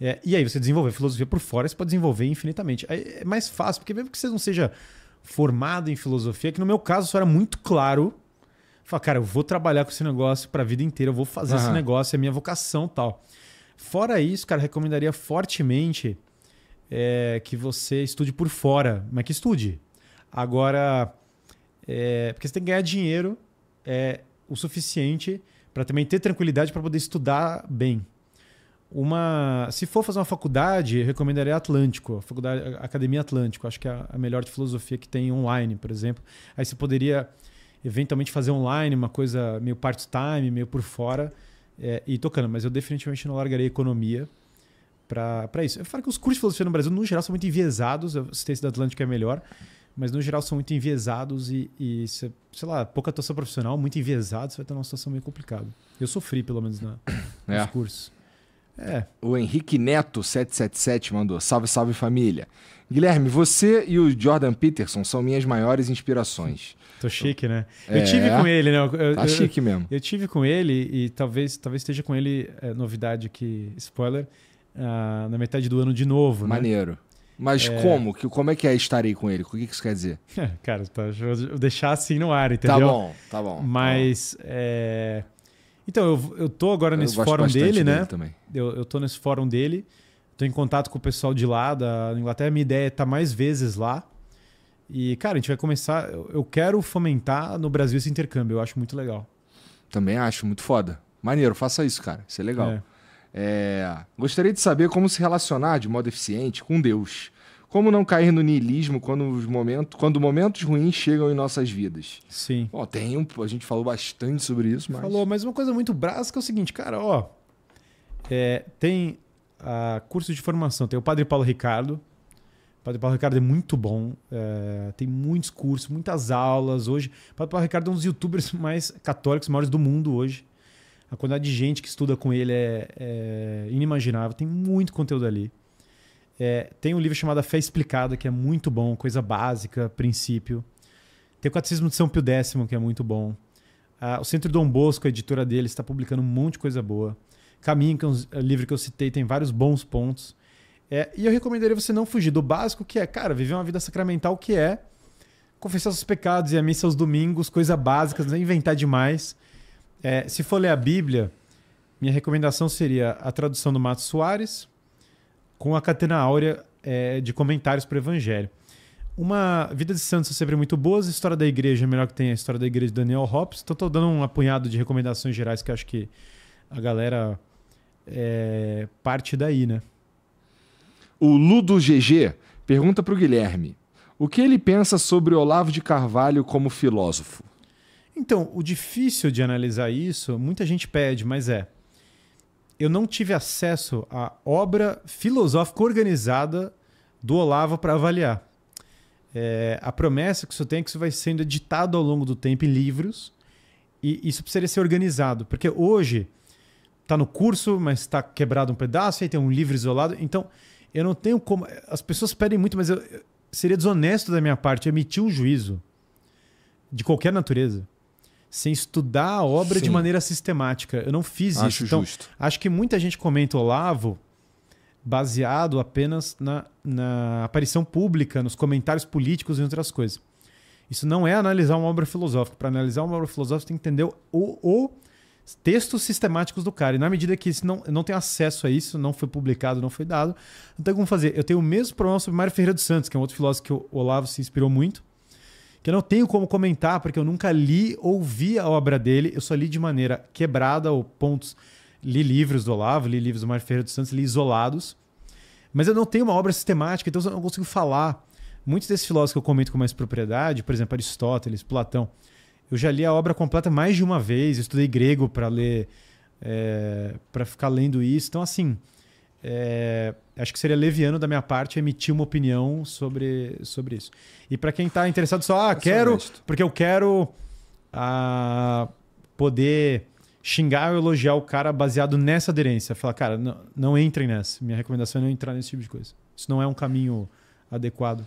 é, e aí você desenvolver filosofia por fora, você pode desenvolver infinitamente. É, é mais fácil, porque mesmo que você não seja formado em filosofia, que no meu caso só era muito claro. Falar, cara, eu vou trabalhar com esse negócio para a vida inteira, eu vou fazer uhum. esse negócio, é minha vocação tal. Fora isso, cara, recomendaria fortemente é, que você estude por fora, mas que estude. Agora, é, porque você tem que ganhar dinheiro é, o suficiente para também ter tranquilidade para poder estudar bem uma. Se for fazer uma faculdade, recomendaria Atlântico, a faculdade, a Academia Atlântico. Acho que é a melhor de filosofia que tem online, por exemplo. Aí você poderia eventualmente fazer online, uma coisa meio part-time, meio por fora, é, e tocando. Mas eu definitivamente não largaria economia para isso. Eu falo que os cursos de filosofia no Brasil, no geral, são muito enviesados. Eu citei esse da Atlântico é melhor, mas no geral são muito enviesados e, e sei lá, pouca atuação profissional, muito enviesado, você vai ter uma situação meio complicada. Eu sofri, pelo menos, na, é. nos é. cursos. É. O Henrique Neto 777 mandou: "Salve, salve família. Guilherme, você e o Jordan Peterson são minhas maiores inspirações." Tô chique, né? É. Eu tive com ele, né? Eu, tá eu, chique mesmo. Eu, eu, tive com ele e talvez, talvez esteja com ele é, novidade aqui, spoiler, uh, na metade do ano de novo, né? Maneiro. Né? Mas é... como? Que, como é que é estarei com ele? O que, que isso quer dizer? Cara, tá, deixar assim no ar, tá entendeu? Tá bom, tá bom. Mas tá bom. É, então, eu, eu tô agora eu nesse fórum dele, né? Dele também. Eu, eu tô nesse fórum dele. Tô em contato com o pessoal de lá, da Inglaterra. Minha ideia é estar tá mais vezes lá. E, cara, a gente vai começar. Eu quero fomentar no Brasil esse intercâmbio, eu acho muito legal. Também acho, muito foda. Maneiro, faça isso, cara. Isso é legal. É. É... Gostaria de saber como se relacionar de modo eficiente com Deus. Como não cair no niilismo quando os momentos, quando momentos ruins chegam em nossas vidas? Sim. Ó, tem um, a gente falou bastante sobre isso, mas... Falou, mas uma coisa muito básica é o seguinte, cara, ó, é, tem a ah, curso de formação, tem o Padre Paulo Ricardo, Padre Paulo Ricardo é muito bom. É, tem muitos cursos, muitas aulas hoje. Padre Paulo Ricardo é um dos youtubers mais católicos, maiores do mundo hoje. A quantidade de gente que estuda com ele é, é inimaginável. Tem muito conteúdo ali. É, tem um livro chamado A Fé Explicada, que é muito bom, coisa básica, princípio. Tem o Catecismo de São Pio X, que é muito bom. Ah, o Centro Dom Bosco, a editora dele, está publicando um monte de coisa boa. Caminho, que é um é livro que eu citei, tem vários bons pontos. É, e eu recomendaria você não fugir do básico, que é, cara, viver uma vida sacramental, que é confessar seus pecados e a missa aos domingos, coisa básica, não inventar demais. É, se for ler a Bíblia, minha recomendação seria a tradução do Matos Soares, com a catena áurea é, de comentários para o Evangelho. Uma vida de santos é sempre muito boas, história da igreja, é melhor que tem a história da igreja de Daniel Hobbes. Então, estou dando um apunhado de recomendações gerais que acho que a galera é, parte daí, né? O Ludo GG pergunta para o Guilherme: o que ele pensa sobre Olavo de Carvalho como filósofo? Então, o difícil de analisar isso, muita gente pede, mas é eu não tive acesso à obra filosófica organizada do Olavo para avaliar. É, a promessa que isso tem é que isso vai sendo editado ao longo do tempo em livros e isso precisaria ser organizado, porque hoje está no curso, mas está quebrado um pedaço, aí tem um livro isolado, então eu não tenho como. As pessoas pedem muito, mas eu, seria desonesto da minha parte emitir um juízo de qualquer natureza sem estudar a obra Sim. de maneira sistemática. Eu não fiz acho isso. Então, justo. acho que muita gente comenta Olavo baseado apenas na, na aparição pública, nos comentários políticos e outras coisas. Isso não é analisar uma obra filosófica. Para analisar uma obra filosófica, tem que entender o, o textos sistemáticos do cara. E na medida que isso não, não tem acesso a isso, não foi publicado, não foi dado, não tem como fazer. Eu tenho o mesmo problema sobre Mário Ferreira dos Santos, que é um outro filósofo que o Olavo se inspirou muito que eu não tenho como comentar, porque eu nunca li ou vi a obra dele, eu só li de maneira quebrada ou pontos. Li livros do Olavo, li livros do Mário Ferreira dos Santos, li isolados. Mas eu não tenho uma obra sistemática, então eu não consigo falar. Muitos desses filósofos que eu comento com mais propriedade, por exemplo, Aristóteles, Platão, eu já li a obra completa mais de uma vez, eu estudei grego para ler, é, eh, para ficar lendo isso. Então, assim, é, acho que seria leviano da minha parte emitir uma opinião sobre, sobre isso. E para quem está interessado só, ah, quero, porque eu quero ah, poder xingar ou elogiar o cara baseado nessa aderência. Falar, cara, não, não entrem nessa. Minha recomendação é não entrar nesse tipo de coisa. Isso não é um caminho adequado.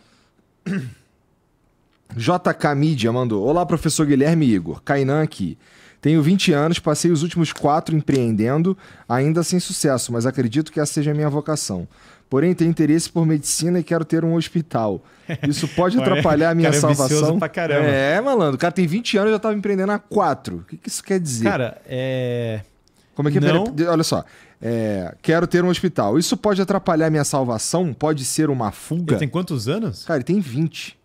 JK Mídia mandou: Olá, professor Guilherme Igor. Kainan aqui. Tenho 20 anos, passei os últimos quatro empreendendo, ainda sem sucesso, mas acredito que essa seja a minha vocação. Porém, tenho interesse por medicina e quero ter um hospital. Isso pode atrapalhar a minha cara é salvação. É pra caramba. É, malandro. O cara tem 20 anos e já tava empreendendo há 4. O que, que isso quer dizer? Cara, é. Como é que é Não. é? Olha só. É, quero ter um hospital. Isso pode atrapalhar a minha salvação? Pode ser uma fuga? Ele tem quantos anos? Cara, ele tem 20.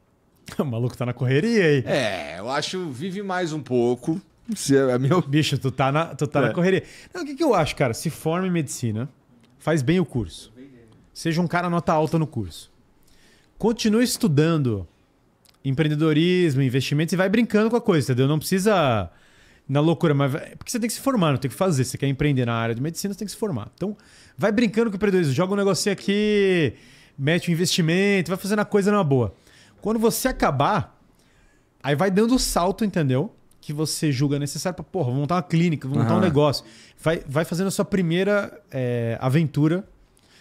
o maluco tá na correria aí. É, eu acho vive mais um pouco. Se é a minha... Bicho, tu tá na, tu tá é. na correria. Não, o que, que eu acho, cara? Se forma em medicina, faz bem o curso. Seja um cara nota alta no curso. Continue estudando empreendedorismo, investimentos e vai brincando com a coisa, entendeu? Não precisa na loucura, mas porque você tem que se formar, não tem que fazer. Você quer empreender na área de medicina, você tem que se formar. Então, vai brincando com o empreendedorismo, joga um negocinho aqui, mete um investimento, vai fazendo a coisa numa boa. Quando você acabar, aí vai dando salto, entendeu? que você julga necessário para, porra, montar uma clínica, montar uhum. um negócio. Vai, vai fazendo a sua primeira é, aventura.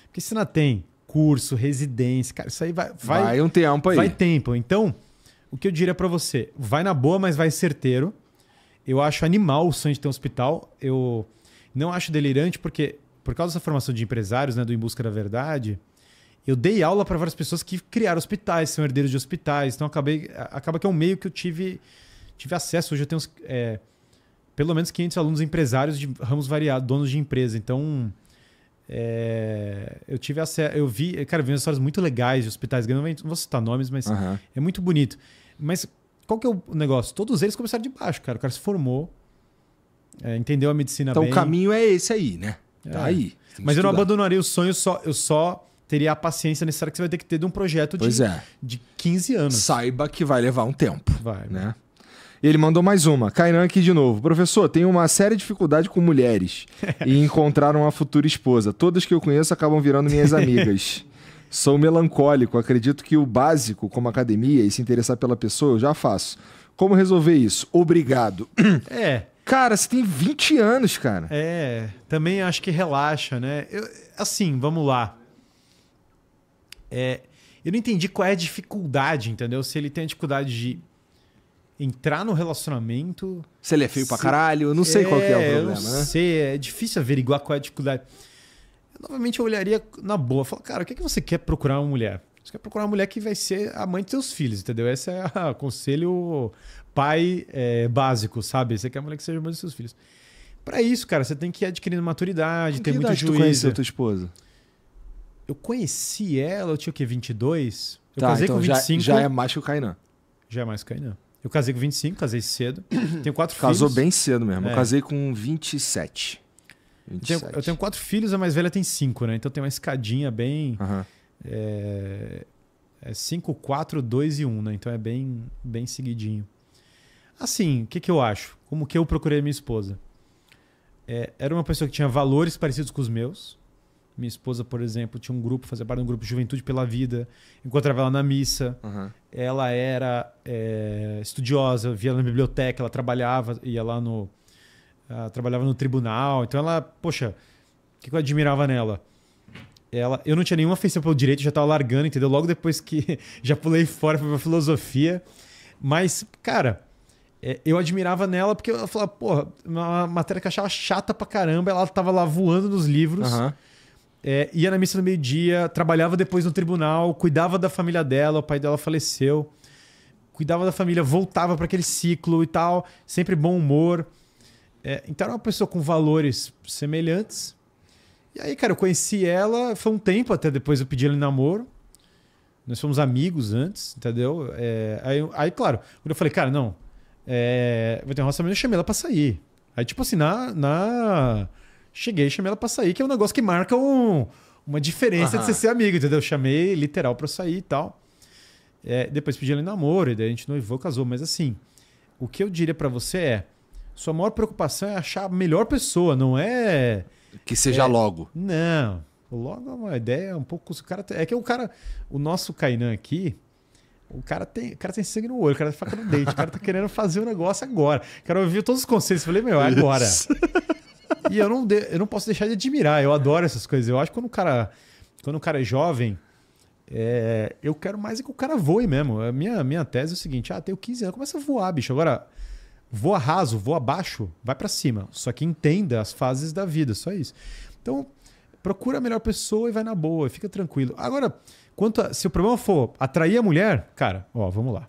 Porque se não tem curso, residência, cara, isso aí vai. Vai, vai um tempo aí. Vai tempo. Então, o que eu diria para você? Vai na boa, mas vai certeiro. Eu acho animal o sonho de ter um hospital. Eu não acho delirante, porque por causa dessa formação de empresários, né, do Em Busca da Verdade, eu dei aula para várias pessoas que criaram hospitais, são herdeiros de hospitais. Então acabei, acaba que é um meio que eu tive tive acesso. Hoje eu tenho uns, é, pelo menos 500 alunos empresários de ramos variados, donos de empresa. Então, é, eu tive acesso. Eu vi, cara, eu vi umas histórias muito legais de hospitais grandes. Não vou citar nomes, mas uhum. é muito bonito. Mas qual que é o negócio? Todos eles começaram de baixo, cara. O cara se formou, é, entendeu a medicina então, bem. Então o caminho é esse aí, né? É. Tá aí. Mas eu não abandonaria o sonho, só, eu só teria a paciência necessária que você vai ter que ter de um projeto de, é. de 15 anos. Saiba que vai levar um tempo. Vai. Né? ele mandou mais uma. Kainan aqui de novo. Professor, tenho uma séria dificuldade com mulheres e encontrar uma futura esposa. Todas que eu conheço acabam virando minhas amigas. Sou melancólico, acredito que o básico, como academia e se interessar pela pessoa, eu já faço. Como resolver isso? Obrigado. É. Cara, você tem 20 anos, cara. É, também acho que relaxa, né? Eu, assim, vamos lá. É, eu não entendi qual é a dificuldade, entendeu? Se ele tem a dificuldade de entrar no relacionamento. Se ele é feio se... pra caralho, eu não sei é, qual que é o é, problema, eu não né? Sei, é difícil averiguar qual é a dificuldade. Eu, novamente eu olharia na boa, falar, cara, o que, é que você quer procurar uma mulher? Você quer procurar uma mulher que vai ser a mãe dos seus filhos, entendeu? Esse é o conselho pai é, básico, sabe? Você quer uma mulher que seja a mãe dos seus filhos. Para isso, cara, você tem que ir adquirindo maturidade, tem muito juízo. Você a tua esposa? Eu conheci ela, eu tinha o quê? 22? Eu tá, casei então com 25. Já, já é mais que o Kainan. Já é mais que o Kainan. Eu casei com 25, casei cedo. Tenho quatro Casou filhos. Casou bem cedo mesmo. É. Eu casei com 27. 27. Eu, tenho, eu tenho quatro filhos, a mais velha tem cinco, né? Então tem uma escadinha bem. Uhum. É, é 5, 4, 2 e 1, um, né? Então é bem, bem seguidinho. Assim, o que, que eu acho? Como que eu procurei minha esposa? É, era uma pessoa que tinha valores parecidos com os meus, minha esposa, por exemplo, tinha um grupo, fazia parte de um grupo Juventude pela Vida. Encontrava ela na missa. Uhum. Ela era é, estudiosa, via na biblioteca, ela trabalhava, ia lá no. Ah, trabalhava no tribunal. Então ela, poxa, o que eu admirava nela? Ela, eu não tinha nenhuma afeição pelo direito, já estava largando, entendeu? Logo depois que já pulei fora para filosofia. Mas, cara, é, eu admirava nela porque ela falava, porra, uma matéria que eu achava chata pra caramba, ela tava lá voando nos livros. Uhum é, ia na missa no meio-dia, trabalhava depois no tribunal, cuidava da família dela, o pai dela faleceu, cuidava da família, voltava para aquele ciclo e tal, sempre bom humor. É, então era uma pessoa com valores semelhantes. E aí, cara, eu conheci ela, foi um tempo até depois eu pedi ela em namoro. Nós fomos amigos antes, entendeu? É, aí, aí, claro, quando eu falei, cara, não, é, vai ter um relacionamento, eu chamei ela pra sair. Aí, tipo assim, na, na Cheguei e chamei ela pra sair, que é um negócio que marca um, uma diferença de você ser amigo, entendeu? Eu chamei literal pra sair e tal. É, depois pedi ela em namoro, e daí a gente noivou, casou. Mas assim, o que eu diria para você é: sua maior preocupação é achar a melhor pessoa, não é. Que seja é, logo. Não. Logo é uma ideia um pouco. O cara, é que o cara. O nosso Kainan aqui, o cara tem, o cara tem sangue no olho, o cara tem tá faca no dente, o cara tá querendo fazer o um negócio agora. O cara ouviu todos os conselhos. Eu falei, meu, é agora. e eu não, de, eu não posso deixar de admirar. Eu adoro essas coisas. Eu acho que quando o cara, quando o cara é jovem, é, eu quero mais é que o cara voe mesmo. A minha, minha tese é o seguinte: ah, tenho 15 anos, começa a voar, bicho. Agora, voa raso, voa baixo, vai para cima. Só que entenda as fases da vida, só isso. Então, procura a melhor pessoa e vai na boa, fica tranquilo. Agora, quanto a, se o problema for atrair a mulher, cara, ó, vamos lá.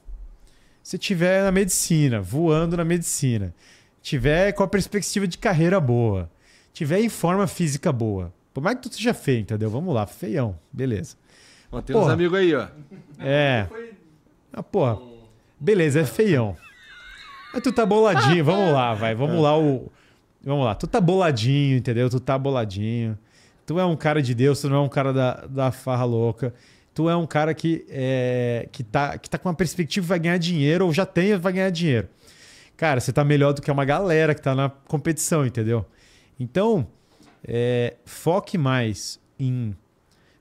Se tiver na medicina, voando na medicina, tiver com a perspectiva de carreira boa, tiver em forma física boa, por mais que tu seja feio, entendeu? Vamos lá, feião, beleza. Ó, tem porra. uns amigos aí, ó. É. Ah, porra. Beleza, é feião. Mas tu tá boladinho, vamos lá, vai. Vamos lá, o. Vamos lá, tu tá boladinho, entendeu? Tu tá boladinho. Tu é um cara de Deus, tu não é um cara da, da farra louca tu é um cara que, é, que, tá, que tá com uma perspectiva, vai ganhar dinheiro, ou já tem, vai ganhar dinheiro cara, você tá melhor do que uma galera que tá na competição, entendeu? Então, é, foque mais em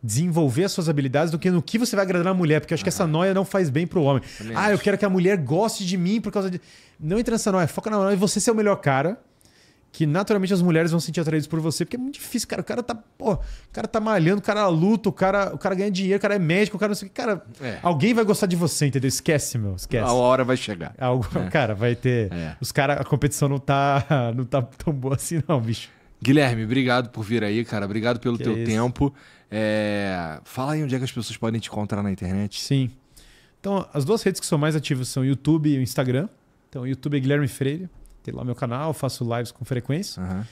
desenvolver as suas habilidades do que no que você vai agradar a mulher, porque eu acho ah, que essa noia não faz bem pro homem. ah, eu quero que a mulher goste de mim por causa de. Não entra nessa noia, foca na noia e você ser o melhor cara que naturalmente as mulheres vão se sentir atraídas por você, porque é muito difícil, cara. O cara tá, pô, o cara tá malhando, o cara luta, o cara, o cara ganha dinheiro, o cara é médico, o cara não sei o que. Cara, é. alguém vai gostar de você, entendeu? Esquece, meu, esquece. A hora vai chegar. É algo, é. Cara, vai ter. É. Os caras, a competição não tá, não tá tão boa assim, não, bicho. Guilherme, obrigado por vir aí, cara. Obrigado pelo que teu é tempo. É... Fala aí onde é que as pessoas podem te encontrar na internet. Sim. Então, as duas redes que são mais ativas são YouTube e o Instagram. Então, YouTube é Guilherme Freire. Tem lá meu canal, faço lives com frequência. Uhum.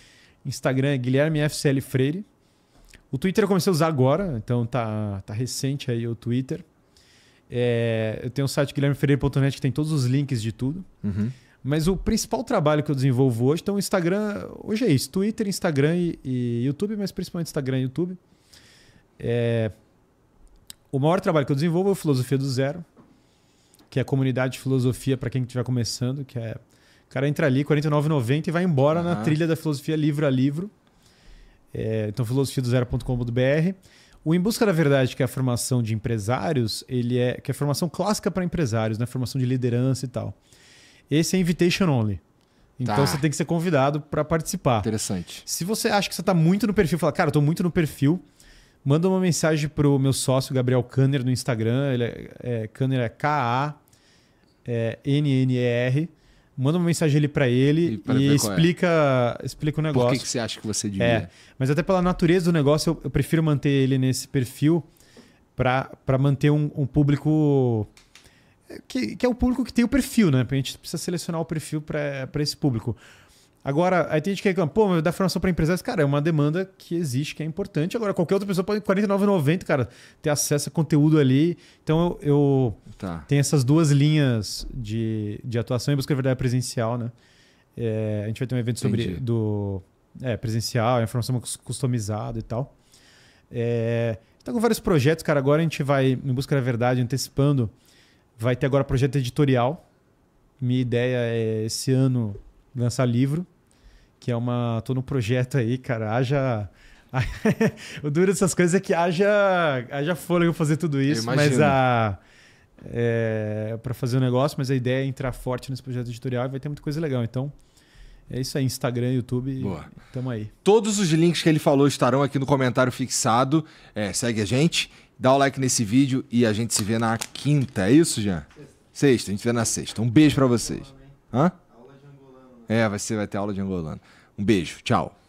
Instagram é GuilhermeFCL Freire. O Twitter eu comecei a usar agora, então tá, tá recente aí o Twitter. É, eu tenho o site guilhermefreire.net que tem todos os links de tudo. Uhum. Mas o principal trabalho que eu desenvolvo hoje, então Instagram, hoje é isso, Twitter, Instagram e, e YouTube, mas principalmente Instagram e YouTube. É, o maior trabalho que eu desenvolvo é o Filosofia do Zero, que é a comunidade de filosofia para quem estiver começando, que é cara entra ali, R$ 49,90 e vai embora uhum. na trilha da filosofia livro a livro. É, então, filosofia do zero.com.br. O Em Busca da Verdade, que é a formação de empresários, ele é que é a formação clássica para empresários, né? Formação de liderança e tal. Esse é invitation only. Então tá. você tem que ser convidado para participar. Interessante. Se você acha que você está muito no perfil, fala, cara, estou muito no perfil, manda uma mensagem pro meu sócio Gabriel Kanner no Instagram. Ele é, é Kanner é K A N N E R manda uma mensagem ali para ele e, e explica, é. explica o negócio. Por que, que você acha que você devia? É, mas até pela natureza do negócio, eu, eu prefiro manter ele nesse perfil para manter um, um público é, que, que, é o público que tem o perfil, né? A gente precisa selecionar o perfil para esse público. Agora, aí tem gente que reclama, pô, mas dá formação para empresários. Cara, é uma demanda que existe, que é importante. Agora, qualquer outra pessoa pode, R$ 49,90, cara, ter acesso a conteúdo ali. Então, eu, eu tá. tenho essas duas linhas de, de atuação em busca da verdade presencial, né? É, a gente vai ter um evento Entendi. sobre do é, presencial, é informação customizada e tal. É, então, com vários projetos, cara, agora a gente vai, em busca da verdade, antecipando, vai ter agora projeto editorial. Minha ideia é esse ano lançar livro, que é uma. tô no projeto aí, cara. Haja. o duro dessas coisas é que haja, haja fôlego fazer tudo isso, mas a. É, para fazer o um negócio, mas a ideia é entrar forte nesse projeto editorial e vai ter muita coisa legal. Então, é isso aí, Instagram, YouTube. Boa. Tamo aí. Todos os links que ele falou estarão aqui no comentário fixado. É, segue a gente, dá o like nesse vídeo e a gente se vê na quinta. É isso, Jean? Sexta. sexta a gente se vê na sexta. Um beijo para vocês. Hã? É, vai, ser, vai ter aula de angolano. Um beijo, tchau.